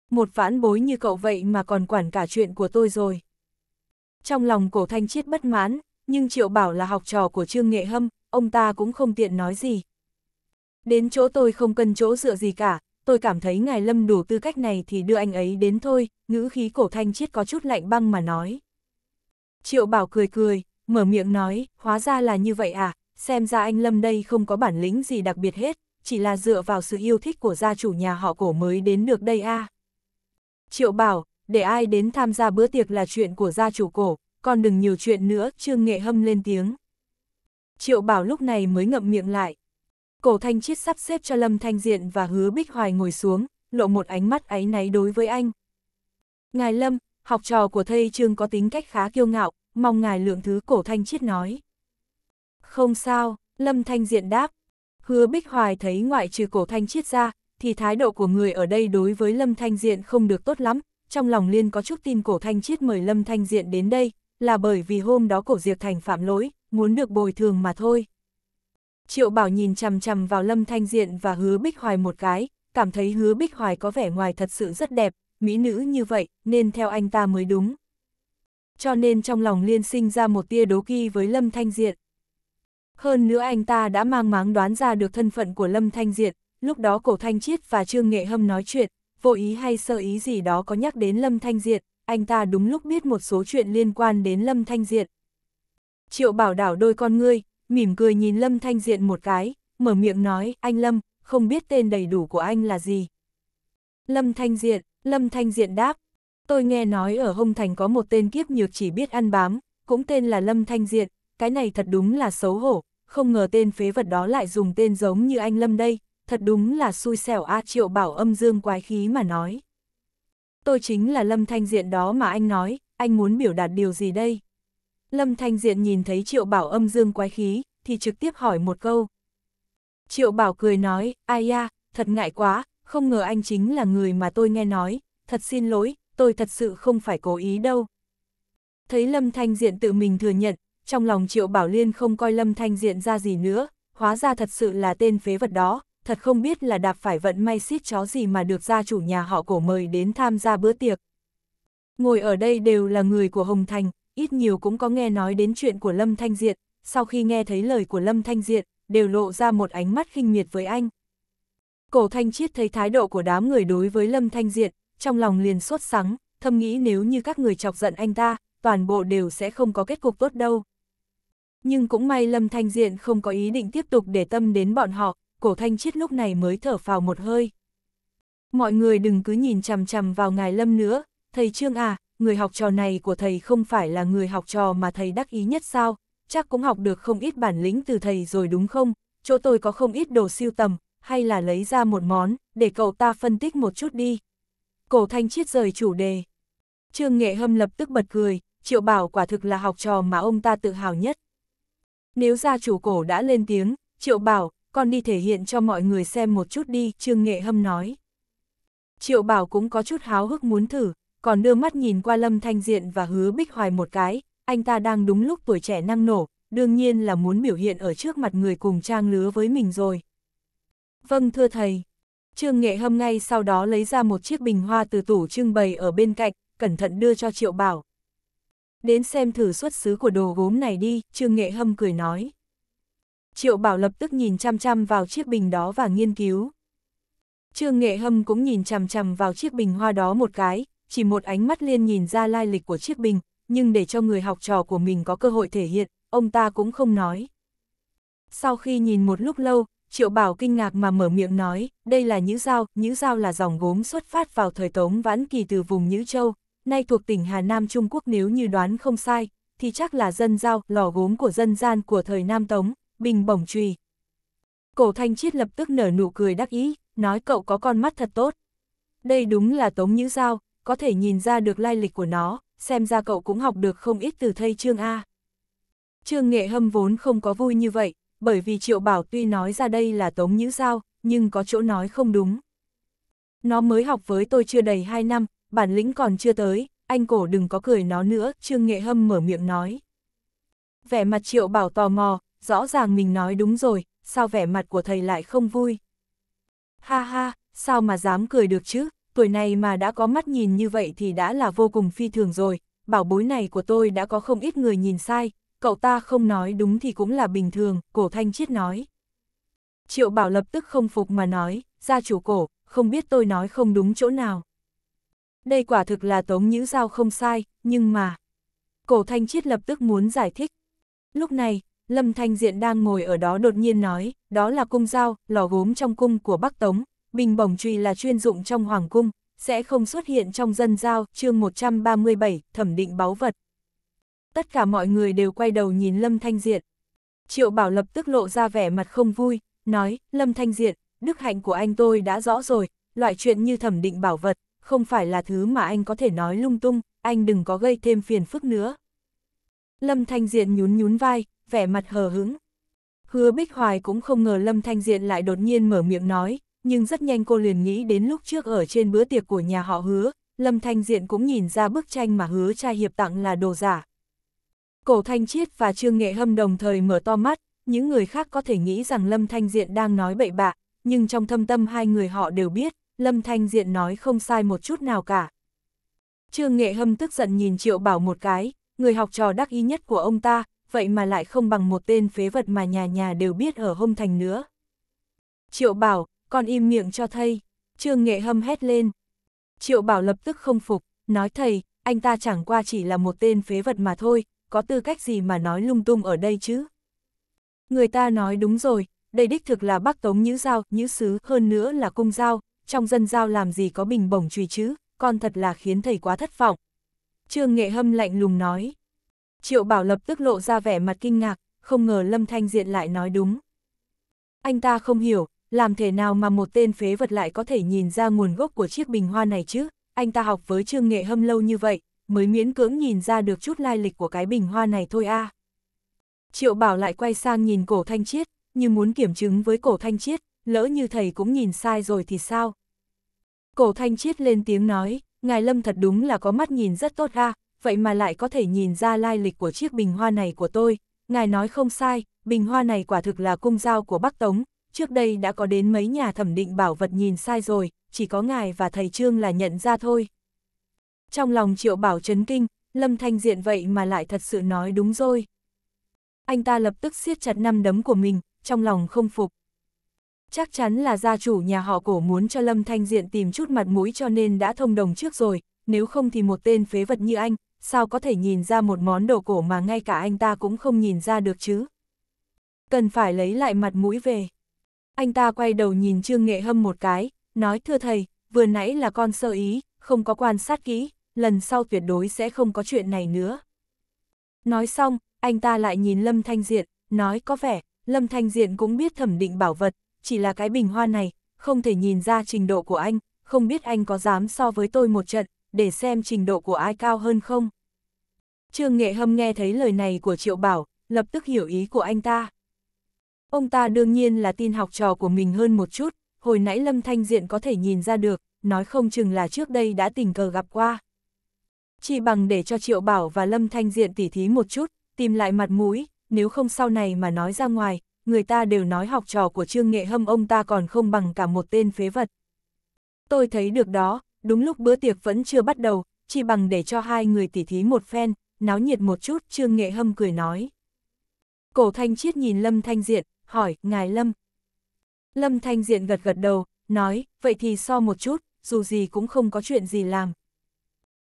Một vãn bối như cậu vậy mà còn quản cả chuyện của tôi rồi. Trong lòng cổ thanh chiết bất mãn, nhưng Triệu Bảo là học trò của Trương Nghệ Hâm, ông ta cũng không tiện nói gì. Đến chỗ tôi không cần chỗ dựa gì cả, tôi cảm thấy ngài lâm đủ tư cách này thì đưa anh ấy đến thôi, ngữ khí cổ thanh chiết có chút lạnh băng mà nói. Triệu bảo cười cười, mở miệng nói, hóa ra là như vậy à, xem ra anh lâm đây không có bản lĩnh gì đặc biệt hết, chỉ là dựa vào sự yêu thích của gia chủ nhà họ cổ mới đến được đây a. À. Triệu bảo, để ai đến tham gia bữa tiệc là chuyện của gia chủ cổ, còn đừng nhiều chuyện nữa, Trương Nghệ Hâm lên tiếng. Triệu bảo lúc này mới ngậm miệng lại, Cổ Thanh Chiết sắp xếp cho Lâm Thanh Diện và Hứa Bích Hoài ngồi xuống, lộ một ánh mắt áy náy đối với anh. Ngài Lâm, học trò của thầy Trương có tính cách khá kiêu ngạo, mong ngài lượng thứ cổ Thanh Chiết nói. Không sao, Lâm Thanh Diện đáp. Hứa Bích Hoài thấy ngoại trừ cổ Thanh Chiết ra, thì thái độ của người ở đây đối với Lâm Thanh Diện không được tốt lắm, trong lòng liên có chút tin cổ Thanh Chiết mời Lâm Thanh Diện đến đây, là bởi vì hôm đó cổ Diệp Thành phạm lỗi, muốn được bồi thường mà thôi. Triệu Bảo nhìn chằm chằm vào Lâm Thanh Diện và Hứa Bích Hoài một cái, cảm thấy Hứa Bích Hoài có vẻ ngoài thật sự rất đẹp, mỹ nữ như vậy nên theo anh ta mới đúng. Cho nên trong lòng liên sinh ra một tia đố kỵ với Lâm Thanh Diện. Hơn nữa anh ta đã mang máng đoán ra được thân phận của Lâm Thanh Diện, lúc đó Cổ Thanh Chiết và Trương Nghệ Hâm nói chuyện, vô ý hay sơ ý gì đó có nhắc đến Lâm Thanh Diện, anh ta đúng lúc biết một số chuyện liên quan đến Lâm Thanh Diện. Triệu bảo đảo đôi con ngươi, mỉm cười nhìn Lâm Thanh Diện một cái, mở miệng nói, anh Lâm, không biết tên đầy đủ của anh là gì. Lâm Thanh Diện, Lâm Thanh Diện đáp, tôi nghe nói ở Hồng Thành có một tên kiếp nhược chỉ biết ăn bám, cũng tên là Lâm Thanh Diện, cái này thật đúng là xấu hổ, không ngờ tên phế vật đó lại dùng tên giống như anh Lâm đây, thật đúng là xui xẻo A Triệu Bảo âm dương quái khí mà nói. Tôi chính là Lâm Thanh Diện đó mà anh nói, anh muốn biểu đạt điều gì đây? Lâm Thanh Diện nhìn thấy Triệu Bảo âm dương quái khí, thì trực tiếp hỏi một câu. Triệu Bảo cười nói, ai ya, thật ngại quá, không ngờ anh chính là người mà tôi nghe nói, thật xin lỗi, tôi thật sự không phải cố ý đâu. Thấy Lâm Thanh Diện tự mình thừa nhận, trong lòng Triệu Bảo Liên không coi Lâm Thanh Diện ra gì nữa, hóa ra thật sự là tên phế vật đó, thật không biết là đạp phải vận may xít chó gì mà được gia chủ nhà họ cổ mời đến tham gia bữa tiệc. Ngồi ở đây đều là người của Hồng Thành, ít nhiều cũng có nghe nói đến chuyện của Lâm Thanh Diện, sau khi nghe thấy lời của Lâm Thanh Diện, đều lộ ra một ánh mắt khinh miệt với anh. Cổ Thanh Chiết thấy thái độ của đám người đối với Lâm Thanh Diện, trong lòng liền sốt sắng, thầm nghĩ nếu như các người chọc giận anh ta, toàn bộ đều sẽ không có kết cục tốt đâu. Nhưng cũng may Lâm Thanh Diện không có ý định tiếp tục để tâm đến bọn họ, cổ Thanh Chiết lúc này mới thở phào một hơi. Mọi người đừng cứ nhìn chằm chằm vào ngài Lâm nữa, thầy Trương à, người học trò này của thầy không phải là người học trò mà thầy đắc ý nhất sao, chắc cũng học được không ít bản lĩnh từ thầy rồi đúng không, chỗ tôi có không ít đồ siêu tầm, hay là lấy ra một món, để cậu ta phân tích một chút đi. Cổ thanh chiết rời chủ đề. Trương Nghệ Hâm lập tức bật cười, Triệu Bảo quả thực là học trò mà ông ta tự hào nhất. Nếu gia chủ cổ đã lên tiếng, Triệu Bảo, con đi thể hiện cho mọi người xem một chút đi, Trương Nghệ Hâm nói. Triệu Bảo cũng có chút háo hức muốn thử, còn đưa mắt nhìn qua Lâm Thanh Diện và hứa Bích Hoài một cái, anh ta đang đúng lúc tuổi trẻ năng nổ, đương nhiên là muốn biểu hiện ở trước mặt người cùng trang lứa với mình rồi. Vâng thưa thầy. Trương Nghệ Hâm ngay sau đó lấy ra một chiếc bình hoa từ tủ trưng bày ở bên cạnh, cẩn thận đưa cho Triệu Bảo. Đến xem thử xuất xứ của đồ gốm này đi, Trương Nghệ Hâm cười nói. Triệu Bảo lập tức nhìn chăm chăm vào chiếc bình đó và nghiên cứu. Trương Nghệ Hâm cũng nhìn chằm chằm vào chiếc bình hoa đó một cái, chỉ một ánh mắt liên nhìn ra lai lịch của chiếc bình, nhưng để cho người học trò của mình có cơ hội thể hiện, ông ta cũng không nói. Sau khi nhìn một lúc lâu, Triệu Bảo kinh ngạc mà mở miệng nói, đây là Nhữ Giao, Nhữ Giao là dòng gốm xuất phát vào thời Tống Vãn Kỳ từ vùng Nhữ Châu, nay thuộc tỉnh Hà Nam Trung Quốc nếu như đoán không sai, thì chắc là dân giao, lò gốm của dân gian của thời Nam Tống, bình bổng trùy. Cổ Thanh Chiết lập tức nở nụ cười đắc ý, nói cậu có con mắt thật tốt. Đây đúng là Tống Nhữ Giao, có thể nhìn ra được lai lịch của nó, xem ra cậu cũng học được không ít từ thầy Trương A. Trương Nghệ Hâm vốn không có vui như vậy, bởi vì Triệu Bảo tuy nói ra đây là Tống Nhữ Giao, nhưng có chỗ nói không đúng. Nó mới học với tôi chưa đầy 2 năm, bản lĩnh còn chưa tới, anh cổ đừng có cười nó nữa, Trương Nghệ Hâm mở miệng nói. Vẻ mặt Triệu Bảo tò mò, rõ ràng mình nói đúng rồi, sao vẻ mặt của thầy lại không vui. Ha ha, sao mà dám cười được chứ? tuổi này mà đã có mắt nhìn như vậy thì đã là vô cùng phi thường rồi, bảo bối này của tôi đã có không ít người nhìn sai, cậu ta không nói đúng thì cũng là bình thường, cổ thanh chiết nói. Triệu bảo lập tức không phục mà nói, gia chủ cổ, không biết tôi nói không đúng chỗ nào. Đây quả thực là tống nhữ giao không sai, nhưng mà... Cổ thanh chiết lập tức muốn giải thích. Lúc này, Lâm Thanh Diện đang ngồi ở đó đột nhiên nói, đó là cung dao, lò gốm trong cung của Bắc Tống, bình bổng chùy là chuyên dụng trong hoàng cung, sẽ không xuất hiện trong dân giao, chương 137, thẩm định báu vật. Tất cả mọi người đều quay đầu nhìn Lâm Thanh Diện. Triệu Bảo lập tức lộ ra vẻ mặt không vui, nói, Lâm Thanh Diện, đức hạnh của anh tôi đã rõ rồi, loại chuyện như thẩm định bảo vật, không phải là thứ mà anh có thể nói lung tung, anh đừng có gây thêm phiền phức nữa. Lâm Thanh Diện nhún nhún vai, vẻ mặt hờ hững. Hứa Bích Hoài cũng không ngờ Lâm Thanh Diện lại đột nhiên mở miệng nói, nhưng rất nhanh cô liền nghĩ đến lúc trước ở trên bữa tiệc của nhà họ hứa, Lâm Thanh Diện cũng nhìn ra bức tranh mà hứa trai hiệp tặng là đồ giả. Cổ Thanh Chiết và Trương Nghệ Hâm đồng thời mở to mắt, những người khác có thể nghĩ rằng Lâm Thanh Diện đang nói bậy bạ, nhưng trong thâm tâm hai người họ đều biết, Lâm Thanh Diện nói không sai một chút nào cả. Trương Nghệ Hâm tức giận nhìn Triệu Bảo một cái, người học trò đắc ý nhất của ông ta, vậy mà lại không bằng một tên phế vật mà nhà nhà đều biết ở Hông Thành nữa. Triệu Bảo, con im miệng cho thầy, trương nghệ hâm hét lên. Triệu bảo lập tức không phục, nói thầy, anh ta chẳng qua chỉ là một tên phế vật mà thôi, có tư cách gì mà nói lung tung ở đây chứ. Người ta nói đúng rồi, đây đích thực là bắc tống nhữ giao, nhữ sứ, hơn nữa là cung giao, trong dân giao làm gì có bình bổng trùy chứ, con thật là khiến thầy quá thất vọng. Trương Nghệ Hâm lạnh lùng nói. Triệu Bảo lập tức lộ ra vẻ mặt kinh ngạc, không ngờ Lâm Thanh Diện lại nói đúng. Anh ta không hiểu, làm thể nào mà một tên phế vật lại có thể nhìn ra nguồn gốc của chiếc bình hoa này chứ? Anh ta học với Trương Nghệ Hâm lâu như vậy, mới miễn cưỡng nhìn ra được chút lai lịch của cái bình hoa này thôi a. À. Triệu Bảo lại quay sang nhìn cổ thanh chiết, như muốn kiểm chứng với cổ thanh chiết, lỡ như thầy cũng nhìn sai rồi thì sao? Cổ thanh chiết lên tiếng nói, ngài Lâm thật đúng là có mắt nhìn rất tốt ha, vậy mà lại có thể nhìn ra lai lịch của chiếc bình hoa này của tôi. Ngài nói không sai, bình hoa này quả thực là cung dao của Bắc Tống, trước đây đã có đến mấy nhà thẩm định bảo vật nhìn sai rồi, chỉ có ngài và thầy Trương là nhận ra thôi. Trong lòng triệu bảo chấn kinh, Lâm Thanh Diện vậy mà lại thật sự nói đúng rồi. Anh ta lập tức siết chặt năm đấm của mình, trong lòng không phục. Chắc chắn là gia chủ nhà họ cổ muốn cho Lâm Thanh Diện tìm chút mặt mũi cho nên đã thông đồng trước rồi, nếu không thì một tên phế vật như anh, sao có thể nhìn ra một món đồ cổ mà ngay cả anh ta cũng không nhìn ra được chứ. Cần phải lấy lại mặt mũi về. Anh ta quay đầu nhìn Trương Nghệ Hâm một cái, nói thưa thầy, vừa nãy là con sơ ý, không có quan sát kỹ, lần sau tuyệt đối sẽ không có chuyện này nữa. Nói xong, anh ta lại nhìn Lâm Thanh Diện, nói có vẻ, Lâm Thanh Diện cũng biết thẩm định bảo vật, chỉ là cái bình hoa này, không thể nhìn ra trình độ của anh, không biết anh có dám so với tôi một trận, để xem trình độ của ai cao hơn không. Trương Nghệ Hâm nghe thấy lời này của Triệu Bảo, lập tức hiểu ý của anh ta. Ông ta đương nhiên là tin học trò của mình hơn một chút, hồi nãy Lâm Thanh Diện có thể nhìn ra được, nói không chừng là trước đây đã tình cờ gặp qua. Chỉ bằng để cho Triệu Bảo và Lâm Thanh Diện tỉ thí một chút, tìm lại mặt mũi, nếu không sau này mà nói ra ngoài, người ta đều nói học trò của Trương Nghệ Hâm ông ta còn không bằng cả một tên phế vật. Tôi thấy được đó, đúng lúc bữa tiệc vẫn chưa bắt đầu, chỉ bằng để cho hai người tỉ thí một phen, náo nhiệt một chút, Trương Nghệ Hâm cười nói. Cổ Thanh Chiết nhìn Lâm Thanh Diện, hỏi, ngài Lâm. Lâm Thanh Diện gật gật đầu, nói, vậy thì so một chút, dù gì cũng không có chuyện gì làm.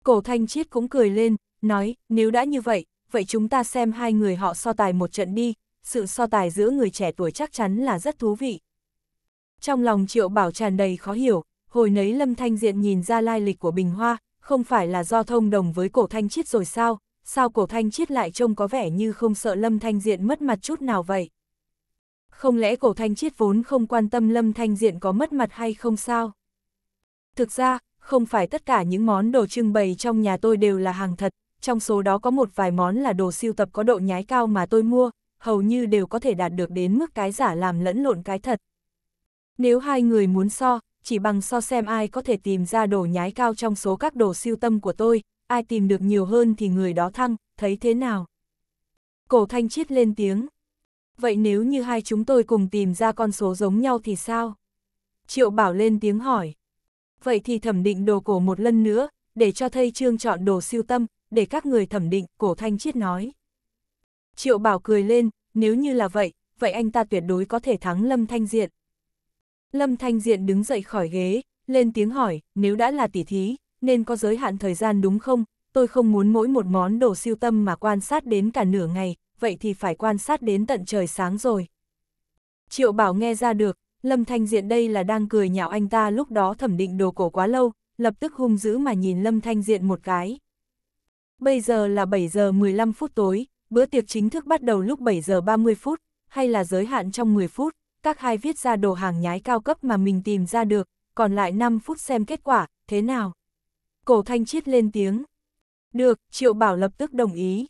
Cổ Thanh Chiết cũng cười lên, nói, nếu đã như vậy, vậy chúng ta xem hai người họ so tài một trận đi, sự so tài giữa người trẻ tuổi chắc chắn là rất thú vị. Trong lòng Triệu Bảo tràn đầy khó hiểu, hồi nấy Lâm Thanh Diện nhìn ra lai lịch của Bình Hoa, không phải là do thông đồng với cổ Thanh Chiết rồi sao, sao cổ Thanh Chiết lại trông có vẻ như không sợ Lâm Thanh Diện mất mặt chút nào vậy không lẽ cổ thanh chiết vốn không quan tâm lâm thanh diện có mất mặt hay không sao? Thực ra, không phải tất cả những món đồ trưng bày trong nhà tôi đều là hàng thật, trong số đó có một vài món là đồ siêu tập có độ nhái cao mà tôi mua, hầu như đều có thể đạt được đến mức cái giả làm lẫn lộn cái thật. Nếu hai người muốn so, chỉ bằng so xem ai có thể tìm ra đồ nhái cao trong số các đồ siêu tâm của tôi, ai tìm được nhiều hơn thì người đó thăng, thấy thế nào? Cổ thanh chiết lên tiếng vậy nếu như hai chúng tôi cùng tìm ra con số giống nhau thì sao? Triệu Bảo lên tiếng hỏi. Vậy thì thẩm định đồ cổ một lần nữa, để cho thầy Trương chọn đồ siêu tâm, để các người thẩm định, cổ thanh chiết nói. Triệu Bảo cười lên, nếu như là vậy, vậy anh ta tuyệt đối có thể thắng Lâm Thanh Diện. Lâm Thanh Diện đứng dậy khỏi ghế, lên tiếng hỏi, nếu đã là tỉ thí, nên có giới hạn thời gian đúng không? Tôi không muốn mỗi một món đồ siêu tâm mà quan sát đến cả nửa ngày, vậy thì phải quan sát đến tận trời sáng rồi. Triệu Bảo nghe ra được, Lâm Thanh Diện đây là đang cười nhạo anh ta lúc đó thẩm định đồ cổ quá lâu, lập tức hung dữ mà nhìn Lâm Thanh Diện một cái. Bây giờ là 7 giờ 15 phút tối, bữa tiệc chính thức bắt đầu lúc 7 giờ 30 phút, hay là giới hạn trong 10 phút, các hai viết ra đồ hàng nhái cao cấp mà mình tìm ra được, còn lại 5 phút xem kết quả, thế nào? Cổ Thanh Chiết lên tiếng. Được, Triệu Bảo lập tức đồng ý.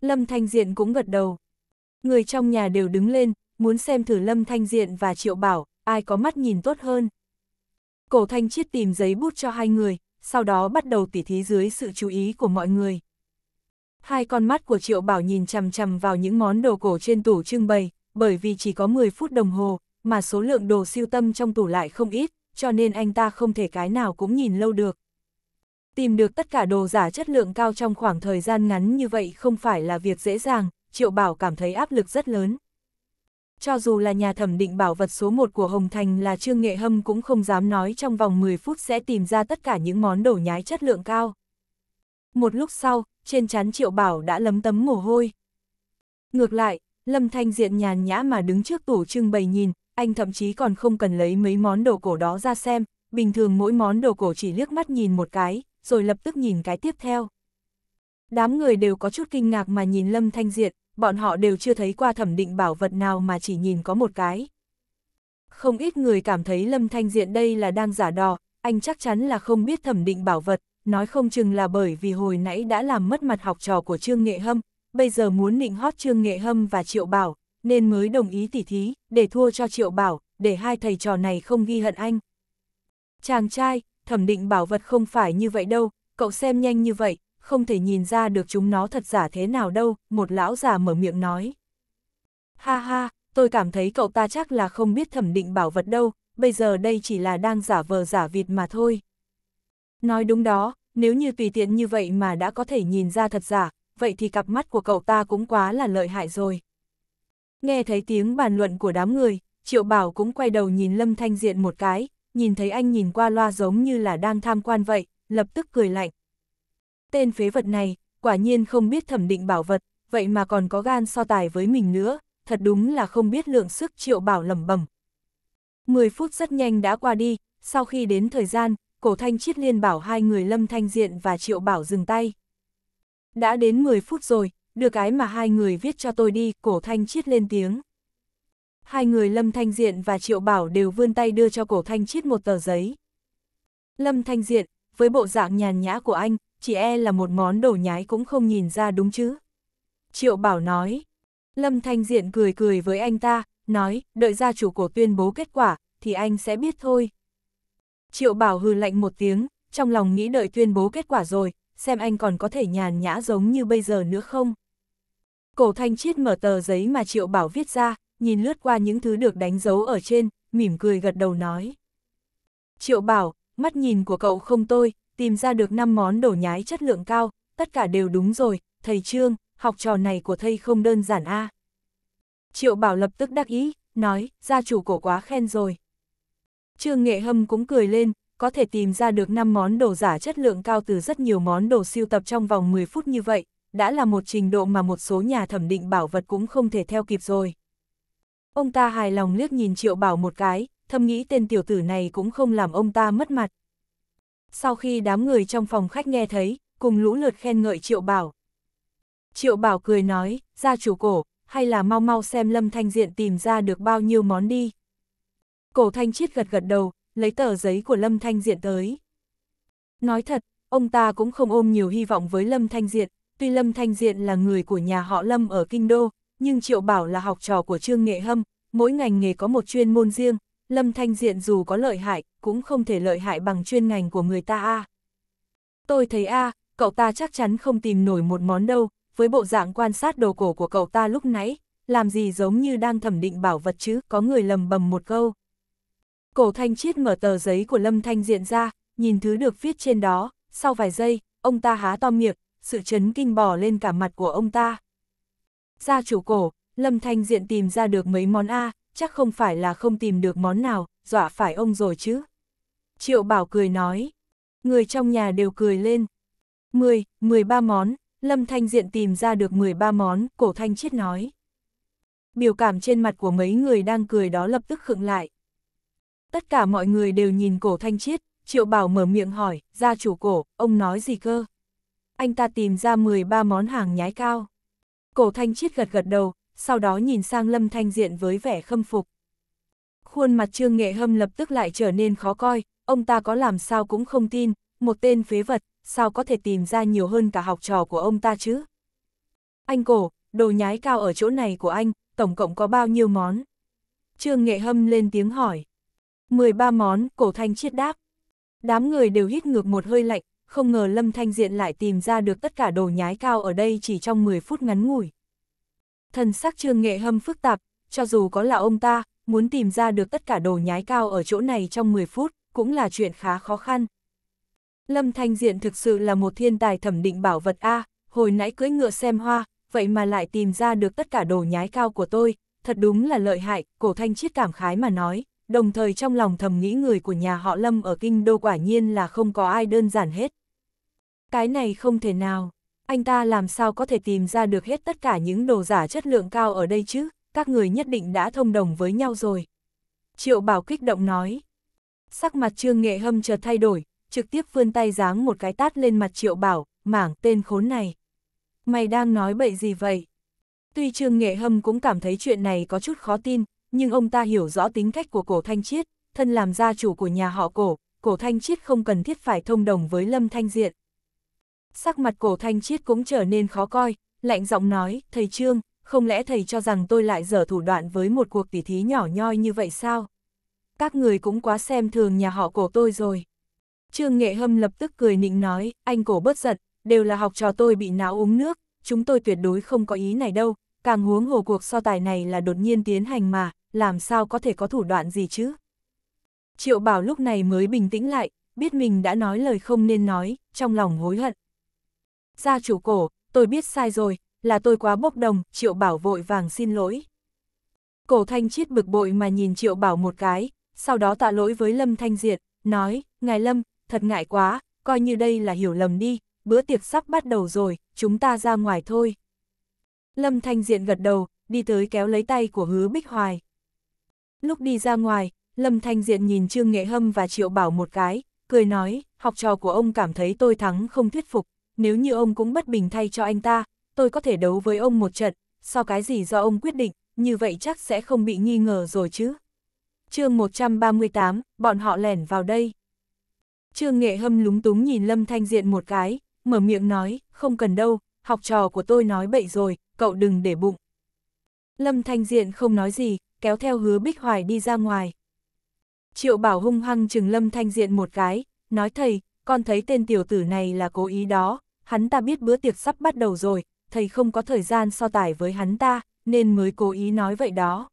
Lâm Thanh Diện cũng gật đầu. Người trong nhà đều đứng lên, muốn xem thử Lâm Thanh Diện và Triệu Bảo, ai có mắt nhìn tốt hơn. Cổ Thanh Chiết tìm giấy bút cho hai người, sau đó bắt đầu tỉ thí dưới sự chú ý của mọi người. Hai con mắt của Triệu Bảo nhìn chằm chằm vào những món đồ cổ trên tủ trưng bày, bởi vì chỉ có 10 phút đồng hồ, mà số lượng đồ siêu tâm trong tủ lại không ít, cho nên anh ta không thể cái nào cũng nhìn lâu được. Tìm được tất cả đồ giả chất lượng cao trong khoảng thời gian ngắn như vậy không phải là việc dễ dàng, Triệu Bảo cảm thấy áp lực rất lớn. Cho dù là nhà thẩm định bảo vật số 1 của Hồng Thành là Trương Nghệ Hâm cũng không dám nói trong vòng 10 phút sẽ tìm ra tất cả những món đồ nhái chất lượng cao. Một lúc sau, trên chán Triệu Bảo đã lấm tấm mồ hôi. Ngược lại, Lâm Thanh Diện nhàn nhã mà đứng trước tủ trưng bày nhìn, anh thậm chí còn không cần lấy mấy món đồ cổ đó ra xem, bình thường mỗi món đồ cổ chỉ liếc mắt nhìn một cái, rồi lập tức nhìn cái tiếp theo. Đám người đều có chút kinh ngạc mà nhìn Lâm Thanh diện bọn họ đều chưa thấy qua thẩm định bảo vật nào mà chỉ nhìn có một cái. Không ít người cảm thấy Lâm Thanh Diện đây là đang giả đò, anh chắc chắn là không biết thẩm định bảo vật, nói không chừng là bởi vì hồi nãy đã làm mất mặt học trò của Trương Nghệ Hâm, bây giờ muốn định hót Trương Nghệ Hâm và Triệu Bảo, nên mới đồng ý tỉ thí, để thua cho Triệu Bảo, để hai thầy trò này không ghi hận anh. Chàng trai, thẩm định bảo vật không phải như vậy đâu, cậu xem nhanh như vậy, không thể nhìn ra được chúng nó thật giả thế nào đâu, một lão già mở miệng nói. Ha ha, tôi cảm thấy cậu ta chắc là không biết thẩm định bảo vật đâu, bây giờ đây chỉ là đang giả vờ giả vịt mà thôi. Nói đúng đó, nếu như tùy tiện như vậy mà đã có thể nhìn ra thật giả, vậy thì cặp mắt của cậu ta cũng quá là lợi hại rồi. Nghe thấy tiếng bàn luận của đám người, Triệu Bảo cũng quay đầu nhìn Lâm Thanh Diện một cái, nhìn thấy anh nhìn qua loa giống như là đang tham quan vậy, lập tức cười lạnh. Tên phế vật này, quả nhiên không biết thẩm định bảo vật, vậy mà còn có gan so tài với mình nữa, thật đúng là không biết lượng sức triệu bảo lẩm bẩm. 10 phút rất nhanh đã qua đi, sau khi đến thời gian, cổ thanh chiết liên bảo hai người lâm thanh diện và triệu bảo dừng tay. Đã đến 10 phút rồi, đưa cái mà hai người viết cho tôi đi, cổ thanh chiết lên tiếng hai người Lâm Thanh Diện và Triệu Bảo đều vươn tay đưa cho cổ Thanh Chiết một tờ giấy. Lâm Thanh Diện, với bộ dạng nhàn nhã của anh, chỉ e là một món đồ nhái cũng không nhìn ra đúng chứ. Triệu Bảo nói, Lâm Thanh Diện cười cười với anh ta, nói, đợi gia chủ cổ tuyên bố kết quả, thì anh sẽ biết thôi. Triệu Bảo hừ lạnh một tiếng, trong lòng nghĩ đợi tuyên bố kết quả rồi, xem anh còn có thể nhàn nhã giống như bây giờ nữa không. Cổ Thanh Chiết mở tờ giấy mà Triệu Bảo viết ra, nhìn lướt qua những thứ được đánh dấu ở trên, mỉm cười gật đầu nói. Triệu bảo, mắt nhìn của cậu không tôi, tìm ra được 5 món đồ nhái chất lượng cao, tất cả đều đúng rồi, thầy Trương, học trò này của thầy không đơn giản a. Triệu bảo lập tức đắc ý, nói, gia chủ cổ quá khen rồi. Trương Nghệ Hâm cũng cười lên, có thể tìm ra được 5 món đồ giả chất lượng cao từ rất nhiều món đồ siêu tập trong vòng 10 phút như vậy, đã là một trình độ mà một số nhà thẩm định bảo vật cũng không thể theo kịp rồi. Ông ta hài lòng liếc nhìn Triệu Bảo một cái, thầm nghĩ tên tiểu tử này cũng không làm ông ta mất mặt. Sau khi đám người trong phòng khách nghe thấy, cùng lũ lượt khen ngợi Triệu Bảo. Triệu Bảo cười nói, ra chủ cổ, hay là mau mau xem Lâm Thanh Diện tìm ra được bao nhiêu món đi. Cổ Thanh Chiết gật gật đầu, lấy tờ giấy của Lâm Thanh Diện tới. Nói thật, ông ta cũng không ôm nhiều hy vọng với Lâm Thanh Diện, tuy Lâm Thanh Diện là người của nhà họ Lâm ở Kinh Đô, nhưng Triệu Bảo là học trò của Trương Nghệ Hâm, mỗi ngành nghề có một chuyên môn riêng, Lâm Thanh Diện dù có lợi hại, cũng không thể lợi hại bằng chuyên ngành của người ta a. Tôi thấy a, cậu ta chắc chắn không tìm nổi một món đâu, với bộ dạng quan sát đồ cổ của cậu ta lúc nãy, làm gì giống như đang thẩm định bảo vật chứ, có người lầm bầm một câu. Cổ Thanh Chiết mở tờ giấy của Lâm Thanh Diện ra, nhìn thứ được viết trên đó, sau vài giây, ông ta há to miệng, sự chấn kinh bò lên cả mặt của ông ta. Gia chủ cổ, Lâm Thanh Diện tìm ra được mấy món A, chắc không phải là không tìm được món nào, dọa phải ông rồi chứ. Triệu Bảo cười nói. Người trong nhà đều cười lên. 10, 13 món, Lâm Thanh Diện tìm ra được 13 món, cổ thanh chiết nói. Biểu cảm trên mặt của mấy người đang cười đó lập tức khựng lại. Tất cả mọi người đều nhìn cổ thanh chiết, triệu bảo mở miệng hỏi, gia chủ cổ, ông nói gì cơ? Anh ta tìm ra 13 món hàng nhái cao. Cổ thanh chiết gật gật đầu, sau đó nhìn sang lâm thanh diện với vẻ khâm phục. Khuôn mặt trương nghệ hâm lập tức lại trở nên khó coi, ông ta có làm sao cũng không tin, một tên phế vật, sao có thể tìm ra nhiều hơn cả học trò của ông ta chứ? Anh cổ, đồ nhái cao ở chỗ này của anh, tổng cộng có bao nhiêu món? Trương Nghệ Hâm lên tiếng hỏi. 13 món, cổ thanh chiết đáp. Đám người đều hít ngược một hơi lạnh, không ngờ Lâm Thanh Diện lại tìm ra được tất cả đồ nhái cao ở đây chỉ trong 10 phút ngắn ngủi. Thần sắc trương nghệ hâm phức tạp, cho dù có là ông ta, muốn tìm ra được tất cả đồ nhái cao ở chỗ này trong 10 phút, cũng là chuyện khá khó khăn. Lâm Thanh Diện thực sự là một thiên tài thẩm định bảo vật A, hồi nãy cưỡi ngựa xem hoa, vậy mà lại tìm ra được tất cả đồ nhái cao của tôi, thật đúng là lợi hại, cổ thanh chiết cảm khái mà nói đồng thời trong lòng thầm nghĩ người của nhà họ Lâm ở kinh đô quả nhiên là không có ai đơn giản hết. Cái này không thể nào, anh ta làm sao có thể tìm ra được hết tất cả những đồ giả chất lượng cao ở đây chứ, các người nhất định đã thông đồng với nhau rồi. Triệu Bảo kích động nói. Sắc mặt Trương Nghệ Hâm chợt thay đổi, trực tiếp vươn tay giáng một cái tát lên mặt Triệu Bảo, mảng tên khốn này. Mày đang nói bậy gì vậy? Tuy Trương Nghệ Hâm cũng cảm thấy chuyện này có chút khó tin, nhưng ông ta hiểu rõ tính cách của cổ thanh chiết, thân làm gia chủ của nhà họ cổ, cổ thanh chiết không cần thiết phải thông đồng với Lâm Thanh Diện. Sắc mặt cổ thanh chiết cũng trở nên khó coi, lạnh giọng nói, thầy Trương, không lẽ thầy cho rằng tôi lại dở thủ đoạn với một cuộc tỉ thí nhỏ nhoi như vậy sao? Các người cũng quá xem thường nhà họ cổ tôi rồi. Trương Nghệ Hâm lập tức cười nịnh nói, anh cổ bớt giận, đều là học trò tôi bị não uống nước, chúng tôi tuyệt đối không có ý này đâu, càng huống hồ cuộc so tài này là đột nhiên tiến hành mà, làm sao có thể có thủ đoạn gì chứ. Triệu Bảo lúc này mới bình tĩnh lại, biết mình đã nói lời không nên nói, trong lòng hối hận. Gia chủ cổ, tôi biết sai rồi, là tôi quá bốc đồng, Triệu Bảo vội vàng xin lỗi. Cổ Thanh Chiết bực bội mà nhìn Triệu Bảo một cái, sau đó tạ lỗi với Lâm Thanh Diệt, nói, Ngài Lâm, thật ngại quá, coi như đây là hiểu lầm đi, bữa tiệc sắp bắt đầu rồi, chúng ta ra ngoài thôi. Lâm Thanh Diện gật đầu, đi tới kéo lấy tay của hứa Bích Hoài. Lúc đi ra ngoài, Lâm Thanh Diện nhìn Trương Nghệ Hâm và Triệu Bảo một cái, cười nói, học trò của ông cảm thấy tôi thắng không thuyết phục, nếu như ông cũng bất bình thay cho anh ta, tôi có thể đấu với ông một trận, so cái gì do ông quyết định, như vậy chắc sẽ không bị nghi ngờ rồi chứ. chương 138, bọn họ lẻn vào đây. Trương Nghệ Hâm lúng túng nhìn Lâm Thanh Diện một cái, mở miệng nói, không cần đâu, học trò của tôi nói bậy rồi, cậu đừng để bụng. Lâm Thanh Diện không nói gì, kéo theo hứa Bích Hoài đi ra ngoài. Triệu Bảo hung hăng chừng Lâm Thanh Diện một cái, nói thầy, con thấy tên tiểu tử này là cố ý đó, hắn ta biết bữa tiệc sắp bắt đầu rồi, thầy không có thời gian so tải với hắn ta, nên mới cố ý nói vậy đó.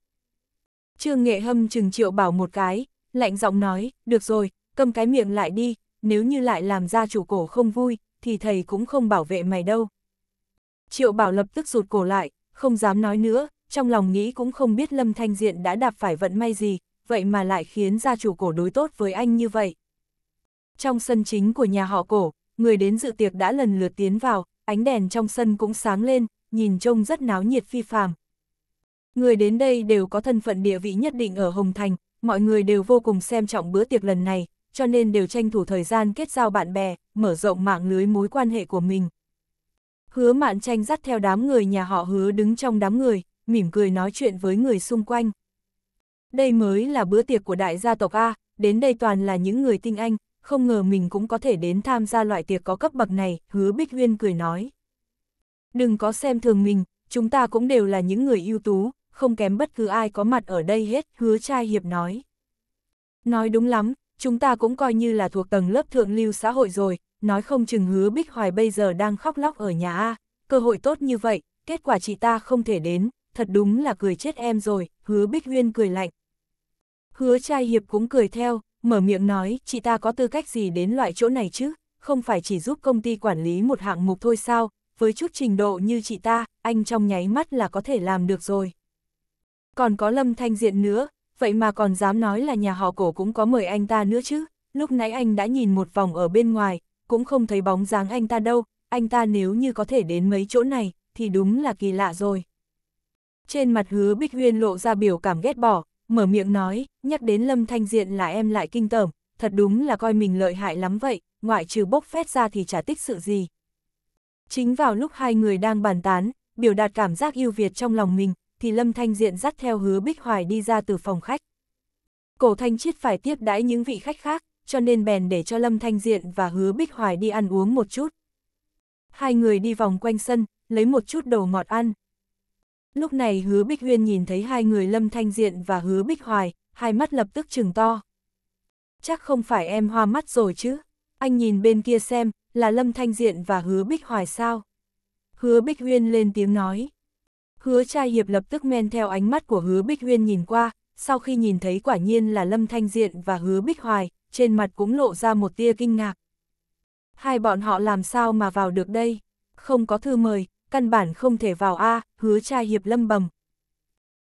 Trương Nghệ Hâm chừng Triệu Bảo một cái, lạnh giọng nói, được rồi, cầm cái miệng lại đi, nếu như lại làm ra chủ cổ không vui, thì thầy cũng không bảo vệ mày đâu. Triệu Bảo lập tức rụt cổ lại, không dám nói nữa, trong lòng nghĩ cũng không biết Lâm Thanh Diện đã đạp phải vận may gì, vậy mà lại khiến gia chủ cổ đối tốt với anh như vậy. Trong sân chính của nhà họ cổ, người đến dự tiệc đã lần lượt tiến vào, ánh đèn trong sân cũng sáng lên, nhìn trông rất náo nhiệt phi phàm. Người đến đây đều có thân phận địa vị nhất định ở Hồng Thành, mọi người đều vô cùng xem trọng bữa tiệc lần này, cho nên đều tranh thủ thời gian kết giao bạn bè, mở rộng mạng lưới mối quan hệ của mình. Hứa mạn tranh dắt theo đám người nhà họ hứa đứng trong đám người, mỉm cười nói chuyện với người xung quanh. Đây mới là bữa tiệc của đại gia tộc A, đến đây toàn là những người tinh anh, không ngờ mình cũng có thể đến tham gia loại tiệc có cấp bậc này, hứa Bích Huyên cười nói. Đừng có xem thường mình, chúng ta cũng đều là những người ưu tú, không kém bất cứ ai có mặt ở đây hết, hứa trai hiệp nói. Nói đúng lắm, chúng ta cũng coi như là thuộc tầng lớp thượng lưu xã hội rồi, nói không chừng hứa Bích Hoài bây giờ đang khóc lóc ở nhà A, cơ hội tốt như vậy, kết quả chị ta không thể đến, thật đúng là cười chết em rồi, hứa Bích Huyên cười lạnh. Hứa trai hiệp cũng cười theo, mở miệng nói, chị ta có tư cách gì đến loại chỗ này chứ, không phải chỉ giúp công ty quản lý một hạng mục thôi sao, với chút trình độ như chị ta, anh trong nháy mắt là có thể làm được rồi. Còn có Lâm Thanh Diện nữa, vậy mà còn dám nói là nhà họ cổ cũng có mời anh ta nữa chứ, lúc nãy anh đã nhìn một vòng ở bên ngoài, cũng không thấy bóng dáng anh ta đâu, anh ta nếu như có thể đến mấy chỗ này, thì đúng là kỳ lạ rồi. Trên mặt hứa Bích Huyên lộ ra biểu cảm ghét bỏ, mở miệng nói, nhắc đến Lâm Thanh Diện là em lại kinh tởm, thật đúng là coi mình lợi hại lắm vậy, ngoại trừ bốc phét ra thì chả tích sự gì. Chính vào lúc hai người đang bàn tán, biểu đạt cảm giác yêu Việt trong lòng mình, thì Lâm Thanh Diện dắt theo hứa Bích Hoài đi ra từ phòng khách. Cổ Thanh Chiết phải tiếp đãi những vị khách khác, cho nên bèn để cho Lâm Thanh Diện và Hứa Bích Hoài đi ăn uống một chút. Hai người đi vòng quanh sân, lấy một chút đồ ngọt ăn. Lúc này Hứa Bích Huyên nhìn thấy hai người Lâm Thanh Diện và Hứa Bích Hoài, hai mắt lập tức trừng to. Chắc không phải em hoa mắt rồi chứ, anh nhìn bên kia xem, là Lâm Thanh Diện và Hứa Bích Hoài sao? Hứa Bích Huyên lên tiếng nói. Hứa trai hiệp lập tức men theo ánh mắt của Hứa Bích Huyên nhìn qua, sau khi nhìn thấy quả nhiên là Lâm Thanh Diện và Hứa Bích Hoài, trên mặt cũng lộ ra một tia kinh ngạc. Hai bọn họ làm sao mà vào được đây? Không có thư mời, căn bản không thể vào A, hứa trai hiệp lâm bầm.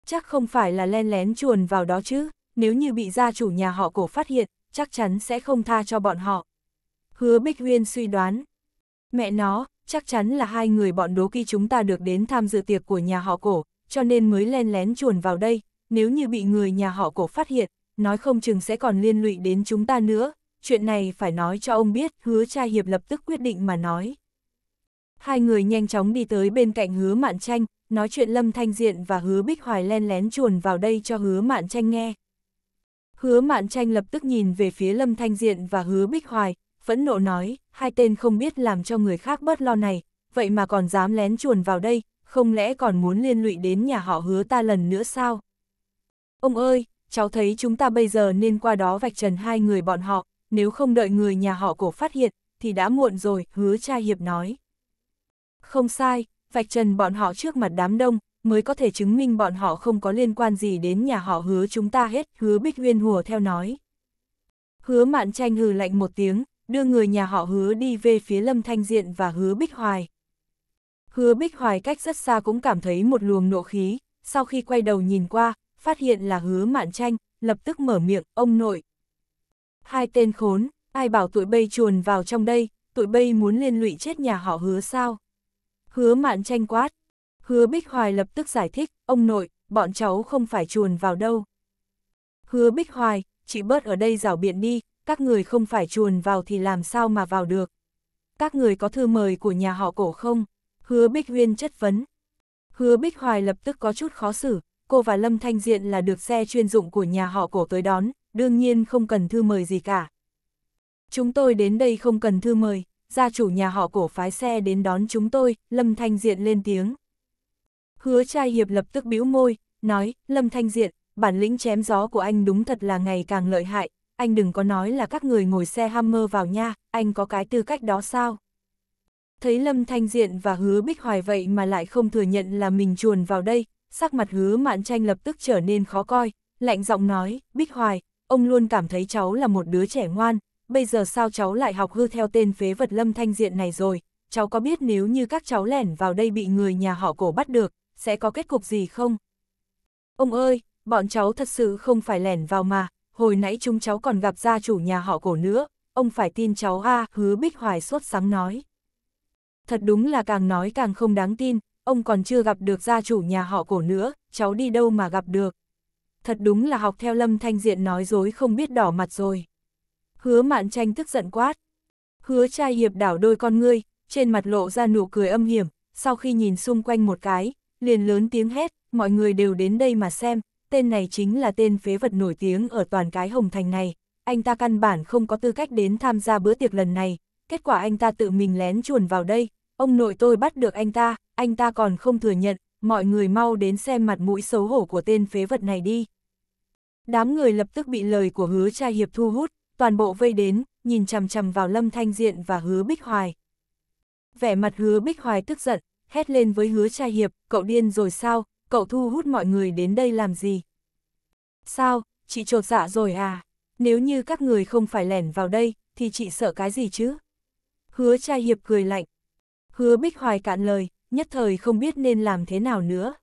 Chắc không phải là len lén chuồn vào đó chứ, nếu như bị gia chủ nhà họ cổ phát hiện, chắc chắn sẽ không tha cho bọn họ. Hứa Bích Huyên suy đoán. Mẹ nó, chắc chắn là hai người bọn đố kỳ chúng ta được đến tham dự tiệc của nhà họ cổ, cho nên mới len lén chuồn vào đây, nếu như bị người nhà họ cổ phát hiện, nói không chừng sẽ còn liên lụy đến chúng ta nữa, chuyện này phải nói cho ông biết, hứa cha hiệp lập tức quyết định mà nói. Hai người nhanh chóng đi tới bên cạnh hứa mạn tranh, nói chuyện Lâm Thanh Diện và hứa Bích Hoài len lén chuồn vào đây cho hứa mạn tranh nghe. Hứa mạn tranh lập tức nhìn về phía Lâm Thanh Diện và hứa Bích Hoài, phẫn nộ nói, hai tên không biết làm cho người khác bớt lo này, vậy mà còn dám lén chuồn vào đây, không lẽ còn muốn liên lụy đến nhà họ hứa ta lần nữa sao? Ông ơi, cháu thấy chúng ta bây giờ nên qua đó vạch trần hai người bọn họ, nếu không đợi người nhà họ cổ phát hiện, thì đã muộn rồi, hứa cha hiệp nói. Không sai, vạch trần bọn họ trước mặt đám đông, mới có thể chứng minh bọn họ không có liên quan gì đến nhà họ hứa chúng ta hết, hứa Bích Huyên hùa theo nói. Hứa mạn tranh hừ lạnh một tiếng, đưa người nhà họ hứa đi về phía Lâm Thanh Diện và hứa Bích Hoài. Hứa Bích Hoài cách rất xa cũng cảm thấy một luồng nộ khí, sau khi quay đầu nhìn qua, phát hiện là hứa mạn tranh, lập tức mở miệng, ông nội. Hai tên khốn, ai bảo tụi bây chuồn vào trong đây, tụi bây muốn liên lụy chết nhà họ hứa sao? Hứa mạn tranh quát. Hứa Bích Hoài lập tức giải thích, ông nội, bọn cháu không phải chuồn vào đâu. Hứa Bích Hoài, chị bớt ở đây rảo biện đi, các người không phải chuồn vào thì làm sao mà vào được. Các người có thư mời của nhà họ cổ không? Hứa Bích Huyên chất vấn. Hứa Bích Hoài lập tức có chút khó xử, cô và Lâm Thanh Diện là được xe chuyên dụng của nhà họ cổ tới đón, đương nhiên không cần thư mời gì cả. Chúng tôi đến đây không cần thư mời, gia chủ nhà họ cổ phái xe đến đón chúng tôi, Lâm Thanh Diện lên tiếng. Hứa trai hiệp lập tức bĩu môi, nói, Lâm Thanh Diện, bản lĩnh chém gió của anh đúng thật là ngày càng lợi hại, anh đừng có nói là các người ngồi xe Hammer vào nha, anh có cái tư cách đó sao? Thấy Lâm Thanh Diện và Hứa Bích Hoài vậy mà lại không thừa nhận là mình chuồn vào đây, sắc mặt hứa mạn tranh lập tức trở nên khó coi, lạnh giọng nói, Bích Hoài, ông luôn cảm thấy cháu là một đứa trẻ ngoan, bây giờ sao cháu lại học hư theo tên phế vật lâm thanh diện này rồi, cháu có biết nếu như các cháu lẻn vào đây bị người nhà họ cổ bắt được, sẽ có kết cục gì không? Ông ơi, bọn cháu thật sự không phải lẻn vào mà, hồi nãy chúng cháu còn gặp gia chủ nhà họ cổ nữa, ông phải tin cháu a hứa Bích Hoài suốt sắng nói. Thật đúng là càng nói càng không đáng tin, ông còn chưa gặp được gia chủ nhà họ cổ nữa, cháu đi đâu mà gặp được. Thật đúng là học theo Lâm Thanh Diện nói dối không biết đỏ mặt rồi. Hứa mạn tranh tức giận quát. Hứa trai hiệp đảo đôi con ngươi, trên mặt lộ ra nụ cười âm hiểm, sau khi nhìn xung quanh một cái, liền lớn tiếng hét, mọi người đều đến đây mà xem, tên này chính là tên phế vật nổi tiếng ở toàn cái hồng thành này, anh ta căn bản không có tư cách đến tham gia bữa tiệc lần này, kết quả anh ta tự mình lén chuồn vào đây, ông nội tôi bắt được anh ta, anh ta còn không thừa nhận, mọi người mau đến xem mặt mũi xấu hổ của tên phế vật này đi. Đám người lập tức bị lời của hứa trai hiệp thu hút, toàn bộ vây đến, nhìn chằm chằm vào Lâm Thanh Diện và hứa Bích Hoài. Vẻ mặt hứa Bích Hoài tức giận, hét lên với hứa trai hiệp, cậu điên rồi sao, cậu thu hút mọi người đến đây làm gì? Sao, chị trột dạ rồi à? Nếu như các người không phải lẻn vào đây, thì chị sợ cái gì chứ? Hứa trai hiệp cười lạnh, hứa bích hoài cạn lời, nhất thời không biết nên làm thế nào nữa.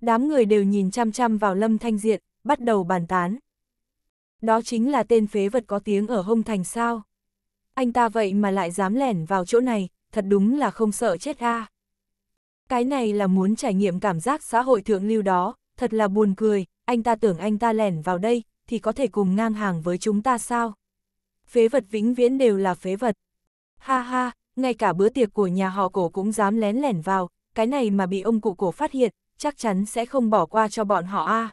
Đám người đều nhìn chăm chăm vào Lâm Thanh Diện, bắt đầu bàn tán. Đó chính là tên phế vật có tiếng ở hông thành sao. Anh ta vậy mà lại dám lẻn vào chỗ này, thật đúng là không sợ chết a. Cái này là muốn trải nghiệm cảm giác xã hội thượng lưu đó, thật là buồn cười, anh ta tưởng anh ta lẻn vào đây, thì có thể cùng ngang hàng với chúng ta sao? Phế vật vĩnh viễn đều là phế vật. Ha ha, ngay cả bữa tiệc của nhà họ cổ cũng dám lén lẻn vào, cái này mà bị ông cụ cổ phát hiện, chắc chắn sẽ không bỏ qua cho bọn họ a. À.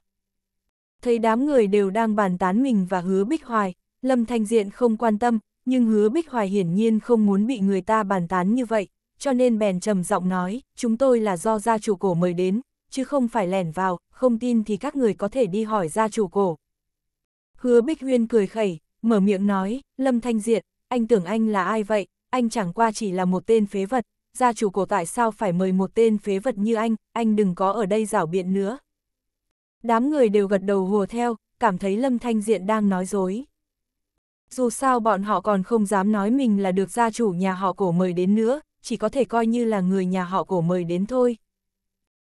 Thấy đám người đều đang bàn tán mình và hứa Bích Hoài, Lâm Thanh Diện không quan tâm, nhưng hứa Bích Hoài hiển nhiên không muốn bị người ta bàn tán như vậy, cho nên bèn trầm giọng nói, chúng tôi là do gia chủ cổ mời đến, chứ không phải lẻn vào, không tin thì các người có thể đi hỏi gia chủ cổ. Hứa Bích Huyên cười khẩy, mở miệng nói, Lâm Thanh Diện, anh tưởng anh là ai vậy, anh chẳng qua chỉ là một tên phế vật, gia chủ cổ tại sao phải mời một tên phế vật như anh, anh đừng có ở đây rảo biện nữa. Đám người đều gật đầu hùa theo, cảm thấy Lâm Thanh Diện đang nói dối. Dù sao bọn họ còn không dám nói mình là được gia chủ nhà họ cổ mời đến nữa, chỉ có thể coi như là người nhà họ cổ mời đến thôi.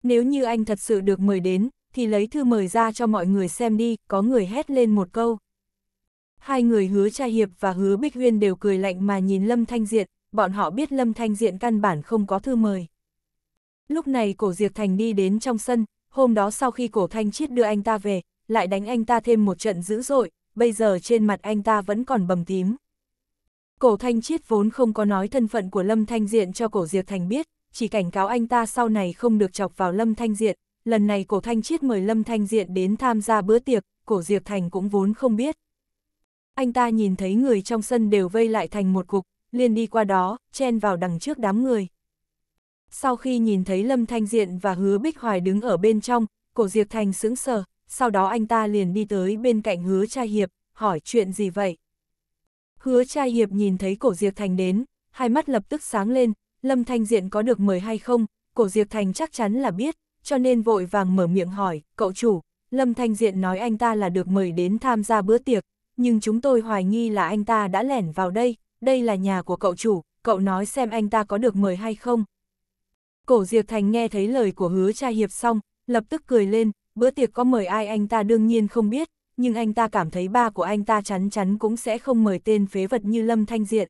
Nếu như anh thật sự được mời đến, thì lấy thư mời ra cho mọi người xem đi, có người hét lên một câu. Hai người hứa cha hiệp và hứa Bích Huyên đều cười lạnh mà nhìn Lâm Thanh Diện, bọn họ biết Lâm Thanh Diện căn bản không có thư mời. Lúc này cổ Diệp Thành đi đến trong sân, hôm đó sau khi cổ Thanh Chiết đưa anh ta về, lại đánh anh ta thêm một trận dữ dội, bây giờ trên mặt anh ta vẫn còn bầm tím. Cổ Thanh Chiết vốn không có nói thân phận của Lâm Thanh Diện cho cổ Diệp Thành biết, chỉ cảnh cáo anh ta sau này không được chọc vào Lâm Thanh Diện. Lần này cổ Thanh Chiết mời Lâm Thanh Diện đến tham gia bữa tiệc, cổ Diệp Thành cũng vốn không biết anh ta nhìn thấy người trong sân đều vây lại thành một cục, liền đi qua đó, chen vào đằng trước đám người. Sau khi nhìn thấy Lâm Thanh Diện và Hứa Bích Hoài đứng ở bên trong, cổ Diệp Thành sững sờ, sau đó anh ta liền đi tới bên cạnh Hứa Trai Hiệp, hỏi chuyện gì vậy? Hứa Trai Hiệp nhìn thấy cổ Diệp Thành đến, hai mắt lập tức sáng lên, Lâm Thanh Diện có được mời hay không, cổ Diệp Thành chắc chắn là biết, cho nên vội vàng mở miệng hỏi, cậu chủ, Lâm Thanh Diện nói anh ta là được mời đến tham gia bữa tiệc, nhưng chúng tôi hoài nghi là anh ta đã lẻn vào đây, đây là nhà của cậu chủ, cậu nói xem anh ta có được mời hay không. Cổ Diệp Thành nghe thấy lời của hứa cha hiệp xong, lập tức cười lên, bữa tiệc có mời ai anh ta đương nhiên không biết, nhưng anh ta cảm thấy ba của anh ta chắn chắn cũng sẽ không mời tên phế vật như Lâm Thanh Diện.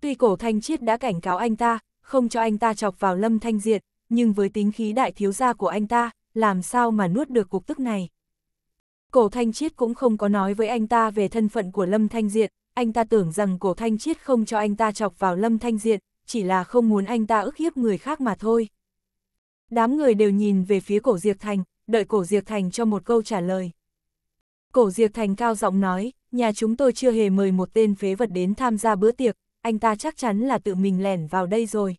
Tuy cổ Thanh Chiết đã cảnh cáo anh ta, không cho anh ta chọc vào Lâm Thanh Diện, nhưng với tính khí đại thiếu gia của anh ta, làm sao mà nuốt được cục tức này. Cổ Thanh Chiết cũng không có nói với anh ta về thân phận của Lâm Thanh Diện, anh ta tưởng rằng cổ Thanh Chiết không cho anh ta chọc vào Lâm Thanh Diện, chỉ là không muốn anh ta ức hiếp người khác mà thôi. Đám người đều nhìn về phía cổ Diệp Thành, đợi cổ Diệp Thành cho một câu trả lời. Cổ Diệp Thành cao giọng nói, nhà chúng tôi chưa hề mời một tên phế vật đến tham gia bữa tiệc, anh ta chắc chắn là tự mình lẻn vào đây rồi.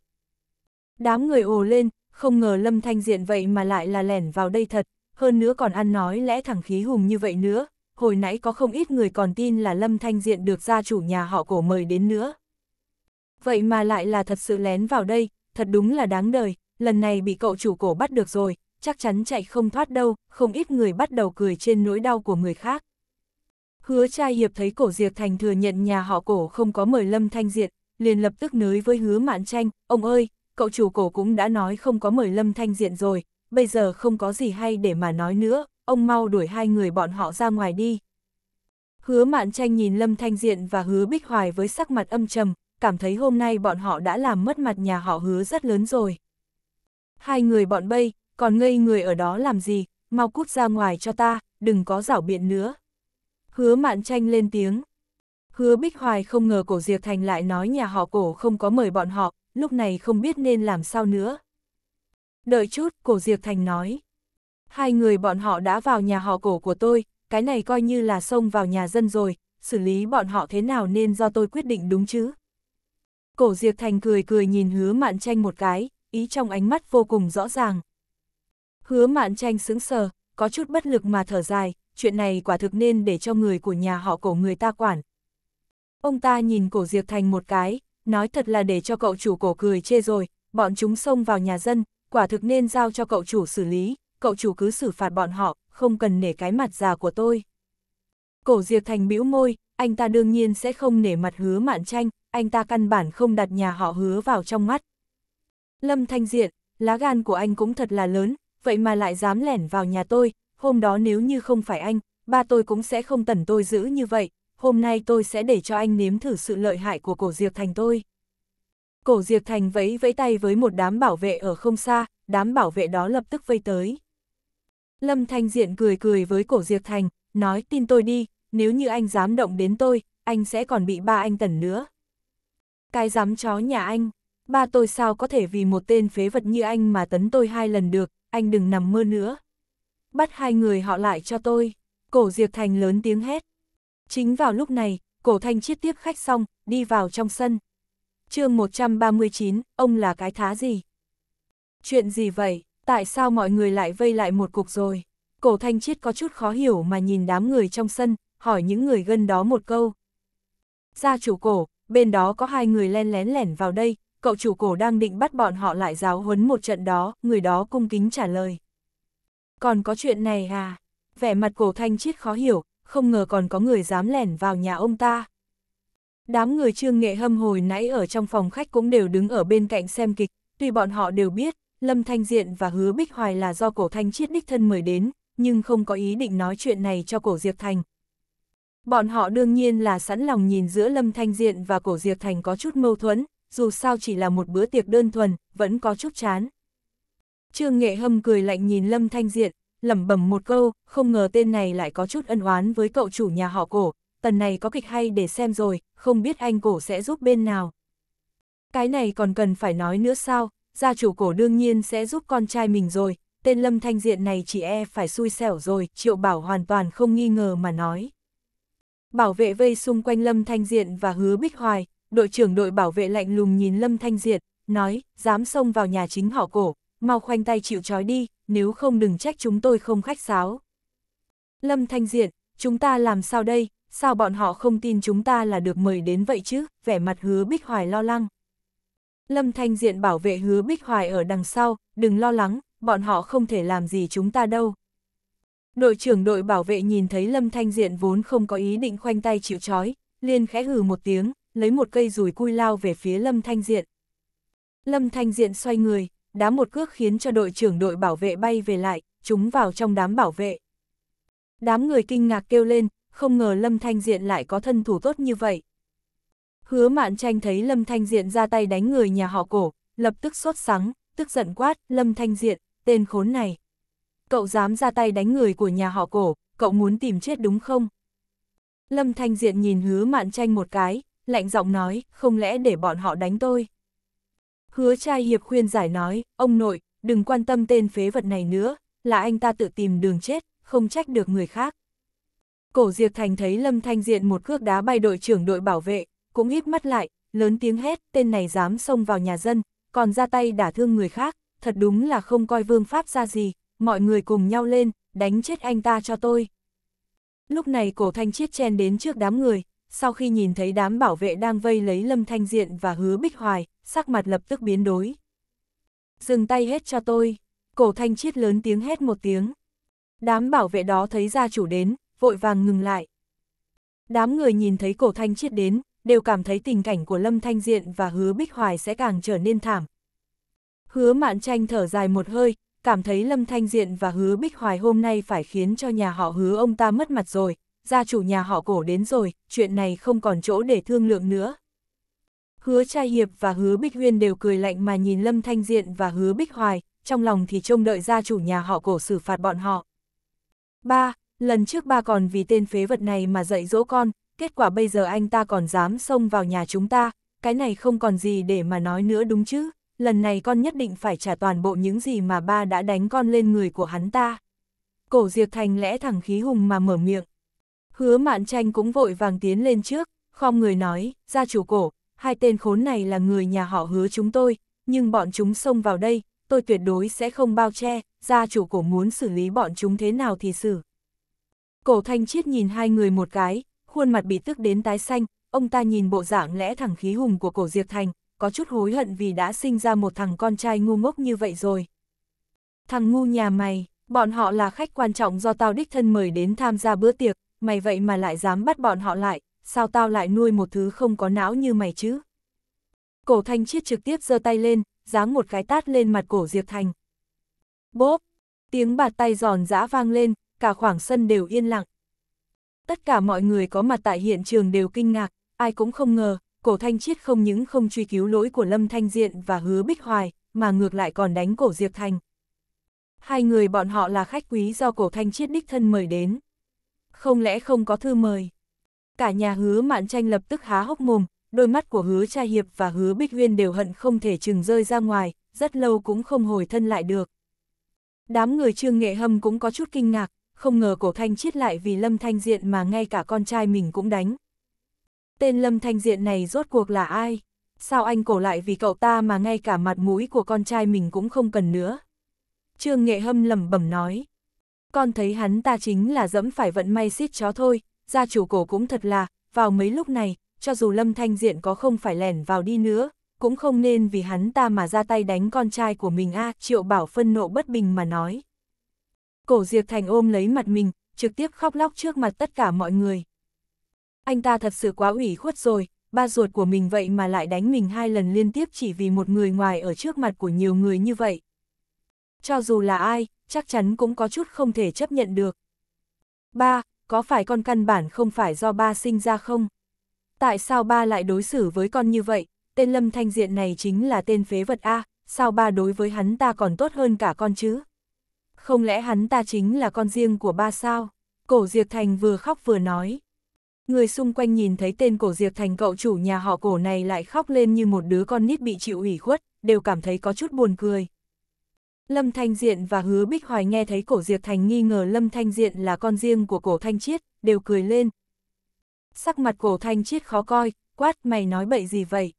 Đám người ồ lên, không ngờ Lâm Thanh Diện vậy mà lại là lẻn vào đây thật, hơn nữa còn ăn nói lẽ thẳng khí hùng như vậy nữa, hồi nãy có không ít người còn tin là Lâm Thanh Diện được gia chủ nhà họ cổ mời đến nữa. Vậy mà lại là thật sự lén vào đây, thật đúng là đáng đời, lần này bị cậu chủ cổ bắt được rồi, chắc chắn chạy không thoát đâu, không ít người bắt đầu cười trên nỗi đau của người khác. Hứa trai hiệp thấy cổ Diệp Thành thừa nhận nhà họ cổ không có mời Lâm Thanh Diện, liền lập tức nới với hứa mạn tranh, ông ơi, cậu chủ cổ cũng đã nói không có mời Lâm Thanh Diện rồi, bây giờ không có gì hay để mà nói nữa, ông mau đuổi hai người bọn họ ra ngoài đi. Hứa mạn tranh nhìn Lâm Thanh Diện và hứa Bích Hoài với sắc mặt âm trầm, cảm thấy hôm nay bọn họ đã làm mất mặt nhà họ hứa rất lớn rồi. Hai người bọn bây, còn ngây người ở đó làm gì, mau cút ra ngoài cho ta, đừng có rảo biện nữa. Hứa mạn tranh lên tiếng. Hứa Bích Hoài không ngờ cổ Diệp Thành lại nói nhà họ cổ không có mời bọn họ, lúc này không biết nên làm sao nữa. Đợi chút, cổ Diệp Thành nói. Hai người bọn họ đã vào nhà họ cổ của tôi, cái này coi như là xông vào nhà dân rồi, xử lý bọn họ thế nào nên do tôi quyết định đúng chứ. Cổ Diệp Thành cười cười nhìn hứa mạn tranh một cái, ý trong ánh mắt vô cùng rõ ràng. Hứa mạn tranh sững sờ, có chút bất lực mà thở dài, chuyện này quả thực nên để cho người của nhà họ cổ người ta quản. Ông ta nhìn cổ Diệp Thành một cái, nói thật là để cho cậu chủ cổ cười chê rồi, bọn chúng xông vào nhà dân, quả thực nên giao cho cậu chủ xử lý, cậu chủ cứ xử phạt bọn họ, không cần nể cái mặt già của tôi. Cổ Diệp Thành bĩu môi, anh ta đương nhiên sẽ không nể mặt hứa mạn tranh, anh ta căn bản không đặt nhà họ hứa vào trong mắt. Lâm Thanh Diện, lá gan của anh cũng thật là lớn, vậy mà lại dám lẻn vào nhà tôi, hôm đó nếu như không phải anh, ba tôi cũng sẽ không tẩn tôi giữ như vậy, hôm nay tôi sẽ để cho anh nếm thử sự lợi hại của cổ Diệp Thành tôi. Cổ Diệp Thành vẫy vẫy tay với một đám bảo vệ ở không xa, đám bảo vệ đó lập tức vây tới. Lâm Thanh Diện cười cười với cổ Diệp Thành, nói tin tôi đi, nếu như anh dám động đến tôi, anh sẽ còn bị ba anh tẩn nữa. Cái dám chó nhà anh, ba tôi sao có thể vì một tên phế vật như anh mà tấn tôi hai lần được, anh đừng nằm mơ nữa. Bắt hai người họ lại cho tôi, cổ Diệp Thành lớn tiếng hét. Chính vào lúc này, cổ Thanh chiết tiếp khách xong, đi vào trong sân chương 139, ông là cái thá gì? Chuyện gì vậy? Tại sao mọi người lại vây lại một cục rồi? Cổ thanh chiết có chút khó hiểu mà nhìn đám người trong sân, hỏi những người gần đó một câu. Gia chủ cổ, bên đó có hai người len lén lẻn vào đây, cậu chủ cổ đang định bắt bọn họ lại giáo huấn một trận đó, người đó cung kính trả lời. Còn có chuyện này à? Vẻ mặt cổ thanh chiết khó hiểu, không ngờ còn có người dám lẻn vào nhà ông ta. Đám người trương nghệ hâm hồi nãy ở trong phòng khách cũng đều đứng ở bên cạnh xem kịch, tuy bọn họ đều biết, Lâm Thanh Diện và Hứa Bích Hoài là do cổ thanh chiết đích thân mời đến, nhưng không có ý định nói chuyện này cho cổ Diệp Thành. Bọn họ đương nhiên là sẵn lòng nhìn giữa Lâm Thanh Diện và cổ Diệp Thành có chút mâu thuẫn, dù sao chỉ là một bữa tiệc đơn thuần, vẫn có chút chán. Trương Nghệ Hâm cười lạnh nhìn Lâm Thanh Diện, lẩm bẩm một câu, không ngờ tên này lại có chút ân oán với cậu chủ nhà họ cổ, tần này có kịch hay để xem rồi, không biết anh cổ sẽ giúp bên nào. Cái này còn cần phải nói nữa sao, gia chủ cổ đương nhiên sẽ giúp con trai mình rồi, tên lâm thanh diện này chỉ e phải xui xẻo rồi, triệu bảo hoàn toàn không nghi ngờ mà nói. Bảo vệ vây xung quanh lâm thanh diện và hứa bích hoài, đội trưởng đội bảo vệ lạnh lùng nhìn lâm thanh diện, nói, dám xông vào nhà chính họ cổ, mau khoanh tay chịu trói đi, nếu không đừng trách chúng tôi không khách sáo. Lâm thanh diện, chúng ta làm sao đây, sao bọn họ không tin chúng ta là được mời đến vậy chứ, vẻ mặt hứa Bích Hoài lo lắng. Lâm Thanh Diện bảo vệ hứa Bích Hoài ở đằng sau, đừng lo lắng, bọn họ không thể làm gì chúng ta đâu. Đội trưởng đội bảo vệ nhìn thấy Lâm Thanh Diện vốn không có ý định khoanh tay chịu trói, liền khẽ hừ một tiếng, lấy một cây rùi cui lao về phía Lâm Thanh Diện. Lâm Thanh Diện xoay người, đá một cước khiến cho đội trưởng đội bảo vệ bay về lại, chúng vào trong đám bảo vệ. Đám người kinh ngạc kêu lên, không ngờ Lâm Thanh Diện lại có thân thủ tốt như vậy. Hứa Mạn Tranh thấy Lâm Thanh Diện ra tay đánh người nhà họ cổ, lập tức sốt sắng, tức giận quát, Lâm Thanh Diện, tên khốn này. Cậu dám ra tay đánh người của nhà họ cổ, cậu muốn tìm chết đúng không? Lâm Thanh Diện nhìn hứa Mạn Tranh một cái, lạnh giọng nói, không lẽ để bọn họ đánh tôi? Hứa trai hiệp khuyên giải nói, ông nội, đừng quan tâm tên phế vật này nữa, là anh ta tự tìm đường chết, không trách được người khác. Cổ Diệp Thành thấy Lâm Thanh Diện một cước đá bay đội trưởng đội bảo vệ, cũng híp mắt lại, lớn tiếng hét, tên này dám xông vào nhà dân, còn ra tay đả thương người khác, thật đúng là không coi vương pháp ra gì, mọi người cùng nhau lên, đánh chết anh ta cho tôi. Lúc này cổ thanh chiết chen đến trước đám người, sau khi nhìn thấy đám bảo vệ đang vây lấy Lâm Thanh Diện và hứa Bích Hoài, sắc mặt lập tức biến đối. Dừng tay hết cho tôi, cổ thanh chiết lớn tiếng hét một tiếng. Đám bảo vệ đó thấy gia chủ đến, vội vàng ngừng lại. Đám người nhìn thấy cổ thanh chiết đến, đều cảm thấy tình cảnh của Lâm Thanh Diện và Hứa Bích Hoài sẽ càng trở nên thảm. Hứa Mạn Tranh thở dài một hơi, cảm thấy Lâm Thanh Diện và Hứa Bích Hoài hôm nay phải khiến cho nhà họ Hứa ông ta mất mặt rồi, gia chủ nhà họ cổ đến rồi, chuyện này không còn chỗ để thương lượng nữa. Hứa Trai Hiệp và Hứa Bích Huyên đều cười lạnh mà nhìn Lâm Thanh Diện và Hứa Bích Hoài, trong lòng thì trông đợi gia chủ nhà họ cổ xử phạt bọn họ. 3 lần trước ba còn vì tên phế vật này mà dạy dỗ con, kết quả bây giờ anh ta còn dám xông vào nhà chúng ta, cái này không còn gì để mà nói nữa đúng chứ, lần này con nhất định phải trả toàn bộ những gì mà ba đã đánh con lên người của hắn ta. Cổ Diệp Thành lẽ thẳng khí hùng mà mở miệng. Hứa mạn tranh cũng vội vàng tiến lên trước, khom người nói, gia chủ cổ, hai tên khốn này là người nhà họ hứa chúng tôi, nhưng bọn chúng xông vào đây, tôi tuyệt đối sẽ không bao che, gia chủ cổ muốn xử lý bọn chúng thế nào thì xử. Cổ thanh chiết nhìn hai người một cái, khuôn mặt bị tức đến tái xanh, ông ta nhìn bộ dạng lẽ thẳng khí hùng của cổ Diệp Thành, có chút hối hận vì đã sinh ra một thằng con trai ngu ngốc như vậy rồi. Thằng ngu nhà mày, bọn họ là khách quan trọng do tao đích thân mời đến tham gia bữa tiệc, mày vậy mà lại dám bắt bọn họ lại, sao tao lại nuôi một thứ không có não như mày chứ? Cổ thanh chiết trực tiếp giơ tay lên, giáng một cái tát lên mặt cổ Diệp Thành. Bốp! Tiếng bạt tay giòn giã vang lên, cả khoảng sân đều yên lặng. Tất cả mọi người có mặt tại hiện trường đều kinh ngạc, ai cũng không ngờ, cổ thanh chiết không những không truy cứu lỗi của Lâm Thanh Diện và Hứa Bích Hoài, mà ngược lại còn đánh cổ Diệp Thành. Hai người bọn họ là khách quý do cổ thanh chiết đích thân mời đến. Không lẽ không có thư mời? Cả nhà hứa mạn tranh lập tức há hốc mồm, đôi mắt của hứa trai hiệp và hứa bích huyên đều hận không thể chừng rơi ra ngoài, rất lâu cũng không hồi thân lại được. Đám người trương nghệ hâm cũng có chút kinh ngạc, không ngờ cổ thanh chiết lại vì Lâm Thanh Diện mà ngay cả con trai mình cũng đánh. Tên Lâm Thanh Diện này rốt cuộc là ai? Sao anh cổ lại vì cậu ta mà ngay cả mặt mũi của con trai mình cũng không cần nữa? Trương Nghệ Hâm lẩm bẩm nói. Con thấy hắn ta chính là dẫm phải vận may xít chó thôi, gia chủ cổ cũng thật là, vào mấy lúc này, cho dù Lâm Thanh Diện có không phải lẻn vào đi nữa, cũng không nên vì hắn ta mà ra tay đánh con trai của mình a à, Triệu Bảo phân nộ bất bình mà nói. Cổ Diệp Thành ôm lấy mặt mình, trực tiếp khóc lóc trước mặt tất cả mọi người. Anh ta thật sự quá ủy khuất rồi, ba ruột của mình vậy mà lại đánh mình hai lần liên tiếp chỉ vì một người ngoài ở trước mặt của nhiều người như vậy. Cho dù là ai, chắc chắn cũng có chút không thể chấp nhận được. Ba, có phải con căn bản không phải do ba sinh ra không? Tại sao ba lại đối xử với con như vậy? Tên Lâm Thanh Diện này chính là tên phế vật A, sao ba đối với hắn ta còn tốt hơn cả con chứ? không lẽ hắn ta chính là con riêng của ba sao? Cổ Diệp Thành vừa khóc vừa nói. Người xung quanh nhìn thấy tên cổ Diệp Thành cậu chủ nhà họ cổ này lại khóc lên như một đứa con nít bị chịu ủy khuất, đều cảm thấy có chút buồn cười. Lâm Thanh Diện và Hứa Bích Hoài nghe thấy cổ Diệp Thành nghi ngờ Lâm Thanh Diện là con riêng của cổ Thanh Chiết, đều cười lên. Sắc mặt cổ Thanh Chiết khó coi, quát mày nói bậy gì vậy?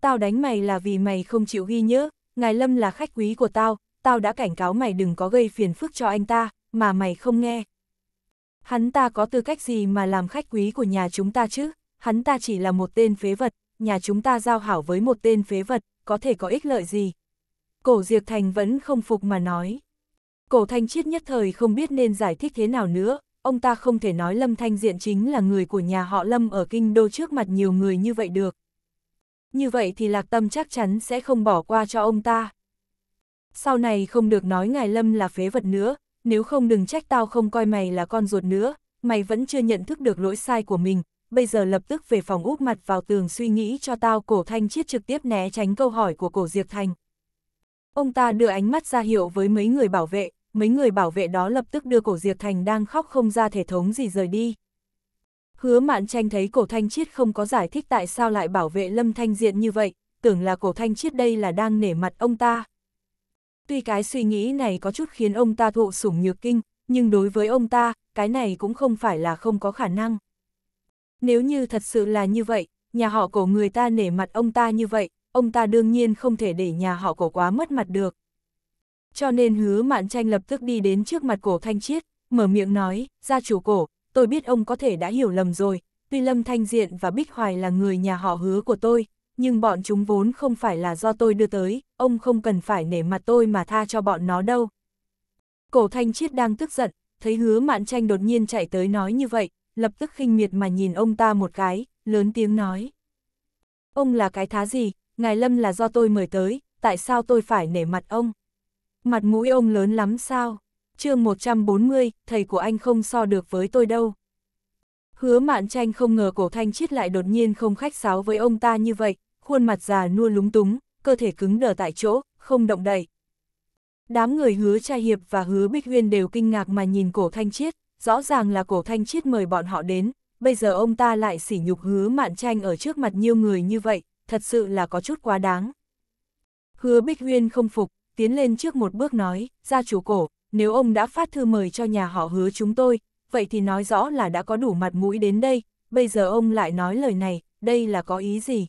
Tao đánh mày là vì mày không chịu ghi nhớ, ngài Lâm là khách quý của tao, tao đã cảnh cáo mày đừng có gây phiền phức cho anh ta, mà mày không nghe. Hắn ta có tư cách gì mà làm khách quý của nhà chúng ta chứ, hắn ta chỉ là một tên phế vật, nhà chúng ta giao hảo với một tên phế vật, có thể có ích lợi gì. Cổ Diệp Thành vẫn không phục mà nói. Cổ Thanh Chiết nhất thời không biết nên giải thích thế nào nữa, ông ta không thể nói Lâm Thanh Diện chính là người của nhà họ Lâm ở Kinh Đô trước mặt nhiều người như vậy được. Như vậy thì Lạc Tâm chắc chắn sẽ không bỏ qua cho ông ta. Sau này không được nói ngài Lâm là phế vật nữa, nếu không đừng trách tao không coi mày là con ruột nữa, mày vẫn chưa nhận thức được lỗi sai của mình, bây giờ lập tức về phòng úp mặt vào tường suy nghĩ cho tao cổ thanh chiết trực tiếp né tránh câu hỏi của cổ Diệp Thành. Ông ta đưa ánh mắt ra hiệu với mấy người bảo vệ, mấy người bảo vệ đó lập tức đưa cổ Diệp Thành đang khóc không ra thể thống gì rời đi. Hứa mạn tranh thấy cổ thanh chiết không có giải thích tại sao lại bảo vệ lâm thanh diện như vậy, tưởng là cổ thanh chiết đây là đang nể mặt ông ta. Tuy cái suy nghĩ này có chút khiến ông ta thụ sủng nhược kinh, nhưng đối với ông ta, cái này cũng không phải là không có khả năng. Nếu như thật sự là như vậy, nhà họ cổ người ta nể mặt ông ta như vậy, ông ta đương nhiên không thể để nhà họ cổ quá mất mặt được. Cho nên hứa mạn tranh lập tức đi đến trước mặt cổ thanh chiết, mở miệng nói, gia chủ cổ, tôi biết ông có thể đã hiểu lầm rồi, tuy Lâm Thanh Diện và Bích Hoài là người nhà họ hứa của tôi, nhưng bọn chúng vốn không phải là do tôi đưa tới, ông không cần phải nể mặt tôi mà tha cho bọn nó đâu. Cổ thanh chiết đang tức giận, thấy hứa mạn tranh đột nhiên chạy tới nói như vậy, lập tức khinh miệt mà nhìn ông ta một cái, lớn tiếng nói. Ông là cái thá gì, ngài Lâm là do tôi mời tới, tại sao tôi phải nể mặt ông? Mặt mũi ông lớn lắm sao? chương 140, thầy của anh không so được với tôi đâu. Hứa mạn tranh không ngờ cổ thanh chiết lại đột nhiên không khách sáo với ông ta như vậy, khuôn mặt già nua lúng túng, cơ thể cứng đờ tại chỗ, không động đậy. Đám người hứa trai hiệp và hứa bích huyên đều kinh ngạc mà nhìn cổ thanh chiết, rõ ràng là cổ thanh chiết mời bọn họ đến, bây giờ ông ta lại sỉ nhục hứa mạn tranh ở trước mặt nhiều người như vậy, thật sự là có chút quá đáng. Hứa bích huyên không phục, tiến lên trước một bước nói, gia chủ cổ, nếu ông đã phát thư mời cho nhà họ hứa chúng tôi, vậy thì nói rõ là đã có đủ mặt mũi đến đây, bây giờ ông lại nói lời này, đây là có ý gì?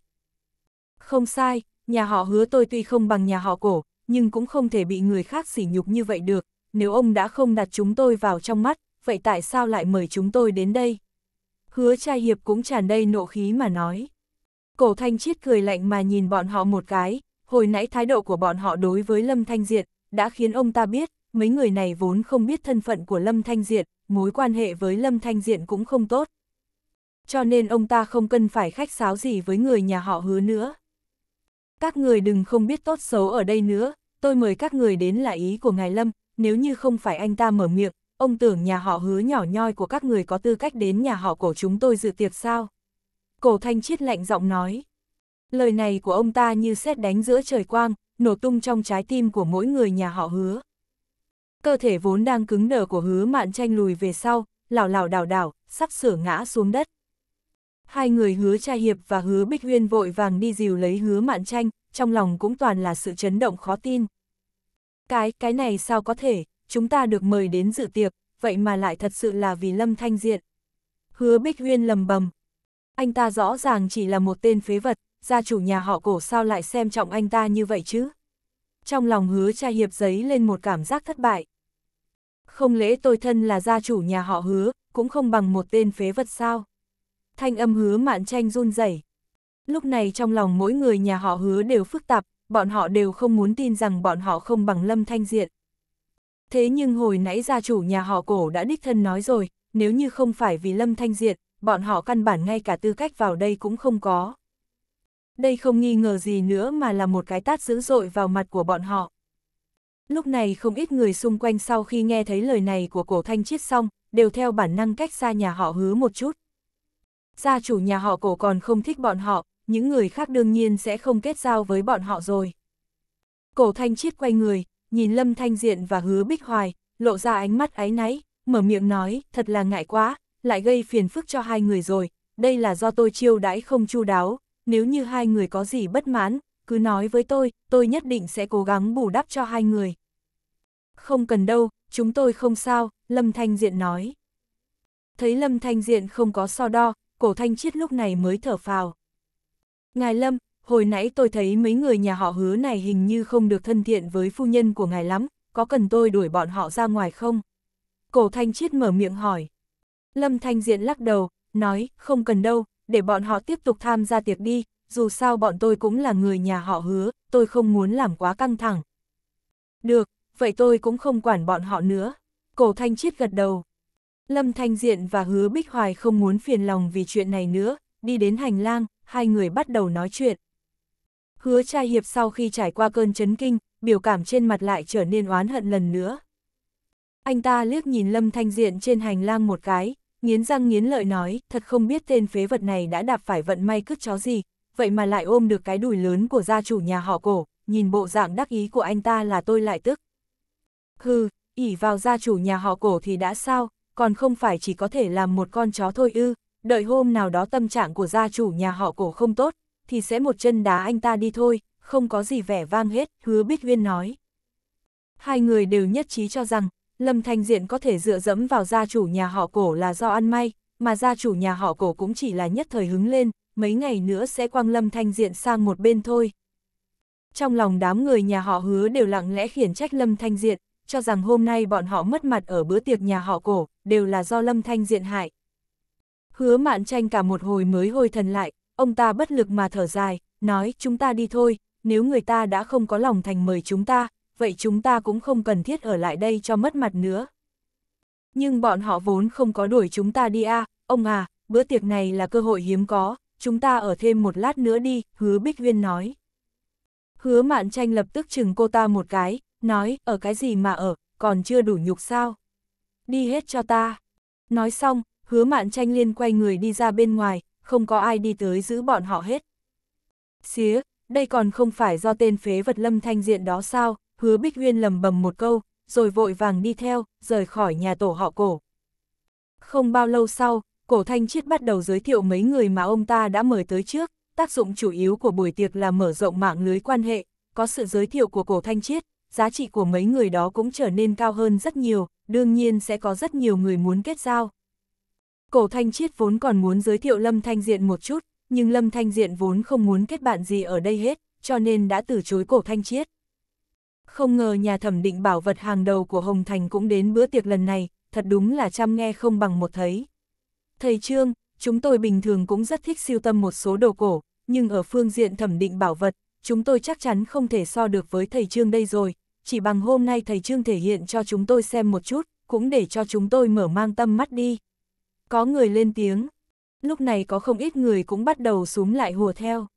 Không sai, nhà họ hứa tôi tuy không bằng nhà họ cổ, nhưng cũng không thể bị người khác sỉ nhục như vậy được, nếu ông đã không đặt chúng tôi vào trong mắt, vậy tại sao lại mời chúng tôi đến đây? Hứa trai hiệp cũng tràn đầy nộ khí mà nói. Cổ thanh chiết cười lạnh mà nhìn bọn họ một cái, hồi nãy thái độ của bọn họ đối với Lâm Thanh Diệt, đã khiến ông ta biết, mấy người này vốn không biết thân phận của Lâm Thanh Diệt, mối quan hệ với Lâm Thanh diệt cũng không tốt. Cho nên ông ta không cần phải khách sáo gì với người nhà họ hứa nữa các người đừng không biết tốt xấu ở đây nữa, tôi mời các người đến là ý của Ngài Lâm, nếu như không phải anh ta mở miệng, ông tưởng nhà họ hứa nhỏ nhoi của các người có tư cách đến nhà họ cổ chúng tôi dự tiệc sao? Cổ thanh chiết lạnh giọng nói. Lời này của ông ta như xét đánh giữa trời quang, nổ tung trong trái tim của mỗi người nhà họ hứa. Cơ thể vốn đang cứng đờ của hứa mạn tranh lùi về sau, lảo lảo đảo đảo, sắp sửa ngã xuống đất hai người hứa cha hiệp và hứa bích huyên vội vàng đi dìu lấy hứa mạn tranh, trong lòng cũng toàn là sự chấn động khó tin. Cái, cái này sao có thể, chúng ta được mời đến dự tiệc, vậy mà lại thật sự là vì Lâm Thanh Diện. Hứa Bích Huyên lầm bầm. Anh ta rõ ràng chỉ là một tên phế vật, gia chủ nhà họ cổ sao lại xem trọng anh ta như vậy chứ? Trong lòng hứa cha hiệp giấy lên một cảm giác thất bại. Không lẽ tôi thân là gia chủ nhà họ hứa, cũng không bằng một tên phế vật sao? thanh âm hứa mạn tranh run rẩy. Lúc này trong lòng mỗi người nhà họ hứa đều phức tạp, bọn họ đều không muốn tin rằng bọn họ không bằng lâm thanh diện. Thế nhưng hồi nãy gia chủ nhà họ cổ đã đích thân nói rồi, nếu như không phải vì lâm thanh diện, bọn họ căn bản ngay cả tư cách vào đây cũng không có. Đây không nghi ngờ gì nữa mà là một cái tát dữ dội vào mặt của bọn họ. Lúc này không ít người xung quanh sau khi nghe thấy lời này của cổ thanh chiết xong, đều theo bản năng cách xa nhà họ hứa một chút gia chủ nhà họ cổ còn không thích bọn họ, những người khác đương nhiên sẽ không kết giao với bọn họ rồi. Cổ thanh chiết quay người, nhìn Lâm Thanh Diện và hứa Bích Hoài, lộ ra ánh mắt áy náy, mở miệng nói, thật là ngại quá, lại gây phiền phức cho hai người rồi, đây là do tôi chiêu đãi không chu đáo, nếu như hai người có gì bất mãn, cứ nói với tôi, tôi nhất định sẽ cố gắng bù đắp cho hai người. Không cần đâu, chúng tôi không sao, Lâm Thanh Diện nói. Thấy Lâm Thanh Diện không có so đo, cổ thanh chiết lúc này mới thở phào. Ngài Lâm, hồi nãy tôi thấy mấy người nhà họ hứa này hình như không được thân thiện với phu nhân của ngài lắm, có cần tôi đuổi bọn họ ra ngoài không? Cổ thanh chiết mở miệng hỏi. Lâm Thanh Diện lắc đầu, nói, không cần đâu, để bọn họ tiếp tục tham gia tiệc đi, dù sao bọn tôi cũng là người nhà họ hứa, tôi không muốn làm quá căng thẳng. Được, vậy tôi cũng không quản bọn họ nữa. Cổ thanh chiết gật đầu. Lâm Thanh Diện và Hứa Bích Hoài không muốn phiền lòng vì chuyện này nữa, đi đến hành lang, hai người bắt đầu nói chuyện. Hứa trai hiệp sau khi trải qua cơn chấn kinh, biểu cảm trên mặt lại trở nên oán hận lần nữa. Anh ta liếc nhìn Lâm Thanh Diện trên hành lang một cái, nghiến răng nghiến lợi nói, thật không biết tên phế vật này đã đạp phải vận may cứt chó gì, vậy mà lại ôm được cái đùi lớn của gia chủ nhà họ cổ, nhìn bộ dạng đắc ý của anh ta là tôi lại tức. Hừ, ỉ vào gia chủ nhà họ cổ thì đã sao, còn không phải chỉ có thể làm một con chó thôi ư, đợi hôm nào đó tâm trạng của gia chủ nhà họ cổ không tốt, thì sẽ một chân đá anh ta đi thôi, không có gì vẻ vang hết, hứa Bích Huyên nói. Hai người đều nhất trí cho rằng, Lâm Thanh Diện có thể dựa dẫm vào gia chủ nhà họ cổ là do ăn may, mà gia chủ nhà họ cổ cũng chỉ là nhất thời hứng lên, mấy ngày nữa sẽ quăng Lâm Thanh Diện sang một bên thôi. Trong lòng đám người nhà họ hứa đều lặng lẽ khiển trách Lâm Thanh Diện, cho rằng hôm nay bọn họ mất mặt ở bữa tiệc nhà họ cổ, đều là do Lâm Thanh diện hại. Hứa mạn tranh cả một hồi mới hồi thần lại, ông ta bất lực mà thở dài, nói chúng ta đi thôi, nếu người ta đã không có lòng thành mời chúng ta, vậy chúng ta cũng không cần thiết ở lại đây cho mất mặt nữa. Nhưng bọn họ vốn không có đuổi chúng ta đi à, ông à, bữa tiệc này là cơ hội hiếm có, chúng ta ở thêm một lát nữa đi, hứa Bích Viên nói. Hứa mạn tranh lập tức chừng cô ta một cái, nói, ở cái gì mà ở, còn chưa đủ nhục sao. Đi hết cho ta. Nói xong, hứa mạn tranh liên quay người đi ra bên ngoài, không có ai đi tới giữ bọn họ hết. Xía, đây còn không phải do tên phế vật lâm thanh diện đó sao, hứa bích uyên lầm bầm một câu, rồi vội vàng đi theo, rời khỏi nhà tổ họ cổ. Không bao lâu sau, cổ thanh chiết bắt đầu giới thiệu mấy người mà ông ta đã mời tới trước, tác dụng chủ yếu của buổi tiệc là mở rộng mạng lưới quan hệ, có sự giới thiệu của cổ thanh chiết, giá trị của mấy người đó cũng trở nên cao hơn rất nhiều, đương nhiên sẽ có rất nhiều người muốn kết giao. Cổ Thanh Chiết vốn còn muốn giới thiệu Lâm Thanh Diện một chút, nhưng Lâm Thanh Diện vốn không muốn kết bạn gì ở đây hết, cho nên đã từ chối Cổ Thanh Chiết. Không ngờ nhà thẩm định bảo vật hàng đầu của Hồng Thành cũng đến bữa tiệc lần này, thật đúng là chăm nghe không bằng một thấy. Thầy Trương, chúng tôi bình thường cũng rất thích siêu tâm một số đồ cổ, nhưng ở phương diện thẩm định bảo vật, chúng tôi chắc chắn không thể so được với thầy Trương đây rồi, chỉ bằng hôm nay thầy Trương thể hiện cho chúng tôi xem một chút, cũng để cho chúng tôi mở mang tâm mắt đi. Có người lên tiếng, lúc này có không ít người cũng bắt đầu súm lại hùa theo.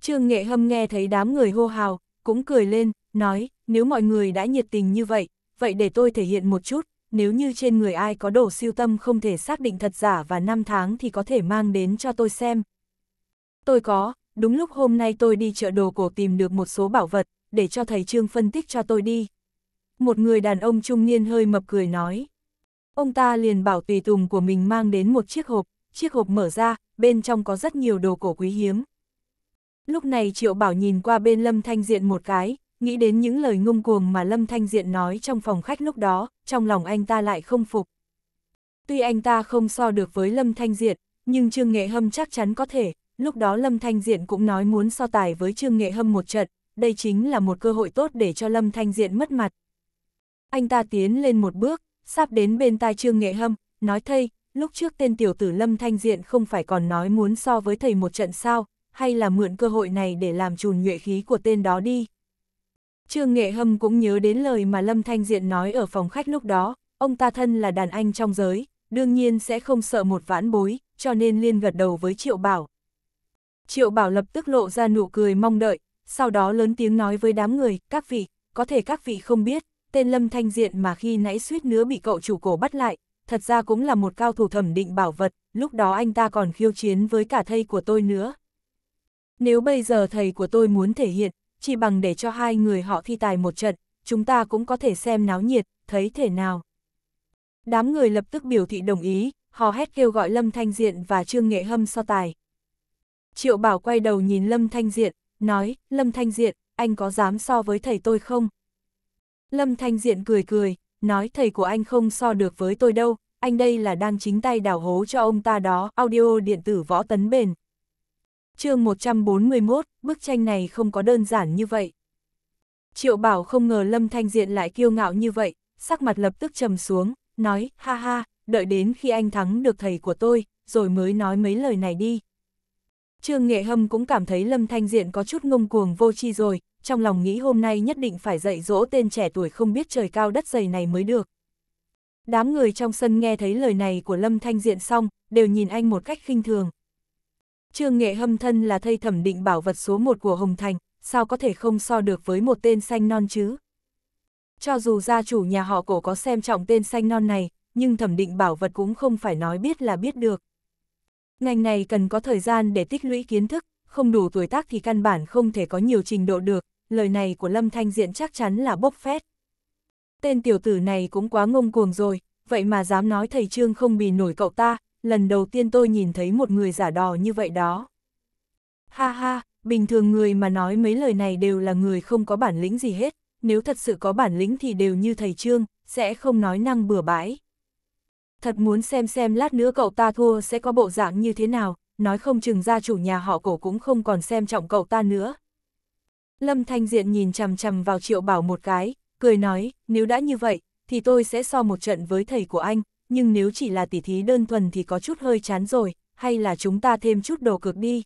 Trương Nghệ Hâm nghe thấy đám người hô hào, cũng cười lên, nói, nếu mọi người đã nhiệt tình như vậy, vậy để tôi thể hiện một chút, nếu như trên người ai có đồ siêu tâm không thể xác định thật giả và năm tháng thì có thể mang đến cho tôi xem. Tôi có, đúng lúc hôm nay tôi đi chợ đồ cổ tìm được một số bảo vật, để cho thầy Trương phân tích cho tôi đi. Một người đàn ông trung niên hơi mập cười nói. Ông ta liền bảo tùy tùng của mình mang đến một chiếc hộp, chiếc hộp mở ra, bên trong có rất nhiều đồ cổ quý hiếm. Lúc này Triệu Bảo nhìn qua bên Lâm Thanh Diện một cái, nghĩ đến những lời ngông cuồng mà Lâm Thanh Diện nói trong phòng khách lúc đó, trong lòng anh ta lại không phục. Tuy anh ta không so được với Lâm Thanh Diện, nhưng Trương Nghệ Hâm chắc chắn có thể, lúc đó Lâm Thanh Diện cũng nói muốn so tài với Trương Nghệ Hâm một trận, đây chính là một cơ hội tốt để cho Lâm Thanh Diện mất mặt. Anh ta tiến lên một bước, sắp đến bên tai Trương Nghệ Hâm, nói thay. lúc trước tên tiểu tử Lâm Thanh Diện không phải còn nói muốn so với thầy một trận sao, hay là mượn cơ hội này để làm trùn nhuệ khí của tên đó đi. Trương Nghệ Hâm cũng nhớ đến lời mà Lâm Thanh Diện nói ở phòng khách lúc đó, ông ta thân là đàn anh trong giới, đương nhiên sẽ không sợ một vãn bối, cho nên liên gật đầu với Triệu Bảo. Triệu Bảo lập tức lộ ra nụ cười mong đợi, sau đó lớn tiếng nói với đám người, các vị, có thể các vị không biết, tên Lâm Thanh Diện mà khi nãy suýt nữa bị cậu chủ cổ bắt lại, thật ra cũng là một cao thủ thẩm định bảo vật, lúc đó anh ta còn khiêu chiến với cả thầy của tôi nữa. Nếu bây giờ thầy của tôi muốn thể hiện, chỉ bằng để cho hai người họ thi tài một trận, chúng ta cũng có thể xem náo nhiệt, thấy thể nào. Đám người lập tức biểu thị đồng ý, hò hét kêu gọi Lâm Thanh Diện và Trương Nghệ Hâm so tài. Triệu Bảo quay đầu nhìn Lâm Thanh Diện, nói, Lâm Thanh Diện, anh có dám so với thầy tôi không? Lâm Thanh Diện cười cười, nói thầy của anh không so được với tôi đâu, anh đây là đang chính tay đào hố cho ông ta đó, audio điện tử võ tấn bền. chương 141, bức tranh này không có đơn giản như vậy. Triệu Bảo không ngờ Lâm Thanh Diện lại kiêu ngạo như vậy, sắc mặt lập tức trầm xuống, nói, ha ha, đợi đến khi anh thắng được thầy của tôi, rồi mới nói mấy lời này đi. Trương Nghệ Hâm cũng cảm thấy Lâm Thanh Diện có chút ngông cuồng vô tri rồi, trong lòng nghĩ hôm nay nhất định phải dạy dỗ tên trẻ tuổi không biết trời cao đất dày này mới được. Đám người trong sân nghe thấy lời này của Lâm Thanh Diện xong, đều nhìn anh một cách khinh thường. Trương Nghệ Hâm thân là thây thẩm định bảo vật số một của Hồng Thành, sao có thể không so được với một tên xanh non chứ? Cho dù gia chủ nhà họ cổ có xem trọng tên xanh non này, nhưng thẩm định bảo vật cũng không phải nói biết là biết được. Ngành này cần có thời gian để tích lũy kiến thức, không đủ tuổi tác thì căn bản không thể có nhiều trình độ được, lời này của Lâm Thanh Diện chắc chắn là bốc phét. Tên tiểu tử này cũng quá ngông cuồng rồi, vậy mà dám nói thầy Trương không bì nổi cậu ta, lần đầu tiên tôi nhìn thấy một người giả đò như vậy đó. Ha ha, bình thường người mà nói mấy lời này đều là người không có bản lĩnh gì hết, nếu thật sự có bản lĩnh thì đều như thầy Trương, sẽ không nói năng bừa bãi thật muốn xem xem lát nữa cậu ta thua sẽ có bộ dạng như thế nào, nói không chừng gia chủ nhà họ cổ cũng không còn xem trọng cậu ta nữa. Lâm Thanh Diện nhìn chằm chằm vào Triệu Bảo một cái, cười nói, nếu đã như vậy, thì tôi sẽ so một trận với thầy của anh, nhưng nếu chỉ là tỉ thí đơn thuần thì có chút hơi chán rồi, hay là chúng ta thêm chút đồ cược đi.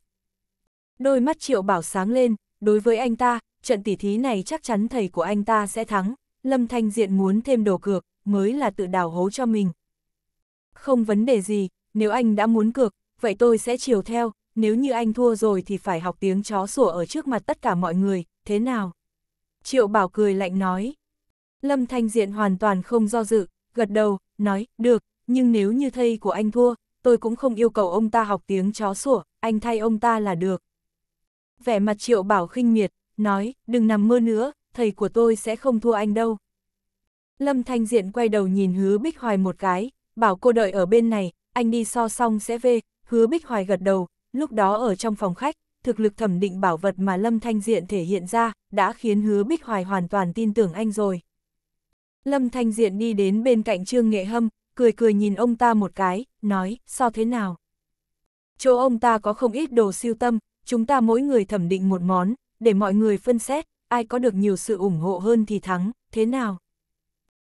Đôi mắt Triệu Bảo sáng lên, đối với anh ta, trận tỉ thí này chắc chắn thầy của anh ta sẽ thắng, Lâm Thanh Diện muốn thêm đồ cược, mới là tự đào hố cho mình, không vấn đề gì, nếu anh đã muốn cược, vậy tôi sẽ chiều theo, nếu như anh thua rồi thì phải học tiếng chó sủa ở trước mặt tất cả mọi người, thế nào? Triệu Bảo cười lạnh nói. Lâm Thanh Diện hoàn toàn không do dự, gật đầu, nói, được, nhưng nếu như thầy của anh thua, tôi cũng không yêu cầu ông ta học tiếng chó sủa, anh thay ông ta là được. Vẻ mặt Triệu Bảo khinh miệt, nói, đừng nằm mơ nữa, thầy của tôi sẽ không thua anh đâu. Lâm Thanh Diện quay đầu nhìn hứa Bích Hoài một cái, bảo cô đợi ở bên này, anh đi so xong sẽ về, hứa Bích Hoài gật đầu, lúc đó ở trong phòng khách, thực lực thẩm định bảo vật mà Lâm Thanh Diện thể hiện ra, đã khiến hứa Bích Hoài hoàn toàn tin tưởng anh rồi. Lâm Thanh Diện đi đến bên cạnh Trương Nghệ Hâm, cười cười nhìn ông ta một cái, nói, sao thế nào? Chỗ ông ta có không ít đồ siêu tâm, chúng ta mỗi người thẩm định một món, để mọi người phân xét, ai có được nhiều sự ủng hộ hơn thì thắng, thế nào?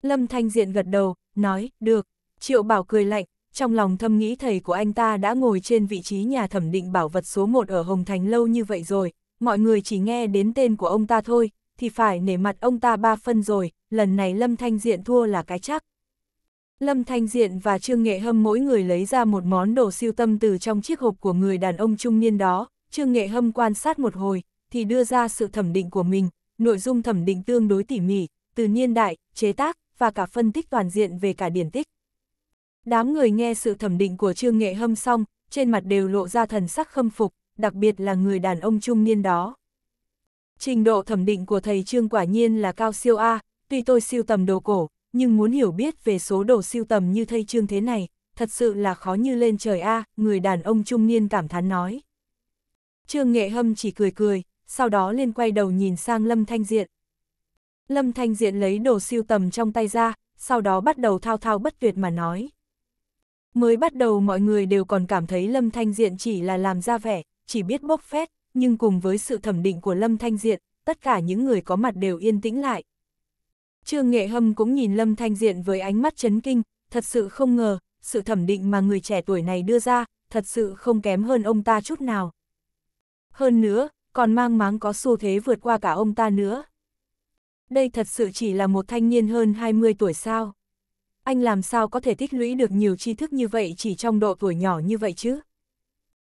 Lâm Thanh Diện gật đầu, nói, được, Triệu Bảo cười lạnh, trong lòng thâm nghĩ thầy của anh ta đã ngồi trên vị trí nhà thẩm định bảo vật số 1 ở Hồng Thành lâu như vậy rồi, mọi người chỉ nghe đến tên của ông ta thôi, thì phải nể mặt ông ta ba phân rồi, lần này Lâm Thanh Diện thua là cái chắc. Lâm Thanh Diện và Trương Nghệ Hâm mỗi người lấy ra một món đồ siêu tâm từ trong chiếc hộp của người đàn ông trung niên đó, Trương Nghệ Hâm quan sát một hồi, thì đưa ra sự thẩm định của mình, nội dung thẩm định tương đối tỉ mỉ, từ niên đại, chế tác, và cả phân tích toàn diện về cả điển tích. Đám người nghe sự thẩm định của Trương Nghệ Hâm xong, trên mặt đều lộ ra thần sắc khâm phục, đặc biệt là người đàn ông trung niên đó. Trình độ thẩm định của thầy Trương quả nhiên là cao siêu A, tuy tôi siêu tầm đồ cổ, nhưng muốn hiểu biết về số đồ siêu tầm như thầy Trương thế này, thật sự là khó như lên trời A, người đàn ông trung niên cảm thán nói. Trương Nghệ Hâm chỉ cười cười, sau đó lên quay đầu nhìn sang Lâm Thanh Diện. Lâm Thanh Diện lấy đồ siêu tầm trong tay ra, sau đó bắt đầu thao thao bất tuyệt mà nói. Mới bắt đầu mọi người đều còn cảm thấy Lâm Thanh Diện chỉ là làm ra vẻ, chỉ biết bốc phét, nhưng cùng với sự thẩm định của Lâm Thanh Diện, tất cả những người có mặt đều yên tĩnh lại. Trương Nghệ Hâm cũng nhìn Lâm Thanh Diện với ánh mắt chấn kinh, thật sự không ngờ, sự thẩm định mà người trẻ tuổi này đưa ra, thật sự không kém hơn ông ta chút nào. Hơn nữa, còn mang máng có xu thế vượt qua cả ông ta nữa. Đây thật sự chỉ là một thanh niên hơn 20 tuổi sao anh làm sao có thể tích lũy được nhiều tri thức như vậy chỉ trong độ tuổi nhỏ như vậy chứ?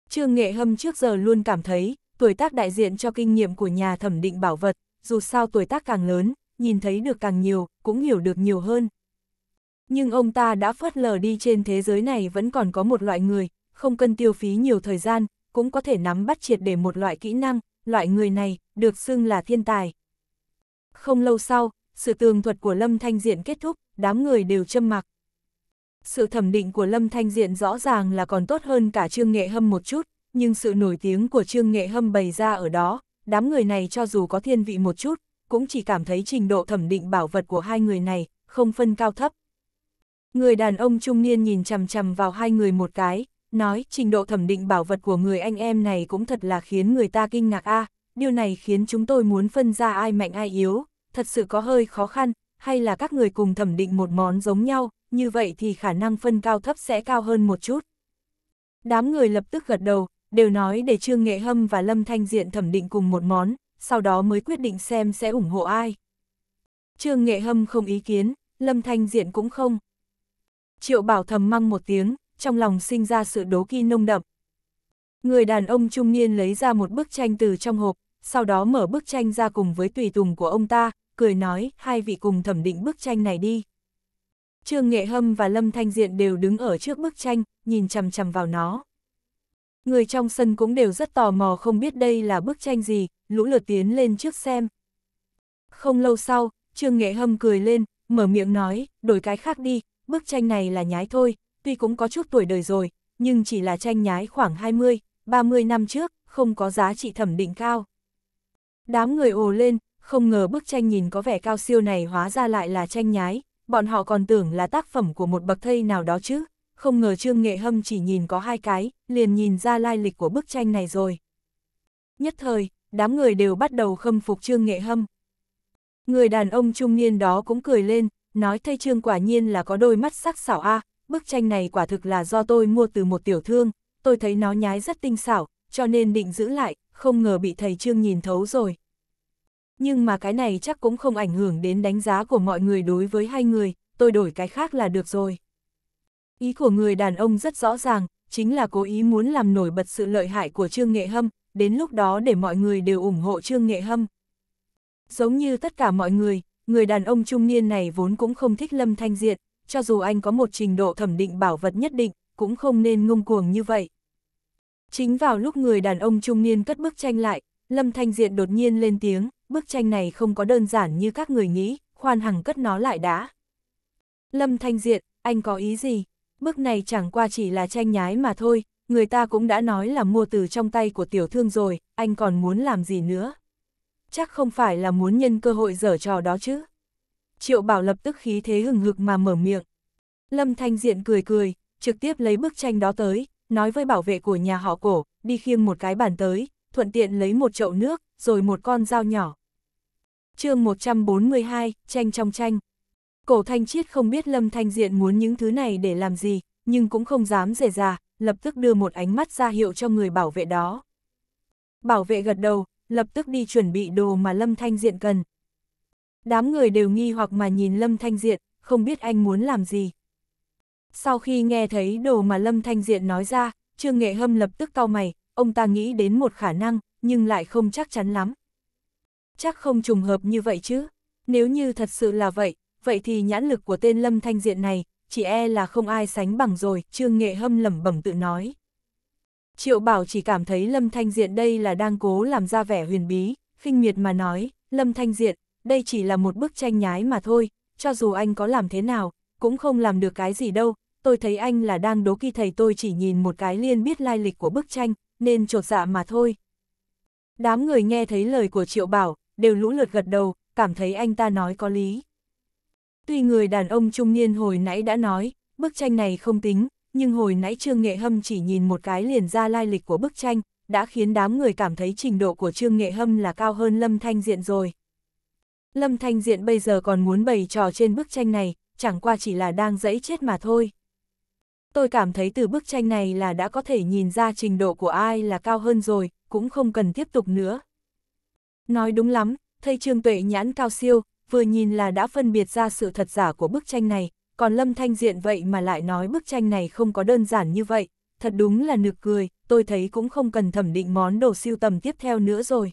Trương Nghệ Hâm trước giờ luôn cảm thấy, tuổi tác đại diện cho kinh nghiệm của nhà thẩm định bảo vật, dù sao tuổi tác càng lớn, nhìn thấy được càng nhiều, cũng hiểu được nhiều hơn. Nhưng ông ta đã phớt lờ đi trên thế giới này vẫn còn có một loại người, không cần tiêu phí nhiều thời gian, cũng có thể nắm bắt triệt để một loại kỹ năng, loại người này, được xưng là thiên tài. Không lâu sau, sự tường thuật của Lâm Thanh Diện kết thúc, đám người đều châm mặc. Sự thẩm định của Lâm Thanh Diện rõ ràng là còn tốt hơn cả Trương Nghệ Hâm một chút, nhưng sự nổi tiếng của Trương Nghệ Hâm bày ra ở đó, đám người này cho dù có thiên vị một chút, cũng chỉ cảm thấy trình độ thẩm định bảo vật của hai người này không phân cao thấp. Người đàn ông trung niên nhìn chằm chằm vào hai người một cái, nói trình độ thẩm định bảo vật của người anh em này cũng thật là khiến người ta kinh ngạc a à, điều này khiến chúng tôi muốn phân ra ai mạnh ai yếu, thật sự có hơi khó khăn, hay là các người cùng thẩm định một món giống nhau, như vậy thì khả năng phân cao thấp sẽ cao hơn một chút. Đám người lập tức gật đầu, đều nói để Trương Nghệ Hâm và Lâm Thanh Diện thẩm định cùng một món, sau đó mới quyết định xem sẽ ủng hộ ai. Trương Nghệ Hâm không ý kiến, Lâm Thanh Diện cũng không. Triệu Bảo thầm măng một tiếng, trong lòng sinh ra sự đố kỳ nông đậm. Người đàn ông trung niên lấy ra một bức tranh từ trong hộp, sau đó mở bức tranh ra cùng với tùy tùng của ông ta, cười nói, hai vị cùng thẩm định bức tranh này đi. Trương Nghệ Hâm và Lâm Thanh Diện đều đứng ở trước bức tranh, nhìn chằm chằm vào nó. Người trong sân cũng đều rất tò mò không biết đây là bức tranh gì, lũ lượt tiến lên trước xem. Không lâu sau, Trương Nghệ Hâm cười lên, mở miệng nói, đổi cái khác đi, bức tranh này là nhái thôi, tuy cũng có chút tuổi đời rồi, nhưng chỉ là tranh nhái khoảng 20, 30 năm trước, không có giá trị thẩm định cao. Đám người ồ lên, không ngờ bức tranh nhìn có vẻ cao siêu này hóa ra lại là tranh nhái, bọn họ còn tưởng là tác phẩm của một bậc thây nào đó chứ, không ngờ Trương Nghệ Hâm chỉ nhìn có hai cái, liền nhìn ra lai lịch của bức tranh này rồi. Nhất thời, đám người đều bắt đầu khâm phục Trương Nghệ Hâm. Người đàn ông trung niên đó cũng cười lên, nói thây Trương quả nhiên là có đôi mắt sắc xảo a bức tranh này quả thực là do tôi mua từ một tiểu thương, tôi thấy nó nhái rất tinh xảo, cho nên định giữ lại, không ngờ bị thầy Trương nhìn thấu rồi nhưng mà cái này chắc cũng không ảnh hưởng đến đánh giá của mọi người đối với hai người, tôi đổi cái khác là được rồi. Ý của người đàn ông rất rõ ràng, chính là cố ý muốn làm nổi bật sự lợi hại của Trương Nghệ Hâm, đến lúc đó để mọi người đều ủng hộ Trương Nghệ Hâm. Giống như tất cả mọi người, người đàn ông trung niên này vốn cũng không thích Lâm Thanh Diệt, cho dù anh có một trình độ thẩm định bảo vật nhất định, cũng không nên ngông cuồng như vậy. Chính vào lúc người đàn ông trung niên cất bước tranh lại, Lâm Thanh Diện đột nhiên lên tiếng, bức tranh này không có đơn giản như các người nghĩ, khoan hằng cất nó lại đã. Lâm Thanh Diện, anh có ý gì? Bức này chẳng qua chỉ là tranh nhái mà thôi, người ta cũng đã nói là mua từ trong tay của tiểu thương rồi, anh còn muốn làm gì nữa? Chắc không phải là muốn nhân cơ hội dở trò đó chứ? Triệu Bảo lập tức khí thế hừng hực mà mở miệng. Lâm Thanh Diện cười cười, trực tiếp lấy bức tranh đó tới, nói với bảo vệ của nhà họ cổ, đi khiêng một cái bàn tới, thuận tiện lấy một chậu nước, rồi một con dao nhỏ. chương 142, tranh trong tranh. Cổ thanh chiết không biết Lâm Thanh Diện muốn những thứ này để làm gì, nhưng cũng không dám rể ra, lập tức đưa một ánh mắt ra hiệu cho người bảo vệ đó. Bảo vệ gật đầu, lập tức đi chuẩn bị đồ mà Lâm Thanh Diện cần. Đám người đều nghi hoặc mà nhìn Lâm Thanh Diện, không biết anh muốn làm gì. Sau khi nghe thấy đồ mà Lâm Thanh Diện nói ra, Trương Nghệ Hâm lập tức cau mày, ông ta nghĩ đến một khả năng, nhưng lại không chắc chắn lắm. Chắc không trùng hợp như vậy chứ, nếu như thật sự là vậy, vậy thì nhãn lực của tên Lâm Thanh Diện này, chỉ e là không ai sánh bằng rồi, Trương Nghệ Hâm lẩm bẩm tự nói. Triệu Bảo chỉ cảm thấy Lâm Thanh Diện đây là đang cố làm ra vẻ huyền bí, khinh miệt mà nói, Lâm Thanh Diện, đây chỉ là một bức tranh nhái mà thôi, cho dù anh có làm thế nào, cũng không làm được cái gì đâu, tôi thấy anh là đang đố kỳ thầy tôi chỉ nhìn một cái liên biết lai lịch của bức tranh, nên trột dạ mà thôi. Đám người nghe thấy lời của Triệu Bảo, đều lũ lượt gật đầu, cảm thấy anh ta nói có lý. Tuy người đàn ông trung niên hồi nãy đã nói, bức tranh này không tính, nhưng hồi nãy Trương Nghệ Hâm chỉ nhìn một cái liền ra lai lịch của bức tranh, đã khiến đám người cảm thấy trình độ của Trương Nghệ Hâm là cao hơn Lâm Thanh Diện rồi. Lâm Thanh Diện bây giờ còn muốn bày trò trên bức tranh này, chẳng qua chỉ là đang dẫy chết mà thôi. Tôi cảm thấy từ bức tranh này là đã có thể nhìn ra trình độ của ai là cao hơn rồi, cũng không cần tiếp tục nữa. Nói đúng lắm, thầy Trương Tuệ nhãn cao siêu, vừa nhìn là đã phân biệt ra sự thật giả của bức tranh này, còn Lâm Thanh Diện vậy mà lại nói bức tranh này không có đơn giản như vậy, thật đúng là nực cười, tôi thấy cũng không cần thẩm định món đồ siêu tầm tiếp theo nữa rồi.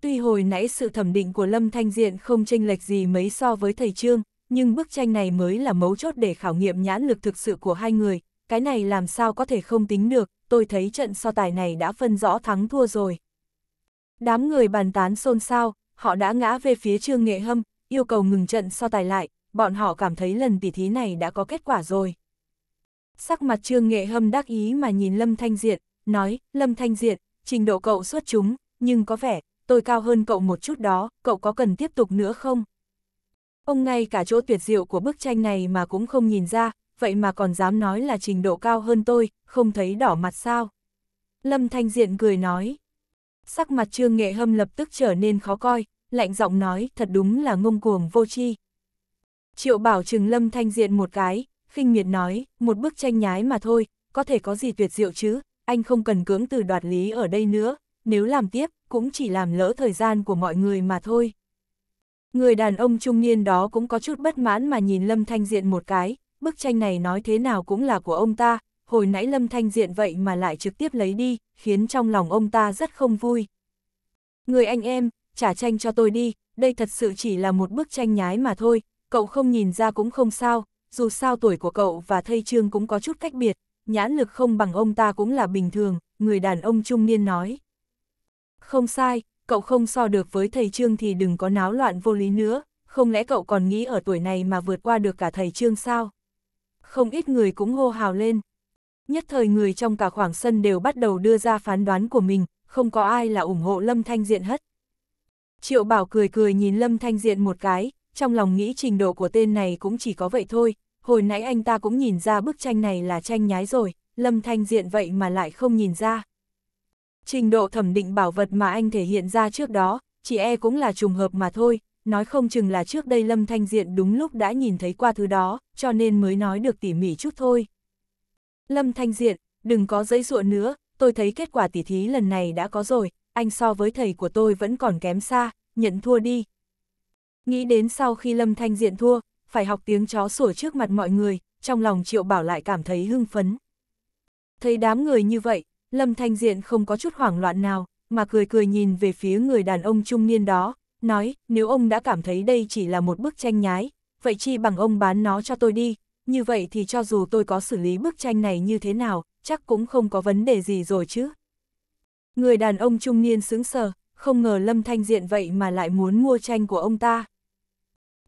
Tuy hồi nãy sự thẩm định của Lâm Thanh Diện không chênh lệch gì mấy so với thầy Trương, nhưng bức tranh này mới là mấu chốt để khảo nghiệm nhãn lực thực sự của hai người, cái này làm sao có thể không tính được, tôi thấy trận so tài này đã phân rõ thắng thua rồi. Đám người bàn tán xôn xao, họ đã ngã về phía Trương Nghệ Hâm, yêu cầu ngừng trận so tài lại, bọn họ cảm thấy lần tỉ thí này đã có kết quả rồi. Sắc mặt Trương Nghệ Hâm đắc ý mà nhìn Lâm Thanh diệt nói, Lâm Thanh diệt trình độ cậu xuất chúng, nhưng có vẻ, tôi cao hơn cậu một chút đó, cậu có cần tiếp tục nữa không? Ông ngay cả chỗ tuyệt diệu của bức tranh này mà cũng không nhìn ra, vậy mà còn dám nói là trình độ cao hơn tôi, không thấy đỏ mặt sao. Lâm Thanh Diện cười nói. Sắc mặt Trương Nghệ Hâm lập tức trở nên khó coi, lạnh giọng nói thật đúng là ngông cuồng vô tri. Triệu bảo trừng Lâm Thanh Diện một cái, khinh miệt nói, một bức tranh nhái mà thôi, có thể có gì tuyệt diệu chứ, anh không cần cưỡng từ đoạt lý ở đây nữa, nếu làm tiếp, cũng chỉ làm lỡ thời gian của mọi người mà thôi. Người đàn ông trung niên đó cũng có chút bất mãn mà nhìn Lâm Thanh Diện một cái, bức tranh này nói thế nào cũng là của ông ta, hồi nãy Lâm Thanh Diện vậy mà lại trực tiếp lấy đi, khiến trong lòng ông ta rất không vui. Người anh em, trả tranh cho tôi đi, đây thật sự chỉ là một bức tranh nhái mà thôi, cậu không nhìn ra cũng không sao, dù sao tuổi của cậu và Thầy trương cũng có chút cách biệt, nhãn lực không bằng ông ta cũng là bình thường, người đàn ông trung niên nói. Không sai, cậu không so được với thầy Trương thì đừng có náo loạn vô lý nữa, không lẽ cậu còn nghĩ ở tuổi này mà vượt qua được cả thầy Trương sao? Không ít người cũng hô hào lên. Nhất thời người trong cả khoảng sân đều bắt đầu đưa ra phán đoán của mình, không có ai là ủng hộ Lâm Thanh Diện hết. Triệu Bảo cười cười nhìn Lâm Thanh Diện một cái, trong lòng nghĩ trình độ của tên này cũng chỉ có vậy thôi, hồi nãy anh ta cũng nhìn ra bức tranh này là tranh nhái rồi, Lâm Thanh Diện vậy mà lại không nhìn ra trình độ thẩm định bảo vật mà anh thể hiện ra trước đó, chỉ e cũng là trùng hợp mà thôi, nói không chừng là trước đây Lâm Thanh Diện đúng lúc đã nhìn thấy qua thứ đó, cho nên mới nói được tỉ mỉ chút thôi. Lâm Thanh Diện, đừng có dây dụa nữa, tôi thấy kết quả tỉ thí lần này đã có rồi, anh so với thầy của tôi vẫn còn kém xa, nhận thua đi. Nghĩ đến sau khi Lâm Thanh Diện thua, phải học tiếng chó sủa trước mặt mọi người, trong lòng Triệu Bảo lại cảm thấy hưng phấn. Thấy đám người như vậy, Lâm Thanh Diện không có chút hoảng loạn nào, mà cười cười nhìn về phía người đàn ông trung niên đó, nói, nếu ông đã cảm thấy đây chỉ là một bức tranh nhái, vậy chi bằng ông bán nó cho tôi đi, như vậy thì cho dù tôi có xử lý bức tranh này như thế nào, chắc cũng không có vấn đề gì rồi chứ. Người đàn ông trung niên sững sờ, không ngờ Lâm Thanh Diện vậy mà lại muốn mua tranh của ông ta.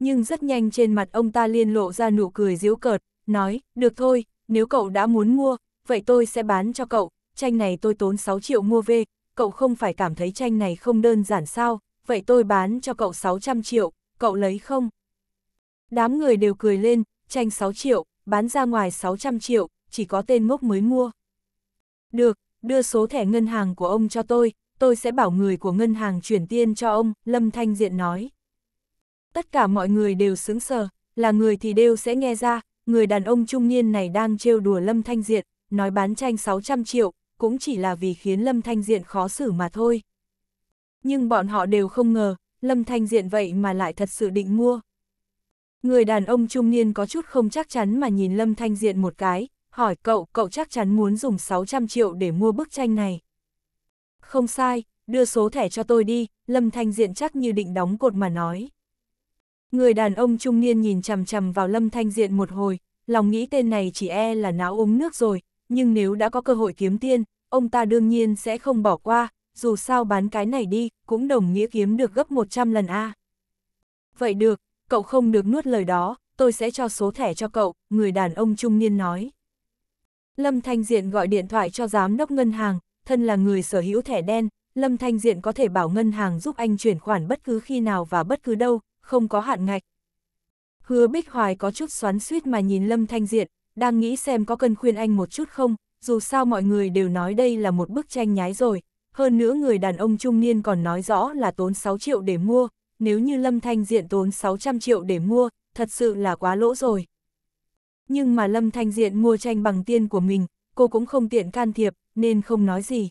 Nhưng rất nhanh trên mặt ông ta liên lộ ra nụ cười giễu cợt, nói, được thôi, nếu cậu đã muốn mua, vậy tôi sẽ bán cho cậu, tranh này tôi tốn 6 triệu mua về, cậu không phải cảm thấy tranh này không đơn giản sao, vậy tôi bán cho cậu 600 triệu, cậu lấy không? Đám người đều cười lên, tranh 6 triệu, bán ra ngoài 600 triệu, chỉ có tên ngốc mới mua. Được, đưa số thẻ ngân hàng của ông cho tôi, tôi sẽ bảo người của ngân hàng chuyển tiền cho ông, Lâm Thanh Diện nói. Tất cả mọi người đều sững sờ, là người thì đều sẽ nghe ra, người đàn ông trung niên này đang trêu đùa Lâm Thanh Diện, nói bán tranh 600 triệu, cũng chỉ là vì khiến Lâm Thanh Diện khó xử mà thôi. Nhưng bọn họ đều không ngờ, Lâm Thanh Diện vậy mà lại thật sự định mua. Người đàn ông trung niên có chút không chắc chắn mà nhìn Lâm Thanh Diện một cái, hỏi cậu, cậu chắc chắn muốn dùng 600 triệu để mua bức tranh này. Không sai, đưa số thẻ cho tôi đi, Lâm Thanh Diện chắc như định đóng cột mà nói. Người đàn ông trung niên nhìn chằm chằm vào Lâm Thanh Diện một hồi, lòng nghĩ tên này chỉ e là não uống nước rồi, nhưng nếu đã có cơ hội kiếm tiên, ông ta đương nhiên sẽ không bỏ qua, dù sao bán cái này đi, cũng đồng nghĩa kiếm được gấp 100 lần A. Vậy được, cậu không được nuốt lời đó, tôi sẽ cho số thẻ cho cậu, người đàn ông trung niên nói. Lâm Thanh Diện gọi điện thoại cho giám đốc ngân hàng, thân là người sở hữu thẻ đen, Lâm Thanh Diện có thể bảo ngân hàng giúp anh chuyển khoản bất cứ khi nào và bất cứ đâu, không có hạn ngạch. Hứa Bích Hoài có chút xoắn suýt mà nhìn Lâm Thanh Diện, đang nghĩ xem có cần khuyên anh một chút không, dù sao mọi người đều nói đây là một bức tranh nhái rồi, hơn nữa người đàn ông trung niên còn nói rõ là tốn 6 triệu để mua, nếu như Lâm Thanh Diện tốn 600 triệu để mua, thật sự là quá lỗ rồi. Nhưng mà Lâm Thanh Diện mua tranh bằng tiền của mình, cô cũng không tiện can thiệp, nên không nói gì.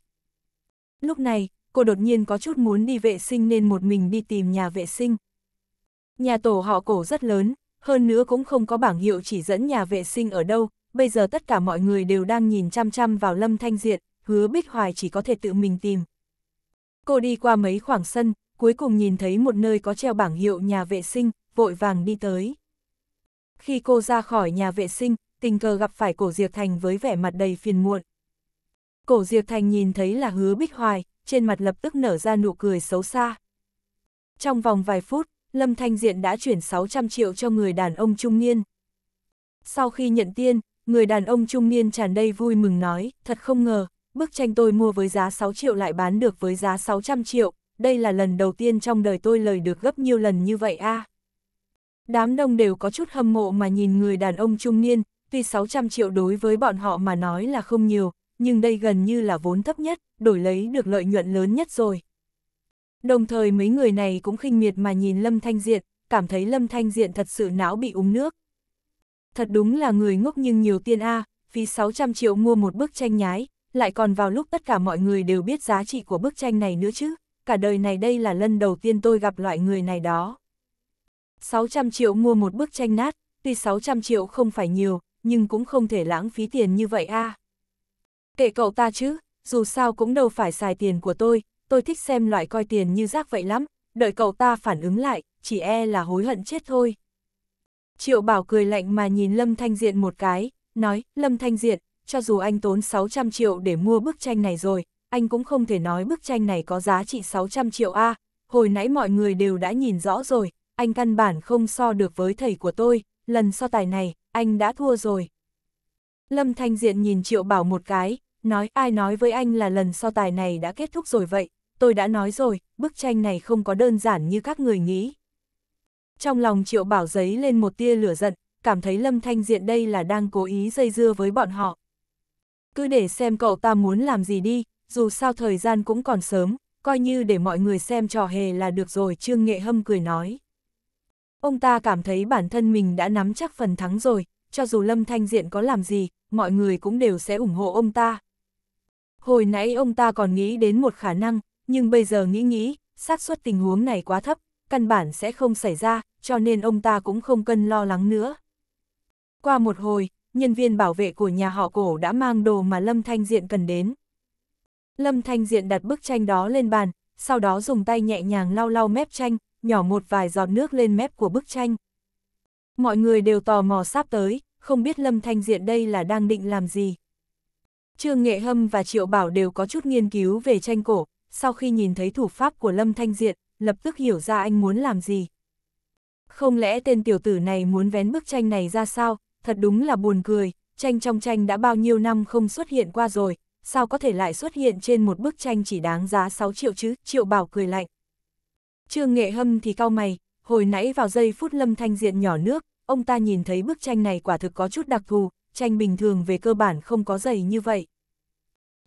Lúc này, cô đột nhiên có chút muốn đi vệ sinh nên một mình đi tìm nhà vệ sinh. Nhà tổ họ cổ rất lớn, hơn nữa cũng không có bảng hiệu chỉ dẫn nhà vệ sinh ở đâu, bây giờ tất cả mọi người đều đang nhìn chăm chăm vào Lâm Thanh Diện, hứa Bích Hoài chỉ có thể tự mình tìm. Cô đi qua mấy khoảng sân, cuối cùng nhìn thấy một nơi có treo bảng hiệu nhà vệ sinh, vội vàng đi tới. Khi cô ra khỏi nhà vệ sinh, tình cờ gặp phải cổ Diệp Thành với vẻ mặt đầy phiền muộn. Cổ Diệp Thành nhìn thấy là hứa Bích Hoài, trên mặt lập tức nở ra nụ cười xấu xa. Trong vòng vài phút, Lâm Thanh Diện đã chuyển 600 triệu cho người đàn ông trung niên. Sau khi nhận tiền, người đàn ông trung niên tràn đầy vui mừng nói, thật không ngờ, bức tranh tôi mua với giá 6 triệu lại bán được với giá 600 triệu, đây là lần đầu tiên trong đời tôi lời được gấp nhiều lần như vậy a. À. Đám đông đều có chút hâm mộ mà nhìn người đàn ông trung niên, tuy 600 triệu đối với bọn họ mà nói là không nhiều, nhưng đây gần như là vốn thấp nhất, đổi lấy được lợi nhuận lớn nhất rồi. Đồng thời mấy người này cũng khinh miệt mà nhìn Lâm Thanh Diện, cảm thấy Lâm Thanh Diện thật sự não bị úng nước. Thật đúng là người ngốc nhưng nhiều tiền A, à, phí 600 triệu mua một bức tranh nhái, lại còn vào lúc tất cả mọi người đều biết giá trị của bức tranh này nữa chứ, cả đời này đây là lần đầu tiên tôi gặp loại người này đó. 600 triệu mua một bức tranh nát, tuy 600 triệu không phải nhiều, nhưng cũng không thể lãng phí tiền như vậy a. À. Kệ cậu ta chứ, dù sao cũng đâu phải xài tiền của tôi, tôi thích xem loại coi tiền như rác vậy lắm, đợi cậu ta phản ứng lại, chỉ e là hối hận chết thôi. Triệu Bảo cười lạnh mà nhìn Lâm Thanh Diện một cái, nói, Lâm Thanh Diện, cho dù anh tốn 600 triệu để mua bức tranh này rồi, anh cũng không thể nói bức tranh này có giá trị 600 triệu a. hồi nãy mọi người đều đã nhìn rõ rồi, anh căn bản không so được với thầy của tôi, lần so tài này, anh đã thua rồi. Lâm Thanh Diện nhìn Triệu Bảo một cái, nói ai nói với anh là lần so tài này đã kết thúc rồi vậy, tôi đã nói rồi, bức tranh này không có đơn giản như các người nghĩ. Trong lòng triệu bảo giấy lên một tia lửa giận, cảm thấy Lâm Thanh Diện đây là đang cố ý dây dưa với bọn họ. Cứ để xem cậu ta muốn làm gì đi, dù sao thời gian cũng còn sớm, coi như để mọi người xem trò hề là được rồi Trương Nghệ Hâm cười nói. Ông ta cảm thấy bản thân mình đã nắm chắc phần thắng rồi, cho dù Lâm Thanh Diện có làm gì, mọi người cũng đều sẽ ủng hộ ông ta. Hồi nãy ông ta còn nghĩ đến một khả năng, nhưng bây giờ nghĩ nghĩ, xác suất tình huống này quá thấp, căn bản sẽ không xảy ra, cho nên ông ta cũng không cần lo lắng nữa. Qua một hồi, nhân viên bảo vệ của nhà họ cổ đã mang đồ mà Lâm Thanh Diện cần đến. Lâm Thanh Diện đặt bức tranh đó lên bàn, sau đó dùng tay nhẹ nhàng lau lau mép tranh, nhỏ một vài giọt nước lên mép của bức tranh. Mọi người đều tò mò sắp tới, không biết Lâm Thanh Diện đây là đang định làm gì. Trương Nghệ Hâm và Triệu Bảo đều có chút nghiên cứu về tranh cổ, sau khi nhìn thấy thủ pháp của Lâm Thanh Diện, lập tức hiểu ra anh muốn làm gì. Không lẽ tên tiểu tử này muốn vén bức tranh này ra sao, thật đúng là buồn cười, tranh trong tranh đã bao nhiêu năm không xuất hiện qua rồi, sao có thể lại xuất hiện trên một bức tranh chỉ đáng giá 6 triệu chứ, triệu bảo cười lạnh. Trương Nghệ Hâm thì cau mày, hồi nãy vào giây phút Lâm Thanh Diện nhỏ nước, ông ta nhìn thấy bức tranh này quả thực có chút đặc thù, tranh bình thường về cơ bản không có dày như vậy.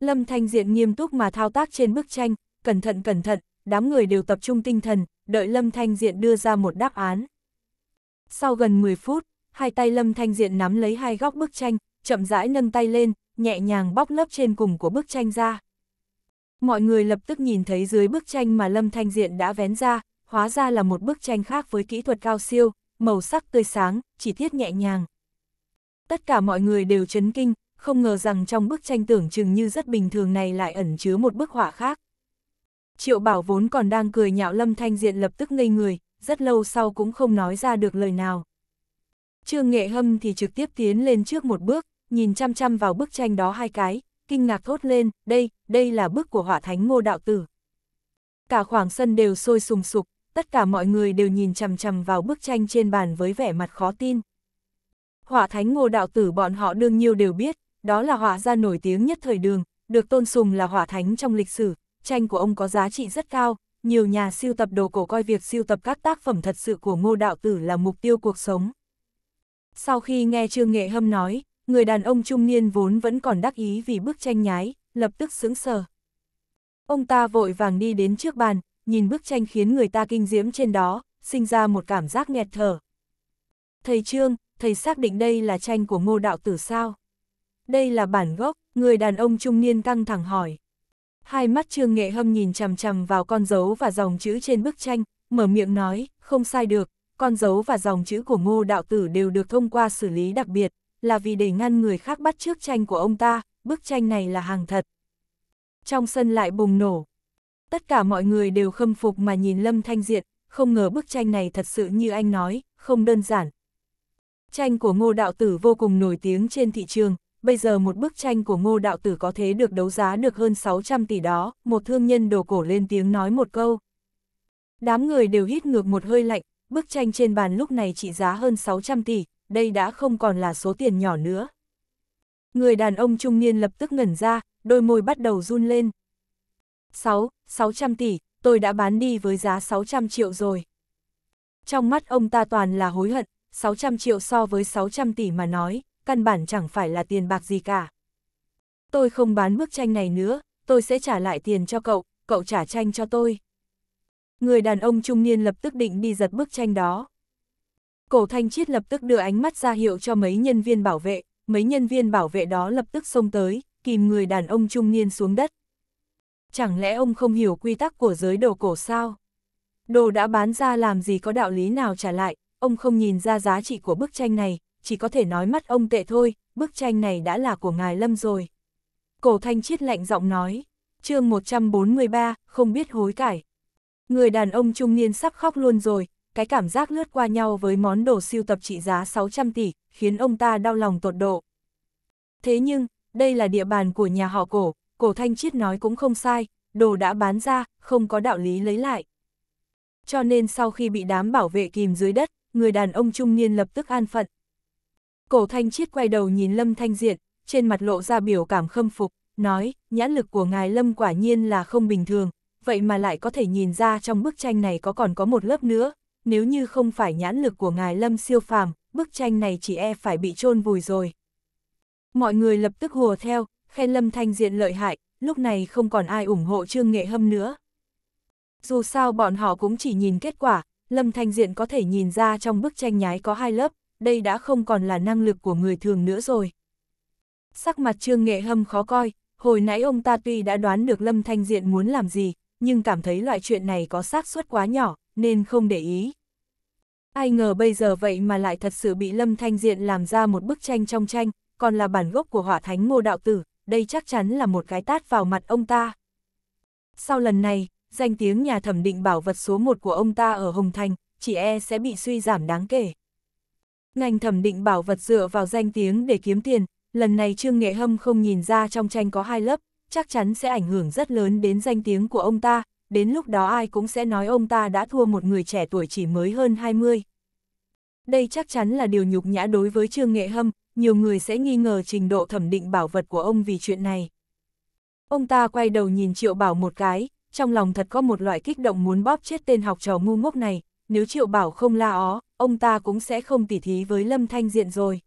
Lâm Thanh Diện nghiêm túc mà thao tác trên bức tranh, cẩn thận cẩn thận, đám người đều tập trung tinh thần, đợi Lâm Thanh Diện đưa ra một đáp án. Sau gần 10 phút, hai tay Lâm Thanh Diện nắm lấy hai góc bức tranh, chậm rãi nâng tay lên, nhẹ nhàng bóc lớp trên cùng của bức tranh ra. Mọi người lập tức nhìn thấy dưới bức tranh mà Lâm Thanh Diện đã vén ra, hóa ra là một bức tranh khác với kỹ thuật cao siêu, màu sắc tươi sáng, chỉ tiết nhẹ nhàng. Tất cả mọi người đều chấn kinh, không ngờ rằng trong bức tranh tưởng chừng như rất bình thường này lại ẩn chứa một bức họa khác. Triệu Bảo vốn còn đang cười nhạo Lâm Thanh Diện lập tức ngây người, rất lâu sau cũng không nói ra được lời nào. Trương Nghệ Hâm thì trực tiếp tiến lên trước một bước, nhìn chăm chăm vào bức tranh đó hai cái, kinh ngạc thốt lên, đây, đây là bức của hỏa thánh ngô đạo tử. Cả khoảng sân đều sôi sùng sục, tất cả mọi người đều nhìn chằm chằm vào bức tranh trên bàn với vẻ mặt khó tin. Hỏa thánh ngô đạo tử bọn họ đương nhiêu đều biết, đó là họa gia nổi tiếng nhất thời đường, được tôn sùng là họa thánh trong lịch sử, tranh của ông có giá trị rất cao, nhiều nhà siêu tập đồ cổ coi việc siêu tập các tác phẩm thật sự của ngô đạo tử là mục tiêu cuộc sống. Sau khi nghe Trương Nghệ Hâm nói, người đàn ông trung niên vốn vẫn còn đắc ý vì bức tranh nhái, lập tức sững sờ. Ông ta vội vàng đi đến trước bàn, nhìn bức tranh khiến người ta kinh diễm trên đó, sinh ra một cảm giác nghẹt thở. Thầy Trương, thầy xác định đây là tranh của ngô đạo tử sao? Đây là bản gốc, người đàn ông trung niên căng thẳng hỏi. Hai mắt Trương Nghệ Hâm nhìn chằm chằm vào con dấu và dòng chữ trên bức tranh, mở miệng nói, không sai được, con dấu và dòng chữ của ngô đạo tử đều được thông qua xử lý đặc biệt, là vì để ngăn người khác bắt trước tranh của ông ta, bức tranh này là hàng thật. Trong sân lại bùng nổ. Tất cả mọi người đều khâm phục mà nhìn Lâm Thanh Diện, không ngờ bức tranh này thật sự như anh nói, không đơn giản. Tranh của ngô đạo tử vô cùng nổi tiếng trên thị trường, bây giờ một bức tranh của ngô đạo tử có thế được đấu giá được hơn 600 tỷ đó, một thương nhân đồ cổ lên tiếng nói một câu. Đám người đều hít ngược một hơi lạnh, bức tranh trên bàn lúc này trị giá hơn 600 tỷ, đây đã không còn là số tiền nhỏ nữa. Người đàn ông trung niên lập tức ngẩn ra, đôi môi bắt đầu run lên. 6, 600 tỷ, tôi đã bán đi với giá 600 triệu rồi. Trong mắt ông ta toàn là hối hận, 600 triệu so với 600 tỷ mà nói, căn bản chẳng phải là tiền bạc gì cả. Tôi không bán bức tranh này nữa, tôi sẽ trả lại tiền cho cậu, cậu trả tranh cho tôi. Người đàn ông trung niên lập tức định đi giật bức tranh đó. Cổ Thanh Chiết lập tức đưa ánh mắt ra hiệu cho mấy nhân viên bảo vệ, mấy nhân viên bảo vệ đó lập tức xông tới, kìm người đàn ông trung niên xuống đất. Chẳng lẽ ông không hiểu quy tắc của giới đồ cổ sao? Đồ đã bán ra làm gì có đạo lý nào trả lại, ông không nhìn ra giá trị của bức tranh này, chỉ có thể nói mắt ông tệ thôi, bức tranh này đã là của ngài Lâm rồi. Cổ thanh chiết lạnh giọng nói, chương 143, không biết hối cải. Người đàn ông trung niên sắp khóc luôn rồi, cái cảm giác lướt qua nhau với món đồ siêu tập trị giá 600 tỷ, khiến ông ta đau lòng tột độ. Thế nhưng, đây là địa bàn của nhà họ cổ, cổ thanh chiết nói cũng không sai, đồ đã bán ra, không có đạo lý lấy lại. Cho nên sau khi bị đám bảo vệ kìm dưới đất, người đàn ông trung niên lập tức an phận, Cổ Thanh Chiết quay đầu nhìn Lâm Thanh Diện, trên mặt lộ ra biểu cảm khâm phục, nói, nhãn lực của ngài Lâm quả nhiên là không bình thường, vậy mà lại có thể nhìn ra trong bức tranh này có còn có một lớp nữa, nếu như không phải nhãn lực của ngài Lâm siêu phàm, bức tranh này chỉ e phải bị chôn vùi rồi. Mọi người lập tức hùa theo, khen Lâm Thanh Diện lợi hại, lúc này không còn ai ủng hộ Trương Nghệ Hâm nữa. Dù sao bọn họ cũng chỉ nhìn kết quả, Lâm Thanh Diện có thể nhìn ra trong bức tranh nhái có hai lớp, đây đã không còn là năng lực của người thường nữa rồi. Sắc mặt Trương Nghệ Hâm khó coi, hồi nãy ông ta tuy đã đoán được Lâm Thanh Diện muốn làm gì, nhưng cảm thấy loại chuyện này có xác suất quá nhỏ, nên không để ý. Ai ngờ bây giờ vậy mà lại thật sự bị Lâm Thanh Diện làm ra một bức tranh trong tranh, còn là bản gốc của hỏa thánh ngô đạo tử, đây chắc chắn là một cái tát vào mặt ông ta. Sau lần này, danh tiếng nhà thẩm định bảo vật số 1 của ông ta ở Hồng Thành, chỉ e sẽ bị suy giảm đáng kể. Ngành thẩm định bảo vật dựa vào danh tiếng để kiếm tiền, lần này Trương Nghệ Hâm không nhìn ra trong tranh có hai lớp, chắc chắn sẽ ảnh hưởng rất lớn đến danh tiếng của ông ta, đến lúc đó ai cũng sẽ nói ông ta đã thua một người trẻ tuổi chỉ mới hơn 20. Đây chắc chắn là điều nhục nhã đối với Trương Nghệ Hâm, nhiều người sẽ nghi ngờ trình độ thẩm định bảo vật của ông vì chuyện này. Ông ta quay đầu nhìn Triệu Bảo một cái, trong lòng thật có một loại kích động muốn bóp chết tên học trò ngu ngốc này, nếu Triệu Bảo không la ó, ông ta cũng sẽ không tỉ thí với Lâm Thanh Diện rồi.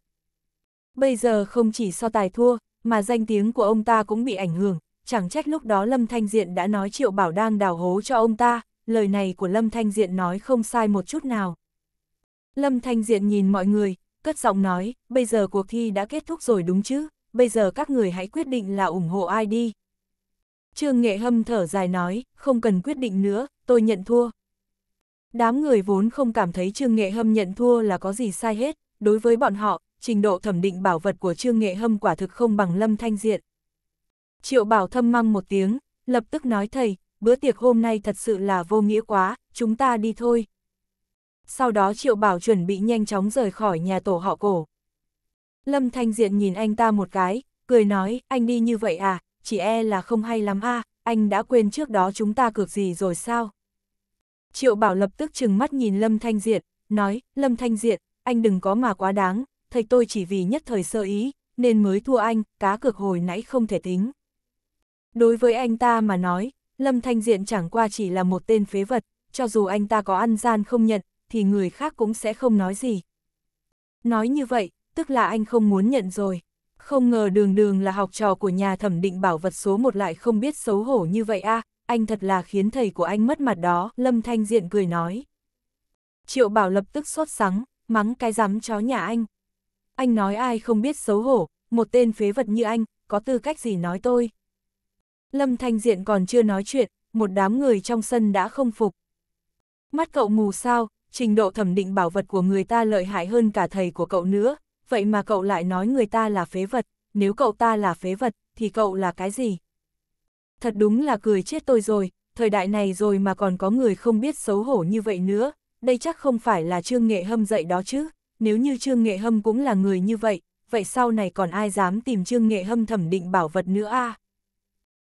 Bây giờ không chỉ so tài thua, mà danh tiếng của ông ta cũng bị ảnh hưởng, chẳng trách lúc đó Lâm Thanh Diện đã nói Triệu Bảo đang đào hố cho ông ta, lời này của Lâm Thanh Diện nói không sai một chút nào. Lâm Thanh Diện nhìn mọi người, cất giọng nói, bây giờ cuộc thi đã kết thúc rồi đúng chứ, bây giờ các người hãy quyết định là ủng hộ ai đi. Trương Nghệ Hâm thở dài nói, không cần quyết định nữa, tôi nhận thua, Đám người vốn không cảm thấy Trương Nghệ Hâm nhận thua là có gì sai hết, đối với bọn họ, trình độ thẩm định bảo vật của Trương Nghệ Hâm quả thực không bằng Lâm Thanh Diện. Triệu Bảo thâm măng một tiếng, lập tức nói thầy, bữa tiệc hôm nay thật sự là vô nghĩa quá, chúng ta đi thôi. Sau đó Triệu Bảo chuẩn bị nhanh chóng rời khỏi nhà tổ họ cổ. Lâm Thanh Diện nhìn anh ta một cái, cười nói, anh đi như vậy à, chỉ e là không hay lắm a anh đã quên trước đó chúng ta cược gì rồi sao? Triệu Bảo lập tức chừng mắt nhìn Lâm Thanh Diện, nói, Lâm Thanh Diện, anh đừng có mà quá đáng, thầy tôi chỉ vì nhất thời sơ ý, nên mới thua anh, cá cược hồi nãy không thể tính. Đối với anh ta mà nói, Lâm Thanh Diện chẳng qua chỉ là một tên phế vật, cho dù anh ta có ăn gian không nhận, thì người khác cũng sẽ không nói gì. Nói như vậy, tức là anh không muốn nhận rồi. Không ngờ đường đường là học trò của nhà thẩm định bảo vật số một lại không biết xấu hổ như vậy a à anh thật là khiến thầy của anh mất mặt đó, Lâm Thanh Diện cười nói. Triệu Bảo lập tức sốt sắng, mắng cái rắm chó nhà anh. Anh nói ai không biết xấu hổ, một tên phế vật như anh, có tư cách gì nói tôi. Lâm Thanh Diện còn chưa nói chuyện, một đám người trong sân đã không phục. Mắt cậu mù sao, trình độ thẩm định bảo vật của người ta lợi hại hơn cả thầy của cậu nữa, vậy mà cậu lại nói người ta là phế vật, nếu cậu ta là phế vật, thì cậu là cái gì? Thật đúng là cười chết tôi rồi, thời đại này rồi mà còn có người không biết xấu hổ như vậy nữa, đây chắc không phải là Trương Nghệ Hâm dạy đó chứ, nếu như Trương Nghệ Hâm cũng là người như vậy, vậy sau này còn ai dám tìm Trương Nghệ Hâm thẩm định bảo vật nữa a à?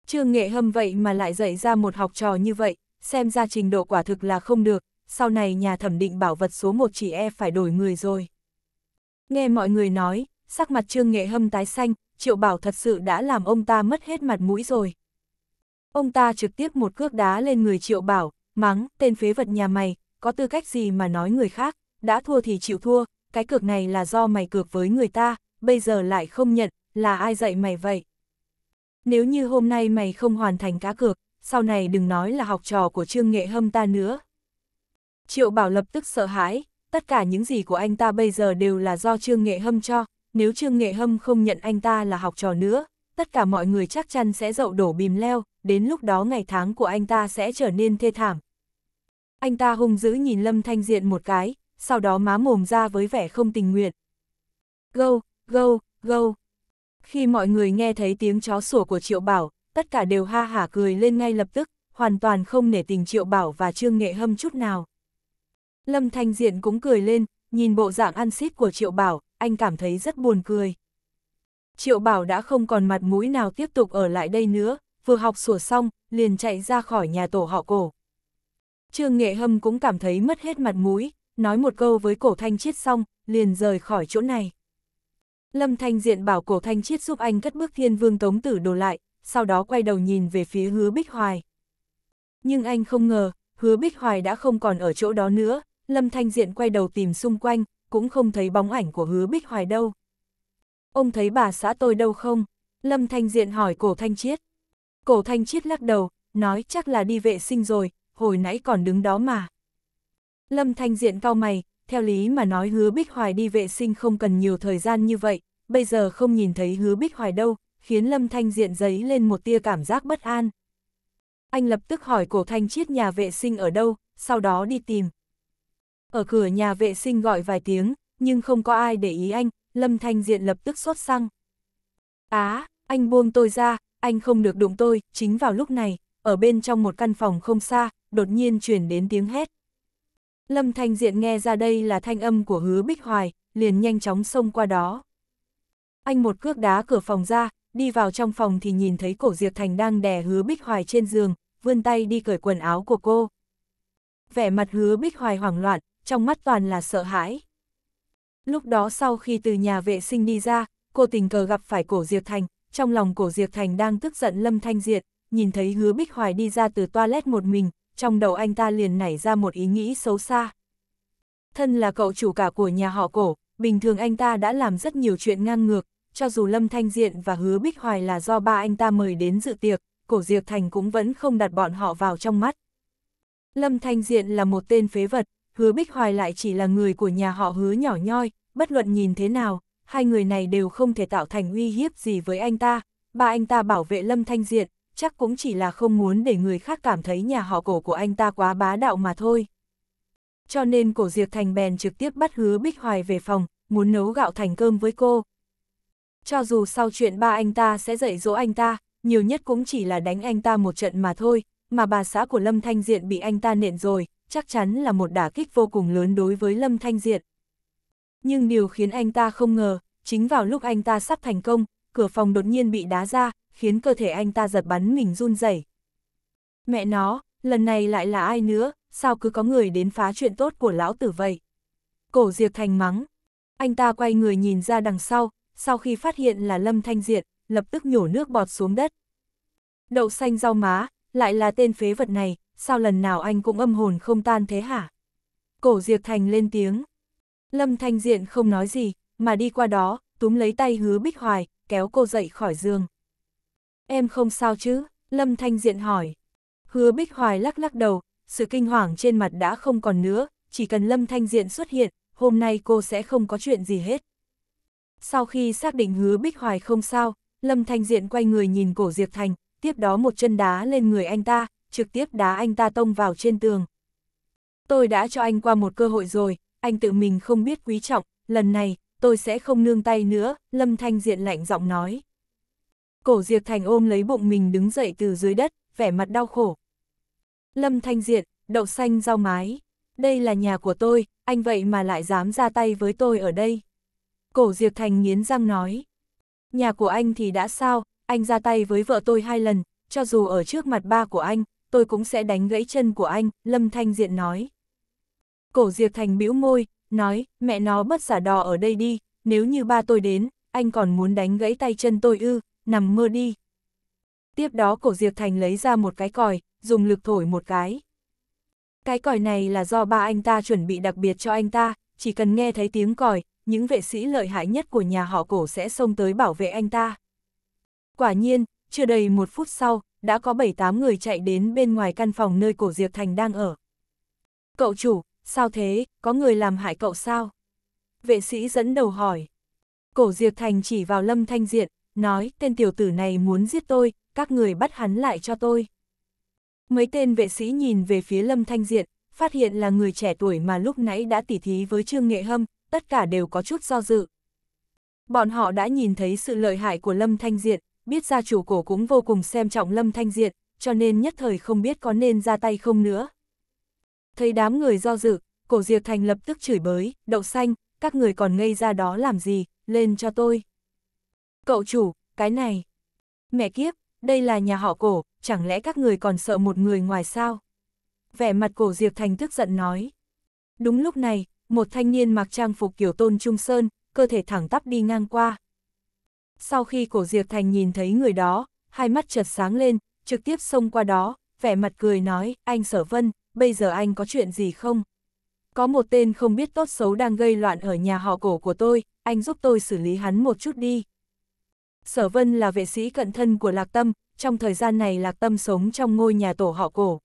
Trương Nghệ Hâm vậy mà lại dạy ra một học trò như vậy, xem ra trình độ quả thực là không được, sau này nhà thẩm định bảo vật số 1 chỉ e phải đổi người rồi. Nghe mọi người nói, sắc mặt Trương Nghệ Hâm tái xanh, Triệu Bảo thật sự đã làm ông ta mất hết mặt mũi rồi ông ta trực tiếp một cước đá lên người triệu bảo, mắng, tên phế vật nhà mày, có tư cách gì mà nói người khác, đã thua thì chịu thua, cái cược này là do mày cược với người ta, bây giờ lại không nhận, là ai dạy mày vậy? Nếu như hôm nay mày không hoàn thành cá cược, sau này đừng nói là học trò của Trương Nghệ Hâm ta nữa. Triệu Bảo lập tức sợ hãi, tất cả những gì của anh ta bây giờ đều là do Trương Nghệ Hâm cho, nếu Trương Nghệ Hâm không nhận anh ta là học trò nữa, tất cả mọi người chắc chắn sẽ dậu đổ bìm leo, đến lúc đó ngày tháng của anh ta sẽ trở nên thê thảm. Anh ta hung dữ nhìn Lâm Thanh Diện một cái, sau đó má mồm ra với vẻ không tình nguyện. Gâu, gâu, gâu. Khi mọi người nghe thấy tiếng chó sủa của Triệu Bảo, tất cả đều ha hả cười lên ngay lập tức, hoàn toàn không nể tình Triệu Bảo và Trương Nghệ Hâm chút nào. Lâm Thanh Diện cũng cười lên, nhìn bộ dạng ăn xít của Triệu Bảo, anh cảm thấy rất buồn cười. Triệu Bảo đã không còn mặt mũi nào tiếp tục ở lại đây nữa, vừa học sủa xong, liền chạy ra khỏi nhà tổ họ cổ. Trương Nghệ Hâm cũng cảm thấy mất hết mặt mũi, nói một câu với cổ thanh chiết xong, liền rời khỏi chỗ này. Lâm Thanh Diện bảo cổ thanh chiết giúp anh cất bước thiên vương tống tử đồ lại, sau đó quay đầu nhìn về phía hứa Bích Hoài. Nhưng anh không ngờ, hứa Bích Hoài đã không còn ở chỗ đó nữa, Lâm Thanh Diện quay đầu tìm xung quanh, cũng không thấy bóng ảnh của hứa Bích Hoài đâu. Ông thấy bà xã tôi đâu không? Lâm Thanh Diện hỏi cổ thanh chiết. Cổ thanh chiết lắc đầu, nói chắc là đi vệ sinh rồi, hồi nãy còn đứng đó mà. Lâm thanh diện cao mày, theo lý mà nói hứa Bích Hoài đi vệ sinh không cần nhiều thời gian như vậy, bây giờ không nhìn thấy hứa Bích Hoài đâu, khiến Lâm Thanh diện giấy lên một tia cảm giác bất an. Anh lập tức hỏi cổ thanh chiết nhà vệ sinh ở đâu, sau đó đi tìm. Ở cửa nhà vệ sinh gọi vài tiếng, nhưng không có ai để ý anh, Lâm Thanh diện lập tức sốt xăng. Á, à, anh buông tôi ra, anh không được đụng tôi, chính vào lúc này, ở bên trong một căn phòng không xa, đột nhiên chuyển đến tiếng hét. Lâm Thanh Diện nghe ra đây là thanh âm của hứa Bích Hoài, liền nhanh chóng xông qua đó. Anh một cước đá cửa phòng ra, đi vào trong phòng thì nhìn thấy cổ Diệp Thành đang đè hứa Bích Hoài trên giường, vươn tay đi cởi quần áo của cô. Vẻ mặt hứa Bích Hoài hoảng loạn, trong mắt toàn là sợ hãi. Lúc đó sau khi từ nhà vệ sinh đi ra, cô tình cờ gặp phải cổ Diệp Thành, trong lòng cổ Diệp Thành đang tức giận Lâm Thanh Diệt, nhìn thấy hứa Bích Hoài đi ra từ toilet một mình, trong đầu anh ta liền nảy ra một ý nghĩ xấu xa. Thân là cậu chủ cả của nhà họ cổ, bình thường anh ta đã làm rất nhiều chuyện ngang ngược, cho dù Lâm Thanh Diện và hứa Bích Hoài là do ba anh ta mời đến dự tiệc, cổ Diệp Thành cũng vẫn không đặt bọn họ vào trong mắt. Lâm Thanh Diện là một tên phế vật, hứa Bích Hoài lại chỉ là người của nhà họ hứa nhỏ nhoi, bất luận nhìn thế nào, hai người này đều không thể tạo thành uy hiếp gì với anh ta, ba anh ta bảo vệ Lâm Thanh Diện chắc cũng chỉ là không muốn để người khác cảm thấy nhà họ cổ của anh ta quá bá đạo mà thôi. Cho nên cổ Diệp Thành bèn trực tiếp bắt hứa Bích Hoài về phòng, muốn nấu gạo thành cơm với cô. Cho dù sau chuyện ba anh ta sẽ dạy dỗ anh ta, nhiều nhất cũng chỉ là đánh anh ta một trận mà thôi, mà bà xã của Lâm Thanh Diện bị anh ta nện rồi, chắc chắn là một đả kích vô cùng lớn đối với Lâm Thanh Diện. Nhưng điều khiến anh ta không ngờ, chính vào lúc anh ta sắp thành công, cửa phòng đột nhiên bị đá ra, khiến cơ thể anh ta giật bắn mình run rẩy. Mẹ nó, lần này lại là ai nữa, sao cứ có người đến phá chuyện tốt của lão tử vậy? Cổ Diệp Thành mắng. Anh ta quay người nhìn ra đằng sau, sau khi phát hiện là Lâm Thanh Diện, lập tức nhổ nước bọt xuống đất. Đậu xanh rau má, lại là tên phế vật này, sao lần nào anh cũng âm hồn không tan thế hả? Cổ Diệp Thành lên tiếng. Lâm Thanh Diện không nói gì, mà đi qua đó, túm lấy tay hứa Bích Hoài, kéo cô dậy khỏi giường. Em không sao chứ? Lâm Thanh Diện hỏi. Hứa Bích Hoài lắc lắc đầu, sự kinh hoàng trên mặt đã không còn nữa, chỉ cần Lâm Thanh Diện xuất hiện, hôm nay cô sẽ không có chuyện gì hết. Sau khi xác định hứa Bích Hoài không sao, Lâm Thanh Diện quay người nhìn cổ Diệp Thành, tiếp đó một chân đá lên người anh ta, trực tiếp đá anh ta tông vào trên tường. Tôi đã cho anh qua một cơ hội rồi, anh tự mình không biết quý trọng, lần này, tôi sẽ không nương tay nữa, Lâm Thanh Diện lạnh giọng nói. Cổ Diệp Thành ôm lấy bụng mình đứng dậy từ dưới đất, vẻ mặt đau khổ. Lâm Thanh Diện, đậu xanh rau mái, đây là nhà của tôi, anh vậy mà lại dám ra tay với tôi ở đây. Cổ Diệp Thành nghiến răng nói. Nhà của anh thì đã sao, anh ra tay với vợ tôi hai lần, cho dù ở trước mặt ba của anh, tôi cũng sẽ đánh gãy chân của anh, Lâm Thanh Diện nói. Cổ Diệp Thành bĩu môi, nói, mẹ nó bất xả đò ở đây đi, nếu như ba tôi đến, anh còn muốn đánh gãy tay chân tôi ư, nằm mơ đi. Tiếp đó cổ Diệp Thành lấy ra một cái còi, dùng lực thổi một cái. Cái còi này là do ba anh ta chuẩn bị đặc biệt cho anh ta, chỉ cần nghe thấy tiếng còi, những vệ sĩ lợi hại nhất của nhà họ cổ sẽ xông tới bảo vệ anh ta. Quả nhiên, chưa đầy một phút sau, đã có 7-8 người chạy đến bên ngoài căn phòng nơi cổ Diệp Thành đang ở. Cậu chủ, sao thế, có người làm hại cậu sao? Vệ sĩ dẫn đầu hỏi. Cổ Diệp Thành chỉ vào Lâm Thanh Diện, nói tên tiểu tử này muốn giết tôi, các người bắt hắn lại cho tôi. Mấy tên vệ sĩ nhìn về phía Lâm Thanh Diện, phát hiện là người trẻ tuổi mà lúc nãy đã tỉ thí với Trương Nghệ Hâm, tất cả đều có chút do dự. Bọn họ đã nhìn thấy sự lợi hại của Lâm Thanh Diện, biết gia chủ cổ cũng vô cùng xem trọng Lâm Thanh Diện, cho nên nhất thời không biết có nên ra tay không nữa. Thấy đám người do dự, cổ diệt thành lập tức chửi bới, đậu xanh, các người còn ngây ra đó làm gì, lên cho tôi. Cậu chủ, cái này. Mẹ kiếp, đây là nhà họ cổ, chẳng lẽ các người còn sợ một người ngoài sao? Vẻ mặt cổ diệt thành tức giận nói. Đúng lúc này, một thanh niên mặc trang phục kiểu tôn trung sơn, cơ thể thẳng tắp đi ngang qua. Sau khi cổ diệt thành nhìn thấy người đó, hai mắt chợt sáng lên, trực tiếp xông qua đó, vẻ mặt cười nói, anh sở vân, bây giờ anh có chuyện gì không? Có một tên không biết tốt xấu đang gây loạn ở nhà họ cổ của tôi, anh giúp tôi xử lý hắn một chút đi. Sở Vân là vệ sĩ cận thân của Lạc Tâm, trong thời gian này Lạc Tâm sống trong ngôi nhà tổ họ cổ.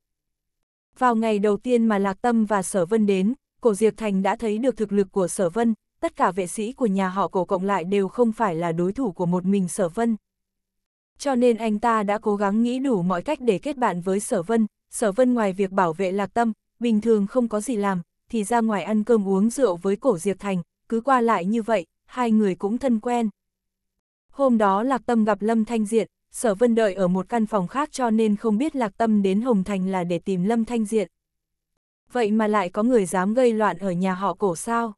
Vào ngày đầu tiên mà Lạc Tâm và Sở Vân đến, Cổ Diệp Thành đã thấy được thực lực của Sở Vân, tất cả vệ sĩ của nhà họ cổ cộng lại đều không phải là đối thủ của một mình Sở Vân. Cho nên anh ta đã cố gắng nghĩ đủ mọi cách để kết bạn với Sở Vân, sở vân ngoài việc bảo vệ lạc tâm, bình thường không có gì làm, thì ra ngoài ăn cơm uống rượu với cổ Diệp Thành, cứ qua lại như vậy, hai người cũng thân quen. Hôm đó lạc tâm gặp Lâm Thanh Diện, sở vân đợi ở một căn phòng khác cho nên không biết lạc tâm đến Hồng Thành là để tìm Lâm Thanh Diện. Vậy mà lại có người dám gây loạn ở nhà họ cổ sao?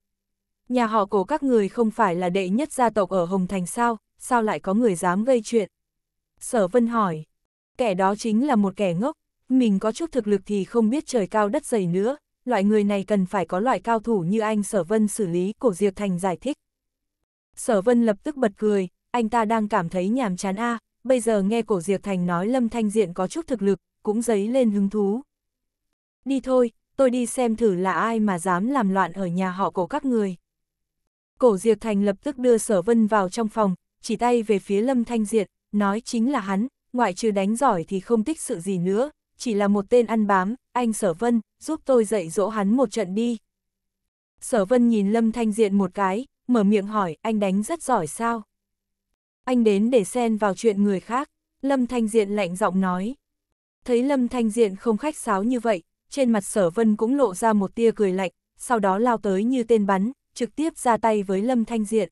Nhà họ cổ các người không phải là đệ nhất gia tộc ở Hồng Thành sao, sao lại có người dám gây chuyện? Sở Vân hỏi, kẻ đó chính là một kẻ ngốc, mình có chút thực lực thì không biết trời cao đất dày nữa, loại người này cần phải có loại cao thủ như anh Sở Vân xử lý, Cổ Diệp Thành giải thích. Sở Vân lập tức bật cười, anh ta đang cảm thấy nhàm chán a, bây giờ nghe Cổ Diệp Thành nói Lâm Thanh Diện có chút thực lực, cũng dấy lên hứng thú. Đi thôi, tôi đi xem thử là ai mà dám làm loạn ở nhà họ cổ các người. Cổ Diệp Thành lập tức đưa Sở Vân vào trong phòng, chỉ tay về phía Lâm Thanh Diện, nói chính là hắn, ngoại trừ đánh giỏi thì không tích sự gì nữa, chỉ là một tên ăn bám, anh Sở Vân, giúp tôi dạy dỗ hắn một trận đi. Sở Vân nhìn Lâm Thanh Diện một cái, mở miệng hỏi, anh đánh rất giỏi sao? Anh đến để xen vào chuyện người khác, Lâm Thanh Diện lạnh giọng nói. Thấy Lâm Thanh Diện không khách sáo như vậy, trên mặt Sở Vân cũng lộ ra một tia cười lạnh, sau đó lao tới như tên bắn, trực tiếp ra tay với Lâm Thanh Diện.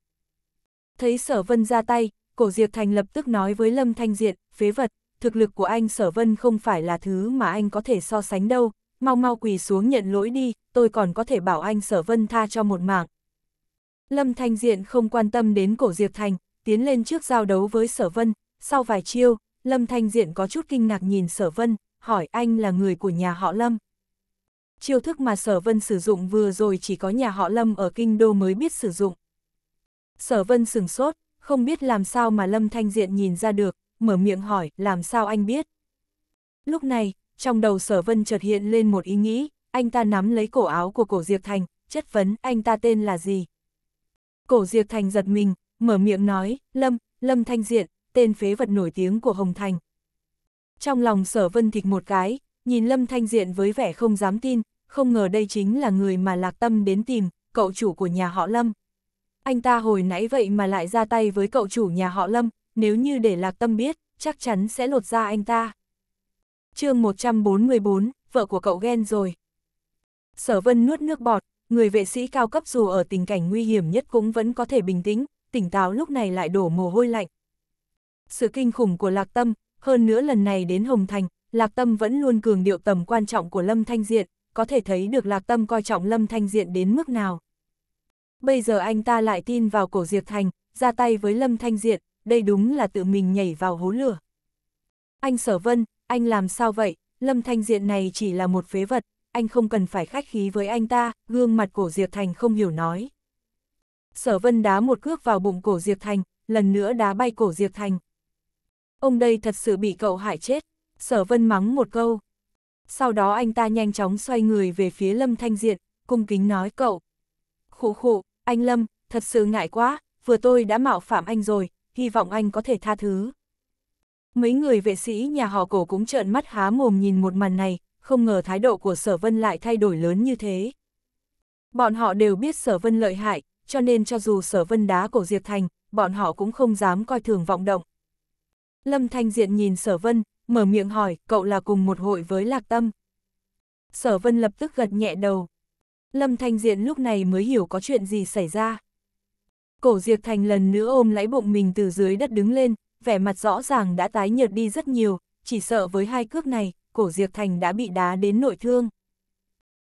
Thấy Sở Vân ra tay, Cổ Diệp Thành lập tức nói với Lâm Thanh Diện, phế vật, thực lực của anh Sở Vân không phải là thứ mà anh có thể so sánh đâu, mau mau quỳ xuống nhận lỗi đi, tôi còn có thể bảo anh Sở Vân tha cho một mạng. Lâm Thanh Diện không quan tâm đến cổ Diệp Thành, tiến lên trước giao đấu với Sở Vân, sau vài chiêu, Lâm Thanh Diện có chút kinh ngạc nhìn Sở Vân, hỏi anh là người của nhà họ Lâm. Chiêu thức mà Sở Vân sử dụng vừa rồi chỉ có nhà họ Lâm ở Kinh Đô mới biết sử dụng. Sở Vân sừng sốt, không biết làm sao mà Lâm Thanh Diện nhìn ra được, mở miệng hỏi, làm sao anh biết? Lúc này, trong đầu sở vân chợt hiện lên một ý nghĩ, anh ta nắm lấy cổ áo của cổ Diệp Thành, chất vấn anh ta tên là gì? Cổ Diệp Thành giật mình, mở miệng nói, Lâm, Lâm Thanh Diện, tên phế vật nổi tiếng của Hồng Thành. Trong lòng sở vân thịt một cái, nhìn Lâm Thanh Diện với vẻ không dám tin, không ngờ đây chính là người mà lạc tâm đến tìm, cậu chủ của nhà họ Lâm. Anh ta hồi nãy vậy mà lại ra tay với cậu chủ nhà họ Lâm, nếu như để lạc tâm biết, chắc chắn sẽ lột ra anh ta. chương 144, vợ của cậu ghen rồi. Sở vân nuốt nước bọt, người vệ sĩ cao cấp dù ở tình cảnh nguy hiểm nhất cũng vẫn có thể bình tĩnh, tỉnh táo lúc này lại đổ mồ hôi lạnh. Sự kinh khủng của lạc tâm, hơn nữa lần này đến Hồng Thành, lạc tâm vẫn luôn cường điệu tầm quan trọng của Lâm Thanh Diện, có thể thấy được lạc tâm coi trọng Lâm Thanh Diện đến mức nào. Bây giờ anh ta lại tin vào cổ Diệp Thành, ra tay với Lâm Thanh Diện, đây đúng là tự mình nhảy vào hố lửa. Anh Sở Vân, anh làm sao vậy, Lâm Thanh Diện này chỉ là một phế vật, anh không cần phải khách khí với anh ta, gương mặt cổ Diệp Thành không hiểu nói. Sở Vân đá một cước vào bụng cổ Diệp Thành, lần nữa đá bay cổ Diệp Thành. Ông đây thật sự bị cậu hại chết, Sở Vân mắng một câu. Sau đó anh ta nhanh chóng xoay người về phía Lâm Thanh Diện, cung kính nói cậu. Khụ khụ, anh Lâm, thật sự ngại quá, vừa tôi đã mạo phạm anh rồi, hy vọng anh có thể tha thứ. Mấy người vệ sĩ nhà họ cổ cũng trợn mắt há mồm nhìn một màn này, không ngờ thái độ của Sở Vân lại thay đổi lớn như thế. Bọn họ đều biết Sở Vân lợi hại, cho nên cho dù Sở Vân đá cổ Diệp Thành, bọn họ cũng không dám coi thường vọng động. Lâm Thanh Diện nhìn Sở Vân, mở miệng hỏi, cậu là cùng một hội với Lạc Tâm. Sở Vân lập tức gật nhẹ đầu. Lâm Thanh Diện lúc này mới hiểu có chuyện gì xảy ra. Cổ Diệp Thành lần nữa ôm lấy bụng mình từ dưới đất đứng lên, vẻ mặt rõ ràng đã tái nhợt đi rất nhiều, chỉ sợ với hai cước này, cổ Diệp Thành đã bị đá đến nội thương.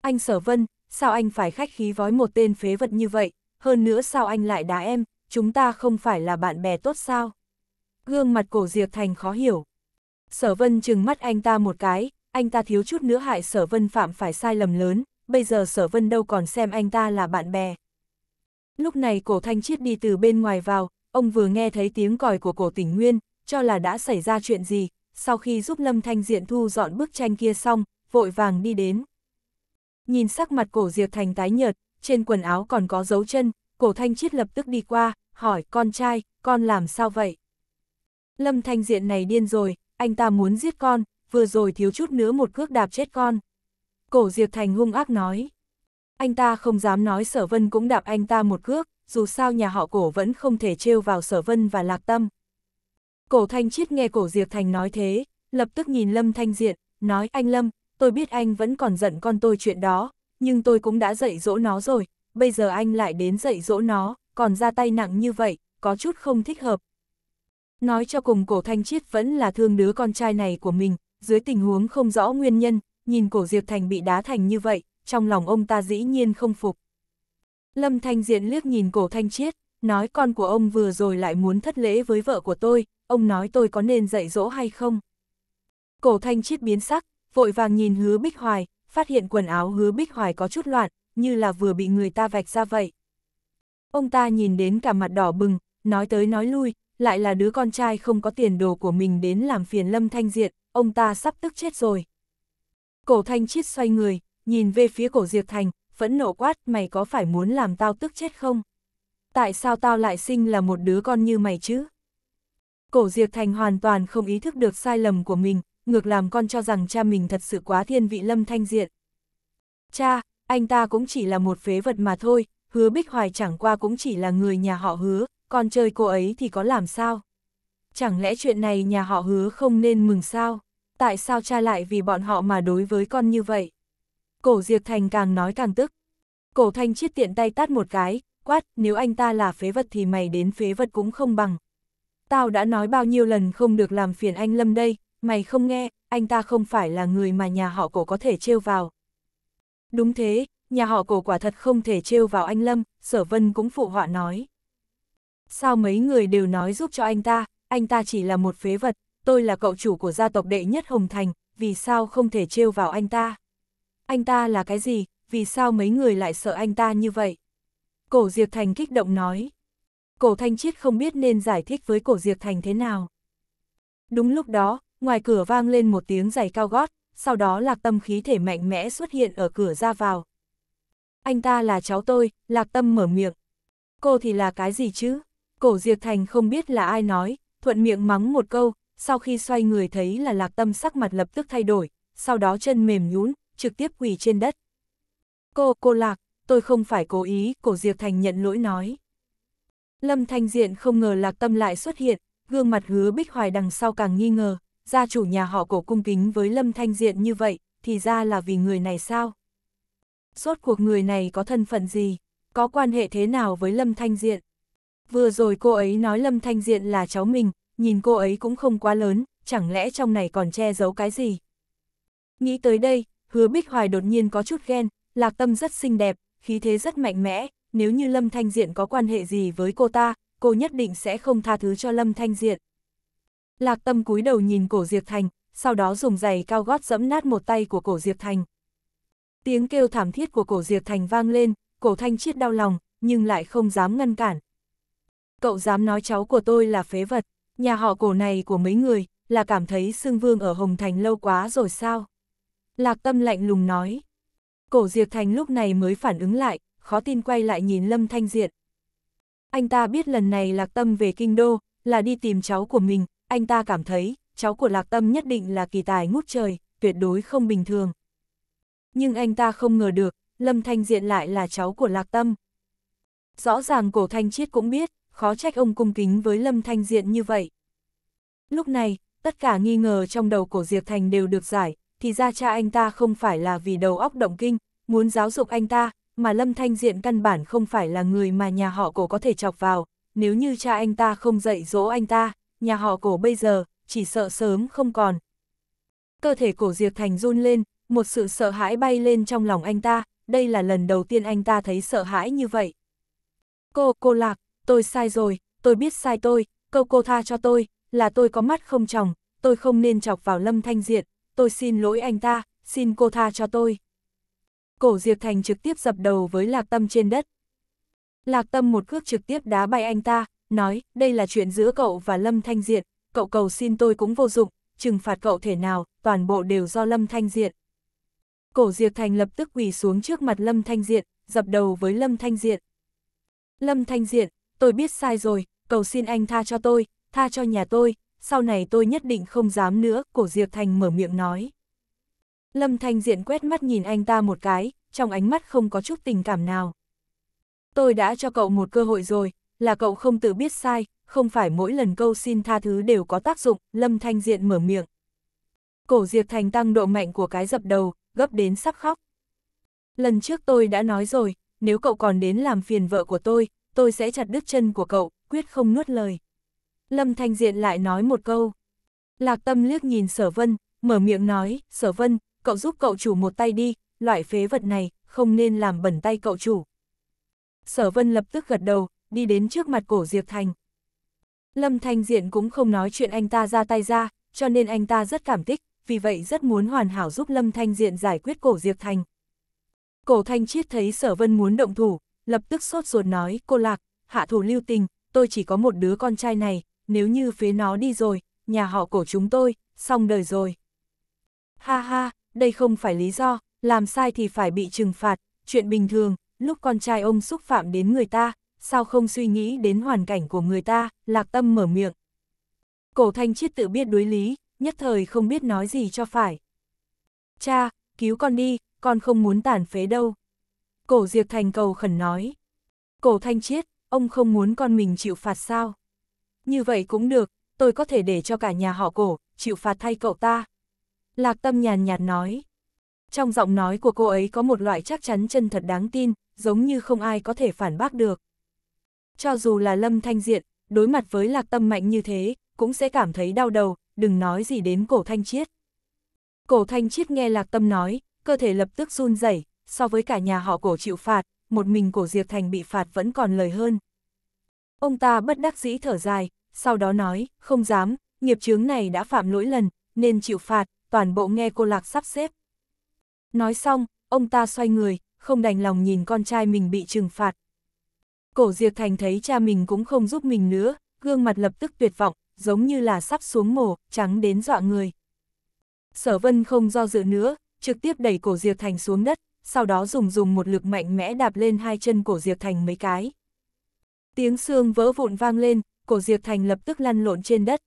Anh Sở Vân, sao anh phải khách khí với một tên phế vật như vậy, hơn nữa sao anh lại đá em, chúng ta không phải là bạn bè tốt sao? Gương mặt cổ Diệp Thành khó hiểu. Sở Vân trừng mắt anh ta một cái, anh ta thiếu chút nữa hại Sở Vân phạm phải sai lầm lớn, bây giờ Sở Vân đâu còn xem anh ta là bạn bè. Lúc này cổ thanh chiết đi từ bên ngoài vào, ông vừa nghe thấy tiếng còi của cổ tỉnh Nguyên, cho là đã xảy ra chuyện gì, sau khi giúp Lâm Thanh Diện thu dọn bức tranh kia xong, vội vàng đi đến. Nhìn sắc mặt cổ Diệp Thành tái nhợt, trên quần áo còn có dấu chân, cổ thanh chiết lập tức đi qua, hỏi con trai, con làm sao vậy? Lâm Thanh Diện này điên rồi, anh ta muốn giết con, vừa rồi thiếu chút nữa một cước đạp chết con. Cổ Diệp Thành hung ác nói anh ta không dám nói sở vân cũng đạp anh ta một cước, dù sao nhà họ cổ vẫn không thể trêu vào sở vân và lạc tâm. Cổ Thanh Chiết nghe cổ Diệp Thành nói thế, lập tức nhìn Lâm Thanh Diện, nói anh Lâm, tôi biết anh vẫn còn giận con tôi chuyện đó, nhưng tôi cũng đã dạy dỗ nó rồi, bây giờ anh lại đến dạy dỗ nó, còn ra tay nặng như vậy, có chút không thích hợp. Nói cho cùng cổ Thanh Chiết vẫn là thương đứa con trai này của mình, dưới tình huống không rõ nguyên nhân, nhìn cổ Diệp Thành bị đá thành như vậy, trong lòng ông ta dĩ nhiên không phục. Lâm Thanh Diện liếc nhìn cổ Thanh Chiết, nói con của ông vừa rồi lại muốn thất lễ với vợ của tôi, ông nói tôi có nên dạy dỗ hay không? Cổ Thanh Chiết biến sắc, vội vàng nhìn hứa Bích Hoài, phát hiện quần áo hứa Bích Hoài có chút loạn, như là vừa bị người ta vạch ra vậy. Ông ta nhìn đến cả mặt đỏ bừng, nói tới nói lui, lại là đứa con trai không có tiền đồ của mình đến làm phiền Lâm Thanh Diện, ông ta sắp tức chết rồi. Cổ Thanh Chiết xoay người, nhìn về phía cổ Diệp Thành, phẫn nộ quát mày có phải muốn làm tao tức chết không? Tại sao tao lại sinh là một đứa con như mày chứ? Cổ Diệp Thành hoàn toàn không ý thức được sai lầm của mình, ngược làm con cho rằng cha mình thật sự quá thiên vị lâm thanh diện. Cha, anh ta cũng chỉ là một phế vật mà thôi, hứa Bích Hoài chẳng qua cũng chỉ là người nhà họ hứa, con chơi cô ấy thì có làm sao? Chẳng lẽ chuyện này nhà họ hứa không nên mừng sao? Tại sao cha lại vì bọn họ mà đối với con như vậy? Cổ Diệp Thành càng nói càng tức. Cổ Thanh Chiết tiện tay tát một cái, quát, nếu anh ta là phế vật thì mày đến phế vật cũng không bằng. Tao đã nói bao nhiêu lần không được làm phiền anh Lâm đây, mày không nghe, anh ta không phải là người mà nhà họ cổ có thể trêu vào. Đúng thế, nhà họ cổ quả thật không thể trêu vào anh Lâm, sở vân cũng phụ họa nói. Sao mấy người đều nói giúp cho anh ta, anh ta chỉ là một phế vật, tôi là cậu chủ của gia tộc đệ nhất Hồng Thành, vì sao không thể trêu vào anh ta? anh ta là cái gì, vì sao mấy người lại sợ anh ta như vậy? Cổ Diệp Thành kích động nói. Cổ Thanh Chiết không biết nên giải thích với cổ Diệp Thành thế nào. Đúng lúc đó, ngoài cửa vang lên một tiếng giày cao gót, sau đó lạc tâm khí thể mạnh mẽ xuất hiện ở cửa ra vào. Anh ta là cháu tôi, lạc tâm mở miệng. Cô thì là cái gì chứ? Cổ Diệp Thành không biết là ai nói, thuận miệng mắng một câu, sau khi xoay người thấy là lạc tâm sắc mặt lập tức thay đổi, sau đó chân mềm nhún, trực tiếp quỳ trên đất. Cô, cô Lạc, tôi không phải cố ý, cổ Diệp Thành nhận lỗi nói. Lâm Thanh Diện không ngờ Lạc Tâm lại xuất hiện, gương mặt hứa bích hoài đằng sau càng nghi ngờ, gia chủ nhà họ cổ cung kính với Lâm Thanh Diện như vậy, thì ra là vì người này sao? Suốt cuộc người này có thân phận gì? Có quan hệ thế nào với Lâm Thanh Diện? Vừa rồi cô ấy nói Lâm Thanh Diện là cháu mình, nhìn cô ấy cũng không quá lớn, chẳng lẽ trong này còn che giấu cái gì? Nghĩ tới đây, hứa Bích Hoài đột nhiên có chút ghen, lạc tâm rất xinh đẹp, khí thế rất mạnh mẽ, nếu như Lâm Thanh Diện có quan hệ gì với cô ta, cô nhất định sẽ không tha thứ cho Lâm Thanh Diện. Lạc tâm cúi đầu nhìn cổ Diệp Thành, sau đó dùng giày cao gót dẫm nát một tay của cổ Diệp Thành. Tiếng kêu thảm thiết của cổ Diệp Thành vang lên, cổ Thanh Chiết đau lòng, nhưng lại không dám ngăn cản. Cậu dám nói cháu của tôi là phế vật, nhà họ cổ này của mấy người, là cảm thấy Sương Vương ở Hồng Thành lâu quá rồi sao? Lạc tâm lạnh lùng nói. Cổ Diệp Thành lúc này mới phản ứng lại, khó tin quay lại nhìn Lâm Thanh Diện. Anh ta biết lần này Lạc Tâm về Kinh Đô, là đi tìm cháu của mình, anh ta cảm thấy, cháu của Lạc Tâm nhất định là kỳ tài ngút trời, tuyệt đối không bình thường. Nhưng anh ta không ngờ được, Lâm Thanh Diện lại là cháu của Lạc Tâm. Rõ ràng cổ Thanh Chiết cũng biết, khó trách ông cung kính với Lâm Thanh Diện như vậy. Lúc này, tất cả nghi ngờ trong đầu cổ Diệp Thành đều được giải, thì ra cha anh ta không phải là vì đầu óc động kinh, muốn giáo dục anh ta, mà Lâm Thanh Diện căn bản không phải là người mà nhà họ cổ có thể chọc vào, nếu như cha anh ta không dạy dỗ anh ta, nhà họ cổ bây giờ, chỉ sợ sớm không còn. Cơ thể cổ Diệp Thành run lên, một sự sợ hãi bay lên trong lòng anh ta, đây là lần đầu tiên anh ta thấy sợ hãi như vậy. Cô, cô Lạc, tôi sai rồi, tôi biết sai tôi, câu cô tha cho tôi, là tôi có mắt không tròng, tôi không nên chọc vào Lâm Thanh Diện, tôi xin lỗi anh ta, xin cô tha cho tôi. Cổ Diệp Thành trực tiếp dập đầu với Lạc Tâm trên đất. Lạc Tâm một cước trực tiếp đá bay anh ta, nói, đây là chuyện giữa cậu và Lâm Thanh Diện, cậu cầu xin tôi cũng vô dụng, trừng phạt cậu thể nào, toàn bộ đều do Lâm Thanh Diện. Cổ Diệp Thành lập tức quỳ xuống trước mặt Lâm Thanh Diện, dập đầu với Lâm Thanh Diện. Lâm Thanh Diện, tôi biết sai rồi, cầu xin anh tha cho tôi, tha cho nhà tôi, sau này tôi nhất định không dám nữa, cổ Diệp Thành mở miệng nói. Lâm Thanh Diện quét mắt nhìn anh ta một cái, trong ánh mắt không có chút tình cảm nào. Tôi đã cho cậu một cơ hội rồi, là cậu không tự biết sai, không phải mỗi lần câu xin tha thứ đều có tác dụng, Lâm Thanh Diện mở miệng. Cổ Diệp Thành tăng độ mạnh của cái dập đầu, gấp đến sắp khóc. Lần trước tôi đã nói rồi, nếu cậu còn đến làm phiền vợ của tôi, tôi sẽ chặt đứt chân của cậu, quyết không nuốt lời. Lâm Thanh Diện lại nói một câu. Lạc tâm liếc nhìn sở vân, mở miệng nói, sở vân, cậu giúp cậu chủ một tay đi, loại phế vật này, không nên làm bẩn tay cậu chủ. Sở vân lập tức gật đầu, đi đến trước mặt cổ Diệp Thành. Lâm Thanh Diện cũng không nói chuyện anh ta ra tay ra, cho nên anh ta rất cảm kích, vì vậy rất muốn hoàn hảo giúp Lâm Thanh Diện giải quyết cổ Diệp Thành. Cổ Thanh Chiết thấy Sở Vân muốn động thủ, lập tức sốt ruột nói, cô Lạc, hạ thủ lưu tình, tôi chỉ có một đứa con trai này, nếu như phế nó đi rồi, nhà họ cổ chúng tôi, xong đời rồi. Ha ha, đây không phải lý do, làm sai thì phải bị trừng phạt, chuyện bình thường, lúc con trai ông xúc phạm đến người ta, sao không suy nghĩ đến hoàn cảnh của người ta, lạc tâm mở miệng. Cổ thanh chiết tự biết đối lý, nhất thời không biết nói gì cho phải. Cha, cứu con đi, con không muốn tàn phế đâu. Cổ diệt thành cầu khẩn nói. Cổ thanh chiết, ông không muốn con mình chịu phạt sao? như vậy cũng được, tôi có thể để cho cả nhà họ cổ, chịu phạt thay cậu ta. Lạc tâm nhàn nhạt nói. Trong giọng nói của cô ấy có một loại chắc chắn chân thật đáng tin, giống như không ai có thể phản bác được. Cho dù là lâm thanh diện, đối mặt với lạc tâm mạnh như thế, cũng sẽ cảm thấy đau đầu, đừng nói gì đến cổ thanh chiết. Cổ thanh chiết nghe lạc tâm nói, cơ thể lập tức run rẩy so với cả nhà họ cổ chịu phạt, một mình cổ Diệp Thành bị phạt vẫn còn lời hơn. Ông ta bất đắc dĩ thở dài, sau đó nói, không dám, nghiệp chướng này đã phạm lỗi lần, nên chịu phạt, toàn bộ nghe cô Lạc sắp xếp. Nói xong, ông ta xoay người, không đành lòng nhìn con trai mình bị trừng phạt. Cổ Diệp Thành thấy cha mình cũng không giúp mình nữa, gương mặt lập tức tuyệt vọng, giống như là sắp xuống mồ, trắng đến dọa người. Sở Vân không do dự nữa, trực tiếp đẩy cổ Diệp Thành xuống đất, sau đó dùng dùng một lực mạnh mẽ đạp lên hai chân cổ Diệp Thành mấy cái. Tiếng xương vỡ vụn vang lên, cổ Diệp Thành lập tức lăn lộn trên đất.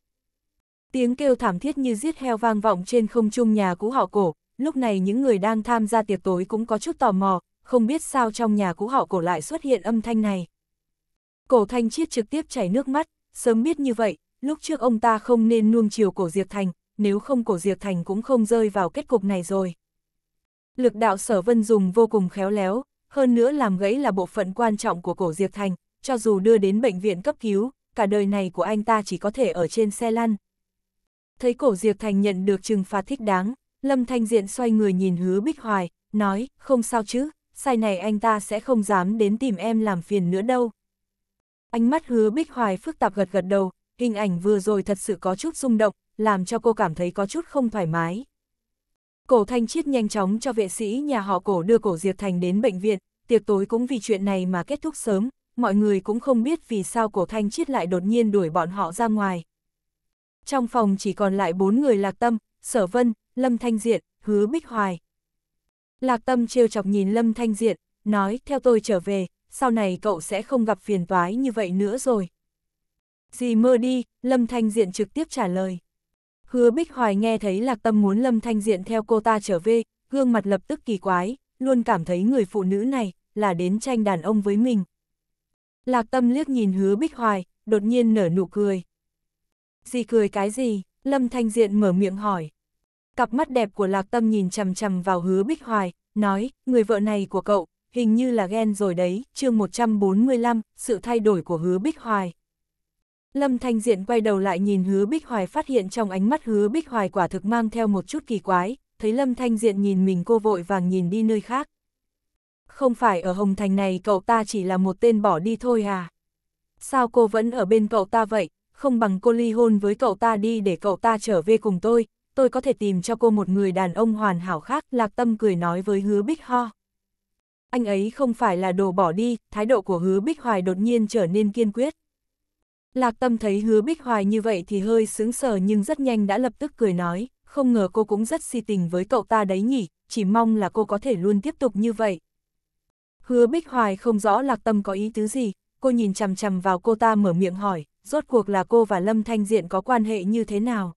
Tiếng kêu thảm thiết như giết heo vang vọng trên không trung nhà cũ họ cổ, lúc này những người đang tham gia tiệc tối cũng có chút tò mò, không biết sao trong nhà cũ họ cổ lại xuất hiện âm thanh này. Cổ Thanh Chiết trực tiếp chảy nước mắt, sớm biết như vậy, lúc trước ông ta không nên nuông chiều cổ Diệp Thành, nếu không cổ Diệp Thành cũng không rơi vào kết cục này rồi. Lực đạo sở vân dùng vô cùng khéo léo, hơn nữa làm gãy là bộ phận quan trọng của cổ Diệp Thành, cho dù đưa đến bệnh viện cấp cứu, cả đời này của anh ta chỉ có thể ở trên xe lăn. Thấy cổ Diệp Thành nhận được trừng phạt thích đáng, Lâm Thanh Diện xoay người nhìn hứa Bích Hoài, nói, không sao chứ, sai này anh ta sẽ không dám đến tìm em làm phiền nữa đâu. Ánh mắt hứa Bích Hoài phức tạp gật gật đầu, hình ảnh vừa rồi thật sự có chút rung động, làm cho cô cảm thấy có chút không thoải mái. Cổ Thanh Chiết nhanh chóng cho vệ sĩ nhà họ cổ đưa cổ Diệp Thành đến bệnh viện, tiệc tối cũng vì chuyện này mà kết thúc sớm, mọi người cũng không biết vì sao cổ thanh chiết lại đột nhiên đuổi bọn họ ra ngoài. Trong phòng chỉ còn lại bốn người lạc tâm, sở vân, lâm thanh diện, hứa bích hoài. Lạc tâm trêu chọc nhìn lâm thanh diện, nói theo tôi trở về, sau này cậu sẽ không gặp phiền toái như vậy nữa rồi. Gì mơ đi, lâm thanh diện trực tiếp trả lời. Hứa bích hoài nghe thấy lạc tâm muốn lâm thanh diện theo cô ta trở về, gương mặt lập tức kỳ quái, luôn cảm thấy người phụ nữ này là đến tranh đàn ông với mình. Lạc tâm liếc nhìn hứa bích hoài, đột nhiên nở nụ cười. Gì cười cái gì? Lâm Thanh Diện mở miệng hỏi. Cặp mắt đẹp của Lạc Tâm nhìn chằm chằm vào hứa Bích Hoài, nói, người vợ này của cậu, hình như là ghen rồi đấy, chương 145, sự thay đổi của hứa Bích Hoài. Lâm Thanh Diện quay đầu lại nhìn hứa Bích Hoài phát hiện trong ánh mắt hứa Bích Hoài quả thực mang theo một chút kỳ quái, thấy Lâm Thanh Diện nhìn mình cô vội vàng nhìn đi nơi khác không phải ở Hồng Thành này cậu ta chỉ là một tên bỏ đi thôi à? Sao cô vẫn ở bên cậu ta vậy, không bằng cô ly hôn với cậu ta đi để cậu ta trở về cùng tôi, tôi có thể tìm cho cô một người đàn ông hoàn hảo khác, Lạc Tâm cười nói với hứa Bích Ho. Anh ấy không phải là đồ bỏ đi, thái độ của hứa Bích Hoài đột nhiên trở nên kiên quyết. Lạc Tâm thấy hứa Bích Hoài như vậy thì hơi sướng sờ nhưng rất nhanh đã lập tức cười nói, không ngờ cô cũng rất si tình với cậu ta đấy nhỉ, chỉ mong là cô có thể luôn tiếp tục như vậy. Hứa Bích Hoài không rõ Lạc Tâm có ý tứ gì, cô nhìn chằm chằm vào cô ta mở miệng hỏi, rốt cuộc là cô và Lâm Thanh Diện có quan hệ như thế nào?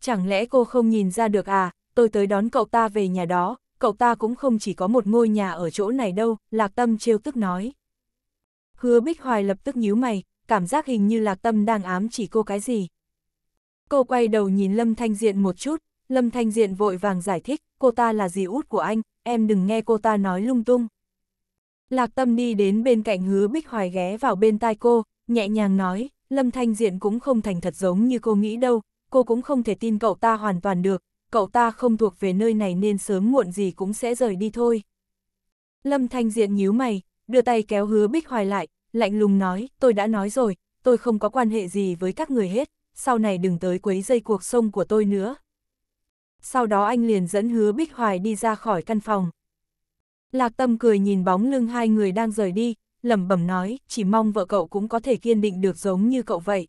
Chẳng lẽ cô không nhìn ra được à, tôi tới đón cậu ta về nhà đó, cậu ta cũng không chỉ có một ngôi nhà ở chỗ này đâu, Lạc Tâm trêu tức nói. Hứa Bích Hoài lập tức nhíu mày, cảm giác hình như Lạc Tâm đang ám chỉ cô cái gì. Cô quay đầu nhìn Lâm Thanh Diện một chút, Lâm Thanh Diện vội vàng giải thích, cô ta là dì út của anh, em đừng nghe cô ta nói lung tung. Lạc tâm đi đến bên cạnh hứa bích hoài ghé vào bên tai cô, nhẹ nhàng nói, Lâm Thanh Diện cũng không thành thật giống như cô nghĩ đâu, cô cũng không thể tin cậu ta hoàn toàn được, cậu ta không thuộc về nơi này nên sớm muộn gì cũng sẽ rời đi thôi. Lâm Thanh Diện nhíu mày, đưa tay kéo hứa bích hoài lại, lạnh lùng nói, tôi đã nói rồi, tôi không có quan hệ gì với các người hết, sau này đừng tới quấy dây cuộc sông của tôi nữa. Sau đó anh liền dẫn hứa bích hoài đi ra khỏi căn phòng. Lạc Tâm cười nhìn bóng lưng hai người đang rời đi, lẩm bẩm nói, chỉ mong vợ cậu cũng có thể kiên định được giống như cậu vậy.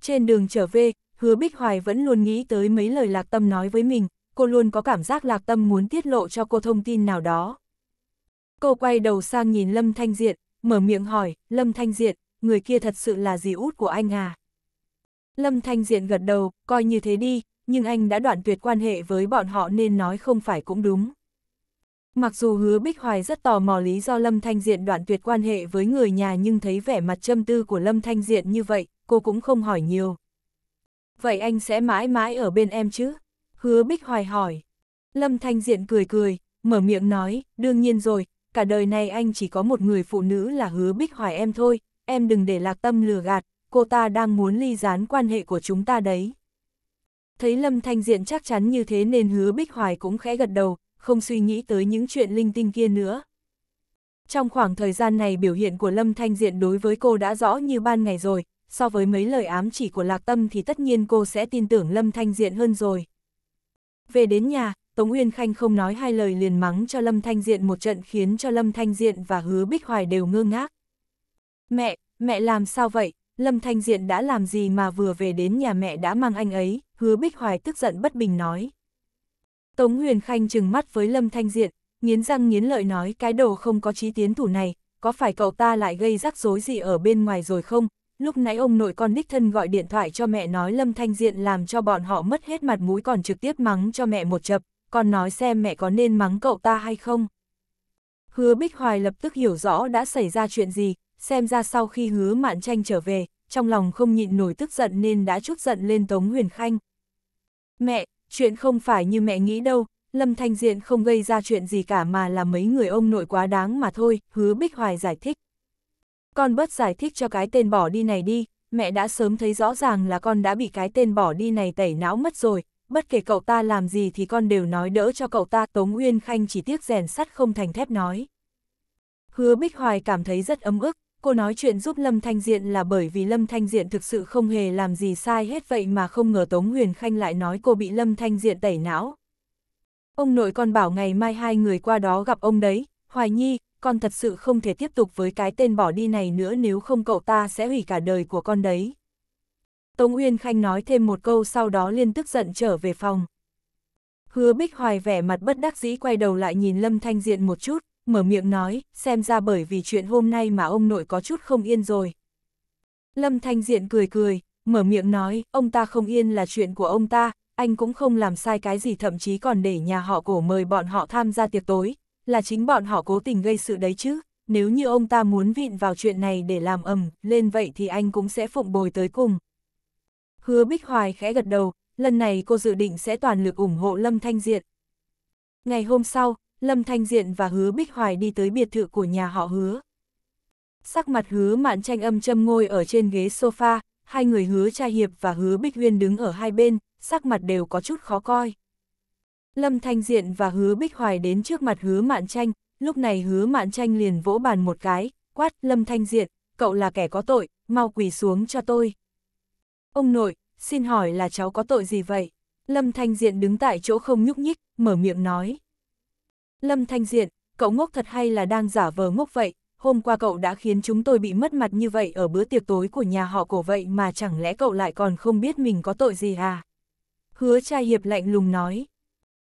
Trên đường trở về, Hứa Bích Hoài vẫn luôn nghĩ tới mấy lời Lạc Tâm nói với mình, cô luôn có cảm giác Lạc Tâm muốn tiết lộ cho cô thông tin nào đó. Cô quay đầu sang nhìn Lâm Thanh Diện, mở miệng hỏi, Lâm Thanh Diện, người kia thật sự là dì út của anh à? Lâm Thanh Diện gật đầu, coi như thế đi, nhưng anh đã đoạn tuyệt quan hệ với bọn họ nên nói không phải cũng đúng. Mặc dù hứa Bích Hoài rất tò mò lý do Lâm Thanh Diện đoạn tuyệt quan hệ với người nhà nhưng thấy vẻ mặt châm tư của Lâm Thanh Diện như vậy, cô cũng không hỏi nhiều. Vậy anh sẽ mãi mãi ở bên em chứ? Hứa Bích Hoài hỏi. Lâm Thanh Diện cười cười, mở miệng nói, đương nhiên rồi, cả đời này anh chỉ có một người phụ nữ là hứa Bích Hoài em thôi, em đừng để lạc tâm lừa gạt, cô ta đang muốn ly gián quan hệ của chúng ta đấy. Thấy Lâm Thanh Diện chắc chắn như thế nên hứa Bích Hoài cũng khẽ gật đầu, không suy nghĩ tới những chuyện linh tinh kia nữa. Trong khoảng thời gian này biểu hiện của Lâm Thanh Diện đối với cô đã rõ như ban ngày rồi, so với mấy lời ám chỉ của Lạc Tâm thì tất nhiên cô sẽ tin tưởng Lâm Thanh Diện hơn rồi. Về đến nhà, Tống Uyên Khanh không nói hai lời liền mắng cho Lâm Thanh Diện một trận khiến cho Lâm Thanh Diện và Hứa Bích Hoài đều ngơ ngác. Mẹ, mẹ làm sao vậy? Lâm Thanh Diện đã làm gì mà vừa về đến nhà mẹ đã mang anh ấy? Hứa Bích Hoài tức giận bất bình nói. Tống Huyền Khanh trừng mắt với Lâm Thanh Diện, nghiến răng nghiến lợi nói cái đồ không có trí tiến thủ này, có phải cậu ta lại gây rắc rối gì ở bên ngoài rồi không? Lúc nãy ông nội con đích thân gọi điện thoại cho mẹ nói Lâm Thanh Diện làm cho bọn họ mất hết mặt mũi còn trực tiếp mắng cho mẹ một chập, còn nói xem mẹ có nên mắng cậu ta hay không. Hứa Bích Hoài lập tức hiểu rõ đã xảy ra chuyện gì, xem ra sau khi hứa mạn tranh trở về, trong lòng không nhịn nổi tức giận nên đã chút giận lên Tống Huyền Khanh. Mẹ, chuyện không phải như mẹ nghĩ đâu, Lâm Thanh Diện không gây ra chuyện gì cả mà là mấy người ông nội quá đáng mà thôi, hứa Bích Hoài giải thích. Con bớt giải thích cho cái tên bỏ đi này đi, mẹ đã sớm thấy rõ ràng là con đã bị cái tên bỏ đi này tẩy não mất rồi, bất kể cậu ta làm gì thì con đều nói đỡ cho cậu ta, Tống nguyên Khanh chỉ tiếc rèn sắt không thành thép nói. Hứa Bích Hoài cảm thấy rất ấm ức, cô nói chuyện giúp Lâm Thanh Diện là bởi vì Lâm Thanh Diện thực sự không hề làm gì sai hết vậy mà không ngờ Tống Huyền Khanh lại nói cô bị Lâm Thanh Diện tẩy não. Ông nội con bảo ngày mai hai người qua đó gặp ông đấy, Hoài Nhi, con thật sự không thể tiếp tục với cái tên bỏ đi này nữa nếu không cậu ta sẽ hủy cả đời của con đấy. Tống Uyên Khanh nói thêm một câu sau đó liên tức giận trở về phòng. Hứa Bích Hoài vẻ mặt bất đắc dĩ quay đầu lại nhìn Lâm Thanh Diện một chút, mở miệng nói, xem ra bởi vì chuyện hôm nay mà ông nội có chút không yên rồi. Lâm Thanh Diện cười cười, mở miệng nói, ông ta không yên là chuyện của ông ta, anh cũng không làm sai cái gì thậm chí còn để nhà họ cổ mời bọn họ tham gia tiệc tối, là chính bọn họ cố tình gây sự đấy chứ, nếu như ông ta muốn vịn vào chuyện này để làm ầm lên vậy thì anh cũng sẽ phụng bồi tới cùng. Hứa Bích Hoài khẽ gật đầu, lần này cô dự định sẽ toàn lực ủng hộ Lâm Thanh Diện. Ngày hôm sau, Lâm Thanh Diện và Hứa Bích Hoài đi tới biệt thự của nhà họ Hứa. Sắc mặt Hứa Mạn Tranh âm châm ngồi ở trên ghế sofa, hai người Hứa Cha Hiệp và Hứa Bích Huyên đứng ở hai bên, sắc mặt đều có chút khó coi. Lâm Thanh Diện và Hứa Bích Hoài đến trước mặt Hứa Mạn Tranh, lúc này Hứa Mạn Tranh liền vỗ bàn một cái, quát Lâm Thanh Diện, cậu là kẻ có tội, mau quỳ xuống cho tôi. Ông nội, xin hỏi là cháu có tội gì vậy? Lâm Thanh Diện đứng tại chỗ không nhúc nhích, mở miệng nói. Lâm Thanh Diện, cậu ngốc thật hay là đang giả vờ ngốc vậy, hôm qua cậu đã khiến chúng tôi bị mất mặt như vậy ở bữa tiệc tối của nhà họ cổ vậy mà chẳng lẽ cậu lại còn không biết mình có tội gì à? Hứa trai hiệp lạnh lùng nói.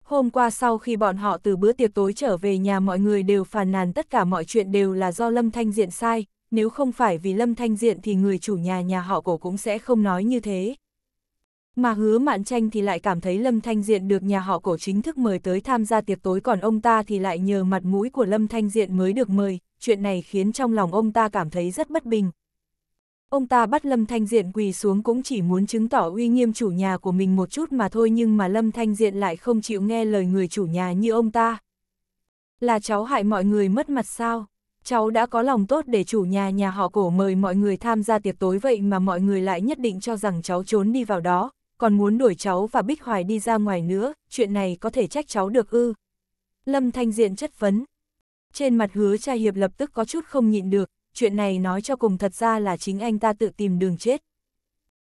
Hôm qua sau khi bọn họ từ bữa tiệc tối trở về nhà mọi người đều phàn nàn tất cả mọi chuyện đều là do Lâm Thanh Diện sai, nếu không phải vì Lâm Thanh Diện thì người chủ nhà nhà họ cổ cũng sẽ không nói như thế, mà hứa mạn tranh thì lại cảm thấy Lâm Thanh Diện được nhà họ cổ chính thức mời tới tham gia tiệc tối còn ông ta thì lại nhờ mặt mũi của Lâm Thanh Diện mới được mời, chuyện này khiến trong lòng ông ta cảm thấy rất bất bình. Ông ta bắt Lâm Thanh Diện quỳ xuống cũng chỉ muốn chứng tỏ uy nghiêm chủ nhà của mình một chút mà thôi nhưng mà Lâm Thanh Diện lại không chịu nghe lời người chủ nhà như ông ta. Là cháu hại mọi người mất mặt sao? Cháu đã có lòng tốt để chủ nhà nhà họ cổ mời mọi người tham gia tiệc tối vậy mà mọi người lại nhất định cho rằng cháu trốn đi vào đó, còn muốn đuổi cháu và Bích Hoài đi ra ngoài nữa, chuyện này có thể trách cháu được ư. Lâm Thanh Diện chất vấn. Trên mặt hứa cha hiệp lập tức có chút không nhịn được, chuyện này nói cho cùng thật ra là chính anh ta tự tìm đường chết.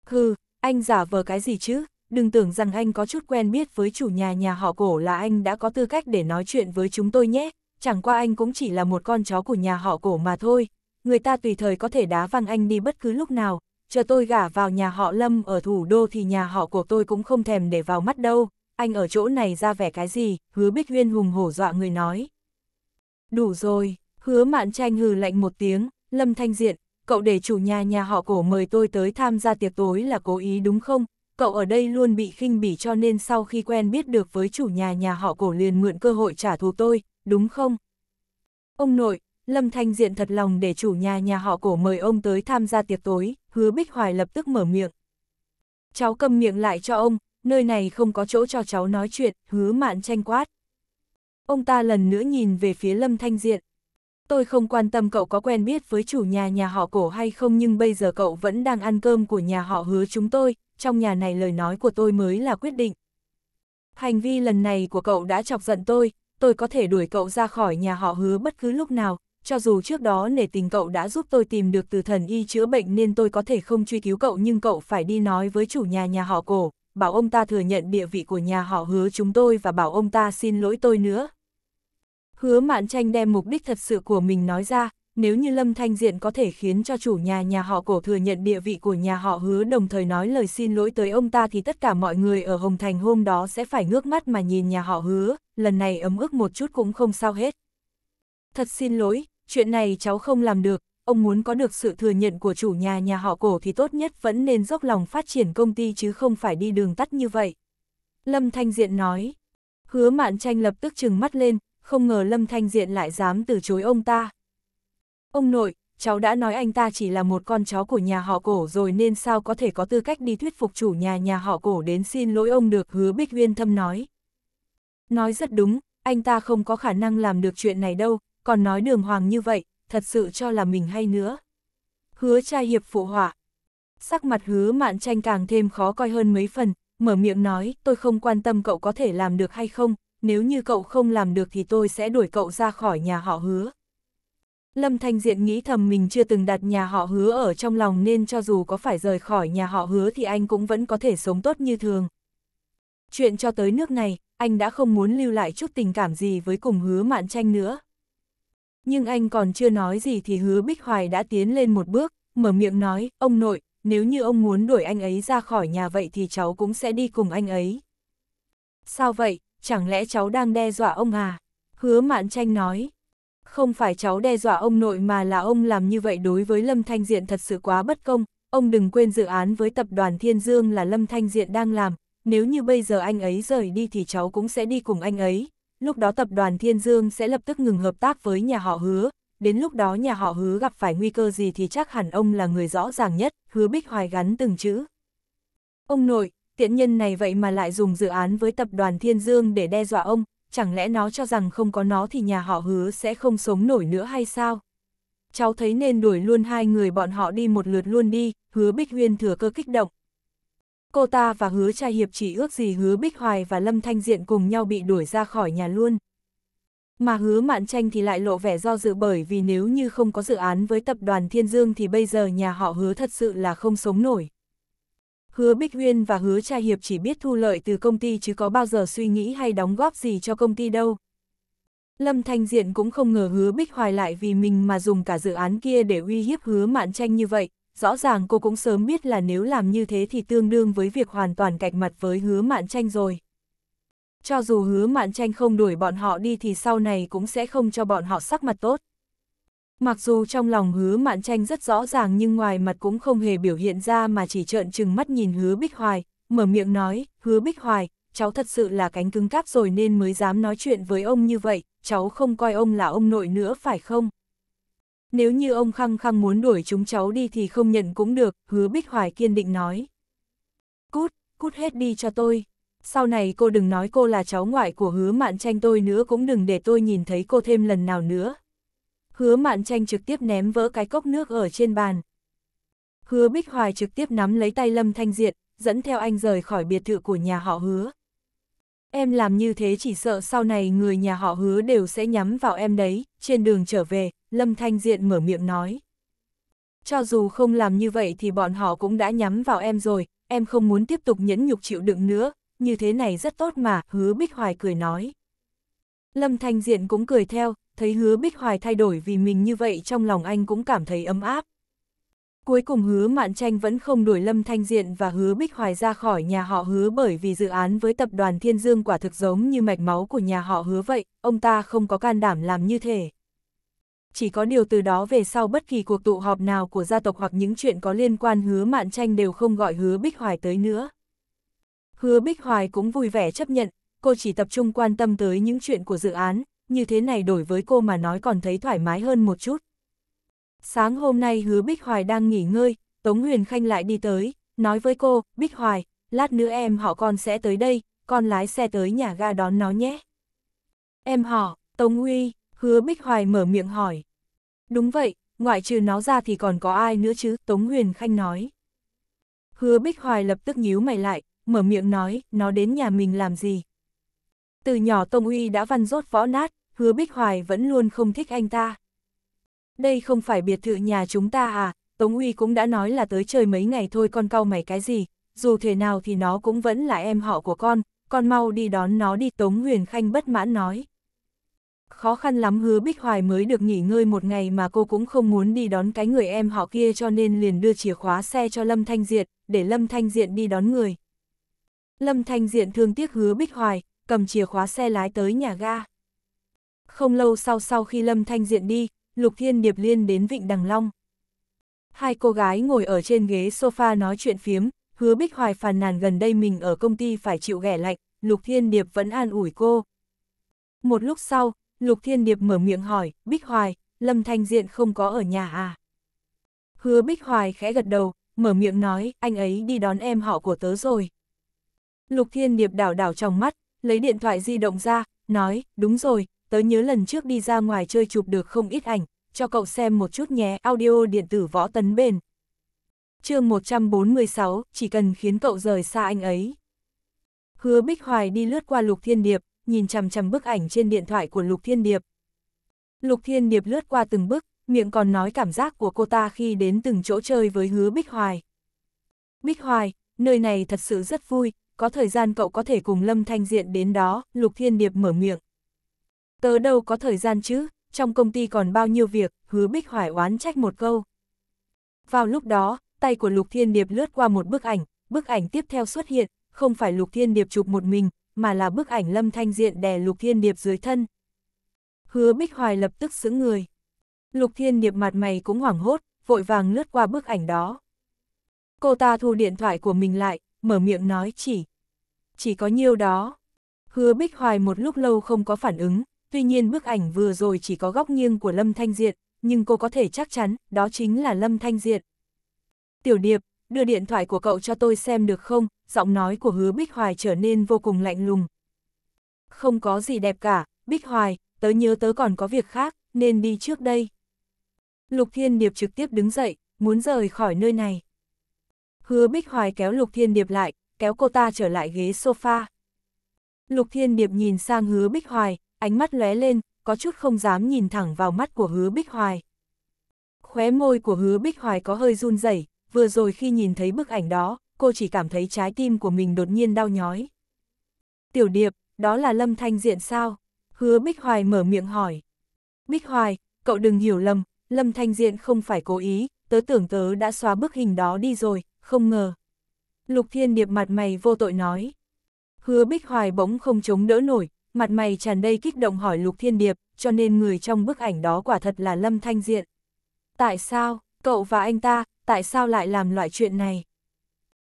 Hừ, anh giả vờ cái gì chứ, đừng tưởng rằng anh có chút quen biết với chủ nhà nhà họ cổ là anh đã có tư cách để nói chuyện với chúng tôi nhé, chẳng qua anh cũng chỉ là một con chó của nhà họ cổ mà thôi, người ta tùy thời có thể đá văng anh đi bất cứ lúc nào, chờ tôi gả vào nhà họ Lâm ở thủ đô thì nhà họ của tôi cũng không thèm để vào mắt đâu, anh ở chỗ này ra vẻ cái gì, hứa Bích Huyên hùng hổ dọa người nói. Đủ rồi, hứa mạn tranh hừ lạnh một tiếng, Lâm Thanh Diện, cậu để chủ nhà nhà họ cổ mời tôi tới tham gia tiệc tối là cố ý đúng không? Cậu ở đây luôn bị khinh bỉ cho nên sau khi quen biết được với chủ nhà nhà họ cổ liền mượn cơ hội trả thù tôi, đúng không? Ông nội, Lâm Thanh Diện thật lòng để chủ nhà nhà họ cổ mời ông tới tham gia tiệc tối, hứa Bích Hoài lập tức mở miệng. Cháu cầm miệng lại cho ông, nơi này không có chỗ cho cháu nói chuyện, hứa mạn tranh quát. Ông ta lần nữa nhìn về phía Lâm Thanh Diện. Tôi không quan tâm cậu có quen biết với chủ nhà nhà họ cổ hay không nhưng bây giờ cậu vẫn đang ăn cơm của nhà họ hứa chúng tôi, trong nhà này lời nói của tôi mới là quyết định. Hành vi lần này của cậu đã chọc giận tôi, tôi có thể đuổi cậu ra khỏi nhà họ hứa bất cứ lúc nào, cho dù trước đó nể tình cậu đã giúp tôi tìm được từ thần y chữa bệnh nên tôi có thể không truy cứu cậu nhưng cậu phải đi nói với chủ nhà nhà họ cổ, bảo ông ta thừa nhận địa vị của nhà họ hứa chúng tôi và bảo ông ta xin lỗi tôi nữa. Hứa mạn tranh đem mục đích thật sự của mình nói ra, nếu như Lâm Thanh Diện có thể khiến cho chủ nhà nhà họ cổ thừa nhận địa vị của nhà họ hứa đồng thời nói lời xin lỗi tới ông ta thì tất cả mọi người ở Hồng Thành hôm đó sẽ phải ngước mắt mà nhìn nhà họ hứa, lần này ấm ức một chút cũng không sao hết. Thật xin lỗi, chuyện này cháu không làm được, ông muốn có được sự thừa nhận của chủ nhà nhà họ cổ thì tốt nhất vẫn nên dốc lòng phát triển công ty chứ không phải đi đường tắt như vậy. Lâm Thanh Diện nói, hứa mạn tranh lập tức trừng mắt lên, không ngờ Lâm Thanh Diện lại dám từ chối ông ta. Ông nội, cháu đã nói anh ta chỉ là một con chó của nhà họ cổ rồi nên sao có thể có tư cách đi thuyết phục chủ nhà nhà họ cổ đến xin lỗi ông được hứa Bích Viên thâm nói. Nói rất đúng, anh ta không có khả năng làm được chuyện này đâu, còn nói đường hoàng như vậy, thật sự cho là mình hay nữa. Hứa trai hiệp phụ họa. Sắc mặt hứa mạn tranh càng thêm khó coi hơn mấy phần, mở miệng nói, tôi không quan tâm cậu có thể làm được hay không, nếu như cậu không làm được thì tôi sẽ đuổi cậu ra khỏi nhà họ hứa. Lâm Thanh Diện nghĩ thầm mình chưa từng đặt nhà họ hứa ở trong lòng nên cho dù có phải rời khỏi nhà họ hứa thì anh cũng vẫn có thể sống tốt như thường. Chuyện cho tới nước này, anh đã không muốn lưu lại chút tình cảm gì với cùng hứa mạn tranh nữa. Nhưng anh còn chưa nói gì thì hứa Bích Hoài đã tiến lên một bước, mở miệng nói, ông nội, nếu như ông muốn đuổi anh ấy ra khỏi nhà vậy thì cháu cũng sẽ đi cùng anh ấy. Sao vậy, chẳng lẽ cháu đang đe dọa ông à? Hứa Mạn Tranh nói, không phải cháu đe dọa ông nội mà là ông làm như vậy đối với Lâm Thanh Diện thật sự quá bất công, ông đừng quên dự án với tập đoàn Thiên Dương là Lâm Thanh Diện đang làm, nếu như bây giờ anh ấy rời đi thì cháu cũng sẽ đi cùng anh ấy, lúc đó tập đoàn Thiên Dương sẽ lập tức ngừng hợp tác với nhà họ hứa, đến lúc đó nhà họ hứa gặp phải nguy cơ gì thì chắc hẳn ông là người rõ ràng nhất, hứa bích hoài gắn từng chữ. Ông nội, tiện nhân này vậy mà lại dùng dự án với tập đoàn Thiên Dương để đe dọa ông, chẳng lẽ nó cho rằng không có nó thì nhà họ hứa sẽ không sống nổi nữa hay sao? Cháu thấy nên đuổi luôn hai người bọn họ đi một lượt luôn đi, hứa bích huyên thừa cơ kích động. Cô ta và hứa trai hiệp chỉ ước gì hứa Bích Hoài và Lâm Thanh Diện cùng nhau bị đuổi ra khỏi nhà luôn. Mà hứa mạn tranh thì lại lộ vẻ do dự bởi vì nếu như không có dự án với tập đoàn Thiên Dương thì bây giờ nhà họ hứa thật sự là không sống nổi. Hứa Bích Huyên và hứa trai hiệp chỉ biết thu lợi từ công ty chứ có bao giờ suy nghĩ hay đóng góp gì cho công ty đâu. Lâm Thanh Diện cũng không ngờ hứa Bích Hoài lại vì mình mà dùng cả dự án kia để uy hiếp hứa mạn tranh như vậy, rõ ràng cô cũng sớm biết là nếu làm như thế thì tương đương với việc hoàn toàn cạch mặt với hứa mạn tranh rồi. Cho dù hứa mạn tranh không đuổi bọn họ đi thì sau này cũng sẽ không cho bọn họ sắc mặt tốt. Mặc dù trong lòng hứa mạn tranh rất rõ ràng nhưng ngoài mặt cũng không hề biểu hiện ra mà chỉ trợn trừng mắt nhìn hứa Bích Hoài, mở miệng nói, hứa Bích Hoài, cháu thật sự là cánh cứng cáp rồi nên mới dám nói chuyện với ông như vậy, cháu không coi ông là ông nội nữa phải không? Nếu như ông khăng khăng muốn đuổi chúng cháu đi thì không nhận cũng được, hứa Bích Hoài kiên định nói. Cút, cút hết đi cho tôi. Sau này cô đừng nói cô là cháu ngoại của hứa mạn tranh tôi nữa cũng đừng để tôi nhìn thấy cô thêm lần nào nữa. Hứa mạn tranh trực tiếp ném vỡ cái cốc nước ở trên bàn. Hứa Bích Hoài trực tiếp nắm lấy tay Lâm Thanh Diện, dẫn theo anh rời khỏi biệt thự của nhà họ hứa. Em làm như thế chỉ sợ sau này người nhà họ hứa đều sẽ nhắm vào em đấy, trên đường trở về, Lâm Thanh Diện mở miệng nói. Cho dù không làm như vậy thì bọn họ cũng đã nhắm vào em rồi, em không muốn tiếp tục nhẫn nhục chịu đựng nữa, như thế này rất tốt mà, hứa Bích Hoài cười nói. Lâm Thanh Diện cũng cười theo, thấy hứa Bích Hoài thay đổi vì mình như vậy trong lòng anh cũng cảm thấy ấm áp. Cuối cùng hứa Mạn Tranh vẫn không đuổi Lâm Thanh Diện và hứa Bích Hoài ra khỏi nhà họ hứa bởi vì dự án với tập đoàn Thiên Dương quả thực giống như mạch máu của nhà họ hứa vậy, ông ta không có can đảm làm như thế. Chỉ có điều từ đó về sau bất kỳ cuộc tụ họp nào của gia tộc hoặc những chuyện có liên quan hứa Mạn Tranh đều không gọi hứa Bích Hoài tới nữa. Hứa Bích Hoài cũng vui vẻ chấp nhận, cô chỉ tập trung quan tâm tới những chuyện của dự án, như thế này đổi với cô mà nói còn thấy thoải mái hơn một chút. Sáng hôm nay hứa Bích Hoài đang nghỉ ngơi, Tống Huyền Khanh lại đi tới, nói với cô, Bích Hoài, lát nữa em họ con sẽ tới đây, con lái xe tới nhà ga đón nó nhé. Em họ, Tống Huy, hứa Bích Hoài mở miệng hỏi. Đúng vậy, ngoại trừ nó ra thì còn có ai nữa chứ, Tống Huyền Khanh nói. Hứa Bích Hoài lập tức nhíu mày lại, mở miệng nói, nó đến nhà mình làm gì. Từ nhỏ Tống Huy đã văn rốt võ nát, hứa Bích Hoài vẫn luôn không thích anh ta đây không phải biệt thự nhà chúng ta à, Tống Uy cũng đã nói là tới chơi mấy ngày thôi con cau mày cái gì, dù thế nào thì nó cũng vẫn là em họ của con, con mau đi đón nó đi Tống Huyền Khanh bất mãn nói. Khó khăn lắm hứa Bích Hoài mới được nghỉ ngơi một ngày mà cô cũng không muốn đi đón cái người em họ kia cho nên liền đưa chìa khóa xe cho Lâm Thanh Diện, để Lâm Thanh Diện đi đón người. Lâm Thanh Diện thương tiếc hứa Bích Hoài, cầm chìa khóa xe lái tới nhà ga. Không lâu sau sau khi Lâm Thanh Diện đi, Lục Thiên Điệp liên đến Vịnh Đằng Long. Hai cô gái ngồi ở trên ghế sofa nói chuyện phiếm, hứa Bích Hoài phàn nàn gần đây mình ở công ty phải chịu ghẻ lạnh, Lục Thiên Điệp vẫn an ủi cô. Một lúc sau, Lục Thiên Điệp mở miệng hỏi, Bích Hoài, Lâm Thanh Diện không có ở nhà à? Hứa Bích Hoài khẽ gật đầu, mở miệng nói, anh ấy đi đón em họ của tớ rồi. Lục Thiên Điệp đảo đảo trong mắt, lấy điện thoại di động ra, nói, đúng rồi, tớ nhớ lần trước đi ra ngoài chơi chụp được không ít ảnh, cho cậu xem một chút nhé, audio điện tử võ tấn bền. chương 146, chỉ cần khiến cậu rời xa anh ấy. Hứa Bích Hoài đi lướt qua Lục Thiên Điệp, nhìn chằm chằm bức ảnh trên điện thoại của Lục Thiên Điệp. Lục Thiên Điệp lướt qua từng bức, miệng còn nói cảm giác của cô ta khi đến từng chỗ chơi với hứa Bích Hoài. Bích Hoài, nơi này thật sự rất vui, có thời gian cậu có thể cùng Lâm Thanh Diện đến đó, Lục Thiên Điệp mở miệng. Tớ đâu có thời gian chứ, trong công ty còn bao nhiêu việc, hứa Bích Hoài oán trách một câu. Vào lúc đó, tay của Lục Thiên Điệp lướt qua một bức ảnh, bức ảnh tiếp theo xuất hiện, không phải Lục Thiên Điệp chụp một mình, mà là bức ảnh Lâm Thanh Diện đè Lục Thiên Điệp dưới thân. Hứa Bích Hoài lập tức xứng người. Lục Thiên Điệp mặt mày cũng hoảng hốt, vội vàng lướt qua bức ảnh đó. Cô ta thu điện thoại của mình lại, mở miệng nói chỉ. Chỉ có nhiêu đó. Hứa Bích Hoài một lúc lâu không có phản ứng, Tuy nhiên bức ảnh vừa rồi chỉ có góc nghiêng của Lâm Thanh Diệt, nhưng cô có thể chắc chắn đó chính là Lâm Thanh Diệt. Tiểu Điệp, đưa điện thoại của cậu cho tôi xem được không? Giọng nói của hứa Bích Hoài trở nên vô cùng lạnh lùng. Không có gì đẹp cả, Bích Hoài, tớ nhớ tớ còn có việc khác, nên đi trước đây. Lục Thiên Điệp trực tiếp đứng dậy, muốn rời khỏi nơi này. Hứa Bích Hoài kéo Lục Thiên Điệp lại, kéo cô ta trở lại ghế sofa. Lục Thiên Điệp nhìn sang hứa Bích Hoài, ánh mắt lóe lên, có chút không dám nhìn thẳng vào mắt của hứa Bích Hoài. Khóe môi của hứa Bích Hoài có hơi run rẩy vừa rồi khi nhìn thấy bức ảnh đó, cô chỉ cảm thấy trái tim của mình đột nhiên đau nhói. Tiểu điệp, đó là lâm thanh diện sao? Hứa Bích Hoài mở miệng hỏi. Bích Hoài, cậu đừng hiểu lầm, lâm thanh diện không phải cố ý, tớ tưởng tớ đã xóa bức hình đó đi rồi, không ngờ. Lục Thiên Điệp mặt mày vô tội nói. Hứa Bích Hoài bỗng không chống đỡ nổi, mặt mày tràn đầy kích động hỏi Lục Thiên Điệp, cho nên người trong bức ảnh đó quả thật là Lâm Thanh Diện. Tại sao, cậu và anh ta, tại sao lại làm loại chuyện này?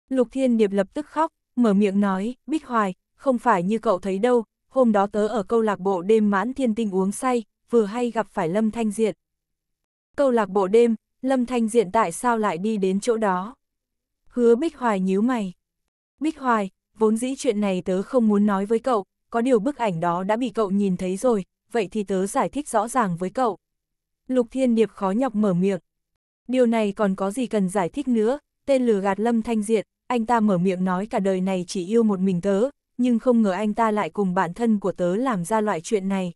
Lục Thiên Điệp lập tức khóc, mở miệng nói, Bích Hoài, không phải như cậu thấy đâu, hôm đó tớ ở câu lạc bộ đêm mãn thiên tinh uống say, vừa hay gặp phải Lâm Thanh Diện. Câu lạc bộ đêm, Lâm Thanh Diện tại sao lại đi đến chỗ đó? Hứa Bích Hoài nhíu mày. Bích Hoài, vốn dĩ chuyện này tớ không muốn nói với cậu, có điều bức ảnh đó đã bị cậu nhìn thấy rồi, vậy thì tớ giải thích rõ ràng với cậu. Lục Thiên Điệp khó nhọc mở miệng. Điều này còn có gì cần giải thích nữa, tên lừa gạt Lâm Thanh Diệt, anh ta mở miệng nói cả đời này chỉ yêu một mình tớ, nhưng không ngờ anh ta lại cùng bản thân của tớ làm ra loại chuyện này.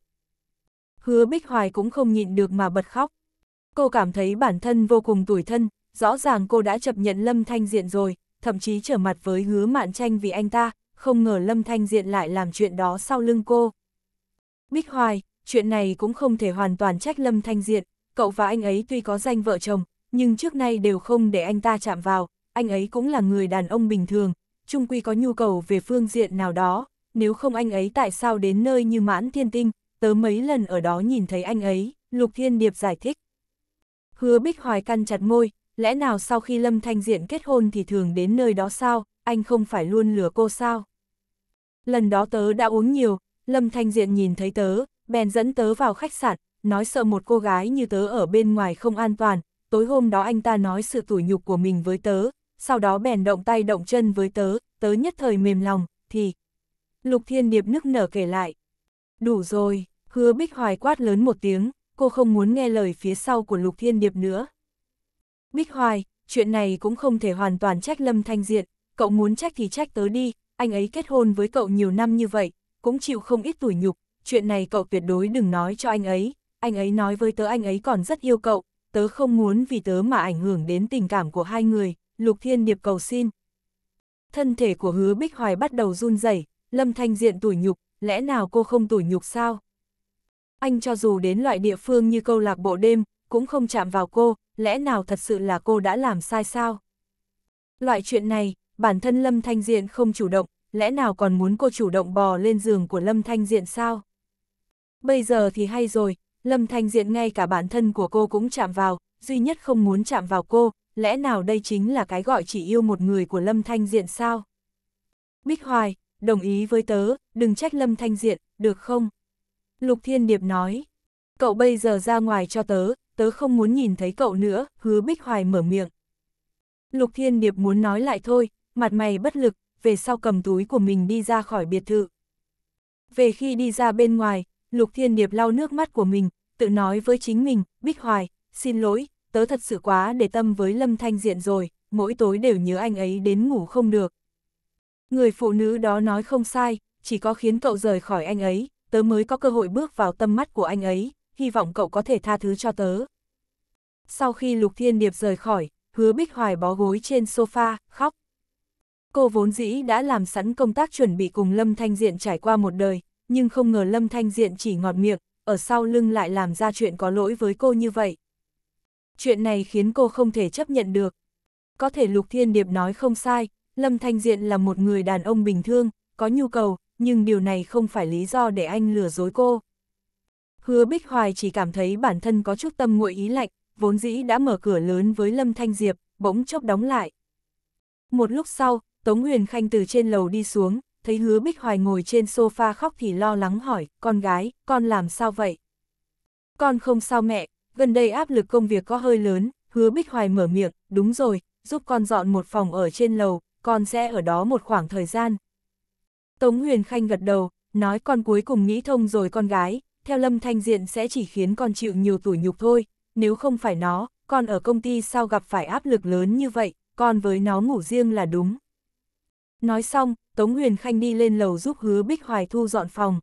Hứa Bích Hoài cũng không nhịn được mà bật khóc. Cô cảm thấy bản thân vô cùng tủi thân, rõ ràng cô đã chấp nhận Lâm Thanh Diện rồi, thậm chí trở mặt với hứa mạn tranh vì anh ta, không ngờ Lâm Thanh Diện lại làm chuyện đó sau lưng cô. Bích Hoài, chuyện này cũng không thể hoàn toàn trách Lâm Thanh Diện, cậu và anh ấy tuy có danh vợ chồng, nhưng trước nay đều không để anh ta chạm vào, anh ấy cũng là người đàn ông bình thường, chung quy có nhu cầu về phương diện nào đó, nếu không anh ấy tại sao đến nơi như mãn thiên tinh, tớ mấy lần ở đó nhìn thấy anh ấy, Lục Thiên Điệp giải thích. Hứa Bích Hoài căn chặt môi, lẽ nào sau khi Lâm Thanh Diện kết hôn thì thường đến nơi đó sao, anh không phải luôn lừa cô sao? lần đó tớ đã uống nhiều, Lâm Thanh Diện nhìn thấy tớ, bèn dẫn tớ vào khách sạn, nói sợ một cô gái như tớ ở bên ngoài không an toàn, tối hôm đó anh ta nói sự tủi nhục của mình với tớ, sau đó bèn động tay động chân với tớ, tớ nhất thời mềm lòng, thì... Lục Thiên Điệp nức nở kể lại. Đủ rồi, hứa Bích Hoài quát lớn một tiếng, cô không muốn nghe lời phía sau của Lục Thiên Điệp nữa. Bích Hoài, chuyện này cũng không thể hoàn toàn trách Lâm Thanh Diện, cậu muốn trách thì trách tớ đi, anh ấy kết hôn với cậu nhiều năm như vậy, cũng chịu không ít tủi nhục, chuyện này cậu tuyệt đối đừng nói cho anh ấy, anh ấy nói với tớ anh ấy còn rất yêu cậu, tớ không muốn vì tớ mà ảnh hưởng đến tình cảm của hai người, Lục Thiên Điệp cầu xin. Thân thể của hứa Bích Hoài bắt đầu run rẩy Lâm Thanh Diện tủi nhục, lẽ nào cô không tủi nhục sao? Anh cho dù đến loại địa phương như câu lạc bộ đêm, cũng không chạm vào cô, lẽ nào thật sự là cô đã làm sai sao? Loại chuyện này, bản thân Lâm Thanh Diện không chủ động, lẽ nào còn muốn cô chủ động bò lên giường của Lâm Thanh Diện sao? Bây giờ thì hay rồi, Lâm Thanh Diện ngay cả bản thân của cô cũng chạm vào, duy nhất không muốn chạm vào cô, lẽ nào đây chính là cái gọi chỉ yêu một người của Lâm Thanh Diện sao? Bích Hoài, đồng ý với tớ, đừng trách Lâm Thanh Diện, được không? Lục Thiên Điệp nói, cậu bây giờ ra ngoài cho tớ, tớ không muốn nhìn thấy cậu nữa, hứa Bích Hoài mở miệng. Lục Thiên Điệp muốn nói lại thôi, mặt mày bất lực, về sau cầm túi của mình đi ra khỏi biệt thự. Về khi đi ra bên ngoài, Lục Thiên Điệp lau nước mắt của mình, tự nói với chính mình, Bích Hoài, xin lỗi, tớ thật sự quá để tâm với Lâm Thanh Diện rồi, mỗi tối đều nhớ anh ấy đến ngủ không được. Người phụ nữ đó nói không sai, chỉ có khiến cậu rời khỏi anh ấy, tớ mới có cơ hội bước vào tâm mắt của anh ấy, hy vọng cậu có thể tha thứ cho tớ. Sau khi Lục Thiên Điệp rời khỏi, hứa Bích Hoài bó gối trên sofa, khóc. Cô vốn dĩ đã làm sẵn công tác chuẩn bị cùng Lâm Thanh Diện trải qua một đời, nhưng không ngờ Lâm Thanh Diện chỉ ngọt miệng, ở sau lưng lại làm ra chuyện có lỗi với cô như vậy. Chuyện này khiến cô không thể chấp nhận được. Có thể Lục Thiên Điệp nói không sai, Lâm Thanh Diện là một người đàn ông bình thường, có nhu cầu, nhưng điều này không phải lý do để anh lừa dối cô. Hứa Bích Hoài chỉ cảm thấy bản thân có chút tâm nguội ý lạnh, vốn dĩ đã mở cửa lớn với Lâm Thanh Diệp, bỗng chốc đóng lại. Một lúc sau, Tống Huyền Khanh từ trên lầu đi xuống, thấy hứa Bích Hoài ngồi trên sofa khóc thì lo lắng hỏi, con gái, con làm sao vậy? Con không sao mẹ, gần đây áp lực công việc có hơi lớn, hứa Bích Hoài mở miệng, đúng rồi, giúp con dọn một phòng ở trên lầu, con sẽ ở đó một khoảng thời gian. Tống Huyền Khanh gật đầu, nói con cuối cùng nghĩ thông rồi con gái, theo Lâm Thanh Diện sẽ chỉ khiến con chịu nhiều tủi nhục thôi, nếu không phải nó, con ở công ty sao gặp phải áp lực lớn như vậy, con với nó ngủ riêng là đúng. Nói xong, Tống Huyền Khanh đi lên lầu giúp Hứa Bích Hoài thu dọn phòng.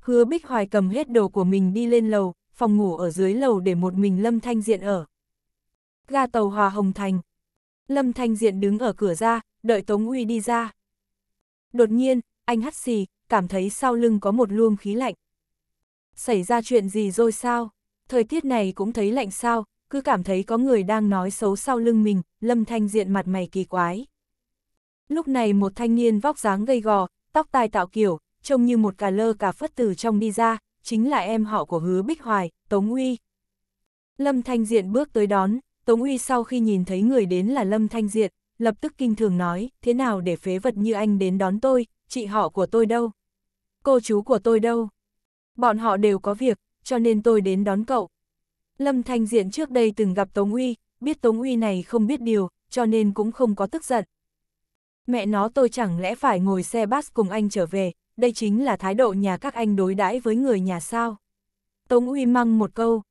Hứa Bích Hoài cầm hết đồ của mình đi lên lầu, phòng ngủ ở dưới lầu để một mình Lâm Thanh Diện ở. Ga tàu Hòa Hồng Thành. Lâm Thanh Diện đứng ở cửa ra, đợi Tống Huy đi ra. Đột nhiên, anh hắt xì, cảm thấy sau lưng có một luồng khí lạnh. Xảy ra chuyện gì rồi sao? Thời tiết này cũng thấy lạnh sao, cứ cảm thấy có người đang nói xấu sau lưng mình, Lâm Thanh Diện mặt mày kỳ quái. Lúc này một thanh niên vóc dáng gây gò, tóc tai tạo kiểu, trông như một cà lơ cà phất từ trong đi ra, chính là em họ của hứa Bích Hoài, Tống Uy. Lâm Thanh Diện bước tới đón, Tống Uy sau khi nhìn thấy người đến là Lâm Thanh Diện, lập tức kinh thường nói, thế nào để phế vật như anh đến đón tôi, chị họ của tôi đâu? Cô chú của tôi đâu? Bọn họ đều có việc, cho nên tôi đến đón cậu. Lâm Thanh Diện trước đây từng gặp Tống Uy, biết Tống Uy này không biết điều, cho nên cũng không có tức giận mẹ nó tôi chẳng lẽ phải ngồi xe bus cùng anh trở về, đây chính là thái độ nhà các anh đối đãi với người nhà sao. Tống Uy măng một câu,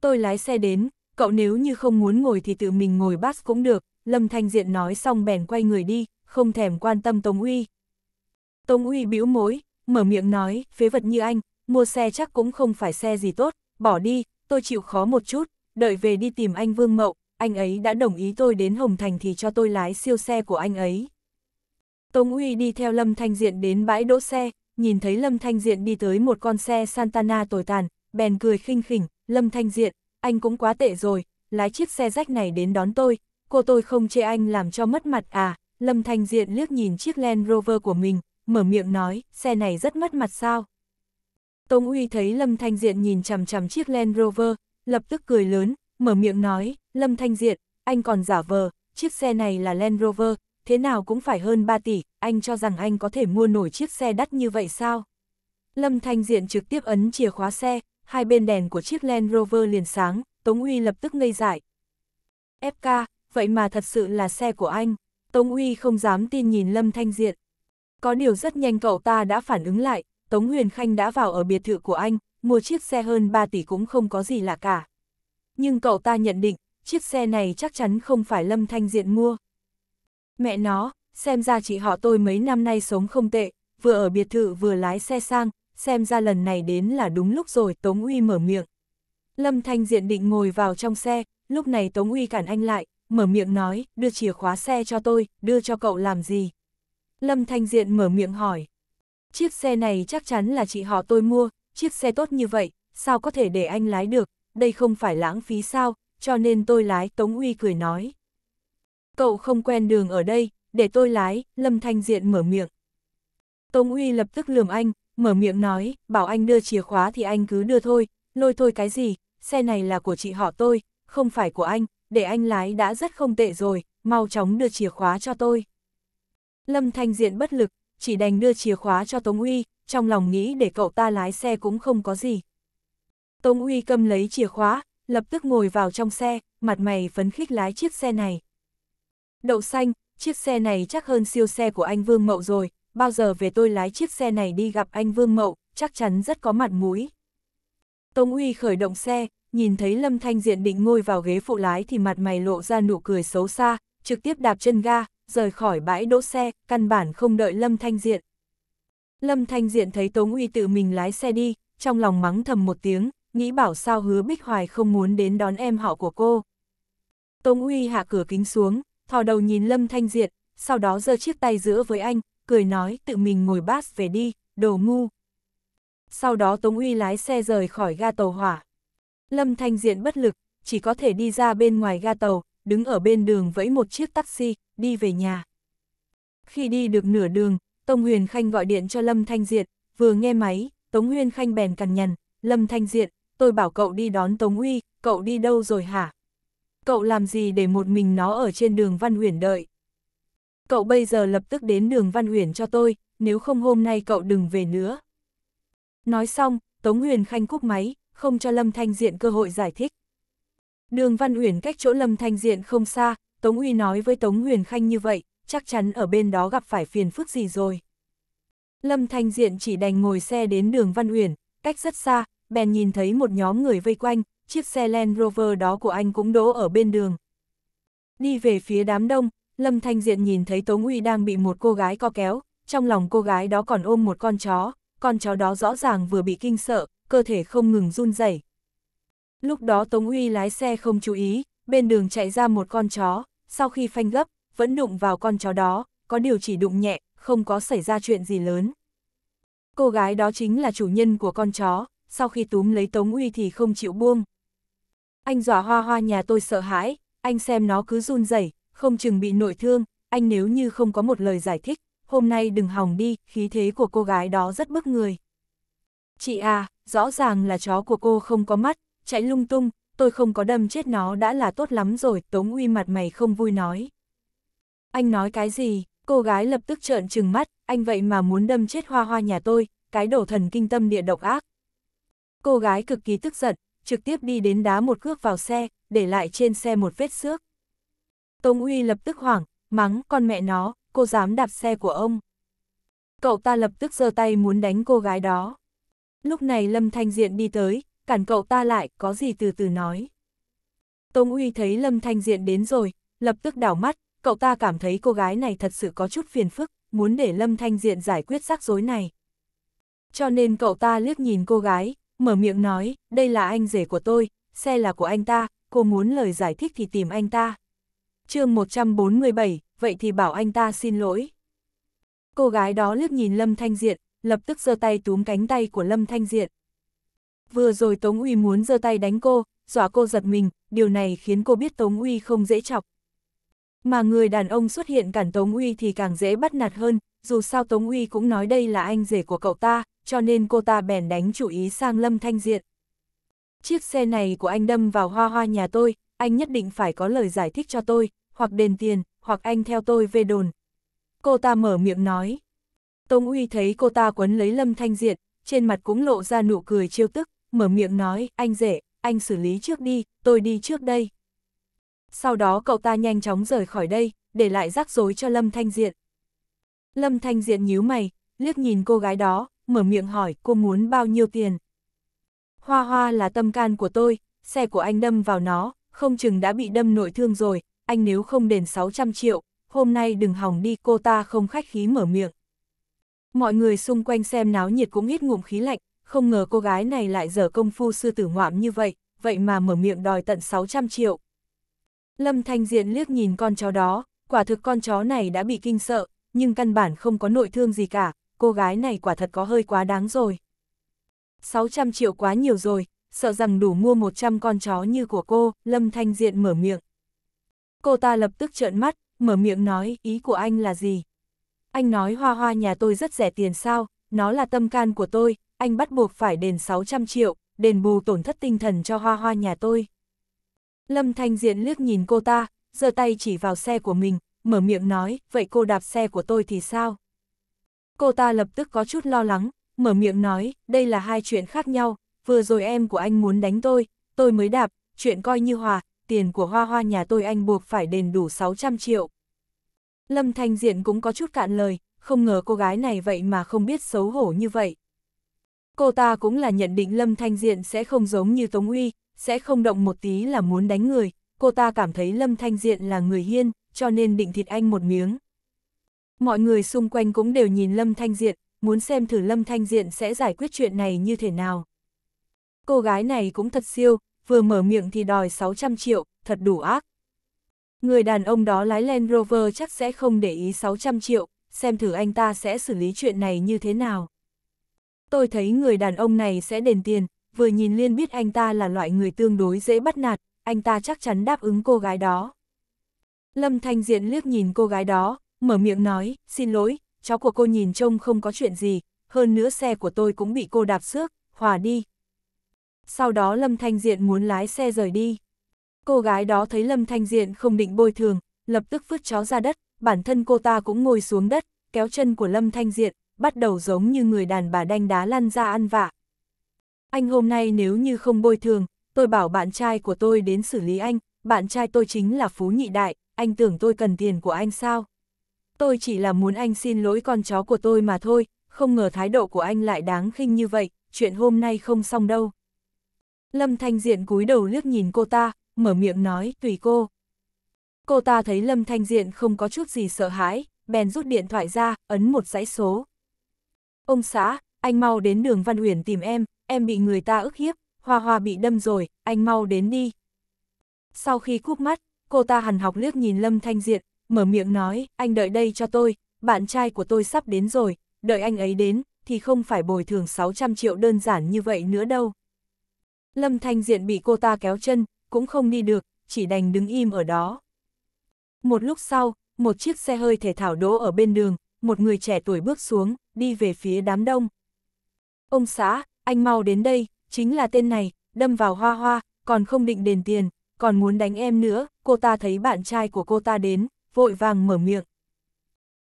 tôi lái xe đến, cậu nếu như không muốn ngồi thì tự mình ngồi bus cũng được, Lâm Thanh Diện nói xong bèn quay người đi, không thèm quan tâm Tống Uy. Tống Uy bĩu mối, mở miệng nói, phế vật như anh, mua xe chắc cũng không phải xe gì tốt, bỏ đi, tôi chịu khó một chút, đợi về đi tìm anh Vương Mậu, anh ấy đã đồng ý tôi đến Hồng Thành thì cho tôi lái siêu xe của anh ấy. Tống Uy đi theo Lâm Thanh Diện đến bãi đỗ xe, nhìn thấy Lâm Thanh Diện đi tới một con xe Santana tồi tàn, bèn cười khinh khỉnh, Lâm Thanh Diện, anh cũng quá tệ rồi, lái chiếc xe rách này đến đón tôi, cô tôi không chê anh làm cho mất mặt à, Lâm Thanh Diện liếc nhìn chiếc Land Rover của mình, mở miệng nói, xe này rất mất mặt sao. Tống Uy thấy Lâm Thanh Diện nhìn chằm chằm chiếc Land Rover, lập tức cười lớn, mở miệng nói, Lâm Thanh Diện, anh còn giả vờ, chiếc xe này là Land Rover, thế nào cũng phải hơn 3 tỷ, anh cho rằng anh có thể mua nổi chiếc xe đắt như vậy sao? Lâm Thanh Diện trực tiếp ấn chìa khóa xe, hai bên đèn của chiếc Land Rover liền sáng, Tống Uy lập tức ngây dại. FK, vậy mà thật sự là xe của anh. Tống Uy không dám tin nhìn Lâm Thanh Diện. Có điều rất nhanh cậu ta đã phản ứng lại, Tống Huyền Khanh đã vào ở biệt thự của anh, mua chiếc xe hơn 3 tỷ cũng không có gì lạ cả. Nhưng cậu ta nhận định, chiếc xe này chắc chắn không phải Lâm Thanh Diện mua. Mẹ nó, xem ra chị họ tôi mấy năm nay sống không tệ, vừa ở biệt thự vừa lái xe sang, xem ra lần này đến là đúng lúc rồi, Tống Uy mở miệng. Lâm Thanh Diện định ngồi vào trong xe, lúc này Tống Uy cản anh lại, mở miệng nói, đưa chìa khóa xe cho tôi, đưa cho cậu làm gì? Lâm Thanh Diện mở miệng hỏi. Chiếc xe này chắc chắn là chị họ tôi mua, chiếc xe tốt như vậy, sao có thể để anh lái được, đây không phải lãng phí sao, cho nên tôi lái Tống Uy cười nói. Cậu không quen đường ở đây, để tôi lái, Lâm Thanh Diện mở miệng. Tống Uy lập tức lườm anh, mở miệng nói, bảo anh đưa chìa khóa thì anh cứ đưa thôi, lôi thôi cái gì, xe này là của chị họ tôi, không phải của anh, để anh lái đã rất không tệ rồi, mau chóng đưa chìa khóa cho tôi. Lâm Thanh Diện bất lực, chỉ đành đưa chìa khóa cho Tống Uy, trong lòng nghĩ để cậu ta lái xe cũng không có gì. Tống Uy cầm lấy chìa khóa, lập tức ngồi vào trong xe, mặt mày phấn khích lái chiếc xe này. Đậu xanh, chiếc xe này chắc hơn siêu xe của anh Vương Mậu rồi, bao giờ về tôi lái chiếc xe này đi gặp anh Vương Mậu, chắc chắn rất có mặt mũi. Tống Uy khởi động xe, nhìn thấy Lâm Thanh Diện định ngồi vào ghế phụ lái thì mặt mày lộ ra nụ cười xấu xa, trực tiếp đạp chân ga, rời khỏi bãi đỗ xe, căn bản không đợi Lâm Thanh Diện. Lâm Thanh Diện thấy Tống Uy tự mình lái xe đi, trong lòng mắng thầm một tiếng, nghĩ bảo sao hứa Bích Hoài không muốn đến đón em họ của cô. Tống Uy hạ cửa kính xuống, thò đầu nhìn Lâm Thanh Diệt, sau đó giơ chiếc tay giữa với anh, cười nói tự mình ngồi bát về đi, đồ ngu. Sau đó Tống Uy lái xe rời khỏi ga tàu hỏa. Lâm Thanh Diện bất lực, chỉ có thể đi ra bên ngoài ga tàu, đứng ở bên đường vẫy một chiếc taxi, đi về nhà. Khi đi được nửa đường, Tống Huyền Khanh gọi điện cho Lâm Thanh Diện, vừa nghe máy, Tống Huyền Khanh bèn cằn nhằn, Lâm Thanh Diện, tôi bảo cậu đi đón Tống Uy, cậu đi đâu rồi hả? cậu làm gì để một mình nó ở trên đường Văn Huyền đợi. Cậu bây giờ lập tức đến đường Văn Huyền cho tôi, nếu không hôm nay cậu đừng về nữa. Nói xong, Tống Huyền Khanh cúp máy, không cho Lâm Thanh Diện cơ hội giải thích. Đường Văn Huyền cách chỗ Lâm Thanh Diện không xa, Tống Huy nói với Tống Huyền Khanh như vậy, chắc chắn ở bên đó gặp phải phiền phức gì rồi. Lâm Thanh Diện chỉ đành ngồi xe đến đường Văn Huyền, cách rất xa, bèn nhìn thấy một nhóm người vây quanh, chiếc xe Land Rover đó của anh cũng đỗ ở bên đường. Đi về phía đám đông, Lâm Thanh Diện nhìn thấy Tống Uy đang bị một cô gái co kéo, trong lòng cô gái đó còn ôm một con chó, con chó đó rõ ràng vừa bị kinh sợ, cơ thể không ngừng run rẩy. Lúc đó Tống Uy lái xe không chú ý, bên đường chạy ra một con chó, sau khi phanh gấp, vẫn đụng vào con chó đó, có điều chỉ đụng nhẹ, không có xảy ra chuyện gì lớn. Cô gái đó chính là chủ nhân của con chó, sau khi túm lấy Tống Uy thì không chịu buông, anh dọa hoa hoa nhà tôi sợ hãi, anh xem nó cứ run rẩy, không chừng bị nội thương, anh nếu như không có một lời giải thích, hôm nay đừng hỏng đi, khí thế của cô gái đó rất bức người. Chị à, rõ ràng là chó của cô không có mắt, chạy lung tung, tôi không có đâm chết nó đã là tốt lắm rồi, Tống Uy mặt mày không vui nói. Anh nói cái gì, cô gái lập tức trợn trừng mắt, anh vậy mà muốn đâm chết hoa hoa nhà tôi, cái đổ thần kinh tâm địa độc ác. Cô gái cực kỳ tức giận, trực tiếp đi đến đá một cước vào xe, để lại trên xe một vết xước. Tống Uy lập tức hoảng, mắng con mẹ nó, cô dám đạp xe của ông. Cậu ta lập tức giơ tay muốn đánh cô gái đó. Lúc này Lâm Thanh Diện đi tới, cản cậu ta lại, có gì từ từ nói. Tống Uy thấy Lâm Thanh Diện đến rồi, lập tức đảo mắt, cậu ta cảm thấy cô gái này thật sự có chút phiền phức, muốn để Lâm Thanh Diện giải quyết rắc rối này. Cho nên cậu ta liếc nhìn cô gái, mở miệng nói, đây là anh rể của tôi, xe là của anh ta, cô muốn lời giải thích thì tìm anh ta. chương 147, vậy thì bảo anh ta xin lỗi. Cô gái đó liếc nhìn Lâm Thanh Diện, lập tức giơ tay túm cánh tay của Lâm Thanh Diện. Vừa rồi Tống Uy muốn giơ tay đánh cô, dọa cô giật mình, điều này khiến cô biết Tống Uy không dễ chọc. Mà người đàn ông xuất hiện cản Tống Uy thì càng dễ bắt nạt hơn, dù sao Tống Uy cũng nói đây là anh rể của cậu ta, cho nên cô ta bèn đánh chủ ý sang Lâm Thanh Diện. Chiếc xe này của anh đâm vào hoa hoa nhà tôi, anh nhất định phải có lời giải thích cho tôi, hoặc đền tiền, hoặc anh theo tôi về đồn. Cô ta mở miệng nói. Tông Uy thấy cô ta quấn lấy Lâm Thanh Diện, trên mặt cũng lộ ra nụ cười chiêu tức, mở miệng nói, anh rể, anh xử lý trước đi, tôi đi trước đây. Sau đó cậu ta nhanh chóng rời khỏi đây, để lại rắc rối cho Lâm Thanh Diện. Lâm Thanh Diện nhíu mày, liếc nhìn cô gái đó, mở miệng hỏi cô muốn bao nhiêu tiền. Hoa hoa là tâm can của tôi, xe của anh đâm vào nó, không chừng đã bị đâm nội thương rồi, anh nếu không đền 600 triệu, hôm nay đừng hỏng đi cô ta không khách khí mở miệng. Mọi người xung quanh xem náo nhiệt cũng hít ngụm khí lạnh, không ngờ cô gái này lại dở công phu sư tử ngoạm như vậy, vậy mà mở miệng đòi tận 600 triệu. Lâm Thanh Diện liếc nhìn con chó đó, quả thực con chó này đã bị kinh sợ, nhưng căn bản không có nội thương gì cả, cô gái này quả thật có hơi quá đáng rồi. 600 triệu quá nhiều rồi, sợ rằng đủ mua 100 con chó như của cô, Lâm Thanh Diện mở miệng. Cô ta lập tức trợn mắt, mở miệng nói ý của anh là gì. Anh nói hoa hoa nhà tôi rất rẻ tiền sao, nó là tâm can của tôi, anh bắt buộc phải đền 600 triệu, đền bù tổn thất tinh thần cho hoa hoa nhà tôi. Lâm Thanh Diện liếc nhìn cô ta, giơ tay chỉ vào xe của mình, mở miệng nói, vậy cô đạp xe của tôi thì sao? cô ta lập tức có chút lo lắng, mở miệng nói, đây là hai chuyện khác nhau, vừa rồi em của anh muốn đánh tôi, tôi mới đạp, chuyện coi như hòa, tiền của hoa hoa nhà tôi anh buộc phải đền đủ 600 triệu. Lâm Thanh Diện cũng có chút cạn lời, không ngờ cô gái này vậy mà không biết xấu hổ như vậy. Cô ta cũng là nhận định Lâm Thanh Diện sẽ không giống như Tống Uy, sẽ không động một tí là muốn đánh người, cô ta cảm thấy Lâm Thanh Diện là người hiên, cho nên định thịt anh một miếng. Mọi người xung quanh cũng đều nhìn Lâm Thanh Diện, muốn xem thử Lâm Thanh Diện sẽ giải quyết chuyện này như thế nào. Cô gái này cũng thật siêu, vừa mở miệng thì đòi 600 triệu, thật đủ ác. Người đàn ông đó lái Land Rover chắc sẽ không để ý 600 triệu, xem thử anh ta sẽ xử lý chuyện này như thế nào. Tôi thấy người đàn ông này sẽ đền tiền, vừa nhìn liên biết anh ta là loại người tương đối dễ bắt nạt, anh ta chắc chắn đáp ứng cô gái đó. Lâm Thanh Diện liếc nhìn cô gái đó, mở miệng nói, xin lỗi, cháu của cô nhìn trông không có chuyện gì, hơn nữa xe của tôi cũng bị cô đạp xước, hòa đi. Sau đó Lâm Thanh Diện muốn lái xe rời đi. Cô gái đó thấy Lâm Thanh Diện không định bồi thường, lập tức vứt chó ra đất, bản thân cô ta cũng ngồi xuống đất, kéo chân của Lâm Thanh Diện, bắt đầu giống như người đàn bà đanh đá lăn ra ăn vạ. Anh hôm nay nếu như không bồi thường, tôi bảo bạn trai của tôi đến xử lý anh, bạn trai tôi chính là Phú Nhị Đại, anh tưởng tôi cần tiền của anh sao? tôi chỉ là muốn anh xin lỗi con chó của tôi mà thôi, không ngờ thái độ của anh lại đáng khinh như vậy, chuyện hôm nay không xong đâu. Lâm Thanh Diện cúi đầu liếc nhìn cô ta, mở miệng nói, tùy cô. Cô ta thấy Lâm Thanh Diện không có chút gì sợ hãi, bèn rút điện thoại ra, ấn một dãy số. Ông xã, anh mau đến đường Văn Uyển tìm em, em bị người ta ức hiếp, Hoa Hoa bị đâm rồi, anh mau đến đi. Sau khi cúp mắt, cô ta hằn học liếc nhìn Lâm Thanh Diện, mở miệng nói, anh đợi đây cho tôi, bạn trai của tôi sắp đến rồi, đợi anh ấy đến, thì không phải bồi thường 600 triệu đơn giản như vậy nữa đâu. Lâm Thanh Diện bị cô ta kéo chân, cũng không đi được, chỉ đành đứng im ở đó. Một lúc sau, một chiếc xe hơi thể thảo đỗ ở bên đường, một người trẻ tuổi bước xuống, đi về phía đám đông. Ông xã, anh mau đến đây, chính là tên này, đâm vào hoa hoa, còn không định đền tiền, còn muốn đánh em nữa, cô ta thấy bạn trai của cô ta đến, vội vàng mở miệng.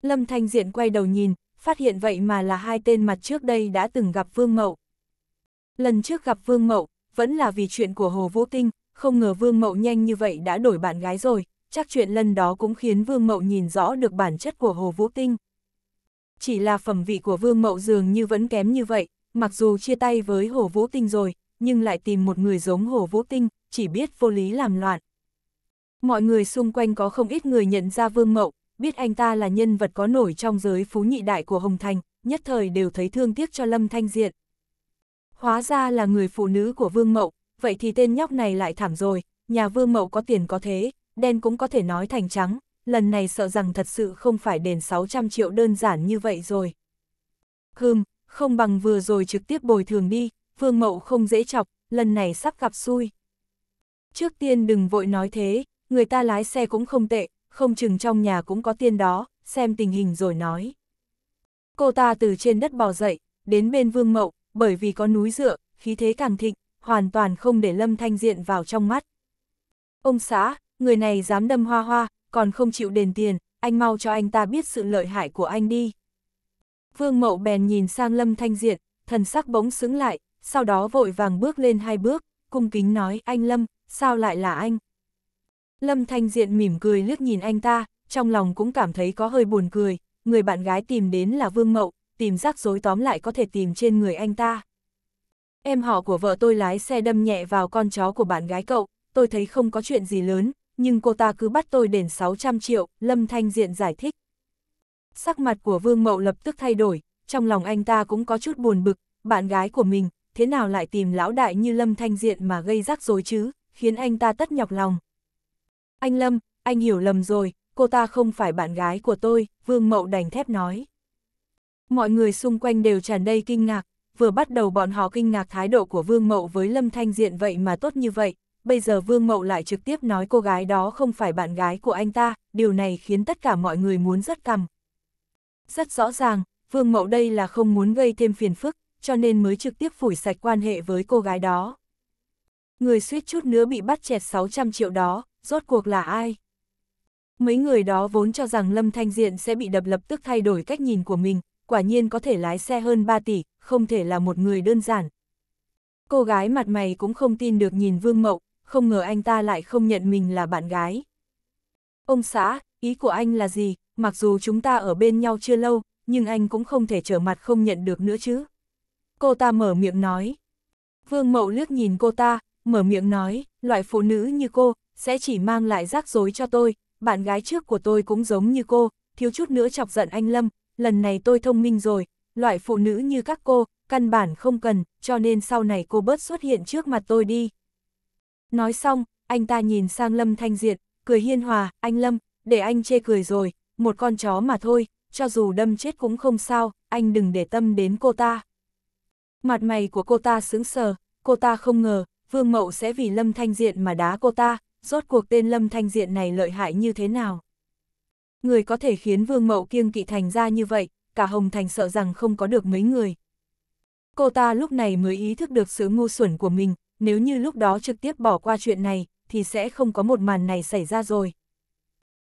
Lâm Thanh Diện quay đầu nhìn, phát hiện vậy mà là hai tên mặt trước đây đã từng gặp Vương Mậu. Lần trước gặp Vương Mậu, vẫn là vì chuyện của Hồ Vũ Tinh, không ngờ Vương Mậu nhanh như vậy đã đổi bạn gái rồi, chắc chuyện lần đó cũng khiến Vương Mậu nhìn rõ được bản chất của Hồ Vũ Tinh. Chỉ là phẩm vị của Vương Mậu dường như vẫn kém như vậy, mặc dù chia tay với Hồ Vũ Tinh rồi, nhưng lại tìm một người giống Hồ Vũ Tinh, chỉ biết vô lý làm loạn. Mọi người xung quanh có không ít người nhận ra Vương Mậu, biết anh ta là nhân vật có nổi trong giới phú nhị đại của Hồng Thành, nhất thời đều thấy thương tiếc cho Lâm Thanh Diện. Hóa ra là người phụ nữ của Vương Mậu, vậy thì tên nhóc này lại thảm rồi, nhà Vương Mậu có tiền có thế, đen cũng có thể nói thành trắng, lần này sợ rằng thật sự không phải đền 600 triệu đơn giản như vậy rồi. Hừm, không bằng vừa rồi trực tiếp bồi thường đi, Vương Mậu không dễ chọc, lần này sắp gặp xui. Trước tiên đừng vội nói thế, người ta lái xe cũng không tệ, không chừng trong nhà cũng có tiền đó, xem tình hình rồi nói. Cô ta từ trên đất bò dậy, đến bên Vương Mậu, bởi vì có núi dựa, khí thế càng thịnh, hoàn toàn không để Lâm Thanh Diện vào trong mắt. Ông xã, người này dám đâm hoa hoa, còn không chịu đền tiền, anh mau cho anh ta biết sự lợi hại của anh đi. Vương Mậu bèn nhìn sang Lâm Thanh Diện, thần sắc bỗng sững lại, sau đó vội vàng bước lên hai bước, cung kính nói anh Lâm, sao lại là anh? Lâm Thanh Diện mỉm cười liếc nhìn anh ta, trong lòng cũng cảm thấy có hơi buồn cười, người bạn gái tìm đến là Vương Mậu, tìm rắc rối tóm lại có thể tìm trên người anh ta. Em họ của vợ tôi lái xe đâm nhẹ vào con chó của bạn gái cậu, tôi thấy không có chuyện gì lớn, nhưng cô ta cứ bắt tôi đền 600 triệu, Lâm Thanh Diện giải thích. Sắc mặt của Vương Mậu lập tức thay đổi, trong lòng anh ta cũng có chút buồn bực, bạn gái của mình, thế nào lại tìm lão đại như Lâm Thanh Diện mà gây rắc rối chứ, khiến anh ta tất nhọc lòng. Anh Lâm, anh hiểu lầm rồi, cô ta không phải bạn gái của tôi, Vương Mậu đành thép nói. Mọi người xung quanh đều tràn đầy kinh ngạc, vừa bắt đầu bọn họ kinh ngạc thái độ của Vương Mậu với Lâm Thanh Diện vậy mà tốt như vậy, bây giờ Vương Mậu lại trực tiếp nói cô gái đó không phải bạn gái của anh ta, điều này khiến tất cả mọi người muốn rất cằm. Rất rõ ràng, Vương Mậu đây là không muốn gây thêm phiền phức, cho nên mới trực tiếp phủi sạch quan hệ với cô gái đó. Người suýt chút nữa bị bắt chẹt 600 triệu đó, rốt cuộc là ai? Mấy người đó vốn cho rằng Lâm Thanh Diện sẽ bị đập lập tức thay đổi cách nhìn của mình, quả nhiên có thể lái xe hơn 3 tỷ, không thể là một người đơn giản. Cô gái mặt mày cũng không tin được nhìn Vương Mậu, không ngờ anh ta lại không nhận mình là bạn gái. Ông xã, ý của anh là gì, mặc dù chúng ta ở bên nhau chưa lâu, nhưng anh cũng không thể trở mặt không nhận được nữa chứ. Cô ta mở miệng nói. Vương Mậu lướt nhìn cô ta, mở miệng nói, loại phụ nữ như cô, sẽ chỉ mang lại rắc rối cho tôi, bạn gái trước của tôi cũng giống như cô, thiếu chút nữa chọc giận anh Lâm, lần này tôi thông minh rồi, loại phụ nữ như các cô, căn bản không cần, cho nên sau này cô bớt xuất hiện trước mặt tôi đi. Nói xong, anh ta nhìn sang Lâm Thanh Diệt, cười hiên hòa, anh Lâm, để anh chê cười rồi, một con chó mà thôi, cho dù đâm chết cũng không sao, anh đừng để tâm đến cô ta. Mặt mày của cô ta sững sờ, cô ta không ngờ, Vương Mậu sẽ vì Lâm Thanh Diện mà đá cô ta, rốt cuộc tên Lâm Thanh Diện này lợi hại như thế nào. Người có thể khiến Vương Mậu kiêng kỵ thành ra như vậy, cả Hồng Thành sợ rằng không có được mấy người. Cô ta lúc này mới ý thức được sự ngu xuẩn của mình, nếu như lúc đó trực tiếp bỏ qua chuyện này, thì sẽ không có một màn này xảy ra rồi.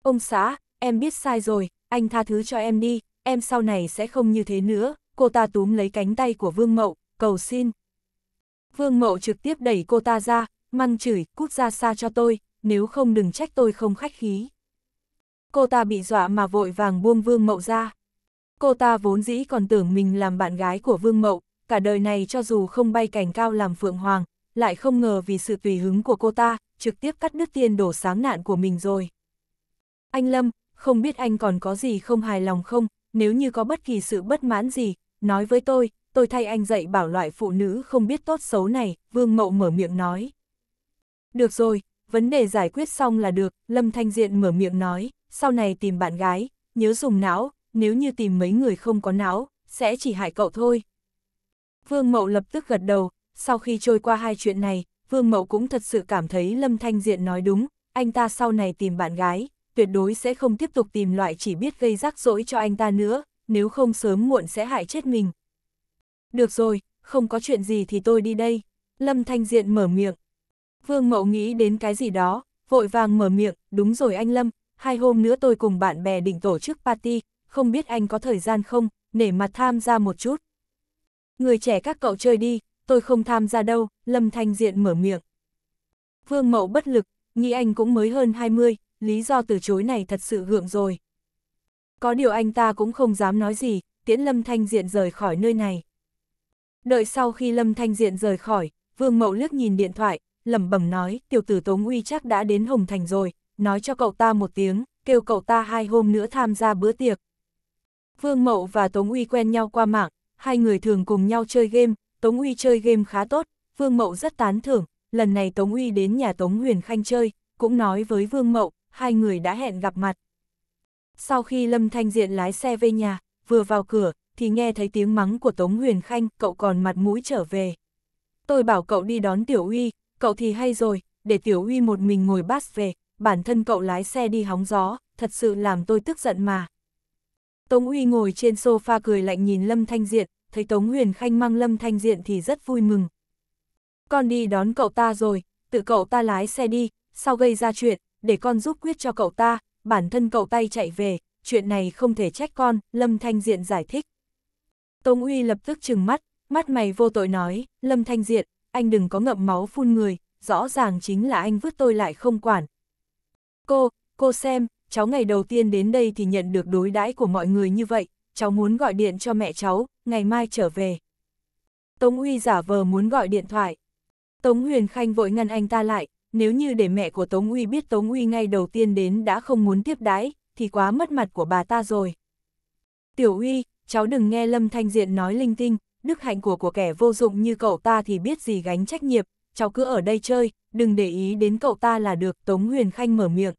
Ông xã, em biết sai rồi, anh tha thứ cho em đi, em sau này sẽ không như thế nữa, cô ta túm lấy cánh tay của Vương Mậu, cầu xin. Vương Mậu trực tiếp đẩy cô ta ra, măng chửi, cút ra xa cho tôi, nếu không đừng trách tôi không khách khí. Cô ta bị dọa mà vội vàng buông Vương Mậu ra. Cô ta vốn dĩ còn tưởng mình làm bạn gái của Vương Mậu, cả đời này cho dù không bay cành cao làm Phượng Hoàng, lại không ngờ vì sự tùy hứng của cô ta, trực tiếp cắt đứt tiên đổ sáng nạn của mình rồi. Anh Lâm, không biết anh còn có gì không hài lòng không, nếu như có bất kỳ sự bất mãn gì, nói với tôi, tôi thay anh dạy bảo loại phụ nữ không biết tốt xấu này, Vương Mậu mở miệng nói. Được rồi, vấn đề giải quyết xong là được, Lâm Thanh Diện mở miệng nói, sau này tìm bạn gái, nhớ dùng não, nếu như tìm mấy người không có não, sẽ chỉ hại cậu thôi. Vương Mậu lập tức gật đầu, sau khi trôi qua hai chuyện này, Vương Mậu cũng thật sự cảm thấy Lâm Thanh Diện nói đúng, anh ta sau này tìm bạn gái, tuyệt đối sẽ không tiếp tục tìm loại chỉ biết gây rắc rỗi cho anh ta nữa, nếu không sớm muộn sẽ hại chết mình. Được rồi, không có chuyện gì thì tôi đi đây. Lâm Thanh Diện mở miệng, Vương Mậu nghĩ đến cái gì đó, vội vàng mở miệng, đúng rồi anh Lâm, hai hôm nữa tôi cùng bạn bè định tổ chức party, không biết anh có thời gian không, nể mặt tham gia một chút. Người trẻ các cậu chơi đi, tôi không tham gia đâu, Lâm Thanh Diện mở miệng. Vương Mậu bất lực, nghĩ anh cũng mới hơn 20, lý do từ chối này thật sự gượng rồi. Có điều anh ta cũng không dám nói gì, tiễn Lâm Thanh Diện rời khỏi nơi này. Đợi sau khi Lâm Thanh Diện rời khỏi, Vương Mậu liếc nhìn điện thoại, lẩm bẩm nói, tiểu tử Tố Nguy chắc đã đến Hồng Thành rồi, nói cho cậu ta một tiếng, kêu cậu ta hai hôm nữa tham gia bữa tiệc. Vương Mậu và Tống Uy quen nhau qua mạng, hai người thường cùng nhau chơi game, Tống Uy chơi game khá tốt, Vương Mậu rất tán thưởng, lần này Tống Uy đến nhà Tống Huyền Khanh chơi, cũng nói với Vương Mậu, hai người đã hẹn gặp mặt. Sau khi Lâm Thanh Diện lái xe về nhà, vừa vào cửa, thì nghe thấy tiếng mắng của Tống Huyền Khanh, cậu còn mặt mũi trở về. Tôi bảo cậu đi đón Tiểu Uy, Cậu thì hay rồi, để Tiểu Huy một mình ngồi bát về, bản thân cậu lái xe đi hóng gió, thật sự làm tôi tức giận mà. Tống Huy ngồi trên sofa cười lạnh nhìn Lâm Thanh Diện, thấy Tống Huyền Khanh mang Lâm Thanh Diện thì rất vui mừng. Con đi đón cậu ta rồi, tự cậu ta lái xe đi, sau gây ra chuyện, để con giúp quyết cho cậu ta, bản thân cậu tay chạy về, chuyện này không thể trách con, Lâm Thanh Diện giải thích. Tống Uy lập tức trừng mắt, mắt mày vô tội nói, Lâm Thanh Diện, anh đừng có ngậm máu phun người, rõ ràng chính là anh vứt tôi lại không quản. Cô, cô xem, cháu ngày đầu tiên đến đây thì nhận được đối đãi của mọi người như vậy, cháu muốn gọi điện cho mẹ cháu, ngày mai trở về. Tống Uy giả vờ muốn gọi điện thoại. Tống Huyền Khanh vội ngăn anh ta lại, nếu như để mẹ của Tống Uy biết Tống Uy ngay đầu tiên đến đã không muốn tiếp đái, thì quá mất mặt của bà ta rồi. Tiểu Uy, cháu đừng nghe Lâm Thanh Diện nói linh tinh, đức hạnh của của kẻ vô dụng như cậu ta thì biết gì gánh trách nhiệm, cháu cứ ở đây chơi, đừng để ý đến cậu ta là được, Tống Huyền Khanh mở miệng.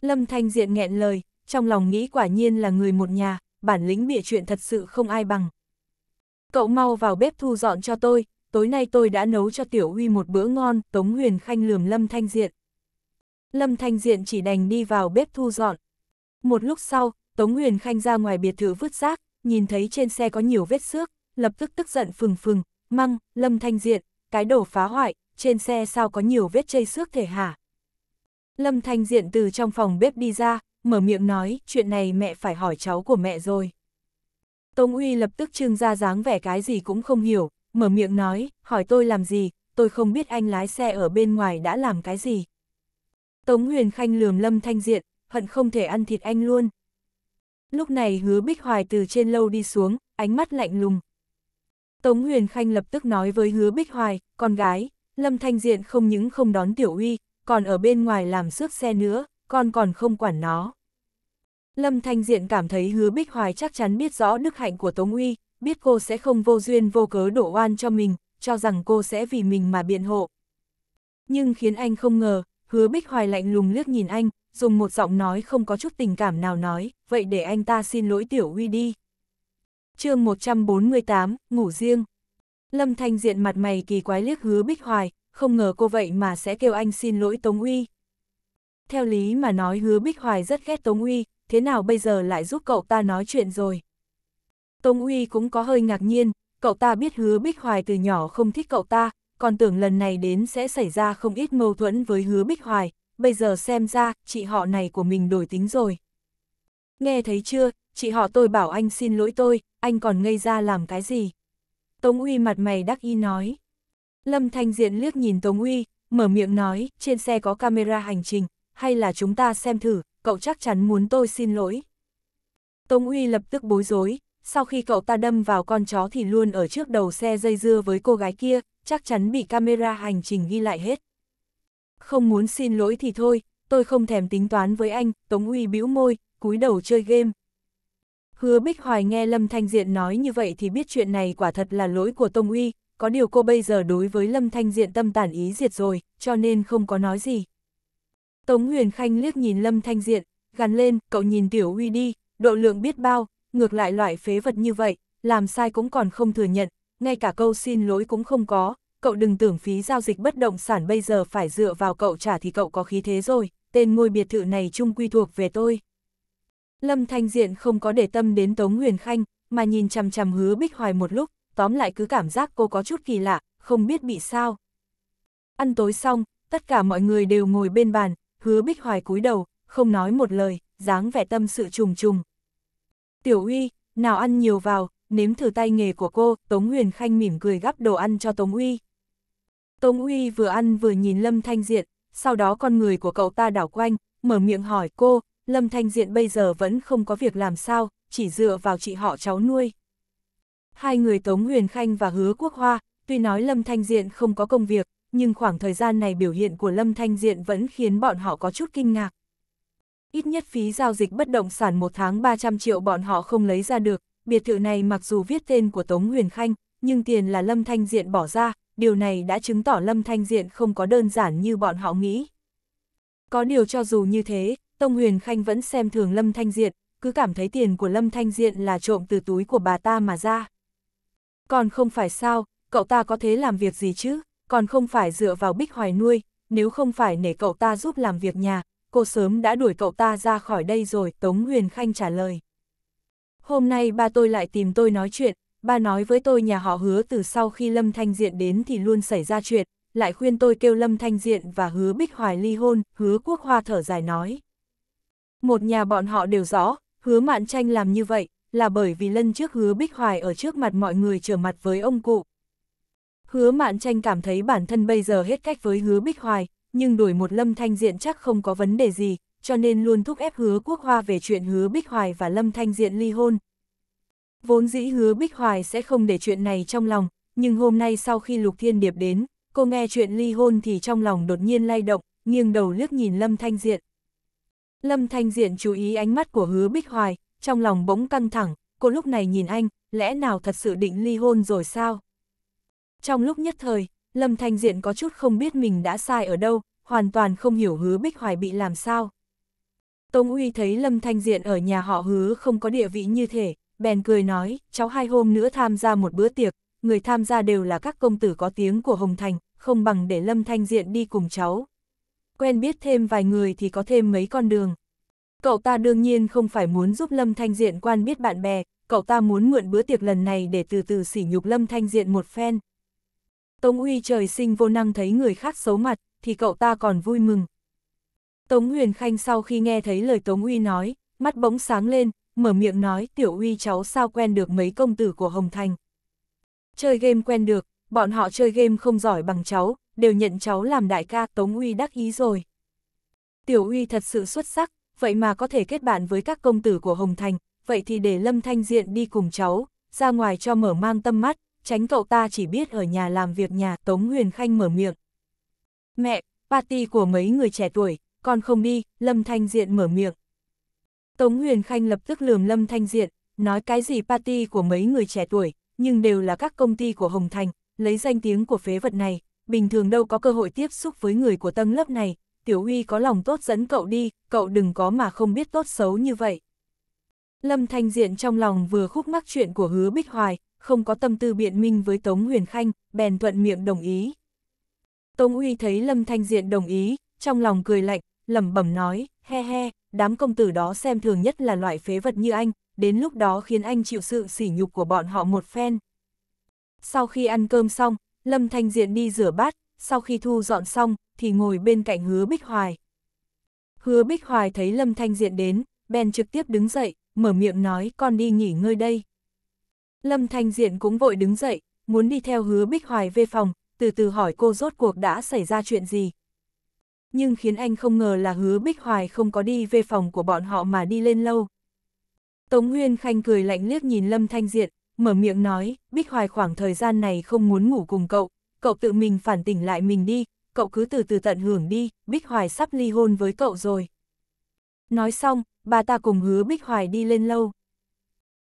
Lâm Thanh Diện nghẹn lời, trong lòng nghĩ quả nhiên là người một nhà, bản lĩnh bịa chuyện thật sự không ai bằng. Cậu mau vào bếp thu dọn cho tôi, tối nay tôi đã nấu cho Tiểu Huy một bữa ngon, Tống Huyền Khanh lườm Lâm Thanh Diện. Lâm Thanh Diện chỉ đành đi vào bếp thu dọn. Một lúc sau, Tống Huyền Khanh ra ngoài biệt thự vứt rác, nhìn thấy trên xe có nhiều vết xước, lập tức tức giận phừng phừng, măng, lâm thanh diện, cái đổ phá hoại, trên xe sao có nhiều vết chây xước thể hả? Lâm thanh diện từ trong phòng bếp đi ra, mở miệng nói, chuyện này mẹ phải hỏi cháu của mẹ rồi. Tống Uy lập tức trưng ra dáng vẻ cái gì cũng không hiểu, mở miệng nói, hỏi tôi làm gì, tôi không biết anh lái xe ở bên ngoài đã làm cái gì. Tống Huyền Khanh lườm Lâm Thanh Diện, hận không thể ăn thịt anh luôn. Lúc này hứa Bích Hoài từ trên lâu đi xuống, ánh mắt lạnh lùng, Tống Huyền Khanh lập tức nói với hứa Bích Hoài, con gái, Lâm Thanh Diện không những không đón Tiểu Uy, còn ở bên ngoài làm xước xe nữa, con còn không quản nó. Lâm Thanh Diện cảm thấy hứa Bích Hoài chắc chắn biết rõ đức hạnh của Tống Uy, biết cô sẽ không vô duyên vô cớ đổ oan cho mình, cho rằng cô sẽ vì mình mà biện hộ. Nhưng khiến anh không ngờ, hứa Bích Hoài lạnh lùng liếc nhìn anh, dùng một giọng nói không có chút tình cảm nào nói, vậy để anh ta xin lỗi Tiểu Uy đi chương 148, ngủ riêng. Lâm Thanh diện mặt mày kỳ quái liếc hứa Bích Hoài, không ngờ cô vậy mà sẽ kêu anh xin lỗi Tống Uy. Theo lý mà nói hứa Bích Hoài rất ghét Tống Uy, thế nào bây giờ lại giúp cậu ta nói chuyện rồi. Tống Uy cũng có hơi ngạc nhiên, cậu ta biết hứa Bích Hoài từ nhỏ không thích cậu ta, còn tưởng lần này đến sẽ xảy ra không ít mâu thuẫn với hứa Bích Hoài, bây giờ xem ra, chị họ này của mình đổi tính rồi. Nghe thấy chưa, chị họ tôi bảo anh xin lỗi tôi, anh còn ngây ra làm cái gì? Tống Uy mặt mày đắc ý nói. Lâm Thanh Diện liếc nhìn Tống Uy, mở miệng nói, trên xe có camera hành trình, hay là chúng ta xem thử, cậu chắc chắn muốn tôi xin lỗi. Tống Uy lập tức bối rối, sau khi cậu ta đâm vào con chó thì luôn ở trước đầu xe dây dưa với cô gái kia, chắc chắn bị camera hành trình ghi lại hết. Không muốn xin lỗi thì thôi, tôi không thèm tính toán với anh, Tống Uy bĩu môi, cúi đầu chơi game. Hứa Bích Hoài nghe Lâm Thanh Diện nói như vậy thì biết chuyện này quả thật là lỗi của Tông Uy, có điều cô bây giờ đối với Lâm Thanh Diện tâm tản ý diệt rồi, cho nên không có nói gì. Tống Huyền Khanh liếc nhìn Lâm Thanh Diện, gắn lên, cậu nhìn Tiểu Uy đi, độ lượng biết bao, ngược lại loại phế vật như vậy, làm sai cũng còn không thừa nhận, ngay cả câu xin lỗi cũng không có, cậu đừng tưởng phí giao dịch bất động sản bây giờ phải dựa vào cậu trả thì cậu có khí thế rồi, tên ngôi biệt thự này chung quy thuộc về tôi. Lâm Thanh Diện không có để tâm đến Tống Huyền Khanh, mà nhìn chằm chằm hứa Bích Hoài một lúc, tóm lại cứ cảm giác cô có chút kỳ lạ, không biết bị sao. Ăn tối xong, tất cả mọi người đều ngồi bên bàn, hứa Bích Hoài cúi đầu, không nói một lời, dáng vẻ tâm sự trùng trùng. Tiểu Uy, nào ăn nhiều vào, nếm thử tay nghề của cô, Tống Huyền Khanh mỉm cười gắp đồ ăn cho Tống Uy. Tống Uy vừa ăn vừa nhìn Lâm Thanh Diện, sau đó con người của cậu ta đảo quanh, mở miệng hỏi cô, Lâm Thanh Diện bây giờ vẫn không có việc làm sao, chỉ dựa vào chị họ cháu nuôi. Hai người Tống Huyền Khanh và Hứa Quốc Hoa, tuy nói Lâm Thanh Diện không có công việc, nhưng khoảng thời gian này biểu hiện của Lâm Thanh Diện vẫn khiến bọn họ có chút kinh ngạc. Ít nhất phí giao dịch bất động sản một tháng 300 triệu bọn họ không lấy ra được, biệt thự này mặc dù viết tên của Tống Huyền Khanh, nhưng tiền là Lâm Thanh Diện bỏ ra, điều này đã chứng tỏ Lâm Thanh Diện không có đơn giản như bọn họ nghĩ. Có điều cho dù như thế, Tông Huyền Khanh vẫn xem thường Lâm Thanh Diện, cứ cảm thấy tiền của Lâm Thanh Diện là trộm từ túi của bà ta mà ra. Còn không phải sao, cậu ta có thế làm việc gì chứ, còn không phải dựa vào bích hoài nuôi, nếu không phải để cậu ta giúp làm việc nhà, cô sớm đã đuổi cậu ta ra khỏi đây rồi, Tống Huyền Khanh trả lời. Hôm nay ba tôi lại tìm tôi nói chuyện, ba nói với tôi nhà họ hứa từ sau khi Lâm Thanh Diện đến thì luôn xảy ra chuyện, lại khuyên tôi kêu Lâm Thanh Diện và hứa Bích Hoài ly hôn, hứa Quốc Hoa thở dài nói. Một nhà bọn họ đều rõ, hứa Mạn Tranh làm như vậy, là bởi vì lân trước hứa Bích Hoài ở trước mặt mọi người trở mặt với ông cụ. Hứa Mạn Tranh cảm thấy bản thân bây giờ hết cách với hứa Bích Hoài, nhưng đuổi một Lâm Thanh Diện chắc không có vấn đề gì, cho nên luôn thúc ép hứa Quốc Hoa về chuyện hứa Bích Hoài và Lâm Thanh Diện ly hôn. Vốn dĩ hứa Bích Hoài sẽ không để chuyện này trong lòng, nhưng hôm nay sau khi Lục Thiên Điệp đến, cô nghe chuyện ly hôn thì trong lòng đột nhiên lay động, nghiêng đầu liếc nhìn Lâm Thanh Diện. Lâm Thanh Diện chú ý ánh mắt của hứa Bích Hoài, trong lòng bỗng căng thẳng, cô lúc này nhìn anh, lẽ nào thật sự định ly hôn rồi sao? Trong lúc nhất thời, Lâm Thanh Diện có chút không biết mình đã sai ở đâu, hoàn toàn không hiểu hứa Bích Hoài bị làm sao. Tông Uy thấy Lâm Thanh Diện ở nhà họ hứa không có địa vị như thể, bèn cười nói, cháu hai hôm nữa tham gia một bữa tiệc, người tham gia đều là các công tử có tiếng của Hồng Thành, không bằng để Lâm Thanh Diện đi cùng cháu. Quen biết thêm vài người thì có thêm mấy con đường. Cậu ta đương nhiên không phải muốn giúp Lâm Thanh Diện quan biết bạn bè, cậu ta muốn mượn bữa tiệc lần này để từ từ sỉ nhục Lâm Thanh Diện một phen. Tống Uy trời sinh vô năng thấy người khác xấu mặt, thì cậu ta còn vui mừng. Tống Huyền Khanh sau khi nghe thấy lời Tống Uy nói, mắt bỗng sáng lên, mở miệng nói tiểu Uy cháu sao quen được mấy công tử của Hồng Thành. Chơi game quen được, bọn họ chơi game không giỏi bằng cháu, đều nhận cháu làm đại ca, Tống Uy đắc ý rồi. Tiểu Uy thật sự xuất sắc, vậy mà có thể kết bạn với các công tử của Hồng Thành, vậy thì để Lâm Thanh Diện đi cùng cháu, ra ngoài cho mở mang tâm mắt, tránh cậu ta chỉ biết ở nhà làm việc nhà, Tống Huyền Khanh mở miệng. Mẹ, party của mấy người trẻ tuổi, con không đi, Lâm Thanh Diện mở miệng. Tống Huyền Khanh lập tức lườm Lâm Thanh Diện, nói cái gì party của mấy người trẻ tuổi, nhưng đều là các công ty của Hồng Thành, lấy danh tiếng của phế vật này, bình thường đâu có cơ hội tiếp xúc với người của tầng lớp này, Tiểu Huy có lòng tốt dẫn cậu đi, cậu đừng có mà không biết tốt xấu như vậy. Lâm Thanh Diện trong lòng vừa khúc mắc chuyện của hứa Bích Hoài, không có tâm tư biện minh với Tống Huyền Khanh, bèn thuận miệng đồng ý. Tống Huy thấy Lâm Thanh Diện đồng ý, trong lòng cười lạnh, lẩm bẩm nói, he he, đám công tử đó xem thường nhất là loại phế vật như anh, đến lúc đó khiến anh chịu sự sỉ nhục của bọn họ một phen. Sau khi ăn cơm xong, Lâm Thanh Diện đi rửa bát, sau khi thu dọn xong, thì ngồi bên cạnh hứa Bích Hoài. Hứa Bích Hoài thấy Lâm Thanh Diện đến, bèn trực tiếp đứng dậy, mở miệng nói con đi nghỉ ngơi đây. Lâm Thanh Diện cũng vội đứng dậy, muốn đi theo hứa Bích Hoài về phòng, từ từ hỏi cô rốt cuộc đã xảy ra chuyện gì. Nhưng khiến anh không ngờ là hứa Bích Hoài không có đi về phòng của bọn họ mà đi lên lâu. Tống Huyên Khanh cười lạnh liếc nhìn Lâm Thanh Diện, mở miệng nói, Bích Hoài khoảng thời gian này không muốn ngủ cùng cậu, cậu tự mình phản tỉnh lại mình đi, cậu cứ từ từ tận hưởng đi, Bích Hoài sắp ly hôn với cậu rồi. Nói xong, bà ta cùng hứa Bích Hoài đi lên lâu.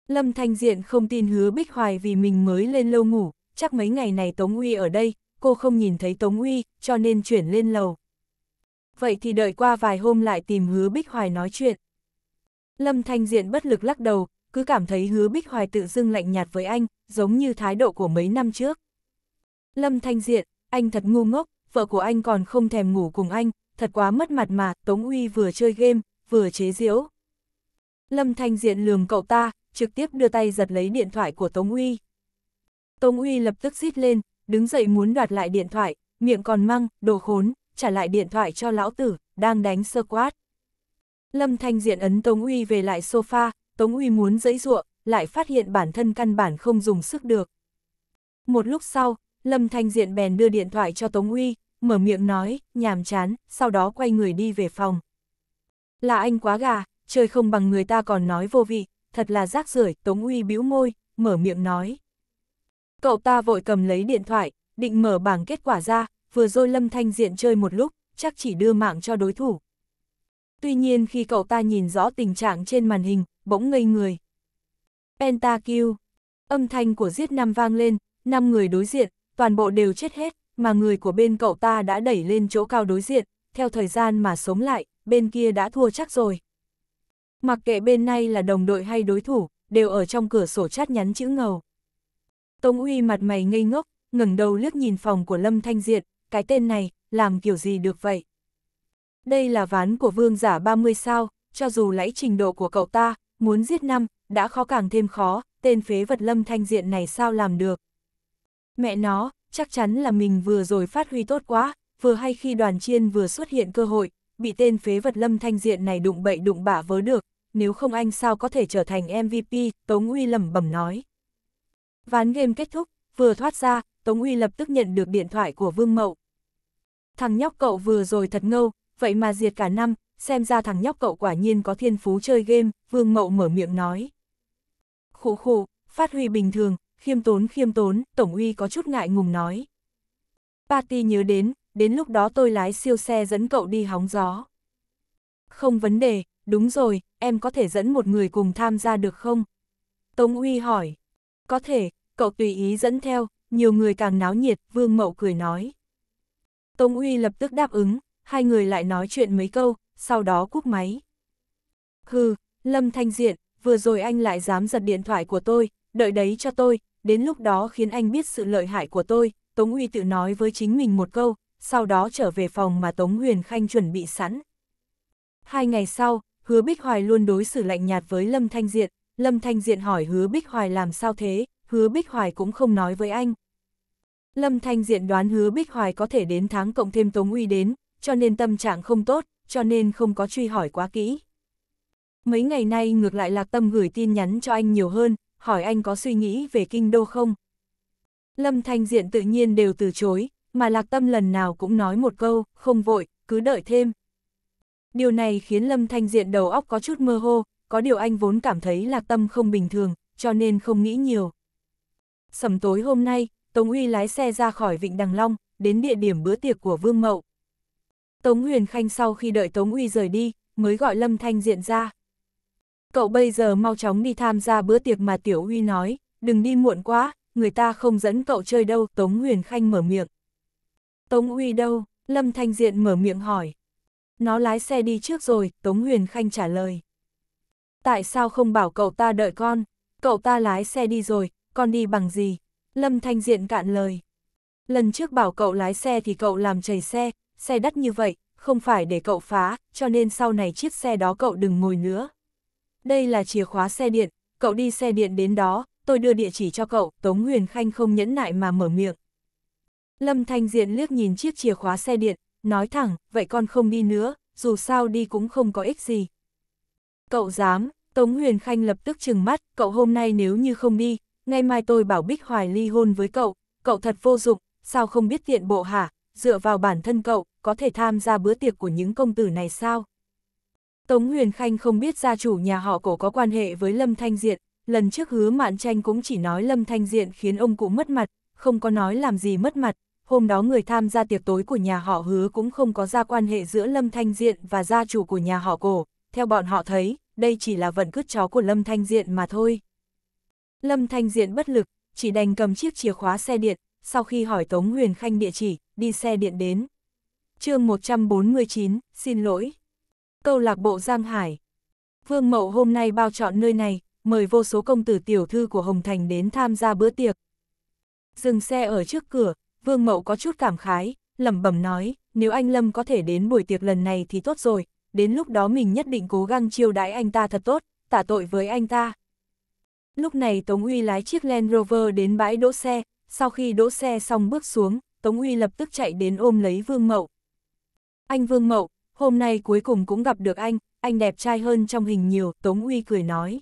Lâm Thanh Diện không tin hứa Bích Hoài vì mình mới lên lâu ngủ, chắc mấy ngày này Tống Uy ở đây, cô không nhìn thấy Tống Uy, cho nên chuyển lên lầu. Vậy thì đợi qua vài hôm lại tìm hứa Bích Hoài nói chuyện. Lâm Thanh Diện bất lực lắc đầu, cứ cảm thấy hứa Bích Hoài tự dưng lạnh nhạt với anh, giống như thái độ của mấy năm trước. Lâm Thanh Diện, anh thật ngu ngốc, vợ của anh còn không thèm ngủ cùng anh, thật quá mất mặt mà, Tống Uy vừa chơi game, vừa chế giễu. Lâm Thanh Diện lườm cậu ta, trực tiếp đưa tay giật lấy điện thoại của Tống Uy. Tống Uy lập tức rít lên, đứng dậy muốn đoạt lại điện thoại, miệng còn măng, đồ khốn, trả lại điện thoại cho lão tử, đang đánh sơ quát. Lâm Thanh Diện ấn Tống Uy về lại sofa, Tống Uy muốn dẫy ruộng, lại phát hiện bản thân căn bản không dùng sức được. Một lúc sau, Lâm Thanh Diện bèn đưa điện thoại cho Tống Uy, mở miệng nói, nhàm chán, sau đó quay người đi về phòng. Là anh quá gà, chơi không bằng người ta còn nói vô vị, thật là rác rưởi Tống Uy bĩu môi, mở miệng nói. Cậu ta vội cầm lấy điện thoại, định mở bảng kết quả ra, vừa rồi Lâm Thanh Diện chơi một lúc, chắc chỉ đưa mạng cho đối thủ. Tuy nhiên khi cậu ta nhìn rõ tình trạng trên màn hình, bỗng ngây người. Pentakill. Âm thanh của giết năm vang lên, năm người đối diện, toàn bộ đều chết hết, mà người của bên cậu ta đã đẩy lên chỗ cao đối diện, theo thời gian mà sống lại, bên kia đã thua chắc rồi. Mặc kệ bên này là đồng đội hay đối thủ, đều ở trong cửa sổ chát nhắn chữ ngầu. Tống Uy mặt mày ngây ngốc, ngẩng đầu liếc nhìn phòng của Lâm Thanh diện cái tên này, làm kiểu gì được vậy? đây là ván của vương giả 30 sao, cho dù lãy trình độ của cậu ta, muốn giết năm, đã khó càng thêm khó, tên phế vật lâm thanh diện này sao làm được. Mẹ nó, chắc chắn là mình vừa rồi phát huy tốt quá, vừa hay khi đoàn chiên vừa xuất hiện cơ hội, bị tên phế vật lâm thanh diện này đụng bậy đụng bả vớ được, nếu không anh sao có thể trở thành MVP, Tống Uy lẩm bẩm nói. Ván game kết thúc, vừa thoát ra, Tống Uy lập tức nhận được điện thoại của Vương Mậu. Thằng nhóc cậu vừa rồi thật ngâu, vậy mà diệt cả năm, xem ra thằng nhóc cậu quả nhiên có thiên phú chơi game, Vương Mậu mở miệng nói. Khủ khủ, phát huy bình thường, khiêm tốn khiêm tốn, Tổng uy có chút ngại ngùng nói. party nhớ đến, đến lúc đó tôi lái siêu xe dẫn cậu đi hóng gió. Không vấn đề, đúng rồi, em có thể dẫn một người cùng tham gia được không? Tống Uy hỏi. Có thể, cậu tùy ý dẫn theo, nhiều người càng náo nhiệt, Vương Mậu cười nói. Tống Uy lập tức đáp ứng, hai người lại nói chuyện mấy câu, sau đó cúp máy. Hừ, Lâm Thanh Diện, vừa rồi anh lại dám giật điện thoại của tôi, đợi đấy cho tôi, đến lúc đó khiến anh biết sự lợi hại của tôi, Tống Uy tự nói với chính mình một câu, sau đó trở về phòng mà Tống Huyền Khanh chuẩn bị sẵn. Hai ngày sau, Hứa Bích Hoài luôn đối xử lạnh nhạt với Lâm Thanh Diện, Lâm Thanh Diện hỏi Hứa Bích Hoài làm sao thế, Hứa Bích Hoài cũng không nói với anh. Lâm Thanh Diện đoán Hứa Bích Hoài có thể đến tháng cộng thêm Tống Uy đến, cho nên tâm trạng không tốt, cho nên không có truy hỏi quá kỹ. Mấy ngày nay ngược lại Lạc Tâm gửi tin nhắn cho anh nhiều hơn, hỏi anh có suy nghĩ về kinh đô không. Lâm Thanh Diện tự nhiên đều từ chối, mà Lạc Tâm lần nào cũng nói một câu, không vội, cứ đợi thêm. Điều này khiến Lâm Thanh Diện đầu óc có chút mơ hồ, có điều anh vốn cảm thấy Lạc Tâm không bình thường, cho nên không nghĩ nhiều. Sầm tối hôm nay, Tống Uy lái xe ra khỏi Vịnh Đằng Long, đến địa điểm bữa tiệc của Vương Mậu. Tống Huyền Khanh sau khi đợi Tống Uy rời đi, mới gọi Lâm Thanh Diện ra. Cậu bây giờ mau chóng đi tham gia bữa tiệc mà Tiểu Uy nói, đừng đi muộn quá, người ta không dẫn cậu chơi đâu, Tống Huyền Khanh mở miệng. Tống Uy đâu? Lâm Thanh Diện mở miệng hỏi. Nó lái xe đi trước rồi, Tống Huyền Khanh trả lời. Tại sao không bảo cậu ta đợi con? Cậu ta lái xe đi rồi, con đi bằng gì? Lâm Thanh Diện cạn lời. Lần trước bảo cậu lái xe thì cậu làm chảy xe, xe đắt như vậy, không phải để cậu phá, cho nên sau này chiếc xe đó cậu đừng ngồi nữa. Đây là chìa khóa xe điện, cậu đi xe điện đến đó, tôi đưa địa chỉ cho cậu, Tống Huyền Khanh không nhẫn nại mà mở miệng. Lâm Thanh Diện liếc nhìn chiếc chìa khóa xe điện, nói thẳng, vậy con không đi nữa, dù sao đi cũng không có ích gì. Cậu dám, Tống Huyền Khanh lập tức trừng mắt, cậu hôm nay nếu như không đi, ngày mai tôi bảo Bích Hoài ly hôn với cậu, cậu thật vô dụng, sao không biết tiện bộ hả, dựa vào bản thân cậu, có thể tham gia bữa tiệc của những công tử này sao? Tống Huyền Khanh không biết gia chủ nhà họ cổ có quan hệ với Lâm Thanh Diện, lần trước hứa mạn tranh cũng chỉ nói Lâm Thanh Diện khiến ông cụ mất mặt, không có nói làm gì mất mặt, hôm đó người tham gia tiệc tối của nhà họ hứa cũng không có ra quan hệ giữa Lâm Thanh Diện và gia chủ của nhà họ cổ, theo bọn họ thấy, đây chỉ là vận cứt chó của Lâm Thanh Diện mà thôi. Lâm Thanh Diện bất lực, chỉ đành cầm chiếc chìa khóa xe điện, sau khi hỏi Tống Huyền Khanh địa chỉ, đi xe điện đến. chương 149, xin lỗi. Câu lạc bộ Giang Hải. Vương Mậu hôm nay bao chọn nơi này, mời vô số công tử tiểu thư của Hồng Thành đến tham gia bữa tiệc. Dừng xe ở trước cửa, Vương Mậu có chút cảm khái, lẩm bẩm nói, nếu anh Lâm có thể đến buổi tiệc lần này thì tốt rồi, đến lúc đó mình nhất định cố gắng chiêu đãi anh ta thật tốt, tả tội với anh ta. Lúc này Tống Uy lái chiếc Land Rover đến bãi đỗ xe, sau khi đỗ xe xong bước xuống, Tống Huy lập tức chạy đến ôm lấy Vương Mậu. Anh Vương Mậu, hôm nay cuối cùng cũng gặp được anh, anh đẹp trai hơn trong hình nhiều, Tống Huy cười nói.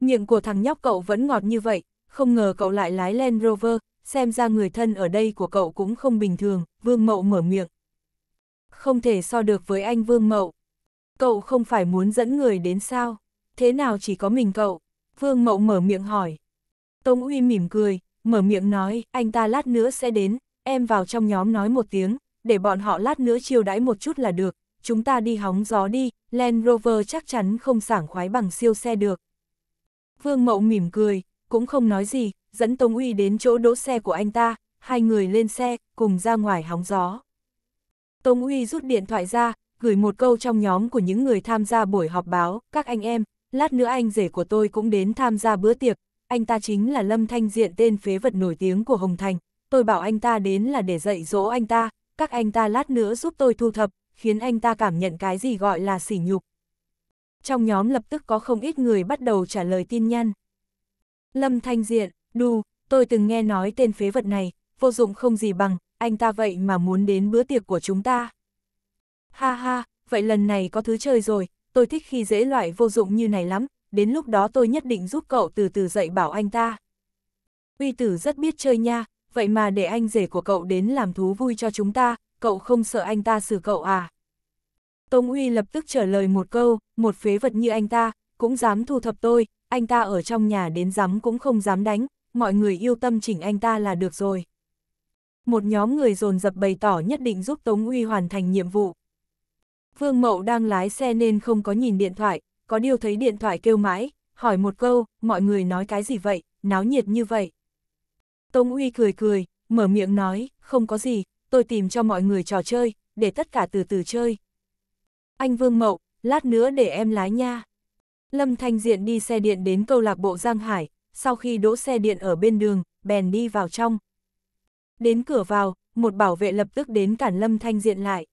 Miệng của thằng nhóc cậu vẫn ngọt như vậy, không ngờ cậu lại lái Land Rover, xem ra người thân ở đây của cậu cũng không bình thường, Vương Mậu mở miệng. Không thể so được với anh Vương Mậu. Cậu không phải muốn dẫn người đến sao? Thế nào chỉ có mình cậu? Vương Mậu mở miệng hỏi. Tống Uy mỉm cười, mở miệng nói, anh ta lát nữa sẽ đến, em vào trong nhóm nói một tiếng, để bọn họ lát nữa chiêu đãi một chút là được, chúng ta đi hóng gió đi, Land Rover chắc chắn không sảng khoái bằng siêu xe được. Vương Mậu mỉm cười, cũng không nói gì, dẫn Tống Uy đến chỗ đỗ xe của anh ta, hai người lên xe, cùng ra ngoài hóng gió. Tống Uy rút điện thoại ra, gửi một câu trong nhóm của những người tham gia buổi họp báo, các anh em, lát nữa anh rể của tôi cũng đến tham gia bữa tiệc, anh ta chính là Lâm Thanh Diện tên phế vật nổi tiếng của Hồng Thành, tôi bảo anh ta đến là để dạy dỗ anh ta, các anh ta lát nữa giúp tôi thu thập, khiến anh ta cảm nhận cái gì gọi là sỉ nhục. Trong nhóm lập tức có không ít người bắt đầu trả lời tin nhắn. Lâm Thanh Diện, đù, tôi từng nghe nói tên phế vật này, vô dụng không gì bằng, anh ta vậy mà muốn đến bữa tiệc của chúng ta. Ha ha, vậy lần này có thứ chơi rồi, tôi thích khi dễ loại vô dụng như này lắm, đến lúc đó tôi nhất định giúp cậu từ từ dạy bảo anh ta. Uy tử rất biết chơi nha, vậy mà để anh rể của cậu đến làm thú vui cho chúng ta, cậu không sợ anh ta xử cậu à? Tống Uy lập tức trả lời một câu, một phế vật như anh ta, cũng dám thu thập tôi, anh ta ở trong nhà đến dám cũng không dám đánh, mọi người yêu tâm chỉnh anh ta là được rồi. Một nhóm người dồn dập bày tỏ nhất định giúp Tống Uy hoàn thành nhiệm vụ. Vương Mậu đang lái xe nên không có nhìn điện thoại, có điều thấy điện thoại kêu mãi, hỏi một câu, mọi người nói cái gì vậy, náo nhiệt như vậy. Tông Uy cười cười, mở miệng nói, không có gì, tôi tìm cho mọi người trò chơi, để tất cả từ từ chơi. Anh Vương Mậu, lát nữa để em lái nha. Lâm Thanh Diện đi xe điện đến câu lạc bộ Giang Hải, sau khi đỗ xe điện ở bên đường, bèn đi vào trong. Đến cửa vào, một bảo vệ lập tức đến cản Lâm Thanh Diện lại.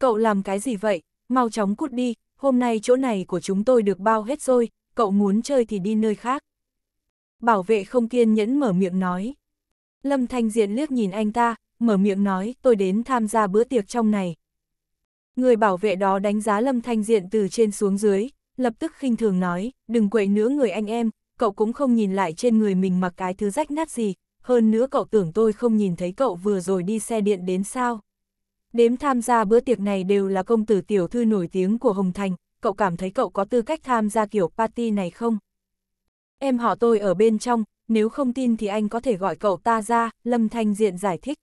Cậu làm cái gì vậy, mau chóng cút đi, hôm nay chỗ này của chúng tôi được bao hết rồi, cậu muốn chơi thì đi nơi khác. Bảo vệ không kiên nhẫn mở miệng nói. Lâm Thanh Diện liếc nhìn anh ta, mở miệng nói tôi đến tham gia bữa tiệc trong này. Người bảo vệ đó đánh giá Lâm Thanh Diện từ trên xuống dưới, lập tức khinh thường nói, đừng quậy nữa người anh em, cậu cũng không nhìn lại trên người mình mặc cái thứ rách nát gì, hơn nữa cậu tưởng tôi không nhìn thấy cậu vừa rồi đi xe điện đến sao. Đếm tham gia bữa tiệc này đều là công tử tiểu thư nổi tiếng của Hồng Thành, cậu cảm thấy cậu có tư cách tham gia kiểu party này không? Em họ tôi ở bên trong, nếu không tin thì anh có thể gọi cậu ta ra, Lâm Thanh Diện giải thích.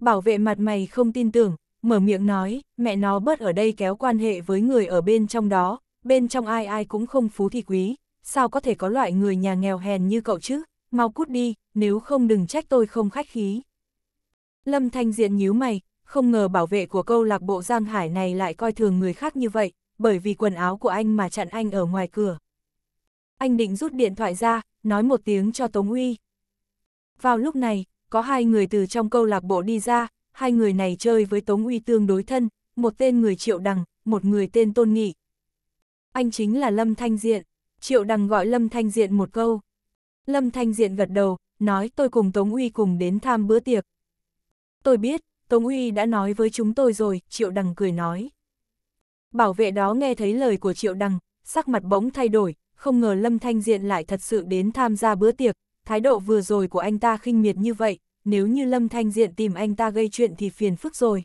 Bảo vệ mặt mày không tin tưởng, mở miệng nói, mẹ nó bớt ở đây kéo quan hệ với người ở bên trong đó, bên trong ai ai cũng không phú thì quý, sao có thể có loại người nhà nghèo hèn như cậu chứ, mau cút đi, nếu không đừng trách tôi không khách khí. Lâm Thanh Diện nhíu mày, không ngờ bảo vệ của câu lạc bộ Giang Hải này lại coi thường người khác như vậy, bởi vì quần áo của anh mà chặn anh ở ngoài cửa. Anh định rút điện thoại ra, nói một tiếng cho Tống Uy. Vào lúc này, có hai người từ trong câu lạc bộ đi ra, hai người này chơi với Tống Uy tương đối thân, một tên người Triệu Đằng, một người tên Tôn Nghị. Anh chính là Lâm Thanh Diện, Triệu Đằng gọi Lâm Thanh Diện một câu. Lâm Thanh Diện gật đầu, nói tôi cùng Tống Uy cùng đến tham bữa tiệc. Tôi biết, Tống Huy đã nói với chúng tôi rồi, Triệu Đằng cười nói. Bảo vệ đó nghe thấy lời của Triệu Đằng, sắc mặt bỗng thay đổi, không ngờ Lâm Thanh Diện lại thật sự đến tham gia bữa tiệc, thái độ vừa rồi của anh ta khinh miệt như vậy, nếu như Lâm Thanh Diện tìm anh ta gây chuyện thì phiền phức rồi.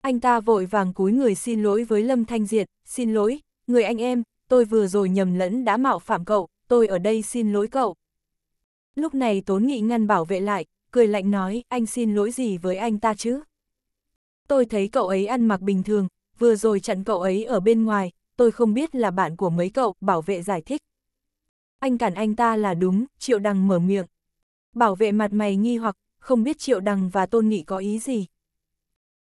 Anh ta vội vàng cúi người xin lỗi với Lâm Thanh Diện, xin lỗi, người anh em, tôi vừa rồi nhầm lẫn đã mạo phạm cậu, tôi ở đây xin lỗi cậu. Lúc này Tốn Nghị ngăn bảo vệ lại, cười lạnh nói, anh xin lỗi gì với anh ta chứ? Tôi thấy cậu ấy ăn mặc bình thường, vừa rồi chặn cậu ấy ở bên ngoài, tôi không biết là bạn của mấy cậu, bảo vệ giải thích. Anh cản anh ta là đúng, Triệu Đằng mở miệng. Bảo vệ mặt mày nghi hoặc, không biết Triệu Đằng và Tôn Nghị có ý gì.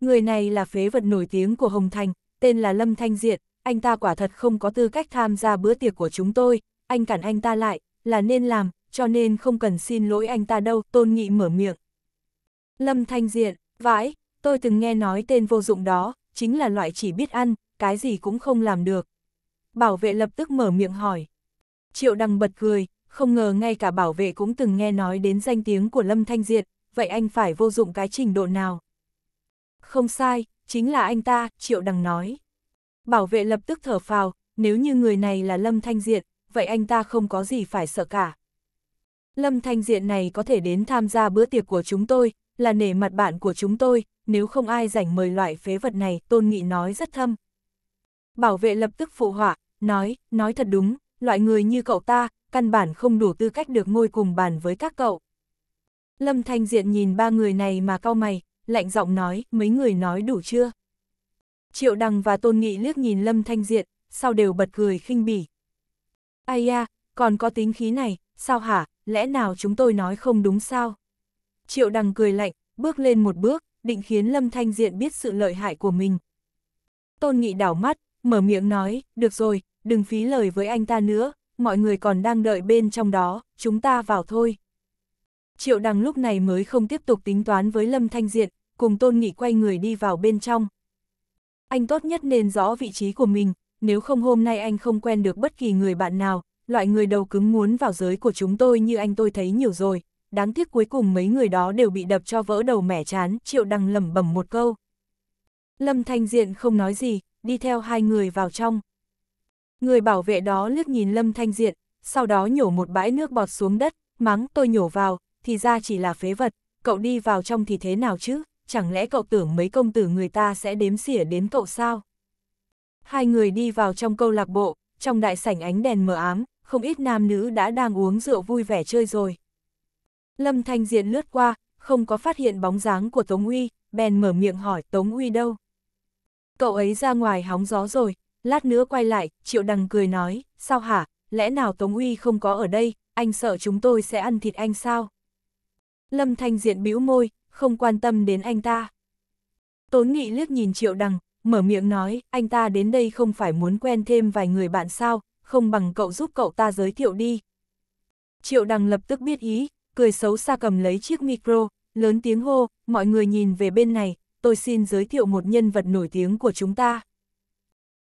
Người này là phế vật nổi tiếng của Hồng Thành, tên là Lâm Thanh diệt anh ta quả thật không có tư cách tham gia bữa tiệc của chúng tôi, anh cản anh ta lại, là nên làm, cho nên không cần xin lỗi anh ta đâu, Tôn Nghị mở miệng. Lâm Thanh Diện, vãi, tôi từng nghe nói tên vô dụng đó, chính là loại chỉ biết ăn, cái gì cũng không làm được. Bảo vệ lập tức mở miệng hỏi. Triệu Đằng bật cười, không ngờ ngay cả bảo vệ cũng từng nghe nói đến danh tiếng của Lâm Thanh Diệt, vậy anh phải vô dụng cái trình độ nào? Không sai, chính là anh ta, Triệu Đằng nói. Bảo vệ lập tức thở phào, nếu như người này là Lâm Thanh Diệt, vậy anh ta không có gì phải sợ cả. Lâm Thanh Diện này có thể đến tham gia bữa tiệc của chúng tôi, là nể mặt bạn của chúng tôi, nếu không ai rảnh mời loại phế vật này, Tôn Nghị nói rất thâm. Bảo vệ lập tức phụ họa, nói, nói thật đúng, loại người như cậu ta, căn bản không đủ tư cách được ngồi cùng bàn với các cậu. Lâm Thanh Diện nhìn ba người này mà cau mày, lạnh giọng nói, mấy người nói đủ chưa? Triệu Đằng và Tôn Nghị liếc nhìn Lâm Thanh Diện, sau đều bật cười khinh bỉ. Ai à, còn có tính khí này, sao hả, lẽ nào chúng tôi nói không đúng sao? Triệu đằng cười lạnh, bước lên một bước, định khiến Lâm Thanh Diện biết sự lợi hại của mình. Tôn Nghị đảo mắt, mở miệng nói, được rồi, đừng phí lời với anh ta nữa, mọi người còn đang đợi bên trong đó, chúng ta vào thôi. Triệu đằng lúc này mới không tiếp tục tính toán với Lâm Thanh Diện, cùng Tôn Nghị quay người đi vào bên trong. Anh tốt nhất nên rõ vị trí của mình, nếu không hôm nay anh không quen được bất kỳ người bạn nào, loại người đầu cứng muốn vào giới của chúng tôi như anh tôi thấy nhiều rồi, đáng tiếc cuối cùng mấy người đó đều bị đập cho vỡ đầu mẻ chán, Triệu Đăng lẩm bẩm một câu. Lâm Thanh Diện không nói gì, đi theo hai người vào trong. Người bảo vệ đó liếc nhìn Lâm Thanh Diện, sau đó nhổ một bãi nước bọt xuống đất, mắng tôi nhổ vào, thì ra chỉ là phế vật, cậu đi vào trong thì thế nào chứ, chẳng lẽ cậu tưởng mấy công tử người ta sẽ đếm xỉa đến cậu sao? Hai người đi vào trong câu lạc bộ, trong đại sảnh ánh đèn mờ ám, không ít nam nữ đã đang uống rượu vui vẻ chơi rồi. Lâm Thanh Diện lướt qua, không có phát hiện bóng dáng của Tống Uy, bèn mở miệng hỏi Tống Uy đâu. Cậu ấy ra ngoài hóng gió rồi, lát nữa quay lại, Triệu Đằng cười nói, sao hả, lẽ nào Tống Uy không có ở đây, anh sợ chúng tôi sẽ ăn thịt anh sao? Lâm Thanh Diện bĩu môi, không quan tâm đến anh ta. Tốn Nghị liếc nhìn Triệu Đằng, mở miệng nói, anh ta đến đây không phải muốn quen thêm vài người bạn sao, không bằng cậu giúp cậu ta giới thiệu đi. Triệu đằng lập tức biết ý, cười xấu xa cầm lấy chiếc micro, lớn tiếng hô, mọi người nhìn về bên này, tôi xin giới thiệu một nhân vật nổi tiếng của chúng ta.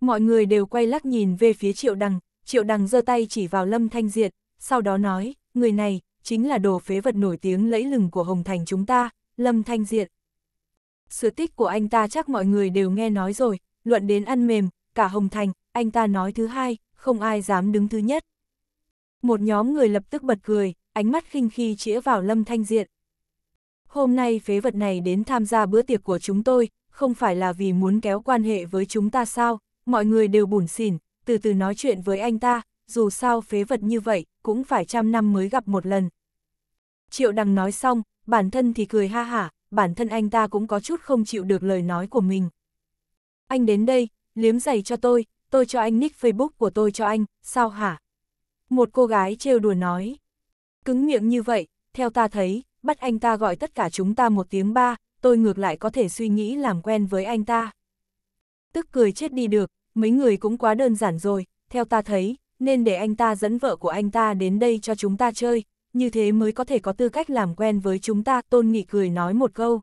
Mọi người đều quay lắc nhìn về phía triệu đằng, triệu đằng giơ tay chỉ vào lâm thanh diệt, sau đó nói, người này, chính là đồ phế vật nổi tiếng lẫy lừng của Hồng Thành chúng ta, lâm thanh diệt. Sự tích của anh ta chắc mọi người đều nghe nói rồi, luận đến ăn mềm, cả Hồng Thành, anh ta nói thứ hai, không ai dám đứng thứ nhất. Một nhóm người lập tức bật cười, ánh mắt khinh khi chĩa vào Lâm Thanh Diện. Hôm nay phế vật này đến tham gia bữa tiệc của chúng tôi, không phải là vì muốn kéo quan hệ với chúng ta sao, mọi người đều bủn xỉn, từ từ nói chuyện với anh ta, dù sao phế vật như vậy, cũng phải trăm năm mới gặp một lần. Triệu đằng nói xong, bản thân thì cười ha hả, bản thân anh ta cũng có chút không chịu được lời nói của mình. Anh đến đây, liếm giày cho tôi, tôi cho anh nick Facebook của tôi cho anh, sao hả? Một cô gái trêu đùa nói. Cứng miệng như vậy, theo ta thấy, bắt anh ta gọi tất cả chúng ta một tiếng ba, tôi ngược lại có thể suy nghĩ làm quen với anh ta. Tức cười chết đi được, mấy người cũng quá đơn giản rồi, theo ta thấy, nên để anh ta dẫn vợ của anh ta đến đây cho chúng ta chơi, như thế mới có thể có tư cách làm quen với chúng ta, Tôn Nghị cười nói một câu.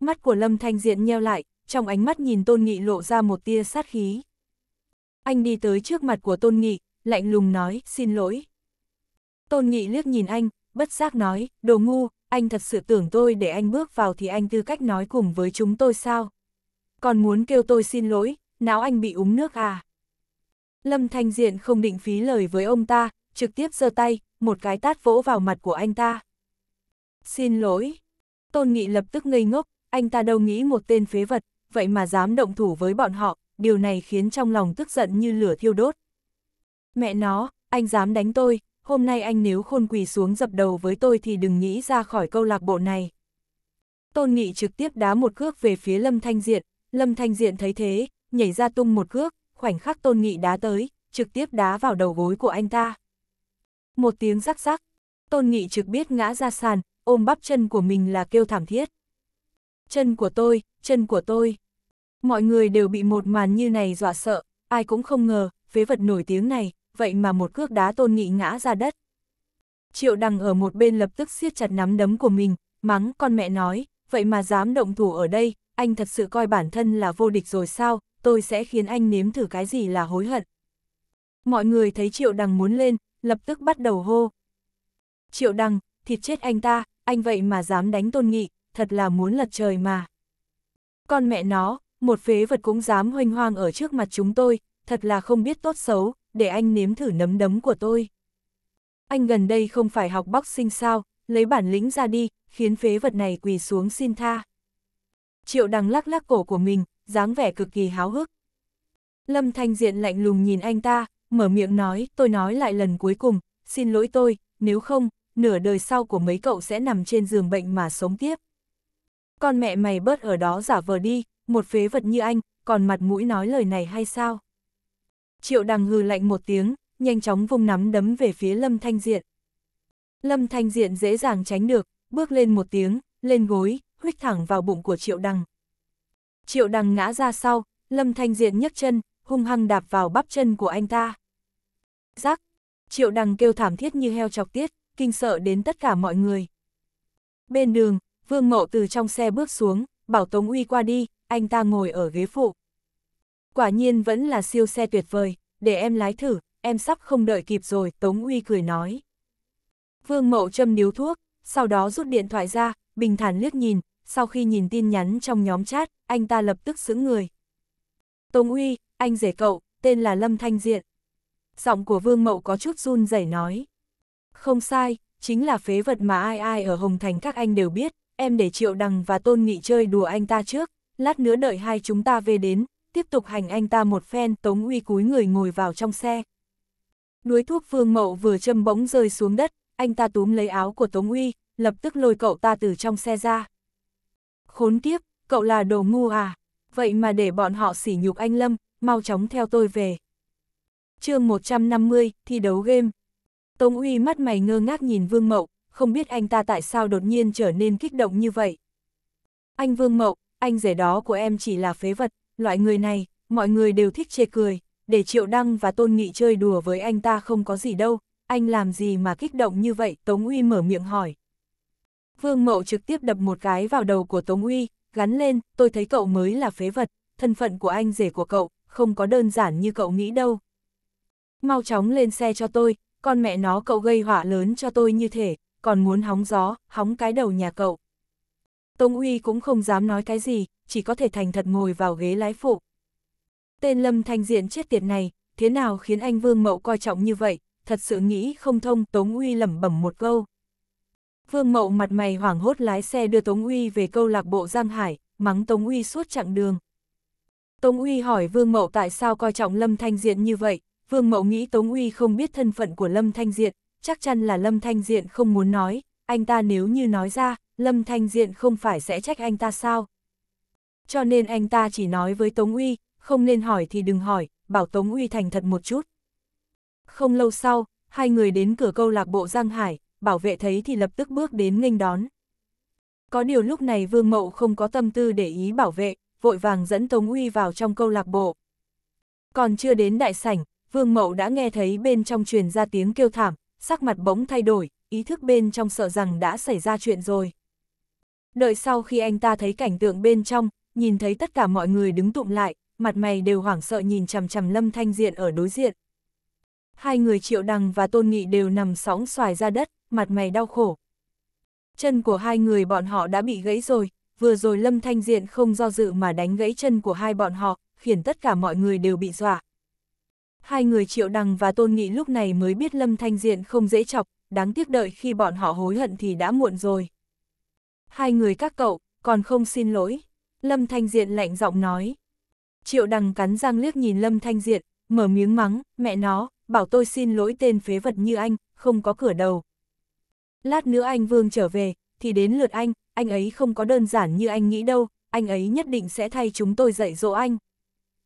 Mắt của Lâm Thanh Diện nheo lại, trong ánh mắt nhìn Tôn Nghị lộ ra một tia sát khí. Anh đi tới trước mặt của Tôn Nghị, lạnh lùng nói, xin lỗi. Tôn Nghị liếc nhìn anh, bất giác nói, đồ ngu, anh thật sự tưởng tôi để anh bước vào thì anh tư cách nói cùng với chúng tôi sao? Còn muốn kêu tôi xin lỗi, não anh bị uống nước à? Lâm Thanh Diện không định phí lời với ông ta, trực tiếp giơ tay, một cái tát vỗ vào mặt của anh ta. Xin lỗi. Tôn Nghị lập tức ngây ngốc, anh ta đâu nghĩ một tên phế vật, vậy mà dám động thủ với bọn họ, điều này khiến trong lòng tức giận như lửa thiêu đốt. Mẹ nó, anh dám đánh tôi, hôm nay anh nếu khôn quỳ xuống dập đầu với tôi thì đừng nghĩ ra khỏi câu lạc bộ này. Tôn Nghị trực tiếp đá một cước về phía Lâm Thanh Diện, Lâm Thanh Diện thấy thế, nhảy ra tung một cước, khoảnh khắc Tôn Nghị đá tới, trực tiếp đá vào đầu gối của anh ta. Một tiếng rắc rắc, Tôn Nghị trực biết ngã ra sàn, ôm bắp chân của mình là kêu thảm thiết. Chân của tôi, chân của tôi. Mọi người đều bị một màn như này dọa sợ, ai cũng không ngờ, phế vật nổi tiếng này, vậy mà một cước đá tôn nghị ngã ra đất. Triệu đằng ở một bên lập tức siết chặt nắm đấm của mình, mắng con mẹ nói, vậy mà dám động thủ ở đây, anh thật sự coi bản thân là vô địch rồi sao, tôi sẽ khiến anh nếm thử cái gì là hối hận. Mọi người thấy triệu đằng muốn lên, lập tức bắt đầu hô. Triệu đằng, thịt chết anh ta, anh vậy mà dám đánh tôn nghị, thật là muốn lật trời mà. Con mẹ nó, một phế vật cũng dám hoành hoang ở trước mặt chúng tôi, thật là không biết tốt xấu, để anh nếm thử nấm đấm của tôi. Anh gần đây không phải học boxing sao, lấy bản lĩnh ra đi, khiến phế vật này quỳ xuống xin tha. Triệu đằng lắc lắc cổ của mình, dáng vẻ cực kỳ háo hức. Lâm Thanh Diện lạnh lùng nhìn anh ta, mở miệng nói, tôi nói lại lần cuối cùng, xin lỗi tôi, nếu không, nửa đời sau của mấy cậu sẽ nằm trên giường bệnh mà sống tiếp. Con mẹ mày bớt ở đó giả vờ đi, một phế vật như anh, còn mặt mũi nói lời này hay sao? Triệu đằng hừ lạnh một tiếng, nhanh chóng vung nắm đấm về phía Lâm Thanh Diện. Lâm Thanh Diện dễ dàng tránh được, bước lên một tiếng, lên gối, huyết thẳng vào bụng của Triệu đằng. Triệu đằng ngã ra sau, Lâm Thanh Diện nhấc chân, hung hăng đạp vào bắp chân của anh ta. Giác! Triệu đằng kêu thảm thiết như heo chọc tiết, kinh sợ đến tất cả mọi người. Bên đường, Vương Mậu từ trong xe bước xuống, bảo Tống Uy qua đi, anh ta ngồi ở ghế phụ. Quả nhiên vẫn là siêu xe tuyệt vời, để em lái thử, em sắp không đợi kịp rồi, Tống Uy cười nói. Vương Mậu châm điếu thuốc, sau đó rút điện thoại ra, bình thản liếc nhìn, sau khi nhìn tin nhắn trong nhóm chat, anh ta lập tức xứng người. Tống Uy, anh rể cậu, tên là Lâm Thanh Diện. Giọng của Vương Mậu có chút run rẩy nói. Không sai, chính là phế vật mà ai ai ở Hồng Thành các anh đều biết, em để Triệu Đằng và Tôn Nghị chơi đùa anh ta trước, lát nữa đợi hai chúng ta về đến, tiếp tục hành anh ta một phen tống uy cúi người ngồi vào trong xe. Núi thuốc vương mậu vừa châm bỗng rơi xuống đất, anh ta túm lấy áo của tống uy, lập tức lôi cậu ta từ trong xe ra. Khốn kiếp, cậu là đồ ngu à, vậy mà để bọn họ sỉ nhục anh Lâm, mau chóng theo tôi về. chương 150, thi đấu game. Tống uy mắt mày ngơ ngác nhìn Vương Mậu, không biết anh ta tại sao đột nhiên trở nên kích động như vậy. Anh Vương Mậu, anh rể đó của em chỉ là phế vật, loại người này, mọi người đều thích chê cười, để Triệu Đăng và Tôn Nghị chơi đùa với anh ta không có gì đâu, anh làm gì mà kích động như vậy, Tống Uy mở miệng hỏi. Vương Mậu trực tiếp đập một cái vào đầu của Tống Uy, gắn lên, tôi thấy cậu mới là phế vật, thân phận của anh rể của cậu, không có đơn giản như cậu nghĩ đâu. Mau chóng lên xe cho tôi, con mẹ nó cậu gây họa lớn cho tôi như thể, còn muốn hóng gió, hóng cái đầu nhà cậu. Tống Uy cũng không dám nói cái gì, chỉ có thể thành thật ngồi vào ghế lái phụ. Tên Lâm Thanh Diện chết tiệt này, thế nào khiến anh Vương Mậu coi trọng như vậy, thật sự nghĩ không thông Tống Uy lẩm bẩm một câu. Vương Mậu mặt mày hoảng hốt lái xe đưa Tống Uy về câu lạc bộ Giang Hải, mắng Tống Uy suốt chặng đường. Tống Uy hỏi Vương Mậu tại sao coi trọng Lâm Thanh Diện như vậy, Vương Mậu nghĩ Tống Uy không biết thân phận của Lâm Thanh Diện, chắc chắn là Lâm Thanh Diện không muốn nói, anh ta nếu như nói ra, Lâm Thanh Diện không phải sẽ trách anh ta sao. Cho nên anh ta chỉ nói với Tống Uy, không nên hỏi thì đừng hỏi, bảo Tống Uy thành thật một chút. Không lâu sau, hai người đến cửa câu lạc bộ Giang Hải, bảo vệ thấy thì lập tức bước đến nghênh đón. Có điều lúc này Vương Mậu không có tâm tư để ý bảo vệ, vội vàng dẫn Tống Uy vào trong câu lạc bộ. Còn chưa đến đại sảnh, Vương Mậu đã nghe thấy bên trong truyền ra tiếng kêu thảm, sắc mặt bỗng thay đổi, ý thức bên trong sợ rằng đã xảy ra chuyện rồi. Đợi sau khi anh ta thấy cảnh tượng bên trong, nhìn thấy tất cả mọi người đứng tụm lại, mặt mày đều hoảng sợ nhìn chằm chằm Lâm Thanh Diện ở đối diện. Hai người Triệu Đằng và Tôn Nghị đều nằm sóng xoài ra đất, mặt mày đau khổ. Chân của hai người bọn họ đã bị gãy rồi, vừa rồi Lâm Thanh Diện không do dự mà đánh gãy chân của hai bọn họ, khiến tất cả mọi người đều bị dọa. Hai người Triệu Đằng và Tôn Nghị lúc này mới biết Lâm Thanh Diện không dễ chọc, đáng tiếc đợi khi bọn họ hối hận thì đã muộn rồi. Hai người các cậu, còn không xin lỗi. Lâm Thanh Diện lạnh giọng nói. Triệu đằng cắn răng liếc nhìn Lâm Thanh Diện, mở miếng mắng, mẹ nó, bảo tôi xin lỗi tên phế vật như anh, không có cửa đầu. Lát nữa anh Vương trở về, thì đến lượt anh, anh ấy không có đơn giản như anh nghĩ đâu, anh ấy nhất định sẽ thay chúng tôi dạy dỗ anh.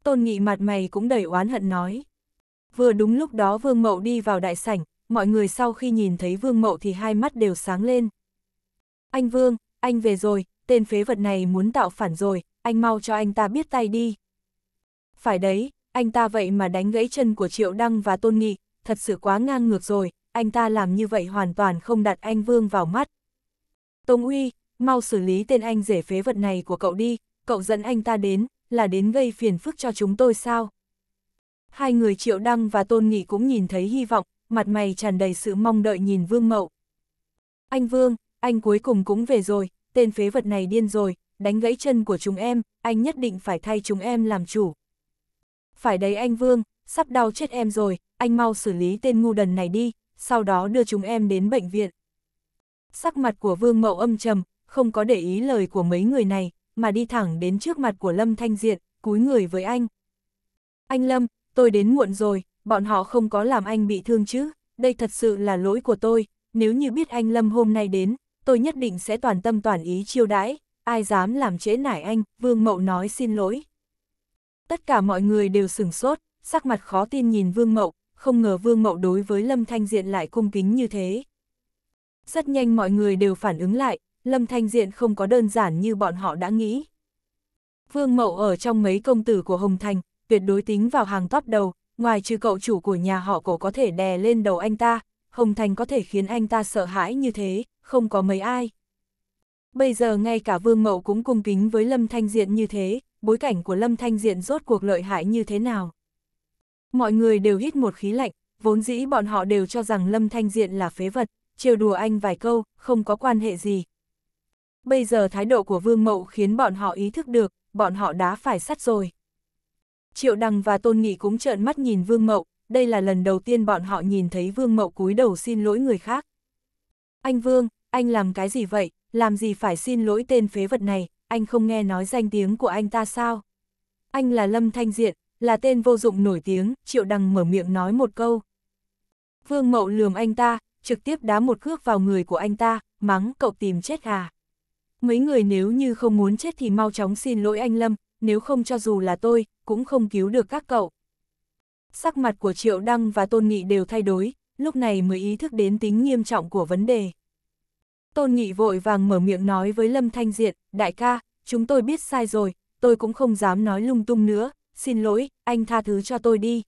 Tôn Nghị mặt mày cũng đầy oán hận nói. Vừa đúng lúc đó Vương Mậu đi vào đại sảnh, mọi người sau khi nhìn thấy Vương Mậu thì hai mắt đều sáng lên. Anh Vương, anh về rồi, tên phế vật này muốn tạo phản rồi, anh mau cho anh ta biết tay đi. Phải đấy, anh ta vậy mà đánh gãy chân của Triệu Đăng và Tôn Nghị, thật sự quá ngang ngược rồi, anh ta làm như vậy hoàn toàn không đặt anh Vương vào mắt. Tông Uy, mau xử lý tên anh rể phế vật này của cậu đi, cậu dẫn anh ta đến, là đến gây phiền phức cho chúng tôi sao? Hai người Triệu Đăng và Tôn Nghị cũng nhìn thấy hy vọng, mặt mày tràn đầy sự mong đợi nhìn Vương Mậu. Anh Vương, anh cuối cùng cũng về rồi, tên phế vật này điên rồi, đánh gãy chân của chúng em, anh nhất định phải thay chúng em làm chủ. Phải đấy anh Vương, sắp đau chết em rồi, anh mau xử lý tên ngu đần này đi, sau đó đưa chúng em đến bệnh viện. Sắc mặt của Vương Mậu âm trầm, không có để ý lời của mấy người này, mà đi thẳng đến trước mặt của Lâm Thanh Diện, cúi người với anh. Anh Lâm, tôi đến muộn rồi, bọn họ không có làm anh bị thương chứ, đây thật sự là lỗi của tôi, nếu như biết anh Lâm hôm nay đến, tôi nhất định sẽ toàn tâm toàn ý chiêu đãi, ai dám làm trễ nải anh, Vương Mậu nói xin lỗi. Tất cả mọi người đều sửng sốt, sắc mặt khó tin nhìn Vương Mậu, không ngờ Vương Mậu đối với Lâm Thanh Diện lại cung kính như thế. Rất nhanh mọi người đều phản ứng lại, Lâm Thanh Diện không có đơn giản như bọn họ đã nghĩ. Vương Mậu ở trong mấy công tử của Hồng Thành, tuyệt đối tính vào hàng top đầu, ngoài trừ cậu chủ của nhà họ cổ có thể đè lên đầu anh ta, Hồng Thành có thể khiến anh ta sợ hãi như thế, không có mấy ai. Bây giờ ngay cả Vương Mậu cũng cung kính với Lâm Thanh Diện như thế, bối cảnh của Lâm Thanh Diện rốt cuộc lợi hại như thế nào. Mọi người đều hít một khí lạnh, vốn dĩ bọn họ đều cho rằng Lâm Thanh Diện là phế vật, trêu đùa anh vài câu, không có quan hệ gì. Bây giờ thái độ của Vương Mậu khiến bọn họ ý thức được, bọn họ đã phải sắt rồi. Triệu Đằng và Tôn Nghị cũng trợn mắt nhìn Vương Mậu, đây là lần đầu tiên bọn họ nhìn thấy Vương Mậu cúi đầu xin lỗi người khác. Anh Vương, anh làm cái gì vậy, làm gì phải xin lỗi tên phế vật này, anh không nghe nói danh tiếng của anh ta sao? Anh là Lâm Thanh Diện, là tên vô dụng nổi tiếng, Triệu Đằng mở miệng nói một câu. Vương Mậu lườm anh ta, trực tiếp đá một cước vào người của anh ta, mắng cậu tìm chết à. Mấy người nếu như không muốn chết thì mau chóng xin lỗi anh Lâm, nếu không cho dù là tôi, cũng không cứu được các cậu. Sắc mặt của Triệu Đăng và Tôn Nghị đều thay đổi, lúc này mới ý thức đến tính nghiêm trọng của vấn đề. Tôn Nghị vội vàng mở miệng nói với Lâm Thanh Diện, đại ca, chúng tôi biết sai rồi, tôi cũng không dám nói lung tung nữa, xin lỗi, anh tha thứ cho tôi đi.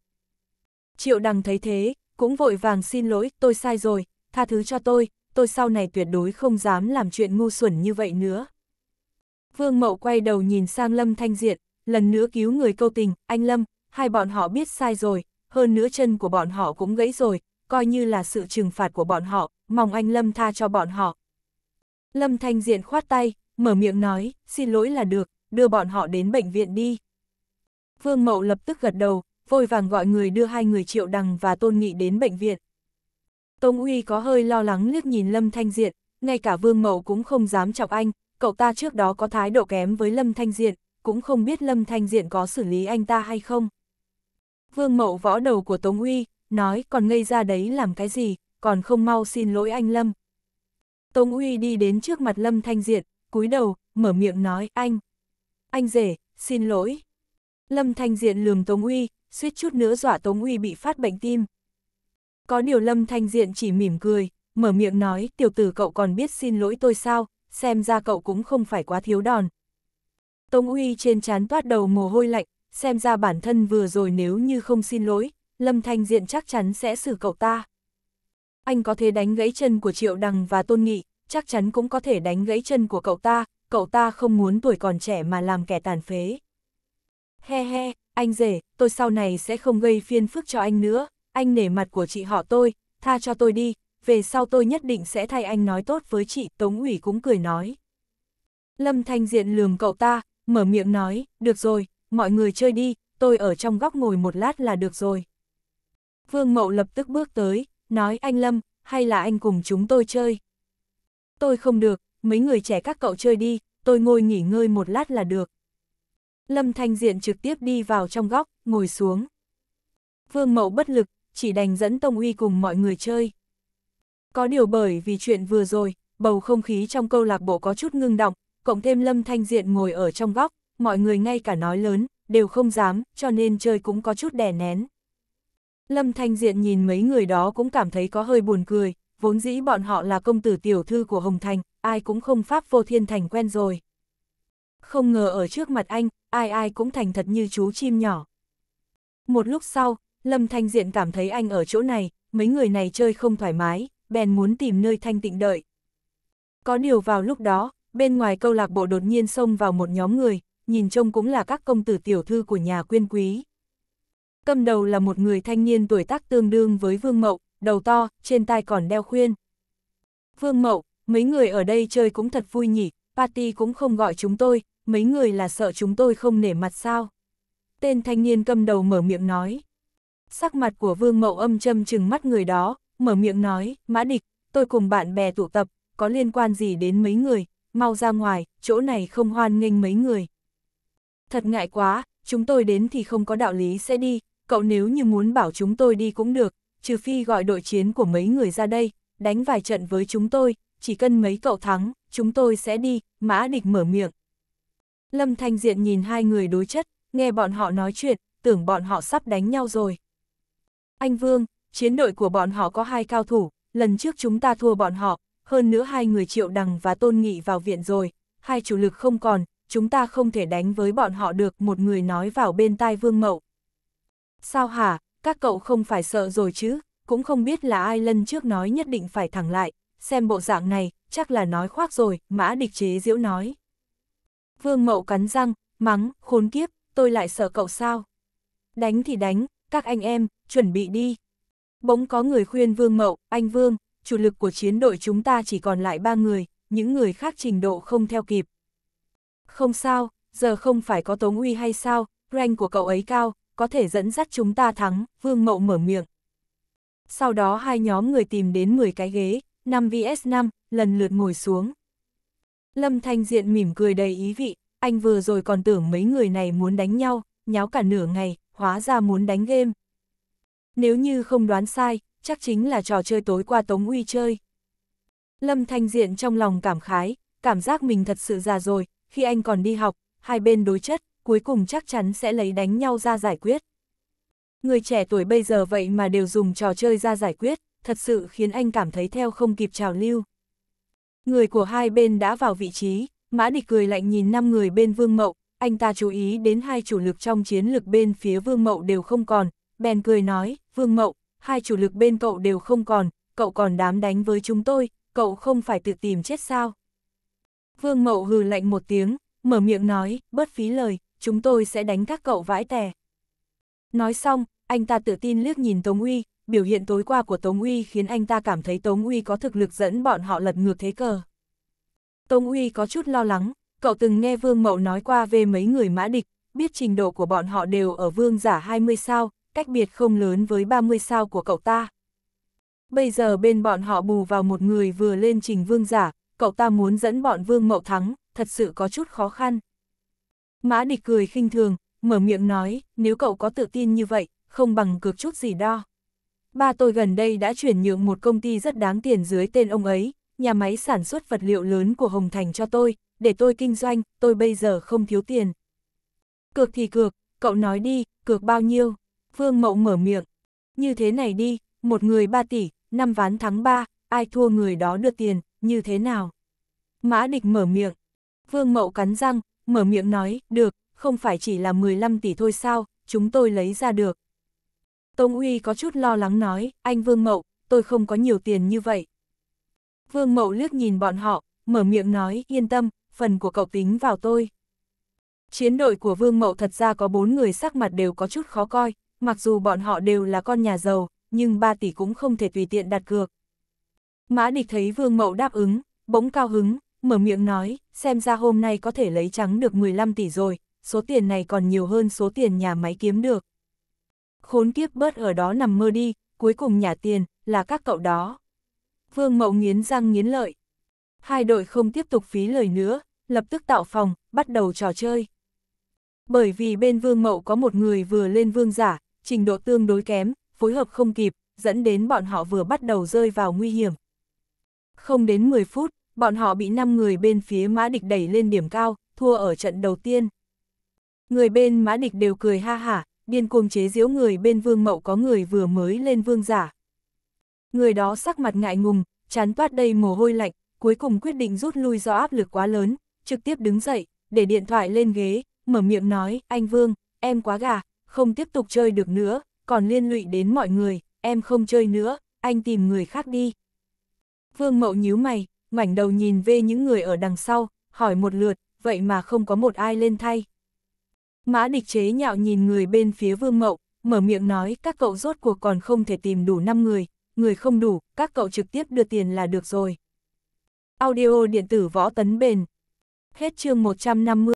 Triệu Đăng thấy thế, cũng vội vàng xin lỗi, tôi sai rồi, tha thứ cho tôi, tôi sau này tuyệt đối không dám làm chuyện ngu xuẩn như vậy nữa. Vương Mậu quay đầu nhìn sang Lâm Thanh Diện, lần nữa cứu người câu tình, anh Lâm, hai bọn họ biết sai rồi, hơn nữa chân của bọn họ cũng gãy rồi, coi như là sự trừng phạt của bọn họ, mong anh Lâm tha cho bọn họ. Lâm Thanh Diện khoát tay, mở miệng nói, xin lỗi là được, đưa bọn họ đến bệnh viện đi. Vương Mậu lập tức gật đầu, vội vàng gọi người đưa hai người Triệu Đằng và Tôn Nghị đến bệnh viện. Tông Uy có hơi lo lắng liếc nhìn Lâm Thanh Diện, ngay cả Vương Mậu cũng không dám chọc anh, cậu ta trước đó có thái độ kém với Lâm Thanh Diện, cũng không biết Lâm Thanh Diện có xử lý anh ta hay không. Vương Mậu võ đầu của Tống Uy, nói còn ngây ra đấy làm cái gì, còn không mau xin lỗi anh Lâm. Tống Uy đi đến trước mặt Lâm Thanh Diện, cúi đầu, mở miệng nói anh. Anh rể, xin lỗi. Lâm Thanh Diện lườm Tống Uy, suýt chút nữa dọa Tống Uy bị phát bệnh tim. Có điều Lâm Thanh Diện chỉ mỉm cười, mở miệng nói tiểu tử cậu còn biết xin lỗi tôi sao, xem ra cậu cũng không phải quá thiếu đòn. Tống Uy trên chán toát đầu mồ hôi lạnh, xem ra bản thân vừa rồi nếu như không xin lỗi, Lâm Thanh Diện chắc chắn sẽ xử cậu ta. Anh có thể đánh gãy chân của Triệu Đằng và Tôn Nghị, chắc chắn cũng có thể đánh gãy chân của cậu ta, cậu ta không muốn tuổi còn trẻ mà làm kẻ tàn phế. He he, anh rể, tôi sau này sẽ không gây phiên phức cho anh nữa, anh nể mặt của chị họ tôi, tha cho tôi đi, về sau tôi nhất định sẽ thay anh nói tốt với chị, Tống ủy cũng cười nói. Lâm Thanh Diện lườm cậu ta, mở miệng nói, được rồi, mọi người chơi đi, tôi ở trong góc ngồi một lát là được rồi. Vương Mậu lập tức bước tới, nói anh Lâm, hay là anh cùng chúng tôi chơi. Tôi không được, mấy người trẻ các cậu chơi đi, tôi ngồi nghỉ ngơi một lát là được. Lâm Thanh Diện trực tiếp đi vào trong góc, ngồi xuống. Vương Mậu bất lực, chỉ đành dẫn Tông Uy cùng mọi người chơi. Có điều bởi vì chuyện vừa rồi, bầu không khí trong câu lạc bộ có chút ngưng động, cộng thêm Lâm Thanh Diện ngồi ở trong góc, mọi người ngay cả nói lớn, đều không dám, cho nên chơi cũng có chút đè nén. Lâm Thanh Diện nhìn mấy người đó cũng cảm thấy có hơi buồn cười, vốn dĩ bọn họ là công tử tiểu thư của Hồng Thành, ai cũng không pháp vô thiên thành quen rồi. Không ngờ ở trước mặt anh, ai ai cũng thành thật như chú chim nhỏ. Một lúc sau, Lâm Thanh Diện cảm thấy anh ở chỗ này, mấy người này chơi không thoải mái, bèn muốn tìm nơi thanh tịnh đợi. Có điều vào lúc đó, bên ngoài câu lạc bộ đột nhiên xông vào một nhóm người, nhìn trông cũng là các công tử tiểu thư của nhà quyên quý. Cầm đầu là một người thanh niên tuổi tác tương đương với Vương Mậu, đầu to, trên tai còn đeo khuyên. Vương Mậu, mấy người ở đây chơi cũng thật vui nhỉ, party cũng không gọi chúng tôi, mấy người là sợ chúng tôi không nể mặt sao. Tên thanh niên cầm đầu mở miệng nói. Sắc mặt của Vương Mậu âm châm chừng mắt người đó, mở miệng nói, mã địch, tôi cùng bạn bè tụ tập, có liên quan gì đến mấy người, mau ra ngoài, chỗ này không hoan nghênh mấy người. Thật ngại quá, chúng tôi đến thì không có đạo lý sẽ đi, cậu nếu như muốn bảo chúng tôi đi cũng được, trừ phi gọi đội chiến của mấy người ra đây, đánh vài trận với chúng tôi, chỉ cần mấy cậu thắng, chúng tôi sẽ đi, mã địch mở miệng. Lâm Thanh Diện nhìn hai người đối chất, nghe bọn họ nói chuyện, tưởng bọn họ sắp đánh nhau rồi. Anh Vương, chiến đội của bọn họ có hai cao thủ, lần trước chúng ta thua bọn họ, hơn nữa hai người triệu đằng và tôn nghị vào viện rồi, hai chủ lực không còn, chúng ta không thể đánh với bọn họ được một người nói vào bên tai vương mậu. Sao hả, các cậu không phải sợ rồi chứ, cũng không biết là ai lần trước nói nhất định phải thẳng lại, xem bộ dạng này, chắc là nói khoác rồi, mã địch chế diễu nói. Vương mậu cắn răng, mắng, khốn kiếp, tôi lại sợ cậu sao? Đánh thì đánh, các anh em, chuẩn bị đi, Bỗng có người khuyên Vương Mậu, anh Vương, chủ lực của chiến đội chúng ta chỉ còn lại ba người, những người khác trình độ không theo kịp. Không sao, giờ không phải có Tống Uy hay sao, rank của cậu ấy cao, có thể dẫn dắt chúng ta thắng, Vương Mậu mở miệng. Sau đó hai nhóm người tìm đến 10 cái ghế, 5 vs 5, lần lượt ngồi xuống. Lâm Thanh Diện mỉm cười đầy ý vị, anh vừa rồi còn tưởng mấy người này muốn đánh nhau, nháo cả nửa ngày, hóa ra muốn đánh game, nếu như không đoán sai, chắc chính là trò chơi tối qua Tống Uy chơi. Lâm Thanh Diện trong lòng cảm khái, cảm giác mình thật sự già rồi, khi anh còn đi học, hai bên đối chất, cuối cùng chắc chắn sẽ lấy đánh nhau ra giải quyết. Người trẻ tuổi bây giờ vậy mà đều dùng trò chơi ra giải quyết, thật sự khiến anh cảm thấy theo không kịp trào lưu. Người của hai bên đã vào vị trí, Mã Địch cười lạnh nhìn năm người bên Vương Mậu, anh ta chú ý đến hai chủ lực trong chiến lực bên phía Vương Mậu đều không còn, bèn cười nói, Vương Mậu, hai chủ lực bên cậu đều không còn, cậu còn đám đánh với chúng tôi, cậu không phải tự tìm chết sao. Vương Mậu hừ lạnh một tiếng, mở miệng nói, bớt phí lời, chúng tôi sẽ đánh các cậu vãi tè. Nói xong, anh ta tự tin liếc nhìn Tống Uy, biểu hiện tối qua của Tống Uy khiến anh ta cảm thấy Tống Uy có thực lực dẫn bọn họ lật ngược thế cờ. Tống Uy có chút lo lắng, cậu từng nghe Vương Mậu nói qua về mấy người mã địch, biết trình độ của bọn họ đều ở vương giả 20 sao, cách biệt không lớn với 30 sao của cậu ta. Bây giờ bên bọn họ bù vào một người vừa lên trình vương giả, cậu ta muốn dẫn bọn vương mậu thắng, thật sự có chút khó khăn. Mã địch cười khinh thường, mở miệng nói, nếu cậu có tự tin như vậy, không bằng cược chút gì đo. Ba tôi gần đây đã chuyển nhượng một công ty rất đáng tiền dưới tên ông ấy, nhà máy sản xuất vật liệu lớn của Hồng Thành cho tôi, để tôi kinh doanh, tôi bây giờ không thiếu tiền. Cược thì cược, cậu nói đi, cược bao nhiêu? Vương Mậu mở miệng. Như thế này đi, một người 3 tỷ, năm ván thắng 3, ai thua người đó đưa tiền, như thế nào? Mã địch mở miệng. Vương Mậu cắn răng, mở miệng nói, được, không phải chỉ là 15 tỷ thôi sao, chúng tôi lấy ra được. Tông Uy có chút lo lắng nói, anh Vương Mậu, tôi không có nhiều tiền như vậy. Vương Mậu liếc nhìn bọn họ, mở miệng nói, yên tâm, phần của cậu tính vào tôi. Chiến đội của Vương Mậu thật ra có bốn người sắc mặt đều có chút khó coi, mặc dù bọn họ đều là con nhà giàu, nhưng 3 tỷ cũng không thể tùy tiện đặt cược. Mã địch thấy Vương Mậu đáp ứng, bỗng cao hứng, mở miệng nói, xem ra hôm nay có thể lấy trắng được 15 tỷ rồi, số tiền này còn nhiều hơn số tiền nhà máy kiếm được. Khốn kiếp bớt ở đó nằm mơ đi, cuối cùng nhà tiền, là các cậu đó. Vương Mậu nghiến răng nghiến lợi. Hai đội không tiếp tục phí lời nữa, lập tức tạo phòng, bắt đầu trò chơi. Bởi vì bên Vương Mậu có một người vừa lên vương giả, trình độ tương đối kém, phối hợp không kịp, dẫn đến bọn họ vừa bắt đầu rơi vào nguy hiểm. Không đến 10 phút, bọn họ bị 5 người bên phía mã địch đẩy lên điểm cao, thua ở trận đầu tiên. Người bên mã địch đều cười ha hả, điên cuồng chế giễu người bên vương mậu có người vừa mới lên vương giả. Người đó sắc mặt ngại ngùng, chán toát đầy mồ hôi lạnh, cuối cùng quyết định rút lui do áp lực quá lớn, trực tiếp đứng dậy, để điện thoại lên ghế, mở miệng nói, anh Vương, em quá gà, không tiếp tục chơi được nữa, còn liên lụy đến mọi người, em không chơi nữa, anh tìm người khác đi. Vương Mậu nhíu mày, ngoảnh đầu nhìn về những người ở đằng sau, hỏi một lượt, vậy mà không có một ai lên thay. Mã địch chế nhạo nhìn người bên phía Vương Mậu, mở miệng nói các cậu rốt cuộc còn không thể tìm đủ 5 người, người không đủ, các cậu trực tiếp đưa tiền là được rồi. Audio điện tử võ tấn bền. Hết chương 150.